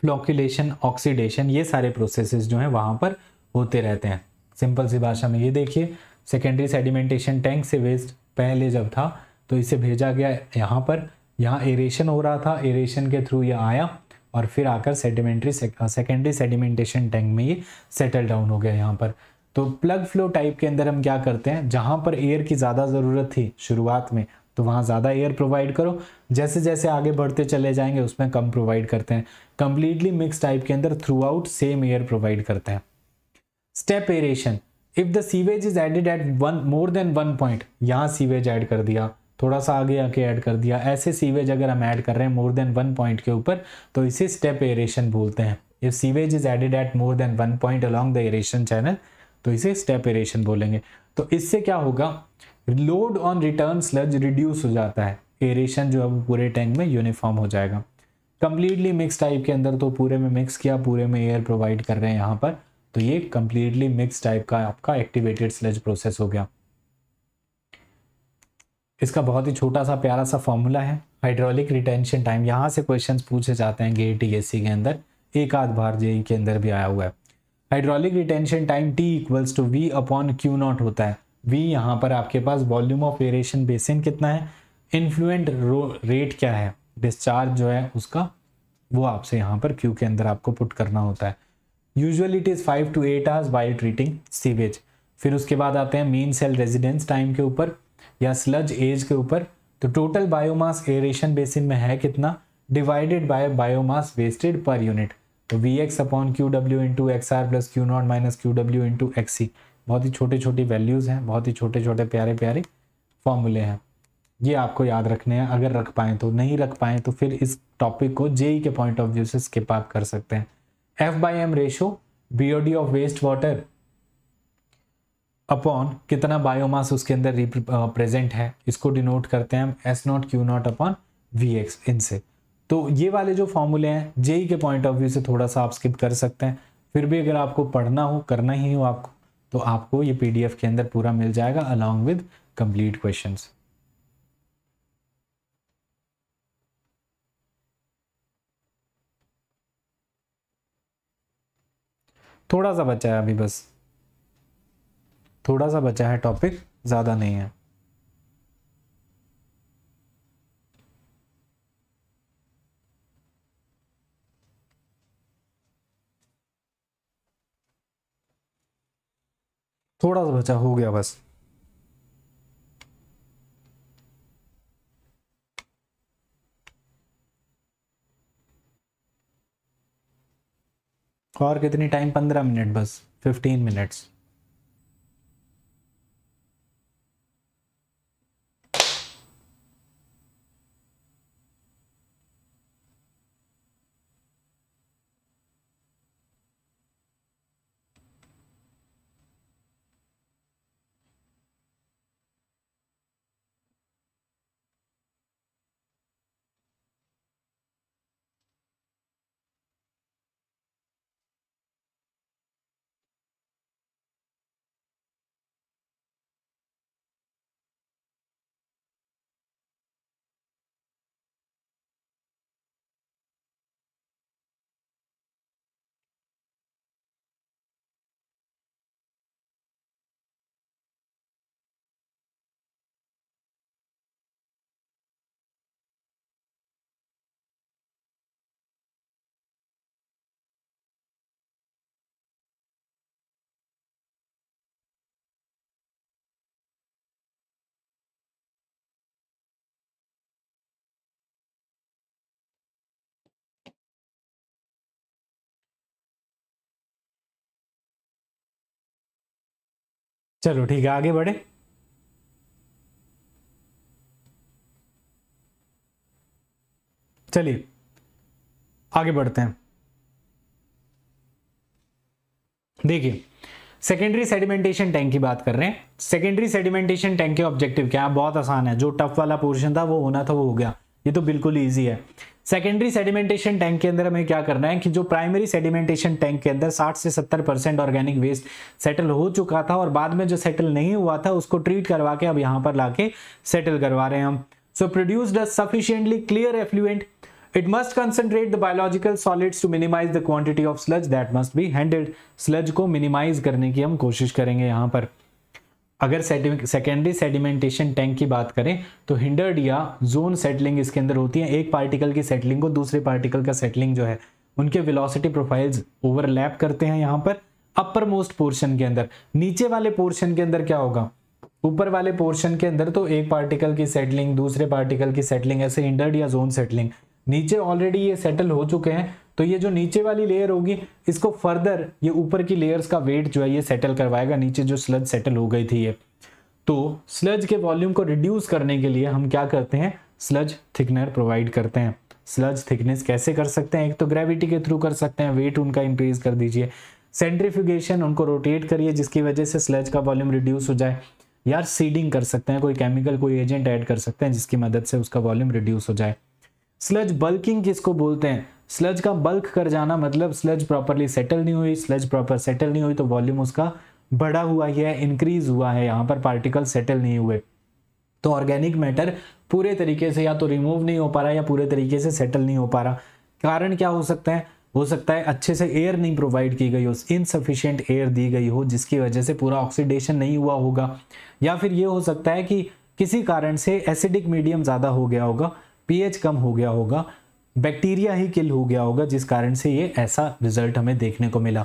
flocculation oxidation ये सारे प्रोसेसेस जो हैं वहाँ पर होते रहते हैं सिंपल सी भाषा में ये देखिए सेकेंडरी सेडिमेंटेशन टैंक से वेस्ट पहले जब था तो इसे भेजा गया यहाँ पर यहाँ एरेशन हो रहा था एरेशन के थ्रू ये आया और फिर आकर सेडिमेंट्री सेकेंडरी सेडिमेंटेशन टैंक में ये सेटल डाउन हो गया यहाँ पर तो प्लग फ्लो टाइप के अंदर हम क्या करते हैं जहां पर एयर की ज़्यादा ज़रूरत थी शुरुआत में तो वहां ज़्यादा एयर प्रोवाइड करो जैसे जैसे आगे बढ़ते चले जाएंगे उसमें कम प्रोवाइड करते हैं कंप्लीटली मिक्स टाइप के अंदर throughout same air provide करते हैं step aeration if the sewage is added at one more than one point यहाँ सीवेज ऐड कर दिया थोड़ा सा आगे आके ऐड कर दिया ऐसे सीवेज अगर हम ऐड कर रहे हैं मोर देन वन पॉइंट के ऊपर तो इसे स्टेप एरेशन बोलते हैं if sewage is added at more than one point along the aeration channel तो इसे स्टेप एरेशन बोलेंगे तो इससे क्या होगा load on return sludge reduce हो जाता है एरेशन जो है पूरे टैंक में यूनिफॉर्म हो जाएगा कम्प्लीटली मिक्स टाइप के अंदर तो पूरे में मिक्स किया पूरे में एयर प्रोवाइड कर रहे हैं यहाँ पर तो ये कम्प्लीटली मिक्स टाइप का आपका एक्टिवेटेड स्लज प्रोसेस हो गया इसका बहुत ही छोटा सा प्यारा सा फॉर्मूला है हाइड्रोलिक रिटेंशन टाइम यहाँ से क्वेश्चंस पूछे जाते हैं गेट टी के अंदर एक आध बार जे के अंदर भी आया हुआ है hydraulic retention time T equals to V upon Q naught होता है वी यहाँ पर आपके पास वॉल्यूम ऑफ एरेशन बेसिन कितना है इन्फ्लुएंट रेट क्या है डिस्चार्ज जो है उसका वो आपसे यहाँ पर क्यू के अंदर आपको पुट करना होता है usually it is five to eight hours by treating sewage फिर उसके बाद आते हैं मेन सेल रेजिडेंस टाइम के ऊपर या स्लज एज के ऊपर तो टोटल बायोमास एरेशन बेसिन में है कितना divided by biomass wasted per unit तो V X upon Q W into X R plus Q naught minus Q W into X C बहुत ही छोटी छोटी वैल्यूज़ हैं बहुत ही छोटे छोटे प्यारे प्यारे फॉर्मूले हैं ये आपको याद रखने हैं अगर रख पाएं तो नहीं रख पाएं तो फिर इस टॉपिक को जेई e के पॉइंट ऑफ व्यू से स्किप आप कर सकते हैं F by M ratio BOD of waste water upon कितना बायोमास उसके अंदर प्रेजेंट है इसको डिनोट करते हैं हम S naught Q naught upon V X इनसे तो ये वाले जो फॉर्मूले हैं जेई के पॉइंट ऑफ व्यू से थोड़ा सा आप स्किप कर सकते हैं फिर भी अगर आपको पढ़ना हो करना ही हो आपको तो आपको ये पीडीएफ के अंदर पूरा मिल जाएगा अलॉन्ग विद कंप्लीट क्वेश्चन थोड़ा सा बचा है अभी बस थोड़ा सा बचा है टॉपिक ज़्यादा नहीं है थोड़ा सा बचा हो गया बस और कितनी टाइम पंद्रह मिनट बस फिफ्टीन मिनट्स चलो ठीक है आगे बढ़े चलिए आगे बढ़ते हैं देखिए सेकेंडरी सेडिमेंटेशन टैंक की बात कर रहे हैं सेकेंडरी सेडिमेंटेशन टैंक के ऑब्जेक्टिव क्या है बहुत आसान है जो टफ वाला पोर्शन था वो होना था वो हो गया ये तो बिल्कुल ईजी है सेकेंडरी सेडिमेंटेशन टैंक के अंदर हमें क्या करना है कि जो प्राइमरी सेडिमेंटेशन टैंक के अंदर 60 से 70 परसेंट ऑर्गेनिक वेस्ट सेटल हो चुका था और बाद में जो सेटल नहीं हुआ था उसको ट्रीट करवा के अब यहाँ पर लाके सेटल करवा रहे हैं हम so produce a sufficiently clear effluent it must concentrate the biological solids to minimise the quantity of sludge that must भी handled. स्लज को मिनिमाइज करने की हम कोशिश करेंगे यहाँ पर अगर सेकेंडरी सेडिमेंटेशन टैंक की बात करें तो हिंडर्ड या जोन सेटलिंग इसके अंदर होती है एक पार्टिकल की सेटलिंग को दूसरे पार्टिकल का सेटलिंग जो है उनके वेलोसिटी प्रोफाइल्स ओवरलैप करते हैं यहाँ पर अपर मोस्ट पोर्शन के अंदर नीचे वाले पोर्शन के अंदर क्या होगा ऊपर वाले पोर्शन के अंदर तो एक पार्टिकल की सेटलिंग दूसरे पार्टिकल की सेटलिंग ऐसे हिंडर्ड या जोन सेटलिंग नीचे ऑलरेडी ये सेटल हो चुके हैं तो ये जो नीचे वाली लेयर होगी इसको फर्दर ये ऊपर की लेयर्स का वेट जो है ये सेटल करवाएगा नीचे जो स्लज सेटल हो गई थी ये तो स्लज के वॉल्यूम को रिड्यूस करने के लिए हम क्या करते हैं स्लज थिकनर प्रोवाइड करते हैं स्लज थिकनेस कैसे कर सकते हैं एक तो ग्रेविटी के थ्रू कर सकते हैं वेट उनका इंक्रीज कर दीजिए सेंट्रीफ्यूगेशन उनको रोटेट करिए जिसकी वजह से स्लज का वॉल्यूम रिड्यूस हो जाए यार सीडिंग कर सकते हैं कोई केमिकल कोई एजेंट ऐड कर सकते हैं जिसकी मदद से उसका वॉल्यूम रिड्यूस हो जाए स्लज बल्किंग किसको बोलते हैं स्लज का बल्क कर जाना मतलब स्लज प्रॉपरली सेटल नहीं हुई स्लज प्रॉपर सेटल नहीं हुई तो वॉल्यूम उसका बढ़ा हुआ ही है इंक्रीज हुआ है यहाँ पर पार्टिकल सेटल नहीं हुए तो ऑर्गेनिक मैटर पूरे तरीके से या तो रिमूव नहीं हो पा रहा या पूरे तरीके से सेटल नहीं हो पा रहा कारण क्या हो सकता है हो सकता है अच्छे से एयर नहीं प्रोवाइड की गई हो इनसफिशियंट एयर दी गई हो जिसकी वजह से पूरा ऑक्सीडेशन नहीं हुआ होगा या फिर ये हो सकता है कि किसी कारण से एसिडिक मीडियम ज़्यादा हो गया होगा पीएच कम हो गया होगा बैक्टीरिया ही किल हो गया होगा जिस कारण से ये ऐसा रिजल्ट हमें देखने को मिला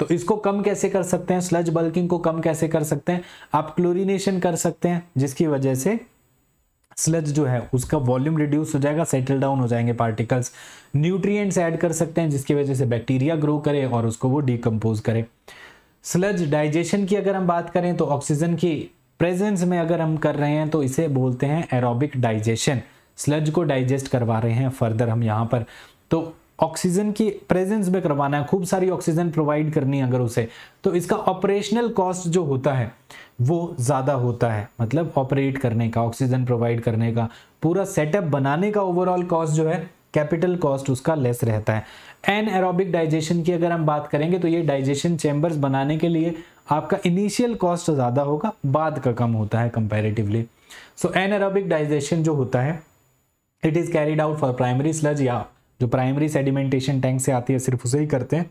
तो इसको कम कैसे कर सकते हैं स्लज बल्किंग को कम कैसे कर सकते हैं आप क्लोरीनेशन कर सकते हैं जिसकी वजह से स्लज जो है उसका वॉल्यूम रिड्यूस हो जाएगा सेटल डाउन हो जाएंगे पार्टिकल्स न्यूट्रिएंट्स ऐड कर सकते हैं जिसकी वजह से बैक्टीरिया ग्रो करे और उसको वो डिकम्पोज करे स्लज डाइजेशन की अगर हम बात करें तो ऑक्सीजन की प्रेजेंस में अगर हम कर रहे हैं तो इसे बोलते हैं एरोबिक डाइजेशन स्लज को डाइजेस्ट करवा रहे हैं फर्दर हम यहाँ पर तो ऑक्सीजन की प्रेजेंस में करवाना है खूब सारी ऑक्सीजन प्रोवाइड करनी है अगर उसे तो इसका ऑपरेशनल कॉस्ट जो होता है वो ज़्यादा होता है मतलब ऑपरेट करने का ऑक्सीजन प्रोवाइड करने का पूरा सेटअप बनाने का ओवरऑल कॉस्ट जो है कैपिटल कॉस्ट उसका लेस रहता है एन एरोबिक डाइजेशन की अगर हम बात करेंगे तो ये डाइजेशन चैम्बर्स बनाने के लिए आपका इनिशियल कॉस्ट ज़्यादा होगा बाद का कम होता है comparatively so anaerobic digestion जो होता है it is carried out for primary sludge या जो प्राइमरी सेडिमेंटेशन टैंक से आती है सिर्फ उसे ही करते हैं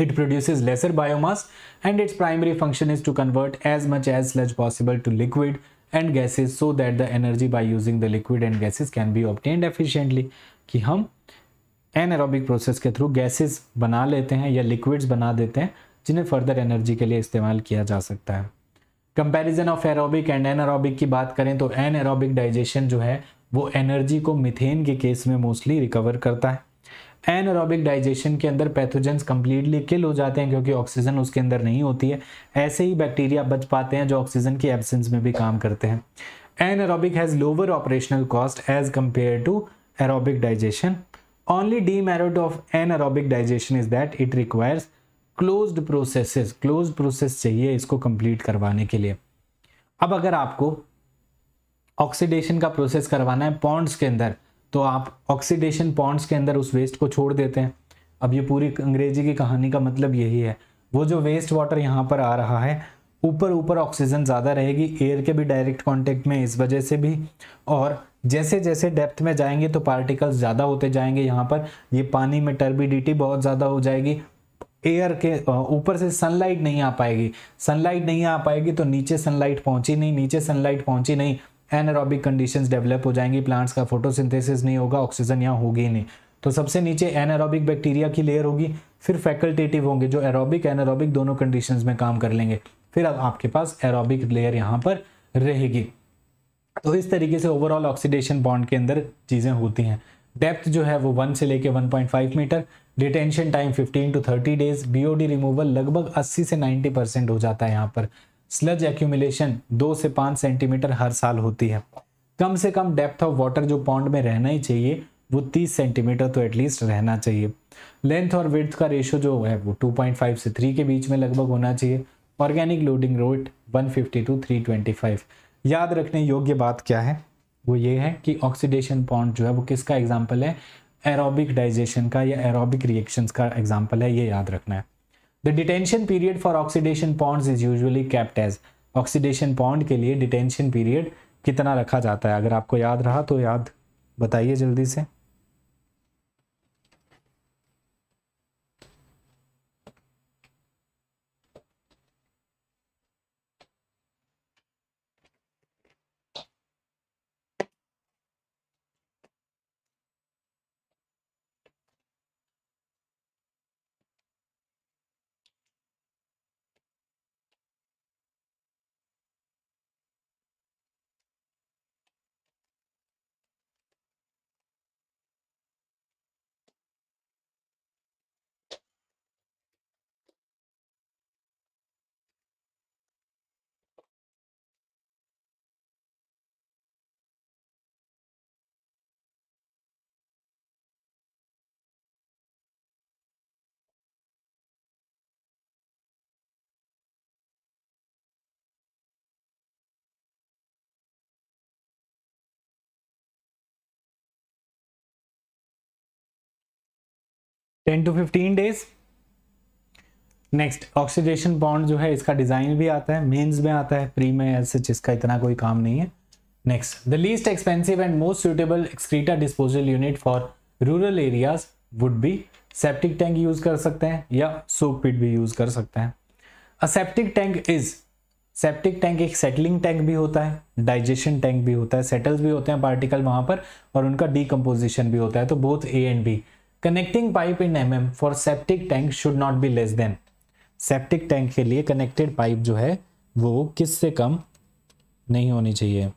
it produce lesser biomass and its primary function is to convert as much as sludge possible to liquid and gases so that the energy by using the liquid and gases can be obtained efficiently कि हम anaerobic process के through gases बना लेते हैं या liquids बना देते हैं जिन्हें फर्दर एनर्जी के लिए इस्तेमाल किया जा सकता है comparison of aerobic and anaerobic की बात करें तो एन डाइजेशन जो है वो एनर्जी को मिथेन के केस में मोस्टली रिकवर करता है एनरोबिक डाइजेशन के अंदर पैथोजेंस कम्प्लीटली किल हो जाते हैं क्योंकि ऑक्सीजन उसके अंदर नहीं होती है ऐसे ही बैक्टीरिया बच पाते हैं जो ऑक्सीजन की एब्सेंस में भी काम करते हैं anaerobic has lower operational cost as compare to aerobic digestion only demerit of anaerobic digestion is that it requires close process close process चाहिए इसको कंप्लीट करवाने के लिए अब अगर आपको ऑक्सीडेशन का प्रोसेस करवाना है पॉन्ड्स के अंदर तो आप ऑक्सीडेशन पॉन्ड्स के अंदर उस वेस्ट को छोड़ देते हैं अब ये पूरी अंग्रेजी की कहानी का मतलब यही है वो जो वेस्ट वाटर यहाँ पर आ रहा है ऊपर ऊपर ऑक्सीजन ज़्यादा रहेगी एयर के भी डायरेक्ट कांटेक्ट में इस वजह से भी और जैसे जैसे डेप्थ में जाएंगे तो पार्टिकल्स ज़्यादा होते जाएंगे यहाँ पर ये पानी में टर्बिडिटी बहुत ज़्यादा हो जाएगी एयर के ऊपर से सनलाइट नहीं आ पाएगी सनलाइट नहीं आ पाएगी तो नीचे सनलाइट पहुंची नहीं नीचे सनलाइट पहुंची नहीं एनरोबिक कंडीशंस डेवलप हो जाएंगी प्लांट्स का फोटोसिंथेसिस नहीं होगा ऑक्सीजन यहाँ होगी ही नहीं तो सबसे नीचे एनारोबिक बैक्टीरिया की लेयर होगी फिर फैकल्टेटिव होंगे जो एरोबिक एनारोबिक दोनों कंडीशन में काम कर लेंगे फिर अब आपके पास एरोबिक लेयर यहाँ पर रहेगी तो इस तरीके से ओवरऑल ऑक्सीडेशन बॉन्ड के अंदर चीज़ें होती हैं डेप्थ जो है वो वन से लेके 1.5 metre detention time 15 to 30 days BOD removal लगभग 80 से 90 परसेंट हो जाता है यहाँ पर स्लज एक्यूमुलेशन दो से पाँच सेंटीमीटर हर साल होती है कम से कम डेप्थ ऑफ वाटर जो पॉन्ड में रहना ही चाहिए वो 30 सेंटीमीटर तो एटलीस्ट रहना चाहिए लेंथ और विड्थ का रेशो जो है वो 2.5 से 3 के बीच में लगभग होना चाहिए ऑर्गेनिक लोडिंग रोट 150 टू 325 याद रखने योग्य बात क्या है वो ये है कि ऑक्सीडेशन पॉन्ड जो है वो किसका एग्जाम्पल है एरोबिक डाइजेशन का या एरोबिक रिएक्शंस का एग्जाम्पल है ये याद रखना है the detention period for oxidation ponds is usually kept as oxidation pond के लिए डिटेंशन पीरियड कितना रखा जाता है अगर आपको याद रहा तो याद बताइए जल्दी से ten to fifteen days next oxidation pond जो है इसका डिजाइन भी आता है मेंस में आता है प्री में ऐसे जिसका इतना कोई काम नहीं है next the least expensive and most suitable excreta disposal unit for rural areas would be septic tank use कर सकते हैं या सोप पिट भी यूज कर सकते हैं a septic tank is septic tank एक सेटलिंग टैंक भी होता है डाइजेशन टैंक भी होता है सेटल्स भी होते हैं पार्टिकल वहां पर और उनका डीकम्पोजिशन भी होता है तो both A and B connecting pipe in M M for septic tank should not be less than septic tank के लिए कनेक्टेड पाइप जो है वो किस से कम नहीं होनी चाहिए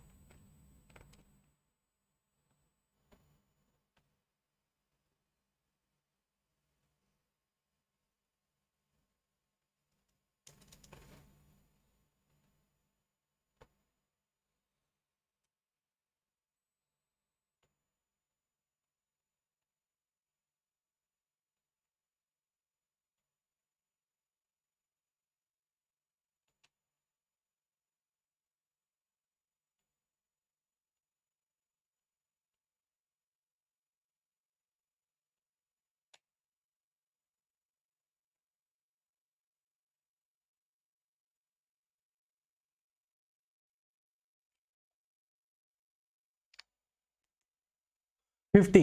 फिफ्टी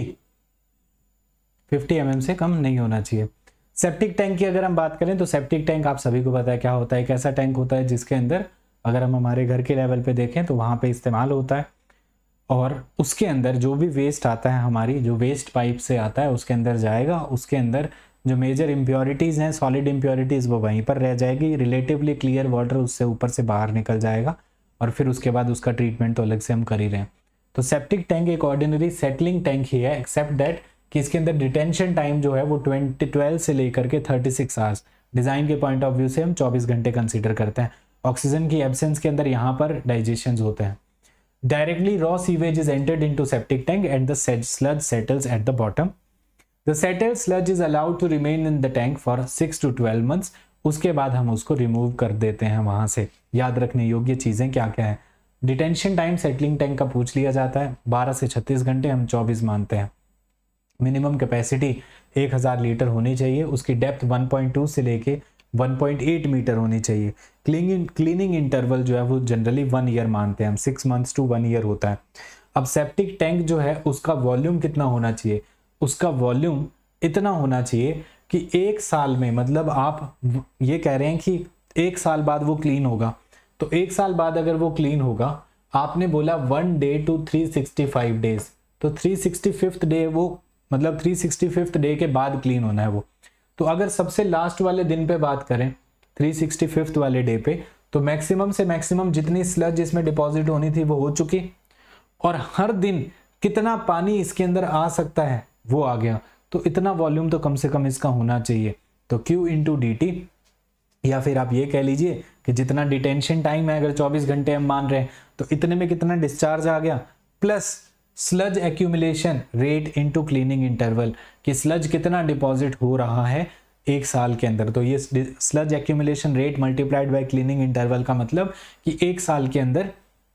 फिफ्टी एम से कम नहीं होना चाहिए सेप्टिक टैंक की अगर हम बात करें तो सेप्टिक टैंक आप सभी को पता है क्या होता है एक ऐसा टैंक होता है जिसके अंदर अगर हम हमारे घर के लेवल पे देखें तो वहाँ पे इस्तेमाल होता है और उसके अंदर जो भी वेस्ट आता है हमारी जो वेस्ट पाइप से आता है उसके अंदर जाएगा उसके अंदर जो मेजर इम्प्योरिटीज़ हैं सॉलिड इम्प्योरिटीज़ वो वहीं पर रह जाएगी रिलेटिवली क्लियर वाटर उससे ऊपर से बाहर निकल जाएगा और फिर उसके बाद उसका ट्रीटमेंट तो अलग से हम कर ही रहे हैं तो सेप्टिक टैंक एक ऑर्डिनरी सेटलिंग टैंक ही है एक्सेप्ट दैट कि इसके अंदर डिटेंशन टाइम जो है वो ट्वेंटी ट्वेल्व से लेकर के थर्टी सिक्स आवर्स डिज़ाइन के पॉइंट ऑफ व्यू से हम चौबीस घंटे कंसिडर करते हैं ऑक्सीजन की एबसेंस के अंदर यहाँ पर डाइजेशन होते हैं directly raw sewage is entered into septic tank and the sludge settles at the bottom the settle sludge is allowed to remain in the tank for six to twelve months उसके बाद हम उसको remove कर देते हैं वहाँ से याद रखने योग्य चीज़ें क्या क्या हैं डिटेंशन टाइम सेटलिंग टैंक का पूछ लिया जाता है 12 से 36 घंटे हम 24 मानते हैं मिनिमम कैपेसिटी 1000 लीटर होनी चाहिए उसकी डेप्थ 1.2 से लेके 1.8 मीटर होनी चाहिए क्लीनिंग क्लीनिंग इंटरवल जो है वो जनरली वन ईयर मानते हैं हम six months to one year होता है अब सेप्टिक टैंक जो है उसका वॉल्यूम कितना होना चाहिए उसका वॉल्यूम इतना होना चाहिए कि एक साल में मतलब आप ये कह रहे हैं कि एक साल बाद वो क्लीन होगा तो एक साल बाद अगर वो क्लीन होगा आपने बोला one day to three sixty five days तो थ्री सिक्सटी फिफ्थ डे वो मतलब थ्री सिक्सटी फिफ्थ डे के बाद क्लीन होना है वो तो अगर सबसे लास्ट वाले दिन पे बात करें थ्री सिक्सटी फिफ्थ वाले डे पे तो मैक्सिमम से मैक्सिमम जितनी स्लज इसमें डिपॉजिट होनी थी वो हो चुकी और हर दिन कितना पानी इसके अंदर आ सकता है वो आ गया तो इतना वॉल्यूम तो कम से कम इसका होना चाहिए तो क्यू इंटू डी या फिर आप ये कह लीजिए कि जितना डिटेंशन टाइम है अगर 24 घंटे हम मान रहे हैं तो इतने में कितना डिस्चार्ज आ गया plus sludge accumulation rate into cleaning interval कि स्लज कितना डिपॉजिट हो रहा है एक साल के अंदर तो ये sludge accumulation rate multiplied by cleaning interval का मतलब कि एक साल के अंदर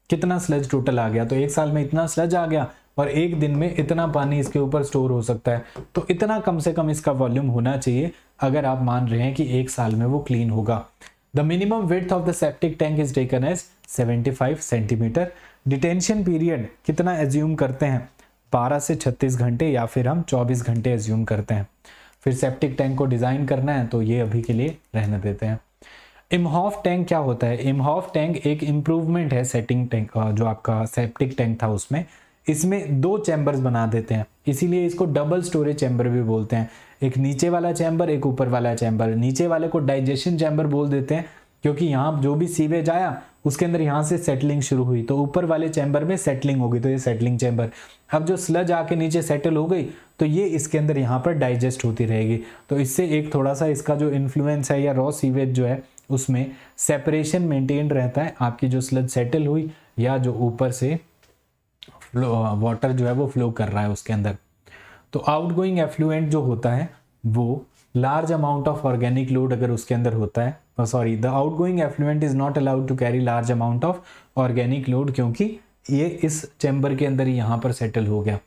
कितना स्लज टोटल आ गया तो एक साल में इतना स्लज आ गया और एक दिन में इतना पानी इसके ऊपर स्टोर हो सकता है तो इतना कम से कम इसका वॉल्यूम होना चाहिए अगर आप मान रहे हैं कि एक साल में वो क्लीन होगा The minimum width of the septic tank is taken as 75 centimetre detention period कितना एज्यूम करते हैं 12 से 36 घंटे या फिर हम 24 घंटे एज्यूम करते हैं फिर सेप्टिक टैंक को डिज़ाइन करना है तो ये अभी के लिए रहने देते हैं इमहॉफ टैंक क्या होता है इमहॉफ टैंक एक इम्प्रूवमेंट है सेटिंग टैंक जो आपका सेप्टिक टैंक था उसमें इसमें दो चैम्बर्स बना देते हैं इसीलिए इसको डबल स्टोरेज चैम्बर भी बोलते हैं एक नीचे वाला चैम्बर एक ऊपर वाला चैम्बर नीचे वाले को डाइजेशन चैम्बर बोल देते हैं क्योंकि यहाँ जो भी सीवेज आया उसके अंदर यहाँ से सेटलिंग शुरू हुई तो ऊपर वाले चैम्बर में सेटलिंग हो गई तो ये सेटलिंग चैम्बर अब जो स्लज आके नीचे सेटल हो गई तो ये इसके अंदर यहाँ पर डाइजेस्ट होती रहेगी तो इससे एक थोड़ा सा इसका जो इन्फ्लुएंस है या रॉ सीवेज जो है उसमें सेपरेशन मेंटेन रहता है आपकी जो स्लज सेटल हुई या जो ऊपर से वाटर जो है वो फ्लो कर रहा है उसके अंदर तो आउटगोइंग एफ्लुएंट जो होता है वो large amount of organic load अगर उसके अंदर होता है sorry the outgoing effluent is not allowed to carry large amount of organic load क्योंकि ये इस चैम्बर के अंदर ही यहाँ पर सेटल हो गया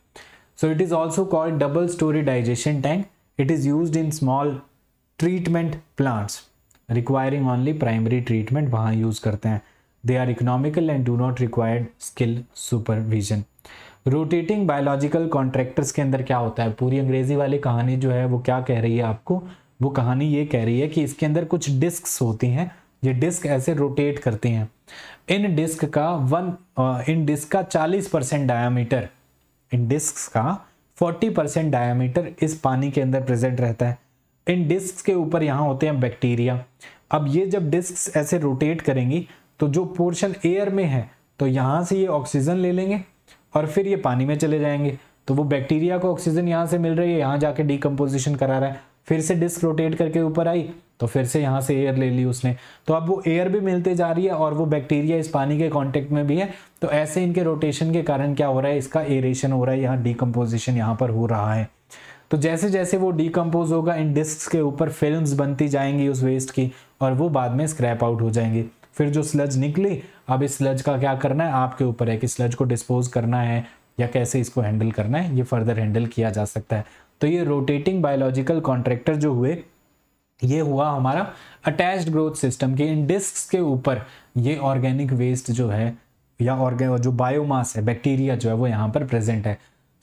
so it is also called double storey digestion tank it is use in small treatment plants requiring only primary treatment वहाँ यूज़ करते हैं they are economical and do not required skill supervision rotating biological contractors के अंदर क्या होता है पूरी अंग्रेजी वाली कहानी जो है वो क्या कह रही है आपको वो कहानी ये कह रही है कि इसके अंदर कुछ डिस्क होती हैं ये डिस्क ऐसे रोटेट करती हैं इन डिस्क का वन इन डिस्क का 40 परसेंट डायामीटर इन डिस्क का 40 परसेंट डायामीटर इस पानी के अंदर प्रेजेंट रहता है इन डिस्क के ऊपर यहाँ होते हैं बैक्टीरिया अब ये जब डिस्क ऐसे रोटेट करेंगी तो जो पोर्शन एयर में है तो यहाँ से ये ऑक्सीजन ले लेंगे और फिर ये पानी में चले जाएंगे तो वो बैक्टीरिया को ऑक्सीजन यहाँ से मिल रही है यहाँ जाके डिकम्पोजिशन करा रहा है फिर से डिस्क रोटेट करके ऊपर आई तो फिर से यहाँ से एयर ले ली उसने तो अब वो एयर भी मिलते जा रही है और वो बैक्टीरिया इस पानी के कांटेक्ट में भी है तो ऐसे इनके रोटेशन के कारण क्या हो रहा है इसका एरेशन हो रहा है यहाँ डिकम्पोजिशन यहाँ पर हो रहा है तो जैसे जैसे वो डिकम्पोज होगा इन डिस्क के ऊपर फिल्म बनती जाएंगी उस वेस्ट की और वो बाद में स्क्रैप आउट हो जाएंगे फिर जो स्लज निकली अब इस स्लज का क्या करना है आपके ऊपर है कि स्लज को डिस्पोज करना है या कैसे इसको हैंडल करना है ये फर्दर हैंडल किया जा सकता है तो ये रोटेटिंग बायोलॉजिकल कॉन्ट्रैक्टर जो हुए ये हुआ हमारा अटैच्ड ग्रोथ सिस्टम के इन डिस्क के ऊपर ये ऑर्गेनिक वेस्ट जो है या ऑर्गे जो बायोमास है बैक्टीरिया जो है वो यहाँ पर प्रेजेंट है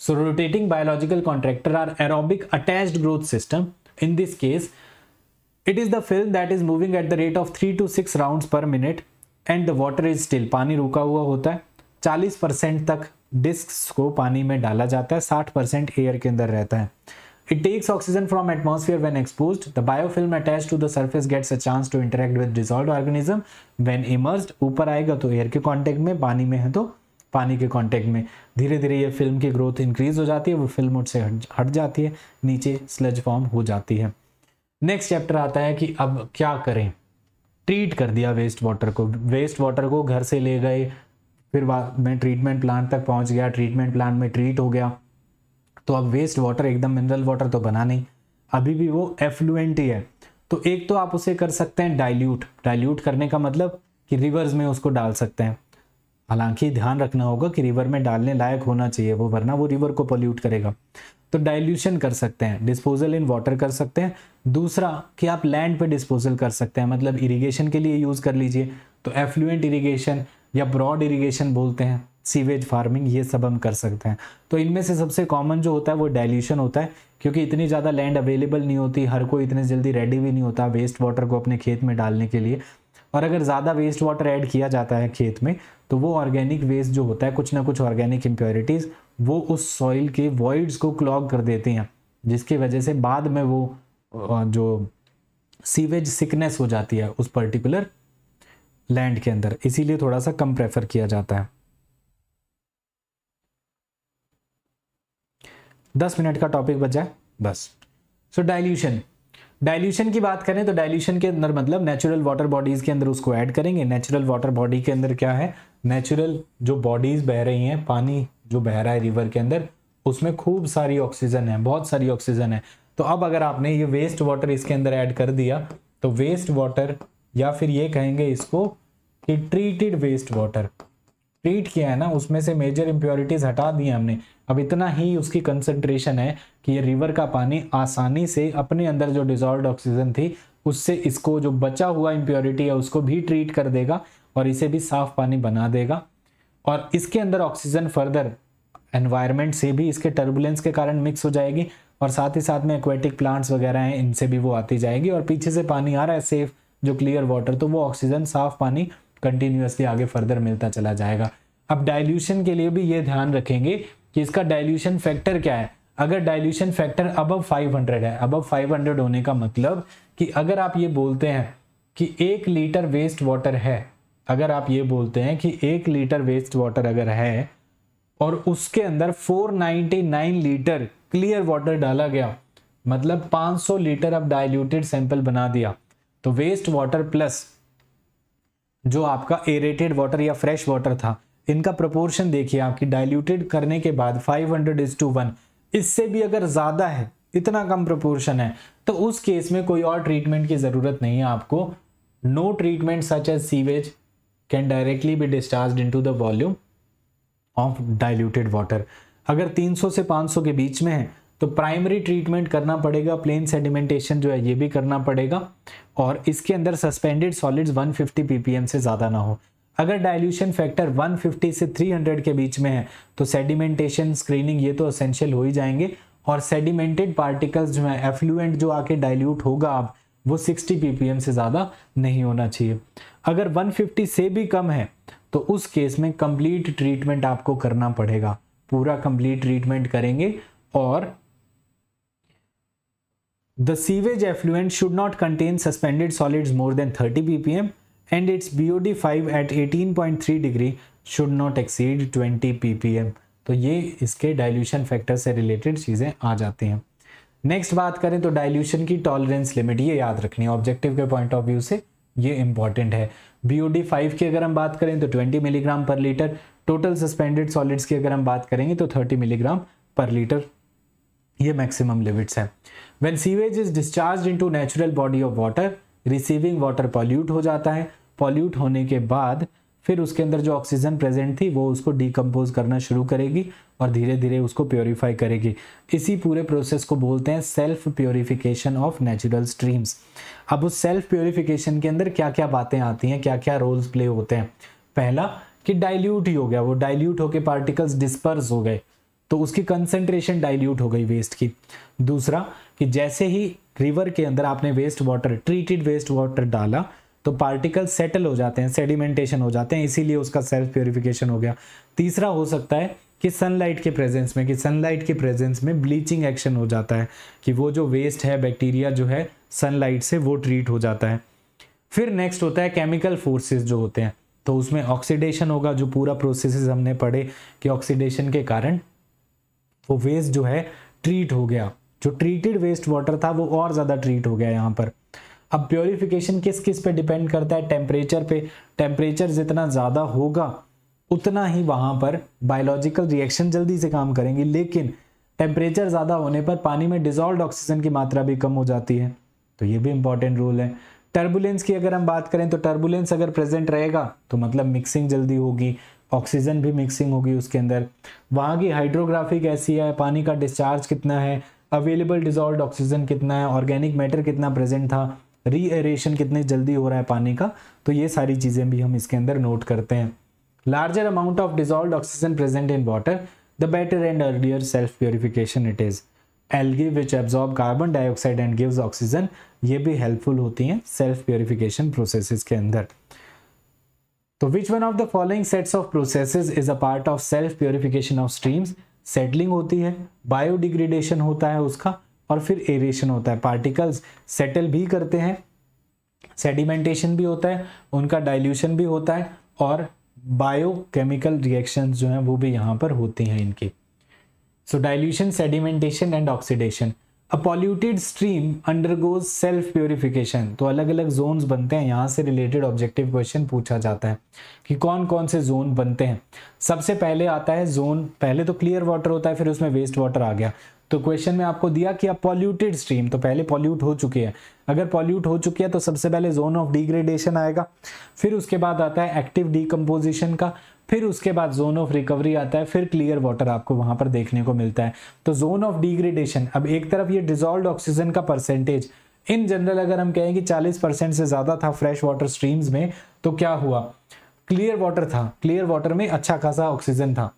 so rotating biological contractor are aerobic attached growth system in this case it is the film that is moving at the rate of three to six round per minute and the water is still पानी रुका हुआ होता है चालीस percent तक disc को पानी में डाला जाता है साठ परसेंट एयर के अंदर रहता है it takes oxygen from atmosphere when expose the biofilm attach to the surface gets a chance to interact with dissolve organism when emerge ऊपर आएगा तो एयर के कॉन्टेक्ट में पानी में है तो पानी के कॉन्टेक्ट में धीरे धीरे ये फिल्म की ग्रोथ इंक्रीज हो जाती है वो फिल्म उससे हट, हट जाती है नीचे स्लज फॉर्म हो जाती है नेक्स्ट चैप्टर आता है कि अब क्या करें ट्रीट कर दिया वेस्ट वाटर को वेस्ट वाटर को घर से ले गए फिर मैं ट्रीटमेंट प्लांट तक पहुंच गया ट्रीटमेंट प्लांट में ट्रीट हो गया तो अब वेस्ट वाटर एकदम मिनरल वाटर तो बना नहीं अभी भी वो एफ्लुएंट ही है तो एक तो आप उसे कर सकते हैं डाइल्यूट डाइल्यूट करने का मतलब कि रिवर्स में उसको डाल सकते हैं हालांकि ध्यान रखना होगा कि रिवर में डालने लायक होना चाहिए वो वरना वो रिवर को पोल्यूट करेगा तो डाइल्यूशन कर सकते हैं डिस्पोजल इन वाटर कर सकते हैं दूसरा कि आप लैंड पे डिस्पोजल कर सकते हैं मतलब इरिगेशन के लिए यूज़ कर लीजिए तो एफ्लुएंट इरिगेशन या ब्रॉड इरिगेशन बोलते हैं सीवेज फार्मिंग ये सब हम कर सकते हैं तो इनमें से सबसे कॉमन जो होता है वो डाइल्यूशन होता है क्योंकि इतनी ज़्यादा लैंड अवेलेबल नहीं होती हर कोई इतने जल्दी रेडी भी नहीं होता वेस्ट वाटर को अपने खेत में डालने के लिए और अगर ज़्यादा वेस्ट वाटर ऐड किया जाता है खेत में तो वो ऑर्गेनिक वेस्ट जो होता है कुछ ना कुछ ऑर्गेनिक इम्प्योरिटीज़ वो उस सॉइल के वॉइड्स को क्लॉग कर देते हैं जिसकी वजह से बाद में वो जो सीवेज सिकनेस हो जाती है उस पर्टिकुलर लैंड के अंदर इसीलिए थोड़ा सा कम प्रेफर किया जाता है दस मिनट का टॉपिक बचा है बस सो so, डाइल्यूशन डाइल्यूशन की बात करें तो डाइल्यूशन के अंदर मतलब नेचुरल वाटर बॉडीज़ के अंदर उसको ऐड करेंगे नेचुरल वाटर बॉडी के अंदर क्या है नेचुरल जो बॉडीज़ बह रही हैं पानी जो बह रहा है रिवर के अंदर उसमें खूब सारी ऑक्सीजन है बहुत सारी ऑक्सीजन है तो अब अगर आपने ये वेस्ट वाटर इसके अंदर ऐड कर दिया तो वेस्ट वाटर या फिर ये कहेंगे इसको कि ट्रीटेड वेस्ट वाटर ट्रीट किया है ना उसमें से मेजर इम्प्योरिटीज़ हटा दी हमने अब इतना ही उसकी कंसंट्रेशन है कि ये रिवर का पानी आसानी से अपने अंदर जो डिजॉल्व ऑक्सीजन थी उससे इसको जो बचा हुआ इम्प्योरिटी है उसको भी ट्रीट कर देगा और इसे भी साफ पानी बना देगा और इसके अंदर ऑक्सीजन फर्दर एनवायरमेंट से भी इसके टर्बुलेंस के कारण मिक्स हो जाएगी और साथ ही साथ में एक्वेटिक प्लांट्स वगैरह हैं इनसे भी वो आती जाएगी और पीछे से पानी आ रहा है सेफ जो क्लियर वाटर तो वो ऑक्सीजन साफ पानी कंटिन्यूसली आगे फर्दर मिलता चला जाएगा अब डाइल्यूशन के लिए भी ये ध्यान रखेंगे कि इसका डाइल्यूशन फैक्टर क्या है अगर डाइल्यूशन फैक्टर अबव 500 है अबव 500 होने का मतलब कि अगर आप ये बोलते हैं कि एक लीटर वेस्ट वाटर है अगर आप ये बोलते हैं कि एक लीटर वेस्ट वाटर अगर है और उसके अंदर 499 लीटर क्लियर वाटर डाला गया मतलब 500 लीटर अब डाइल्यूटेड सैंपल बना दिया तो वेस्ट वाटर प्लस जो आपका एरेटेड वाटर या फ्रेश वाटर था इनका प्रपोर्शन देखिए आपकी डाइल्यूटेड करने के बाद 500 हंड्रेड इज टू वन इससे भी अगर ज़्यादा है इतना कम प्रपोर्शन है तो उस केस में कोई और ट्रीटमेंट की ज़रूरत नहीं है आपको no treatment such as sewage can directly be discharge into the volume of diluted water अगर 300 से 500 के बीच में है तो प्राइमरी ट्रीटमेंट करना पड़ेगा प्लेन सेडिमेंटेशन जो है ये भी करना पड़ेगा और इसके अंदर सस्पेंडेड सॉलिड्स 150 पीपीएम से ज़्यादा ना हो अगर डाइल्यूशन फैक्टर 150 से 300 के बीच में है तो सेडिमेंटेशन स्क्रीनिंग ये तो असेंशियल हो ही जाएंगे और सेडिमेंटेड पार्टिकल्स जो है एफ्लुएंट जो आके डाइल्यूट होगा अब वो 60 ppm से ज़्यादा नहीं होना चाहिए अगर 150 से भी कम है तो उस केस में कंप्लीट ट्रीटमेंट आपको करना पड़ेगा पूरा कंप्लीट ट्रीटमेंट करेंगे और the sewage effluent should not contain suspended solids more than 30 ppm and its BOD5 at 18.3 degree should not exceed 20 ppm तो ये इसके डाइल्यूशन फैक्टर से रिलेटेड चीज़ें आ जाती हैं नेक्स्ट बात करें तो डाइल्यूशन की टॉलरेंस लिमिट ये याद रखनी है ऑब्जेक्टिव के पॉइंट ऑफ व्यू से ये इंपॉर्टेंट है बी ओ डी फाइव की अगर हम बात करें तो 20 milligram per litre total suspended solids की अगर हम बात करेंगे तो 30 मिलीग्राम पर लीटर ये मैक्सिमम लिमिट्स है when sewage is discharge into natural body of water receiving water pollute हो जाता है पॉल्यूट होने के बाद फिर उसके अंदर जो ऑक्सीजन प्रेजेंट थी वो उसको डिकम्पोज करना शुरू करेगी और धीरे धीरे उसको प्योरीफाई करेगी इसी पूरे प्रोसेस को बोलते हैं self purification of natural streams अब उस सेल्फ प्योरीफिकेशन के अंदर क्या क्या बातें आती हैं क्या क्या रोल्स प्ले होते हैं पहला कि डाइल्यूट ही हो गया वो डाइल्यूट होकर पार्टिकल्स डिस्पर्स हो गए तो उसकी कंसेंट्रेशन डाइल्यूट हो गई वेस्ट की दूसरा कि जैसे ही रिवर के अंदर आपने waste water treated waste water डाला तो पार्टिकल सेटल हो जाते हैं सेडिमेंटेशन हो जाते हैं इसीलिए उसका सेल्फ प्योरिफिकेशन हो गया तीसरा हो सकता है कि सनलाइट के प्रेजेंस में कि सनलाइट के प्रेजेंस में ब्लीचिंग एक्शन हो जाता है कि वो जो वेस्ट है बैक्टीरिया जो है सनलाइट से वो ट्रीट हो जाता है फिर नेक्स्ट होता है केमिकल फोर्सेस जो होते हैं तो उसमें ऑक्सीडेशन होगा जो पूरा प्रोसेसेस हमने पढ़े कि ऑक्सीडेशन के कारण वो वेस्ट जो है ट्रीट हो गया जो ट्रीटेड वेस्ट वाटर था वो और ज़्यादा ट्रीट हो गया यहाँ पर अब प्योरीफिकेशन किस किस पे डिपेंड करता है टेम्परेचर पे टेम्परेचर जितना ज़्यादा होगा उतना ही वहाँ पर बायोलॉजिकल रिएक्शन जल्दी से काम करेंगी लेकिन टेम्परेचर ज़्यादा होने पर पानी में डिजॉल्व ऑक्सीजन की मात्रा भी कम हो जाती है तो ये भी इंपॉर्टेंट रोल है टर्बुलेंस की अगर हम बात करें तो टर्बुलेंस अगर प्रेजेंट रहेगा तो मतलब मिक्सिंग जल्दी होगी ऑक्सीजन भी मिक्सिंग होगी उसके अंदर वहाँ की हाइड्रोग्राफी कैसी है पानी का डिस्चार्ज कितना है अवेलेबल डिजॉल्व ऑक्सीजन कितना है ऑर्गेनिक मैटर कितना प्रेजेंट था रीएरेशन कितने जल्दी हो रहा है पानी का तो ये सारी चीज़ें भी हम इसके अंदर नोट करते हैं larger amount of dissolve oxygen present in water the better and earlier self purification it is algae which absorb carbon dioxide and gives oxygen ये भी हेल्पफुल होती हैं सेल्फ प्योरिफिकेशन प्रोसेस के अंदर तो which one of the following sets of process is a part of self purification of streams settling होती है biodegradation होता है उसका और फिर एरेशन होता है पार्टिकल्स सेटल भी करते हैं सेडिमेंटेशन भी होता है उनका डाइल्यूशन भी होता है और बायोकेमिकल रिएक्शन जो हैं वो भी यहाँ पर होती हैं इनकी so dilution sedimentation and oxidation a polluted stream undergoes self purification तो अलग अलग जोन बनते हैं यहाँ से रिलेटेड ऑब्जेक्टिव क्वेश्चन पूछा जाता है कि कौन कौन से जोन बनते हैं सबसे पहले आता है जोन पहले तो क्लियर वाटर होता है फिर उसमें वेस्ट वाटर आ गया तो क्वेश्चन में आपको दिया कि अब पॉल्यूटेड स्ट्रीम तो पहले पॉल्यूट हो चुके हैं अगर पॉल्यूट हो चुकी है तो सबसे पहले जोन ऑफ डिग्रेडेशन आएगा फिर उसके बाद आता है एक्टिव डीकम्पोजिशन का फिर उसके बाद जोन ऑफ रिकवरी आता है फिर क्लियर वाटर आपको वहां पर देखने को मिलता है तो जोन ऑफ डिग्रेडेशन अब एक तरफ ये डिजोल्व ऑक्सीजन का परसेंटेज इन जनरल अगर हम कहें कि 40 परसेंट से ज़्यादा था फ्रेश वाटर स्ट्रीम्स में तो क्या हुआ क्लियर वाटर था क्लियर वाटर में अच्छा खासा ऑक्सीजन था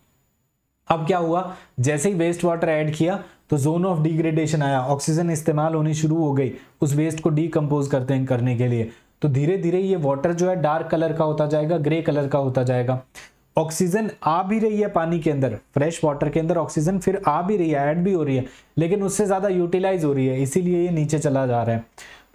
अब क्या हुआ जैसे ही वेस्ट वाटर ऐड किया तो जोन ऑफ डिग्रेडेशन आया ऑक्सीजन इस्तेमाल होनी शुरू हो गई उस वेस्ट को डीकम्पोज करते हैं करने के लिए तो धीरे धीरे ये वाटर जो है डार्क कलर का होता जाएगा ग्रे कलर का होता जाएगा ऑक्सीजन आ भी रही है पानी के अंदर फ्रेश वाटर के अंदर ऑक्सीजन फिर आ भी रही है ऐड भी हो रही है लेकिन उससे ज़्यादा यूटिलाइज हो रही है इसीलिए ये नीचे चला जा रहा है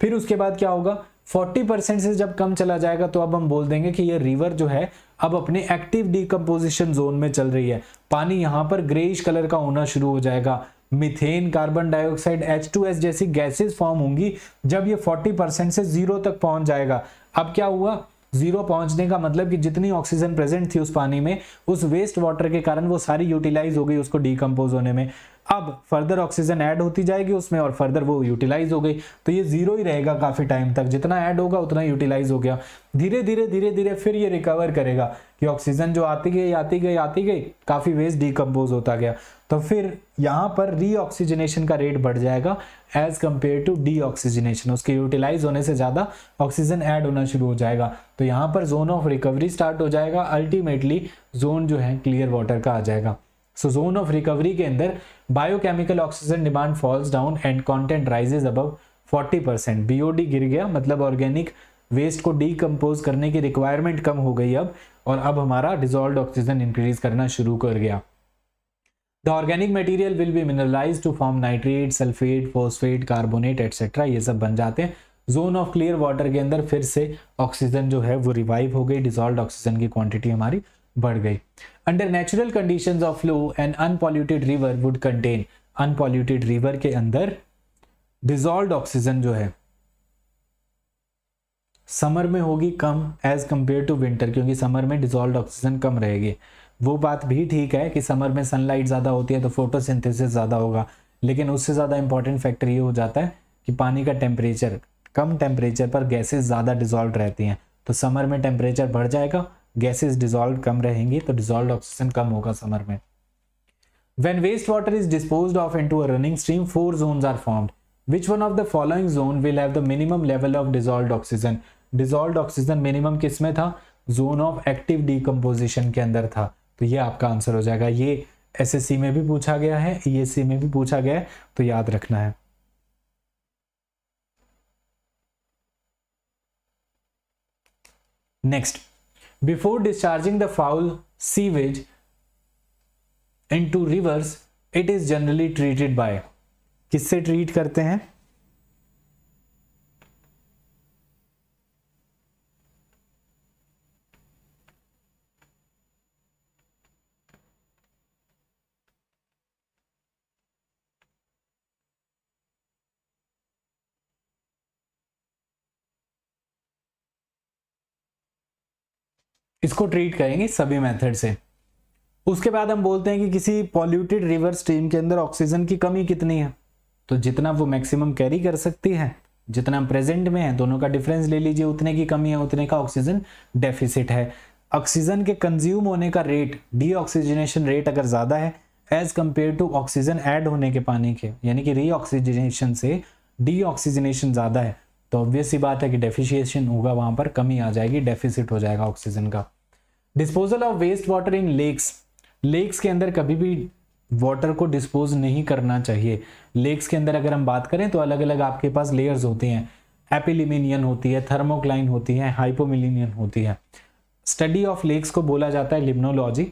फिर उसके बाद क्या होगा 40 परसेंट से जब कम चला जाएगा तो अब हम बोल देंगे कि ये रिवर जो है अब अपने एक्टिव डिकम्पोजिशन जोन में चल रही है पानी यहाँ पर ग्रेइश कलर का होना शुरू हो जाएगा मिथेन कार्बन डाइऑक्साइड एच जैसी गैसेज फॉर्म होंगी जब ये फोर्टी परसेंट से जीरो तक पहुंच जाएगा अब क्या हुआ जीरो पहुंचने का मतलब कि जितनी ऑक्सीजन प्रेजेंट थी उस पानी में उस वेस्ट वाटर के कारण वो सारी यूटिलाइज हो गई उसको डिकम्पोज होने में अब फर्दर ऑक्सीजन ऐड होती जाएगी उसमें और फर्दर वो यूटिलाइज हो गई तो ये जीरो ही रहेगा काफ़ी टाइम तक जितना ऐड होगा उतना यूटिलाइज हो गया धीरे धीरे धीरे धीरे फिर ये रिकवर करेगा कि ऑक्सीजन जो आती गई आती गई आती गई काफ़ी वेस्ट डिकम्पोज होता गया तो फिर यहाँ पर रीऑक्सीजनेशन का रेट बढ़ जाएगा as compare to deoxygenation उसके यूटिलाइज होने से ज़्यादा ऑक्सीजन ऐड होना शुरू हो जाएगा तो यहाँ पर जोन ऑफ रिकवरी स्टार्ट हो जाएगा अल्टीमेटली जोन जो है क्लियर वाटर का आ जाएगा सो जोन ऑफ रिकवरी के अंदर biochemical oxygen demand falls down and content rises above 40 percent BOD गिर गया मतलब ऑर्गेनिक वेस्ट को डीकम्पोज करने की रिक्वायरमेंट कम हो गई अब और अब हमारा डिजोल्व ऑक्सीजन इंक्रीज करना शुरू कर गया the organic material will be mineralize to form nitrate sulphate phosphate carbonate etcetera ये सब बन जाते हैं जोन ऑफ क्लियर वाटर के अंदर फिर से ऑक्सीजन जो है वो रिवाइव हो गई डिजोल्व ऑक्सीजन की क्वांटिटी हमारी बढ़ गई under natural condition of flow and unpolluted river would contain unpolluted river के अंदर डिजोल्व ऑक्सीजन जो है समर में होगी कम एज कंपेयर टू विंटर क्योंकि समर में डिजोल्व ऑक्सीजन कम रहेगी वो बात भी ठीक है कि समर में सनलाइट ज़्यादा होती है तो फोटोसिंथेसिस ज़्यादा होगा लेकिन उससे ज़्यादा इंपॉर्टेंट फैक्टर ये हो जाता है कि पानी का टेम्परेचर कम टेम्परेचर पर गैसेज ज़्यादा डिजोल्व रहती हैं तो समर में टेम्परेचर बढ़ जाएगा गैसेज डिजोल्व कम रहेंगे तो डिजोल्व ऑक्सीजन कम होगा समर में when waste water is dispose of into running stream four zone are form which one of the following zone will have minimum level of dissolve oxygen dissolve oxygen minimum किस में था zone of active decomposition के अंदर था तो ये आपका answer हो जाएगा ये एस एस सी में भी पूछा गया है ई e में भी पूछा गया है तो याद रखना है next Before discharging the foul sewage into rivers, it is generally treated by किससे ट्रीट करते हैं इसको ट्रीट करेंगे सभी मेथड से उसके बाद हम बोलते हैं कि किसी पॉल्यूटेड रिवर स्ट्रीम के अंदर ऑक्सीजन की कमी कितनी है तो जितना वो मैक्सिमम कैरी कर सकती है जितना प्रेजेंट में है दोनों का डिफरेंस ले लीजिए उतने की कमी है उतने का ऑक्सीजन डेफिसिट है ऑक्सीजन के कंज्यूम होने का रेट डीऑक्सीजनेशन रेट अगर ज़्यादा है as compare to oxygen add होने के पानी के यानी कि रीऑक्सीजनेशन से डीऑक्सीजनेशन ज़्यादा है तो ऑब्वियस ही बात है कि डेफिशिएशन होगा वहां पर कमी आ जाएगी डेफिसिट हो जाएगा ऑक्सीजन का disposal of waste water in lakes lakes के अंदर कभी भी वाटर को डिस्पोज नहीं करना चाहिए लेक्स के अंदर अगर हम बात करें तो अलग अलग आपके पास लेयर्स होती हैं एपिलिमिनियन होती है थर्मोक्लाइन होती है हाइपोमिलिनियन होती है स्टडी ऑफ लेक्स को बोला जाता है लिम्नोलॉजी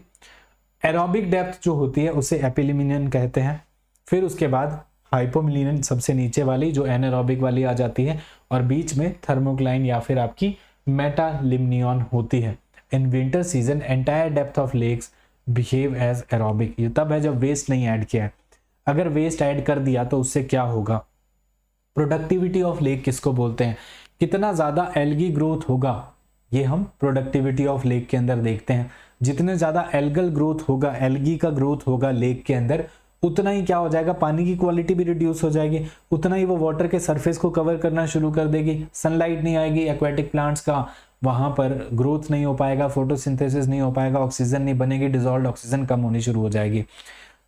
एरोबिक डेप्थ जो होती है उसे एपिलिमिनियन कहते हैं फिर उसके बाद हाइपोमिलिनियन सबसे नीचे वाली जो एनरोबिक वाली आ जाती है और बीच में थर्मोक्लाइन या फिर आपकी मेटालिमनियन होती है in winter season entire depth of lakes behave as aerobic ये तब है जब वेस्ट नहीं ऐड किया है अगर वेस्ट ऐड कर दिया तो उससे क्या होगा प्रोडक्टिविटी ऑफ लेक किसको बोलते हैं कितना ज़्यादा एल्गी ग्रोथ होगा ये हम प्रोडक्टिविटी ऑफ लेक के अंदर देखते हैं जितने ज़्यादा एल्गल ग्रोथ होगा एल्गी का ग्रोथ होगा लेक के अंदर उतना ही क्या हो जाएगा पानी की क्वालिटी भी रिड्यूस हो जाएगी उतना ही वो वाटर के सरफेस को कवर करना शुरू कर देगी सनलाइट नहीं आएगी एक्वेटिक प्लांट्स का वहाँ पर ग्रोथ नहीं हो पाएगा फोटोसिंथेसिस नहीं हो पाएगा ऑक्सीजन नहीं बनेगी डिजॉल्व ऑक्सीजन कम होनी शुरू हो जाएगी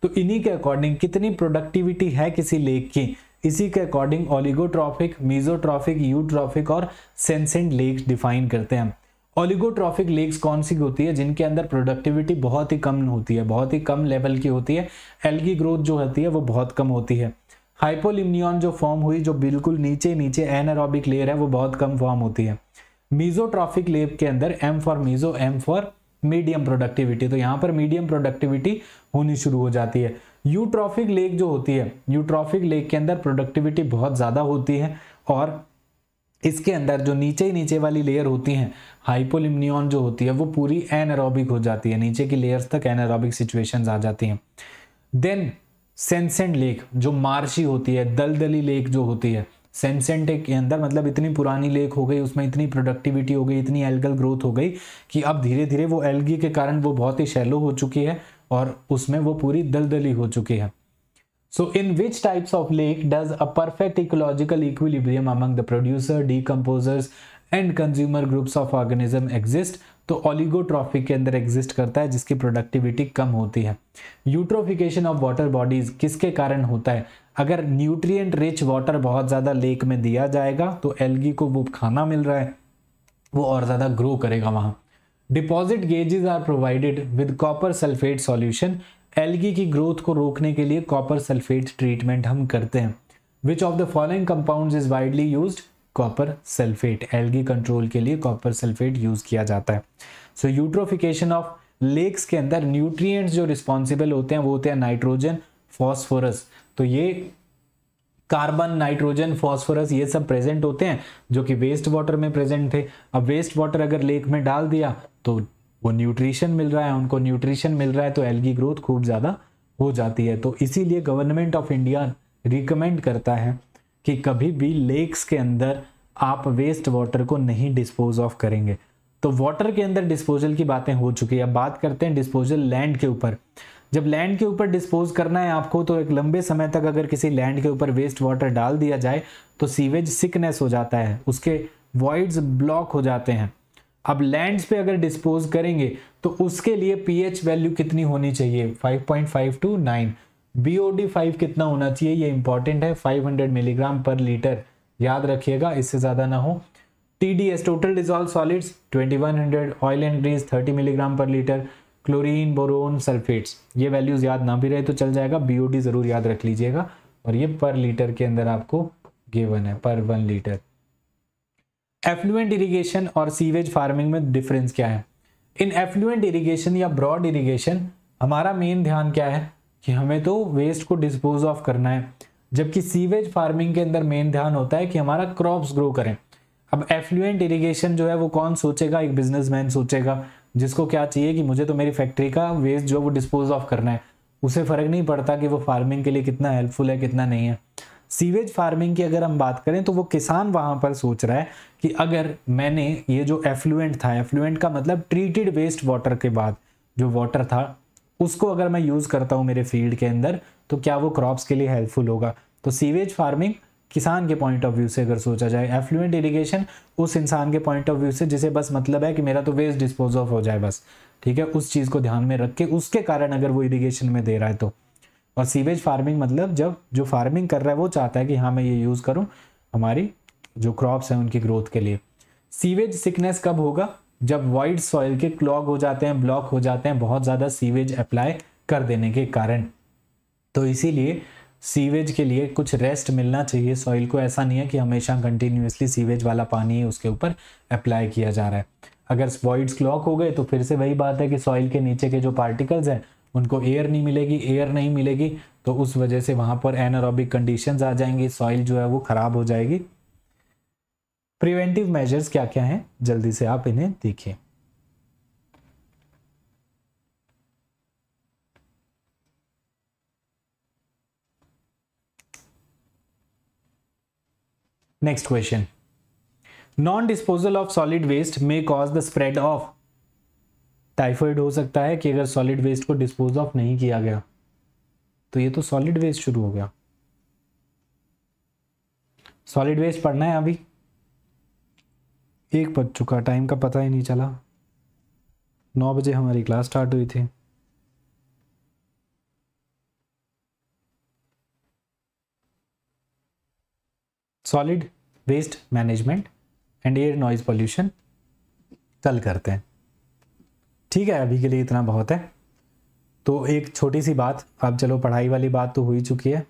तो इन्हीं के अकॉर्डिंग कितनी प्रोडक्टिविटी है किसी लेक की इसी के अकॉर्डिंग ओलिगोट्रॉफिक मीजोट्रॉफिक यूट्रॉफिक और सेंसेंट लेक्स डिफाइन करते हैं ओलिगोट्रॉफिक लेक्स कौन सी होती है जिनके अंदर प्रोडक्टिविटी बहुत ही कम होती है बहुत ही कम लेवल की होती है एल्गी ग्रोथ जो होती है वो बहुत कम होती है हाइपोलिमनियॉन जो फॉर्म हुई जो बिल्कुल नीचे नीचे एनारोबिक लेयर है वो बहुत कम फॉर्म होती है मीजोट्रॉफिक लेप के अंदर M for meso M for medium productivity तो यहाँ पर मीडियम प्रोडक्टिविटी होनी शुरू हो जाती है यूट्रॉफिक लेक जो होती है यूट्रॉफिक लेक के अंदर प्रोडक्टिविटी बहुत ज़्यादा होती है और इसके अंदर जो नीचे ही नीचे वाली लेयर होती हैं हाइपोलिमनियन जो होती है वो पूरी एनएरोबिक हो जाती है नीचे की लेयर्स तक एनएरोबिक सिचुएशंस आ जाती हैं देन सेंसेंट लेक जो मार्शी होती है दलदली लेक जो होती है सेंसेंट के अंदर मतलब इतनी पुरानी लेक हो गई उसमें इतनी प्रोडक्टिविटी हो गई इतनी एल्गल ग्रोथ हो गई कि अब धीरे धीरे वो एल्गी के कारण वो बहुत ही शैलो हो चुकी है और उसमें वो पूरी दलदली हो चुकी है so in which types of lake does a perfect ecological equilibrium among the producer decomposers and consumer groups of organism exist तो ओलिगोट्रॉफी के अंदर एग्जिस्ट करता है जिसकी प्रोडक्टिविटी कम होती है यूट्रोफिकेशन ऑफ वाटर बॉडीज किसके कारण होता है अगर न्यूट्रिएंट रिच वाटर बहुत ज़्यादा लेक में दिया जाएगा तो एलगी को वो खाना मिल रहा है वो और ज़्यादा ग्रो करेगा वहाँ deposit gauges are provided with copper sulphate solution algae की ग्रोथ को रोकने के लिए कॉपर सल्फेट ट्रीटमेंट हम करते हैं which of the following compound is widely use copper sulphate algae control के लिए कॉपर सल्फेट यूज किया जाता है सो यूट्रोफिकेशन ऑफ लेक्स के अंदर न्यूट्रिएंट्स जो रिस्पॉन्सिबल होते हैं वो होते हैं नाइट्रोजन फॉस्फोरस तो ये कार्बन नाइट्रोजन फॉस्फोरस ये सब प्रेजेंट होते हैं जो कि वेस्ट वाटर में प्रेजेंट थे अब वेस्ट वाटर अगर लेक में डाल दिया तो वो न्यूट्रिशन मिल रहा है उनको न्यूट्रिशन मिल रहा है तो एल्गी ग्रोथ खूब ज़्यादा हो जाती है तो इसीलिए गवर्नमेंट ऑफ इंडिया रिकमेंड करता है कि कभी भी लेक्स के अंदर आप वेस्ट वाटर को नहीं डिस्पोज ऑफ करेंगे तो वाटर के अंदर डिस्पोजल की बातें हो चुकी है अब बात करते हैं डिस्पोजल लैंड के ऊपर जब लैंड के ऊपर डिस्पोज करना है आपको तो एक लंबे समय तक अगर किसी लैंड के ऊपर वेस्ट वाटर डाल दिया जाए तो सीवेज सिकनेस हो जाता है उसके वॉइड्स ब्लॉक हो जाते हैं अब लैंड्स पे अगर डिस्पोज करेंगे तो उसके लिए पीएच वैल्यू कितनी होनी चाहिए five to nine B five कितना होना चाहिए ये इंपॉर्टेंट है 500 मिलीग्राम पर लीटर याद रखिएगा इससे ज़्यादा ना हो T D S total dissolve solids 2100 oil and grease 30 milligram per litre chlorine boron sulphates ये वैल्यूज़ याद ना भी रहे तो चल जाएगा बी ज़रूर याद रख लीजिएगा और ये पर लीटर के अंदर आपको गेवन है per one litre effluent irrigation और सीवेज फार्मिंग में डिफरेंस क्या है इन एफ्लुएंट इरिगेशन या ब्रॉड इरिगेशन हमारा मेन ध्यान क्या है कि हमें तो वेस्ट को डिस्पोज ऑफ करना है जबकि सीवेज फार्मिंग के अंदर मेन ध्यान होता है कि हमारा क्रॉप्स ग्रो करें अब एफ्लुएंट इरिगेशन जो है वो कौन सोचेगा एक बिजनेसमैन सोचेगा जिसको क्या चाहिए कि मुझे तो मेरी फैक्ट्री का वेस्ट जो है वो डिस्पोज ऑफ करना है उसे फ़र्क नहीं पड़ता कि वो फार्मिंग के लिए कितना हेल्पफुल है कितना नहीं है सीवेज फार्मिंग की अगर हम बात करें तो वो किसान वहां पर सोच रहा है कि अगर मैंने ये जो एफ्लुएंट था एफ्लुएंट का मतलब ट्रीटेड वेस्ट वाटर के बाद जो वाटर था उसको अगर मैं यूज़ करता हूँ मेरे फील्ड के अंदर तो क्या वो क्रॉप्स के लिए हेल्पफुल होगा तो सीवेज फार्मिंग किसान के पॉइंट ऑफ व्यू से अगर सोचा जाए एफ्लुएंट इरीगेशन उस इंसान के पॉइंट ऑफ व्यू से जिसे बस मतलब है कि मेरा तो वेस्ट डिस्पोज ऑफ हो जाए बस ठीक है उस चीज़ को ध्यान में रख के उसके कारण अगर वो इरीगेशन में दे रहा है तो और सीवेज फार्मिंग मतलब जब जो फार्मिंग कर रहा है वो चाहता है कि हाँ मैं ये यूज़ करूँ हमारी जो क्रॉप्स हैं उनकी ग्रोथ के लिए सीवेज सिकनेस कब होगा जब वाइट सॉइल के क्लॉग हो जाते हैं ब्लॉक हो जाते हैं बहुत ज़्यादा सीवेज अप्लाई कर देने के कारण तो इसीलिए सीवेज के लिए कुछ रेस्ट मिलना चाहिए सॉइल को ऐसा नहीं है कि हमेशा कंटिन्यूसली सीवेज वाला पानी उसके ऊपर अप्लाई किया जा रहा है अगर वॉइड्स क्लॉक हो गए तो फिर से वही बात है कि सॉइल के नीचे के जो पार्टिकल्स हैं उनको एयर नहीं मिलेगी एयर नहीं मिलेगी तो उस वजह से वहाँ पर एनारोबिक कंडीशंस आ जाएंगी सॉइल जो है वो ख़राब हो जाएगी प्रिवेंटिव मेजर्स क्या क्या हैं जल्दी से आप इन्हें देखें next question non disposal of solid waste may cause the spread of typhoid हो सकता है कि अगर सॉलिड वेस्ट को डिस्पोज ऑफ नहीं किया गया तो ये तो सॉलिड वेस्ट शुरू हो गया सॉलिड वेस्ट पढ़ना है अभी एक बज चुका टाइम का पता ही नहीं चला नौ बजे हमारी क्लास स्टार्ट हुई थी solid waste management and air noise pollution कल करते हैं ठीक है अभी के लिए इतना बहुत है तो एक छोटी सी बात अब चलो पढ़ाई वाली बात तो हो ही चुकी है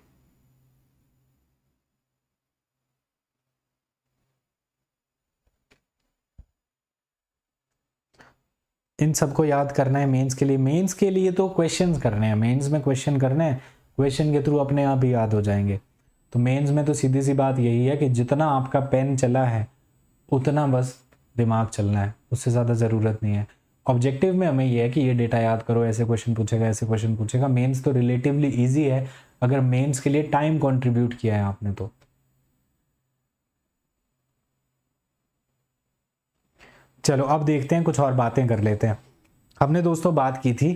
इन सबको याद करना है मेंस के लिए मेंस के लिए तो क्वेश्चंस करने हैं मेंस में क्वेश्चन करने हैं क्वेश्चन के थ्रू अपने आप ही याद हो जाएंगे तो मेंस में तो सीधी सी बात यही है कि जितना आपका पेन चला है उतना बस दिमाग चलना है उससे ज़्यादा ज़रूरत नहीं है ऑब्जेक्टिव में हमें यह है कि ये डेटा याद करो ऐसे क्वेश्चन पूछेगा ऐसे क्वेश्चन पूछेगा मेन्स तो रिलेटिवली ईजी है अगर मेन्स के लिए टाइम कॉन्ट्रीब्यूट किया है आपने तो चलो अब देखते हैं कुछ और बातें कर लेते हैं हमने दोस्तों बात की थी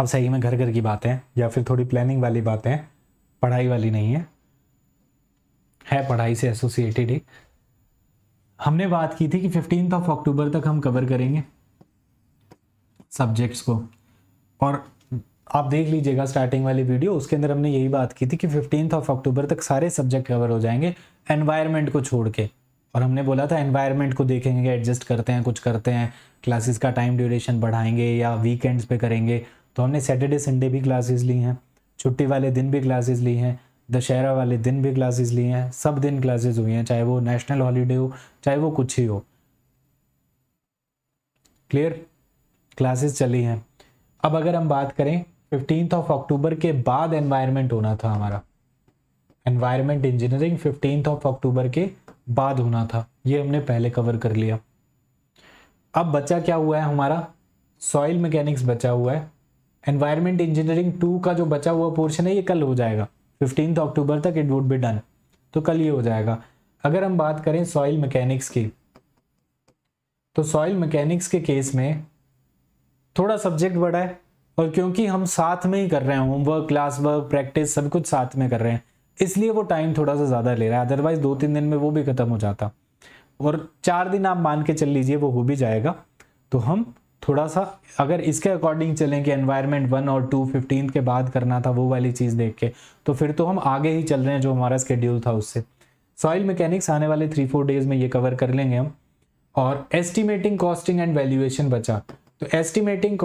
अब सही में घर घर की बातें या फिर थोड़ी प्लानिंग वाली बातें पढ़ाई वाली नहीं है है पढ़ाई से एसोसिएटेड ही हमने बात की थी कि फिफ्टीन ऑफ अक्टूबर तक हम कवर करेंगे सब्जेक्ट्स को और आप देख लीजिएगा स्टार्टिंग वाली वीडियो उसके अंदर हमने यही बात की थी कि फिफ्टीन ऑफ अक्टूबर तक सारे सब्जेक्ट कवर हो जाएंगे एनवायरमेंट को छोड़ के और हमने बोला था एनवायरनमेंट को देखेंगे एडजस्ट करते हैं कुछ करते हैं क्लासेस का टाइम ड्यूरेशन बढ़ाएंगे या वीकेंड्स पे करेंगे तो हमने सैटरडे संडे भी क्लासेस ली हैं छुट्टी वाले दिन भी क्लासेस ली हैं दशहरा वाले दिन भी क्लासेस ली हैं सब दिन क्लासेस हुई हैं चाहे वो नेशनल हॉलीडे हो चाहे वो कुछ ही हो क्लियर क्लासेस चली हैं अब अगर हम बात करें फिफ्टीन ऑफ अक्टूबर के बाद एनवायरमेंट होना था हमारा environment engineering fifteenth of October के बाद होना था ये हमने पहले कवर कर लिया अब बचा क्या हुआ है हमारा सॉइल मैकेनिक्स बचा हुआ है एनवायरमेंट इंजीनियरिंग टू का जो बचा हुआ पोर्शन है ये कल हो जाएगा फिफ्टीन अक्टूबर तक इट वुड बी डन तो कल ये हो जाएगा अगर हम बात करें सॉइल मैकेनिक्स की तो सॉइल मैकेनिक्स के केस में थोड़ा सब्जेक्ट बड़ा है और क्योंकि हम साथ में ही कर रहे हैं होमवर्क क्लास वर्क प्रैक्टिस सब कुछ साथ में कर रहे हैं इसलिए वो टाइम थोड़ा सा ज़्यादा ले रहा है अदरवाइज दो तीन दिन में वो भी ख़त्म हो जाता और चार दिन आप मान के चल लीजिए वो हो भी जाएगा तो हम थोड़ा सा अगर इसके अकॉर्डिंग चलें कि एनवायरनमेंट वन और टू फिफ्टीन के बाद करना था वो वाली चीज़ देख के तो फिर तो हम आगे ही चल रहे हैं जो हमारा स्केड्यूल था उससे सॉइल मैकेनिक्स आने वाले थ्री फोर डेज में ये कवर कर लेंगे हम और एस्टिमेटिंग कॉस्टिंग एंड वैल्यूएशन बचा तो एस्टिमेटिंग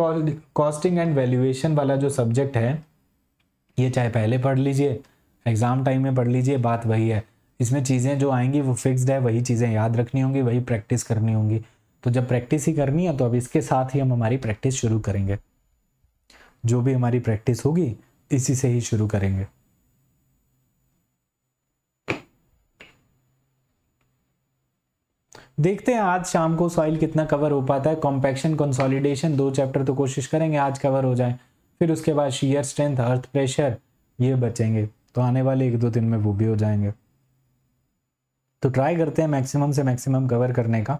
कॉस्टिंग एंड वैल्यूएशन वाला जो सब्जेक्ट है ये चाहे पहले पढ़ लीजिए एग्ज़ाम टाइम में पढ़ लीजिए बात वही है इसमें चीज़ें जो आएंगी वो फिक्स्ड है वही चीज़ें याद रखनी होंगी वही प्रैक्टिस करनी होंगी तो जब प्रैक्टिस ही करनी है तो अब इसके साथ ही हम हमारी प्रैक्टिस शुरू करेंगे जो भी हमारी प्रैक्टिस होगी इसी से ही शुरू करेंगे देखते हैं आज शाम को सॉइल कितना कवर हो पाता है कॉम्पैक्शन कंसोलिडेशन दो चैप्टर तो कोशिश करेंगे आज कवर हो जाए फिर उसके बाद शीयर स्ट्रेंथ अर्थ प्रेशर ये बचेंगे तो आने वाले एक दो दिन में वो भी हो जाएंगे तो ट्राई करते हैं मैक्सिमम से मैक्सिमम कवर करने का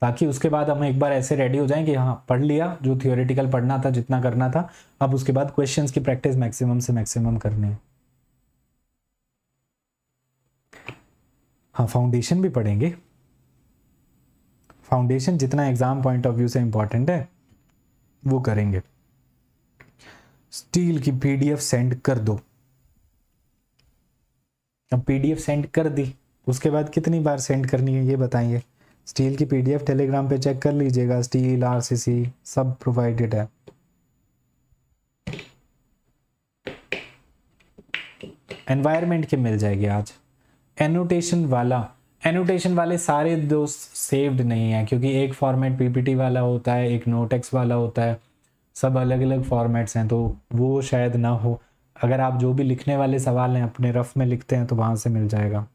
ताकि उसके बाद हम एक बार ऐसे रेडी हो जाएं कि हाँ पढ़ लिया जो थियोरिटिकल पढ़ना था जितना करना था अब उसके बाद क्वेश्चंस की प्रैक्टिस मैक्सिमम से मैक्सिमम करनी है हाँ फाउंडेशन भी पढ़ेंगे फाउंडेशन जितना एग्ज़ाम पॉइंट ऑफ व्यू से इंपॉर्टेंट है वो करेंगे स्टील की पीडीएफ सेंड कर दो अब पीडीएफ सेंड कर दी उसके बाद कितनी बार सेंड करनी है ये बताएंगे स्टील की पीडीएफ टेलीग्राम पे चेक कर लीजिएगा स्टील आरसीसी सब प्रोवाइडेड है एनवायरमेंट के मिल जाएगी आज एनोटेशन वाला एनोटेशन वाले सारे दोस्त सेव्ड नहीं है क्योंकि एक फॉर्मेट पीपीटी वाला होता है एक नोटेक्स वाला होता है सब अलग अलग फॉर्मेट्स हैं तो वो शायद ना हो अगर आप जो भी लिखने वाले सवाल हैं अपने रफ में लिखते हैं तो वहां से मिल जाएगा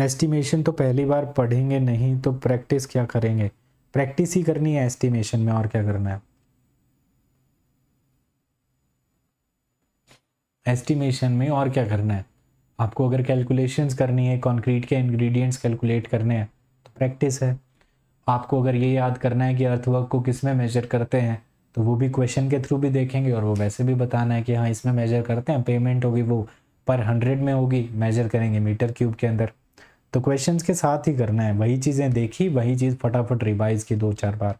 एस्टिमेशन तो पहली बार पढ़ेंगे नहीं तो प्रैक्टिस क्या करेंगे प्रैक्टिस ही करनी है एस्टिमेशन में और क्या करना है एस्टिमेशन में और क्या करना है आपको अगर कैलकुलेशंस करनी है कंक्रीट के इंग्रेडिएंट्स कैलकुलेट करने हैं तो प्रैक्टिस है आपको अगर ये याद करना है कि अर्थवर्क को किस में मेजर करते हैं तो वो भी क्वेश्चन के थ्रू भी देखेंगे और वो वैसे भी बताना है कि हाँ इसमें मेजर करते हैं पेमेंट होगी वो पर हंड्रेड में होगी मेजर करेंगे मीटर क्यूब के अंदर तो क्वेश्चंस के साथ ही करना है वही चीज़ें देखी वही चीज़ फटाफट रिवाइज की दो चार बार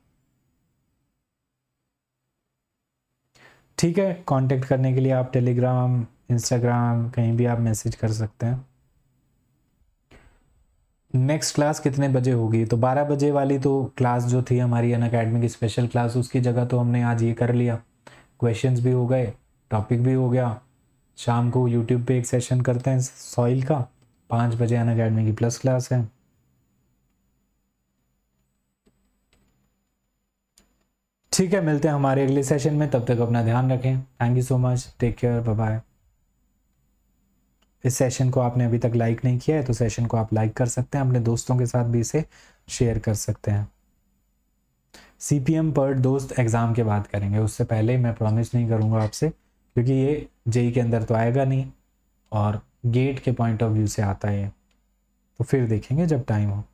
ठीक है कांटेक्ट करने के लिए आप टेलीग्राम इंस्टाग्राम कहीं भी आप मैसेज कर सकते हैं नेक्स्ट क्लास कितने बजे होगी तो 12 बजे वाली तो क्लास जो थी हमारी अन अकेडमी की स्पेशल क्लास उसकी जगह तो हमने आज ये कर लिया क्वेश्चंस भी हो गए टॉपिक भी हो गया शाम को यूट्यूब पे एक सेशन करते हैं सॉइल का पाँच बजे अन अकेडमी की प्लस क्लास है ठीक है मिलते हैं हमारे अगले सेशन में तब तक अपना ध्यान रखें thank you so much take care bye bye इस सेशन को आपने अभी तक लाइक नहीं किया है तो सेशन को आप लाइक कर सकते हैं अपने दोस्तों के साथ भी इसे शेयर कर सकते हैं सी पी एम पर दोस्त एग्ज़ाम के बाद करेंगे उससे पहले मैं प्रॉमिस नहीं करूंगा आपसे क्योंकि ये जेई के अंदर तो आएगा नहीं और गेट के पॉइंट ऑफ व्यू से आता है तो फिर देखेंगे जब टाइम हो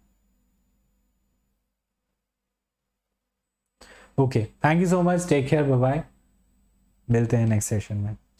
okay thank you so much take care bye bye मिलते हैं नेक्स्ट सेशन में